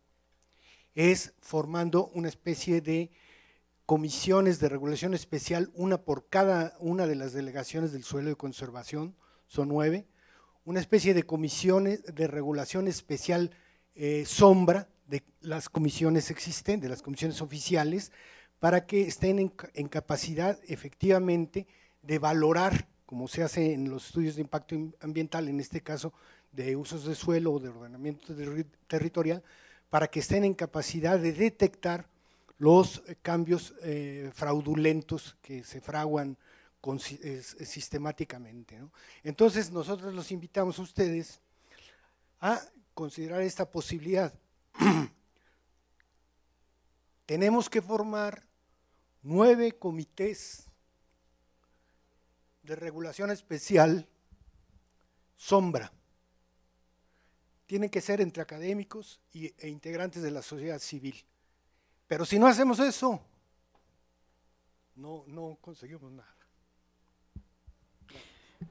es formando una especie de comisiones de regulación especial, una por cada una de las delegaciones del suelo de conservación, son nueve, una especie de comisiones de regulación especial eh, sombra de las comisiones existentes, de las comisiones oficiales, para que estén en, capacidad efectivamente de valorar, como se hace en los estudios de impacto ambiental, en este caso de usos de suelo o de ordenamiento territorial, para que estén en capacidad de detectar los eh, cambios eh, fraudulentos que se fraguan eh, sistemáticamente. Entonces, nosotros los invitamos a ustedes a considerar esta posibilidad. Tenemos que formar nueve comités de regulación especial sombra. Tienen que ser entre académicos e integrantes de la sociedad civil. Pero si no hacemos eso, no, no conseguimos nada.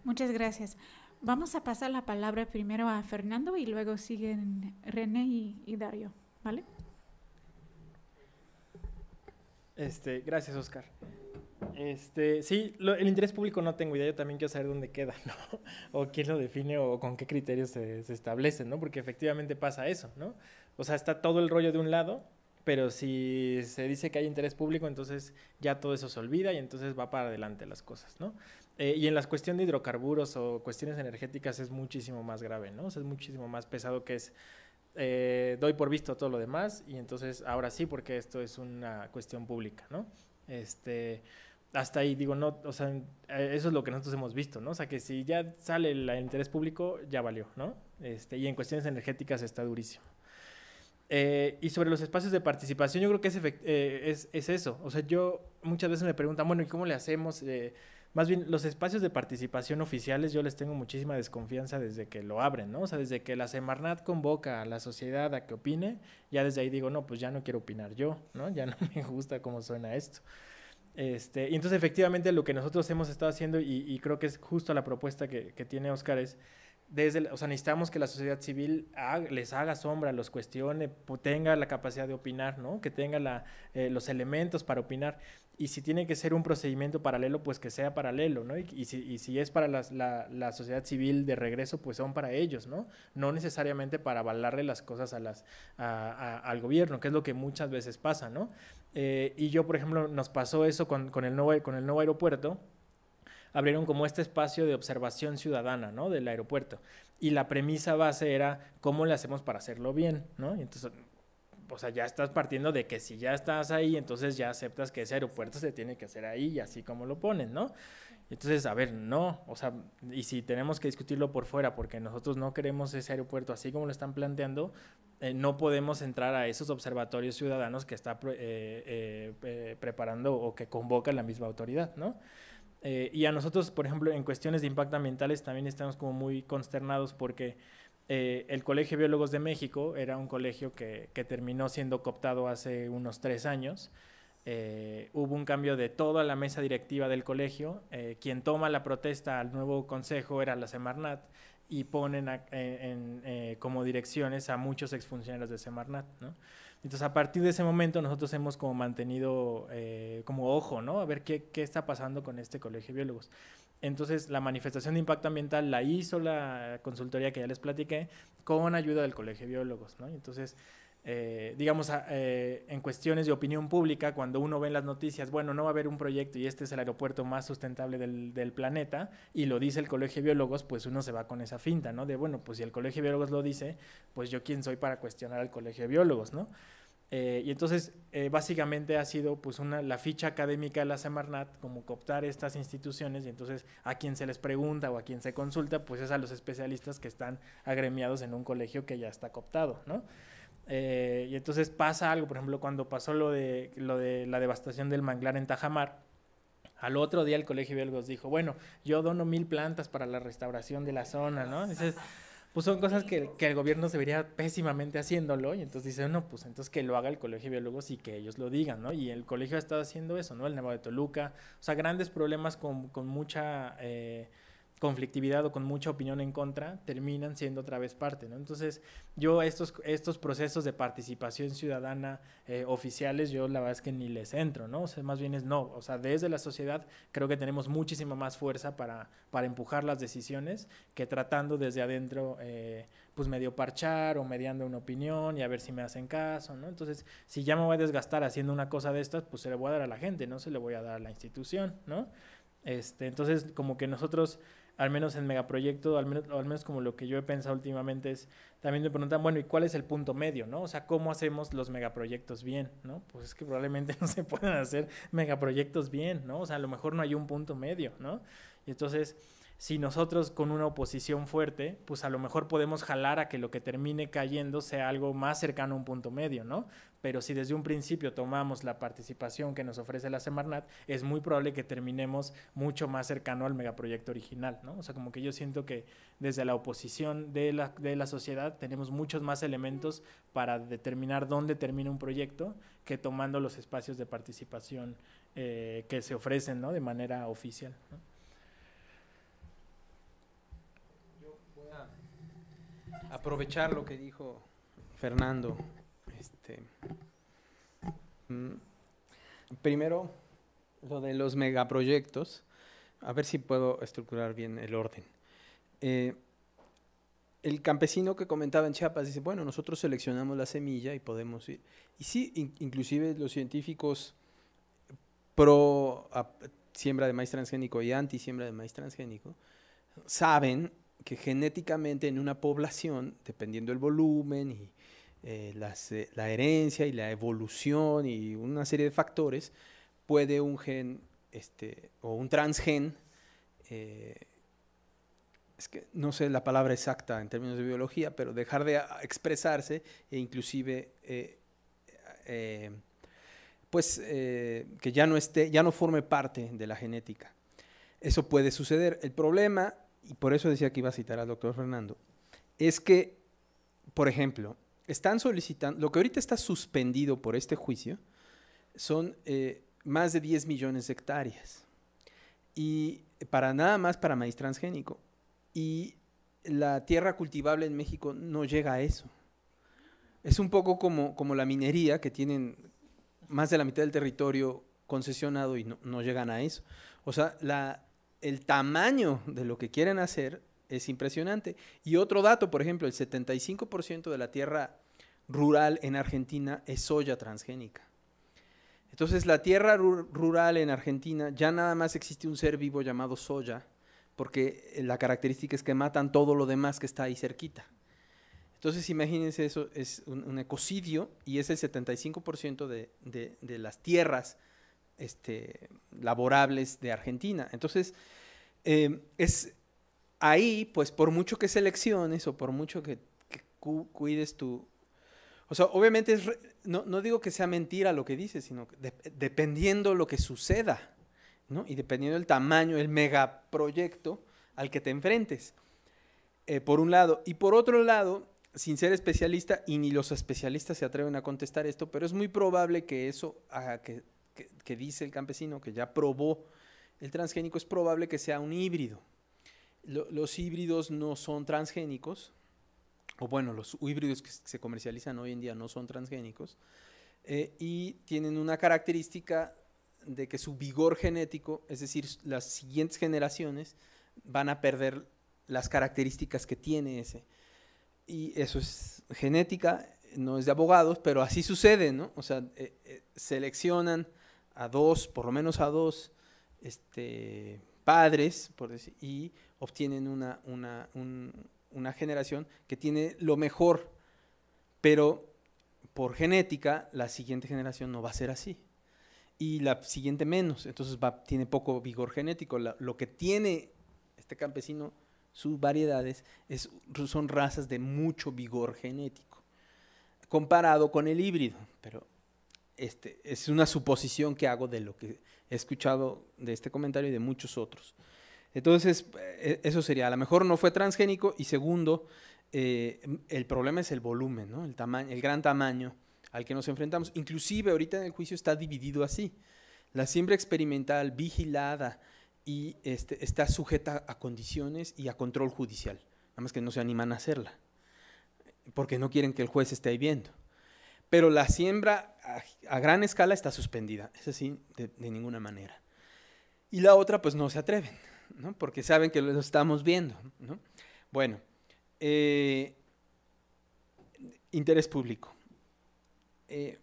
Muchas gracias. Vamos a pasar la palabra primero a Fernando y luego siguen René y, y Dario, ¿vale? Este, gracias, Oscar. Este, sí, el interés público no tengo idea, yo también quiero saber dónde queda, ¿no? O quién lo define o con qué criterios se, se establecen, ¿no? Porque efectivamente pasa eso, ¿no? O sea, está todo el rollo de un lado, pero si se dice que hay interés público, entonces ya todo eso se olvida y entonces va para adelante las cosas, ¿no? Eh, y en las cuestiones de hidrocarburos o cuestiones energéticas es muchísimo más grave, ¿no? O sea, es muchísimo más pesado que es eh, doy por visto todo lo demás y entonces ahora sí, porque esto es una cuestión pública, ¿no? Este, hasta ahí digo, no, o sea, eso es lo que nosotros hemos visto, ¿no? O sea, que si ya sale el, interés público, ya valió, ¿no? Este, y en cuestiones energéticas está durísimo. Eh, y sobre los espacios de participación, yo creo que eh, es, es, eso. O sea, yo muchas veces me preguntan, bueno, ¿y cómo le hacemos? más bien los espacios de participación oficiales yo les tengo muchísima desconfianza desde que lo abren, ¿no? O sea, desde que la Semarnat convoca a la sociedad a que opine, ya desde ahí digo, no, pues ya no quiero opinar yo, ¿no? Ya no me gusta cómo suena esto. Este, y entonces efectivamente lo que nosotros hemos estado haciendo, y, creo que es justo la propuesta que, que tiene Oscar, es desde, o sea, necesitamos que la sociedad civil les haga sombra, los cuestione, tenga la capacidad de opinar, ¿no? Que tenga eh, los elementos para opinar. Y si tiene que ser un procedimiento paralelo, pues que sea paralelo, ¿no? Y, si, es para la, sociedad civil de regreso, pues son para ellos, ¿no? No necesariamente para avalarle las cosas al gobierno, que es lo que muchas veces pasa, ¿no? Eh, y yo, por ejemplo, nos pasó eso con el nuevo aeropuerto abrieron como este espacio de observación ciudadana, ¿no? Del aeropuerto. Y la premisa base era cómo le hacemos para hacerlo bien, ¿no? entonces, o sea, ya estás partiendo de que si ya estás ahí, entonces ya aceptas que ese aeropuerto se tiene que hacer ahí y así como lo ponen, ¿no? Entonces, a ver, no, o sea, y si tenemos que discutirlo por fuera porque nosotros no queremos ese aeropuerto así como lo están planteando, eh, no podemos entrar a esos observatorios ciudadanos que está eh, eh, preparando o que convoca la misma autoridad, ¿no? Eh, y a nosotros, por ejemplo, en cuestiones de impacto ambientales también estamos como muy consternados porque eh, el Colegio de Biólogos de México era un colegio que, que terminó siendo cooptado hace unos tres años. Eh, hubo un cambio de toda la mesa directiva del colegio. quien toma la protesta al nuevo consejo era la Semarnat y ponen como direcciones a muchos exfuncionarios de Semarnat. ¿no? Entonces, a partir de ese momento, nosotros hemos como mantenido eh, como ojo, ¿no? A ver qué, qué está pasando con este colegio de biólogos. Entonces, la manifestación de impacto ambiental la hizo la consultoría que ya les platiqué con ayuda del colegio de biólogos, ¿no? Entonces, eh, digamos, eh, en cuestiones de opinión pública, cuando uno ve en las noticias, bueno, no va a haber un proyecto y este es el aeropuerto más sustentable del, planeta, y lo dice el Colegio de Biólogos, pues uno se va con esa finta, ¿no? De, bueno, pues si el Colegio de Biólogos lo dice, pues yo quién soy para cuestionar al Colegio de Biólogos, ¿no? Eh, y entonces, básicamente ha sido pues una, la ficha académica de la Semarnat, como cooptar estas instituciones, y entonces a quien se les pregunta o a quien se consulta, pues es a los especialistas que están agremiados en un colegio que ya está cooptado, ¿no? Eh, y entonces pasa algo, por ejemplo, cuando pasó lo de, lo de la devastación del manglar en Tajamar, al otro día el Colegio de Biólogos dijo, bueno, yo dono mil plantas para la restauración de la zona, ¿no? Entonces, pues son cosas que, el gobierno se vería pésimamente haciéndolo y entonces dice, no, pues entonces que lo haga el Colegio de Biólogos y que ellos lo digan, ¿no? Y el colegio ha estado haciendo eso, ¿no? El Nuevo de Toluca, o sea, grandes problemas con, con mucha... Eh, conflictividad o con mucha opinión en contra, terminan siendo otra vez parte. ¿no? Entonces, yo estos, estos procesos de participación ciudadana eh, oficiales, yo la verdad es que ni les entro, ¿no? O sea, más bien es no. O sea, desde la sociedad creo que tenemos muchísima más fuerza para, para empujar las decisiones que tratando desde adentro, eh, pues medio parchar o mediando una opinión y a ver si me hacen caso, ¿no? Entonces, si ya me voy a desgastar haciendo una cosa de estas, pues se le voy a dar a la gente, no se le voy a dar a la institución, ¿no? Este, entonces, como que nosotros al menos en Megaproyecto, al menos, al menos como lo que yo he pensado últimamente es, también me preguntan, bueno, ¿y cuál es el punto medio, no? O sea, ¿cómo hacemos los megaproyectos bien, no? Pues es que probablemente no se puedan hacer megaproyectos bien, ¿no? O sea, a lo mejor no hay un punto medio, ¿no? Y entonces, si nosotros con una oposición fuerte, pues a lo mejor podemos jalar a que lo que termine cayendo sea algo más cercano a un punto medio, ¿no? pero si desde un principio tomamos la participación que nos ofrece la Semarnat, es muy probable que terminemos mucho más cercano al megaproyecto original, O sea, como que yo siento que desde la oposición de la, sociedad tenemos muchos más elementos para determinar dónde termina un proyecto que tomando los espacios de participación eh, que se ofrecen, De manera oficial, a aprovechar lo que dijo Fernando este, mm, primero, lo de los megaproyectos. A ver si puedo estructurar bien el orden. Eh, el campesino que comentaba en Chiapas dice, bueno, nosotros seleccionamos la semilla y podemos ir. Y sí, inclusive los científicos pro siembra de maíz transgénico y anti siembra de maíz transgénico saben que genéticamente en una población, dependiendo el volumen y eh, eh, la herencia y la evolución y una serie de factores, puede un gen este, o un transgen, eh, es que no sé la palabra exacta en términos de biología, pero dejar de ah, expresarse e inclusive pues que ya no esté, ya no forme parte de la genética. Eso puede suceder. El problema, y por eso decía que iba a citar al doctor Fernando, es que, por ejemplo, están solicitando, lo que ahorita está suspendido por este juicio son eh, más de 10 millones de hectáreas. Y para nada más para maíz transgénico. Y la tierra cultivable en México no llega a eso. Es un poco como, como la minería, que tienen más de la mitad del territorio concesionado y no, no llegan a eso. O sea, la, el tamaño de lo que quieren hacer es impresionante. Y otro dato, por ejemplo, el 75% de la tierra rural en Argentina es soya transgénica. Entonces la tierra rural en Argentina ya nada más existe un ser vivo llamado soya, porque eh, la característica es que matan todo lo demás que está ahí cerquita. Entonces imagínense eso, es un, ecocidio y es el 75% de, las tierras este, laborables de Argentina. Entonces em, es ahí, pues por mucho que selecciones o por mucho que, cuides tu, o sea, obviamente no, digo que sea mentira lo que dice, sino que dependiendo lo que suceda, ¿no? Y dependiendo del tamaño, el megaproyecto al que te enfrentes, eh, por un lado. Y por otro lado, sin ser especialista, y ni los especialistas se atreven a contestar esto, pero es muy probable que eso ah, que, dice el campesino, que ya probó el transgénico, es probable que sea un híbrido. los híbridos no son transgénicos, o bueno, los híbridos que se comercializan hoy en día no son transgénicos, eh, y tienen una característica de que su vigor genético, es decir, las siguientes generaciones, van a perder las características que tiene ese. Y eso es genética, no es de abogados, pero así sucede, ¿no? O sea, eh, eh, seleccionan a dos, por lo menos a dos, este, padres, por y obtienen una, una, un, una generación que tiene lo mejor, pero por genética la siguiente generación no va a ser así. Y la siguiente menos, entonces tiene poco vigor genético. lo que tiene este campesino, sus variedades, son razas de mucho vigor genético, comparado con el híbrido. Pero este, es una suposición que hago de lo que he escuchado de este comentario y de muchos otros. Entonces, eh, eso sería, a lo mejor no fue transgénico y segundo, eh, el problema es el volumen, el, gran tamaño al que nos enfrentamos. Inclusive ahorita en el juicio está dividido así. La siembra experimental vigilada y este, está sujeta a condiciones y a control judicial, nada más que no se animan a hacerla, porque no quieren que el juez esté ahí viendo. Pero la siembra a, gran escala está suspendida, es así, de ninguna manera. Y la otra, pues no se atreven. ¿no? porque saben que lo estamos viendo. Bueno, eh, interés público. Eh,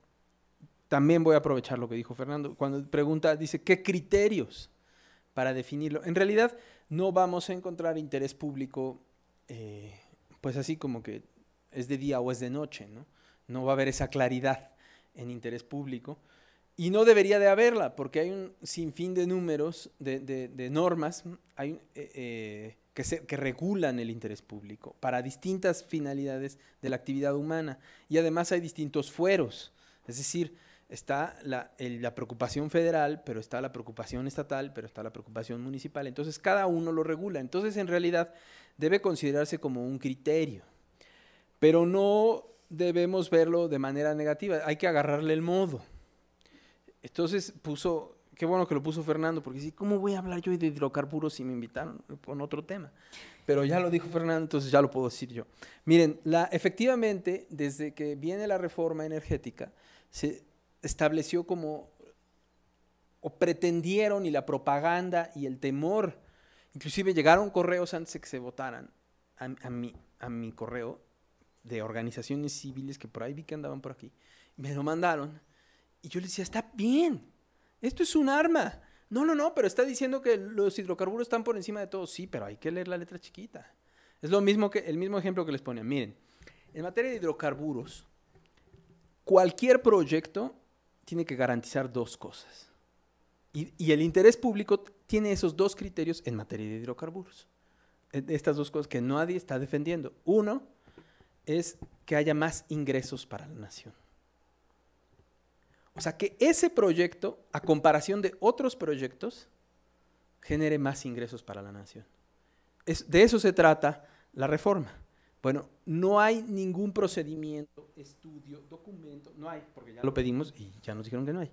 también voy a aprovechar lo que dijo Fernando. Cuando pregunta, dice, ¿qué criterios para definirlo? En realidad no vamos a encontrar interés público, eh, pues así como que es de día o es de noche, No va a haber esa claridad en interés público. Y no debería de haberla, porque hay un sinfín de números, de, normas eh, eh, que, regulan el interés público para distintas finalidades de la actividad humana. Y además hay distintos fueros. Es decir, está la, la, preocupación federal, pero está la preocupación estatal, pero está la preocupación municipal. Entonces, cada uno lo regula. Entonces, en realidad, debe considerarse como un criterio. Pero no debemos verlo de manera negativa. Hay que agarrarle el modo. Entonces puso, qué bueno que lo puso Fernando, porque sí, ¿cómo voy a hablar yo de hidrocarburos si me invitaron con otro tema? Pero ya lo dijo Fernando, entonces ya lo puedo decir yo. Miren, la, efectivamente, desde que viene la reforma energética, se estableció como, o pretendieron, y la propaganda y el temor, inclusive llegaron correos antes de que se votaran a, a mi correo de organizaciones civiles que por ahí vi que andaban por aquí, me lo mandaron y yo le decía, está bien, esto es un arma. No, no, no, pero está diciendo que los hidrocarburos están por encima de todo. Sí, pero hay que leer la letra chiquita. Es lo mismo que el mismo ejemplo que les ponía. Miren, en materia de hidrocarburos, cualquier proyecto tiene que garantizar dos cosas. y, el interés público tiene esos dos criterios en materia de hidrocarburos. E, estas dos cosas que nadie está defendiendo. Uno es que haya más ingresos para la nación. O sea, que ese proyecto, a comparación de otros proyectos, genere más ingresos para la nación. Es, de eso se trata la reforma. Bueno, no hay ningún procedimiento, estudio, documento, no hay, porque ya lo pedimos y ya nos dijeron que no hay.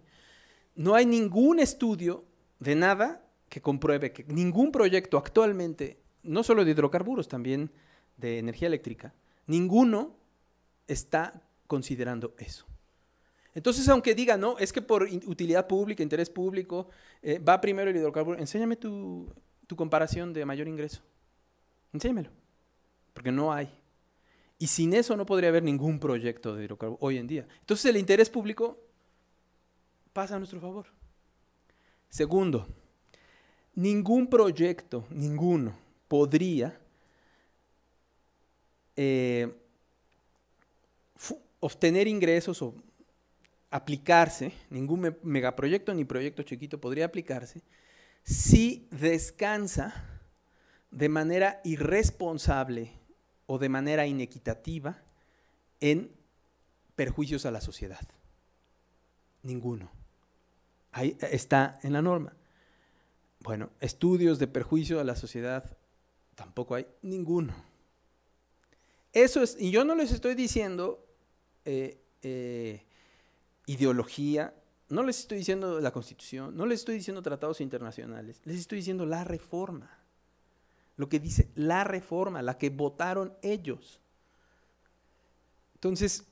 No hay ningún estudio de nada que compruebe que ningún proyecto actualmente, no solo de hidrocarburos, también de energía eléctrica, ninguno está considerando eso. Entonces, aunque diga, no, es que por utilidad pública, interés público, eh, va primero el hidrocarburo, enséñame tu, comparación de mayor ingreso. Enséñamelo, porque no hay. Y sin eso no podría haber ningún proyecto de hidrocarburos hoy en día. Entonces el interés público pasa a nuestro favor. Segundo, ningún proyecto, ninguno, podría eh, obtener ingresos o aplicarse, ningún megaproyecto ni proyecto chiquito podría aplicarse, si descansa de manera irresponsable o de manera inequitativa en perjuicios a la sociedad. Ninguno. Ahí eh, está en la norma. Bueno, estudios de perjuicio a la sociedad tampoco hay ninguno. Eso es, y yo no les estoy diciendo eh, eh, ideología, no les estoy diciendo la constitución, no les estoy diciendo tratados internacionales, les estoy diciendo la reforma. Lo que dice la reforma, la que votaron ellos. Entonces,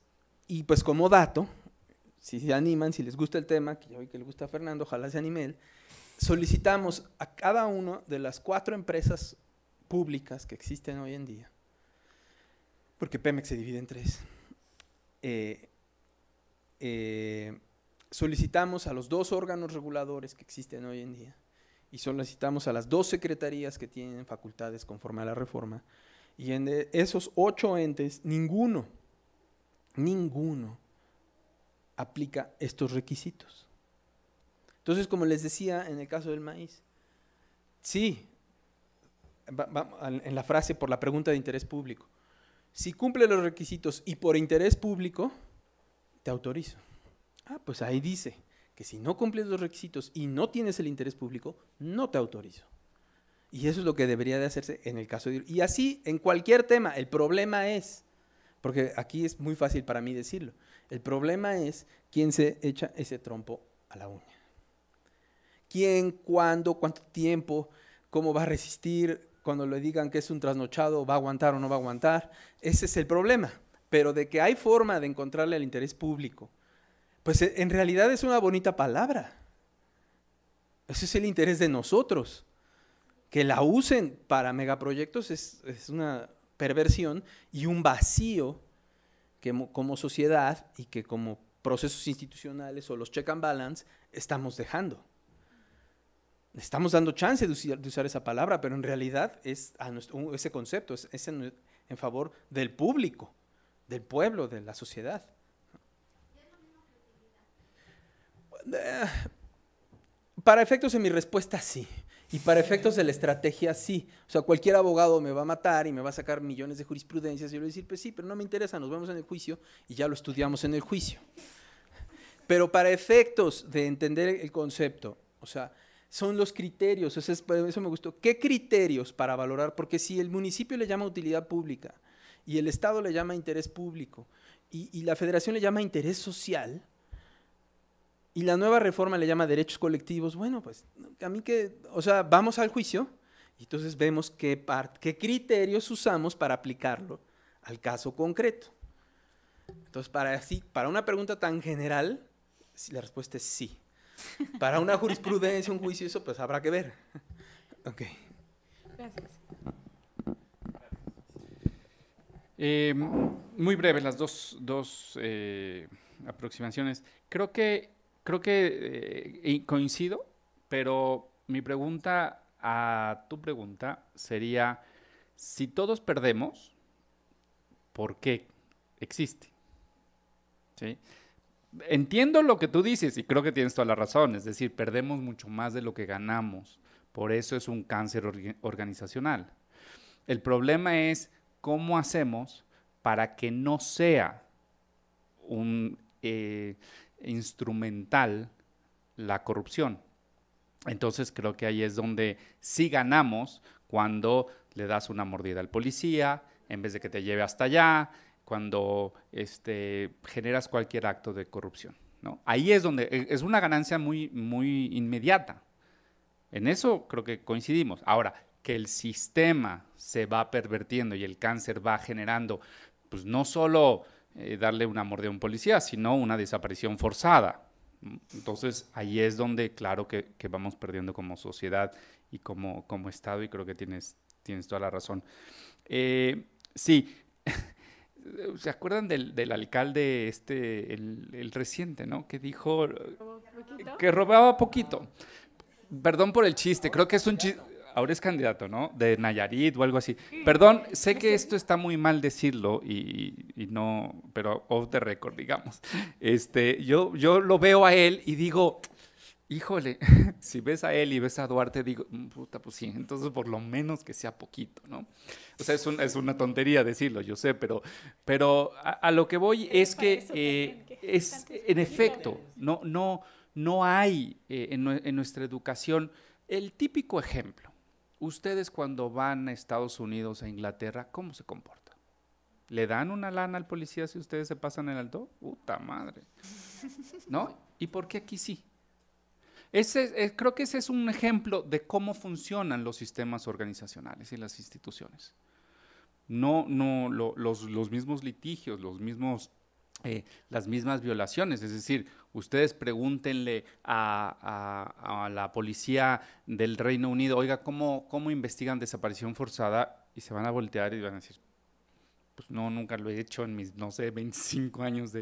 y pues como dato, si se animan, si les gusta el tema, que yo vi que le gusta a Fernando, ojalá se anime solicitamos a cada una de las cuatro empresas públicas que existen hoy en día, porque Pemex se divide en tres, eh, eh, solicitamos a los dos órganos reguladores que existen hoy en día y solicitamos a las dos secretarías que tienen facultades conforme a la reforma y en e, esos ocho entes ninguno, ninguno aplica estos requisitos. Entonces, como les decía en el caso del maíz, sí, en la frase por la pregunta de interés público, si cumple los requisitos y por interés público, te autorizo. Ah, pues ahí dice que si no cumples los requisitos y no tienes el interés público, no te autorizo. Y eso es lo que debería de hacerse en el caso de... Y así, en cualquier tema, el problema es, porque aquí es muy fácil para mí decirlo, el problema es quién se echa ese trompo a la uña. ¿Quién, cuándo, cuánto tiempo, cómo va a resistir, cuando le digan que es un trasnochado, va a aguantar o no va a aguantar? Ese es el problema pero de que hay forma de encontrarle al interés público, pues e, en realidad es una bonita palabra. Ese es el interés de nosotros. Que la usen para megaproyectos es, una perversión y un vacío que como sociedad y que como procesos institucionales o los check and balance estamos dejando. Estamos dando chance de usar, esa palabra, pero en realidad es ese concepto, es, en favor del público del pueblo, de la sociedad. Eh, para efectos de mi respuesta, sí. Y para efectos de la estrategia, sí. O sea, cualquier abogado me va a matar y me va a sacar millones de jurisprudencias y yo voy a decir, pues sí, pero no me interesa, nos vemos en el juicio y ya lo estudiamos en el juicio. Pero para efectos de entender el concepto, o sea, son los criterios, eso, eso me gustó. ¿Qué criterios para valorar? Porque si el municipio le llama utilidad pública, y el Estado le llama interés público y, la Federación le llama interés social y la nueva reforma le llama derechos colectivos, bueno, pues a mí que, o sea, vamos al juicio y entonces vemos qué, qué criterios usamos para aplicarlo al caso concreto. Entonces, para, así, para una pregunta tan general, la respuesta es sí. Para una jurisprudencia, un juicio, eso pues habrá que ver. Ok. Gracias. Eh, muy breve, las dos, eh, aproximaciones. Creo que, creo que eh, coincido, pero mi pregunta a tu pregunta sería, si todos perdemos, ¿por qué existe? Entiendo lo que tú dices y creo que tienes toda la razón, es decir, perdemos mucho más de lo que ganamos, por eso es un cáncer organizacional. El problema es ¿cómo hacemos para que no sea un eh, instrumental la corrupción? Entonces creo que ahí es donde sí ganamos cuando le das una mordida al policía, en vez de que te lleve hasta allá, cuando este, generas cualquier acto de corrupción. ¿no? Ahí es donde e, es una ganancia muy, muy inmediata. En eso creo que coincidimos. Ahora, que el sistema se va pervertiendo y el cáncer va generando, pues no solo eh, darle una mordida a un policía, sino una desaparición forzada. Entonces ahí es donde, claro, que, vamos perdiendo como sociedad y como, como Estado, y creo que tienes, tienes toda la razón. Eh, sí, ¿se acuerdan del, alcalde, este, el, el, reciente, ¿no? Que dijo que robaba poquito. Perdón por el chiste, creo que es un chiste ahora es candidato, ¿no? De Nayarit o algo así. Perdón, sé que esto está muy mal decirlo y, no, pero off the record, digamos. Este, yo, yo lo veo a él y digo, híjole, si ves a él y ves a Duarte, digo, mm, puta, pues sí, entonces por lo menos que sea poquito, ¿no? O sea, es, una tontería decirlo, yo sé, pero, pero a, lo que voy es que, eh, es, en efecto, no, no, no hay eh, en nuestra educación el típico ejemplo ustedes cuando van a Estados Unidos, a Inglaterra, ¿cómo se comportan? ¿Le dan una lana al policía si ustedes se pasan el alto? Puta madre. ¿No? ¿Y por qué aquí sí? Eh, creo que ese es un ejemplo de cómo funcionan los sistemas organizacionales y las instituciones. No, no, los, mismos litigios, los mismos, eh, las mismas violaciones. Es decir, Ustedes pregúntenle a, la policía del Reino Unido, oiga, ¿cómo, investigan desaparición forzada? Y se van a voltear y van a decir, pues no, nunca lo he hecho en mis, no sé, 25 años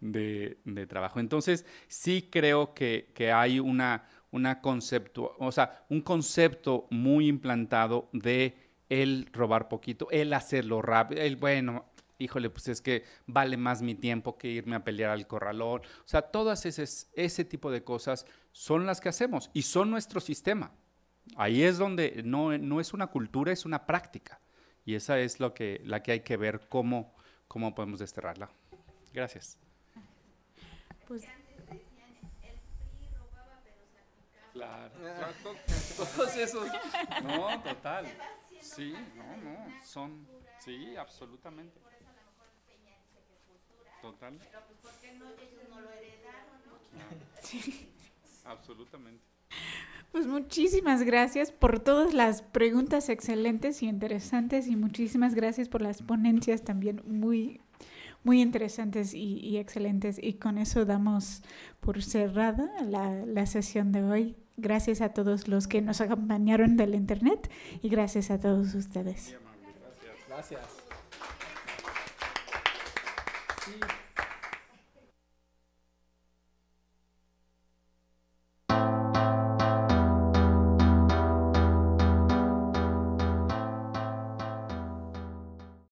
de, trabajo. Entonces, sí creo que, que hay una, una concepto, o sea, un concepto muy implantado de el robar poquito, el hacerlo rápido, el bueno, híjole, pues es que vale más mi tiempo que irme a pelear al corralón. O sea, todas esas, ese tipo de cosas son las que hacemos y son nuestro sistema. Ahí es donde no, no es una cultura, es una práctica. Y esa es lo que, la que hay que ver cómo, cómo podemos desterrarla. Gracias. Pues. Claro. Todos esos. No, total. Sí, no, no. Son. Sí, absolutamente pues Absolutamente. Pues muchísimas gracias por todas las preguntas excelentes y interesantes y muchísimas gracias por las ponencias también muy, muy interesantes y, excelentes. Y con eso damos por cerrada la, la sesión de hoy. Gracias a todos los que nos acompañaron del Internet y gracias a todos ustedes.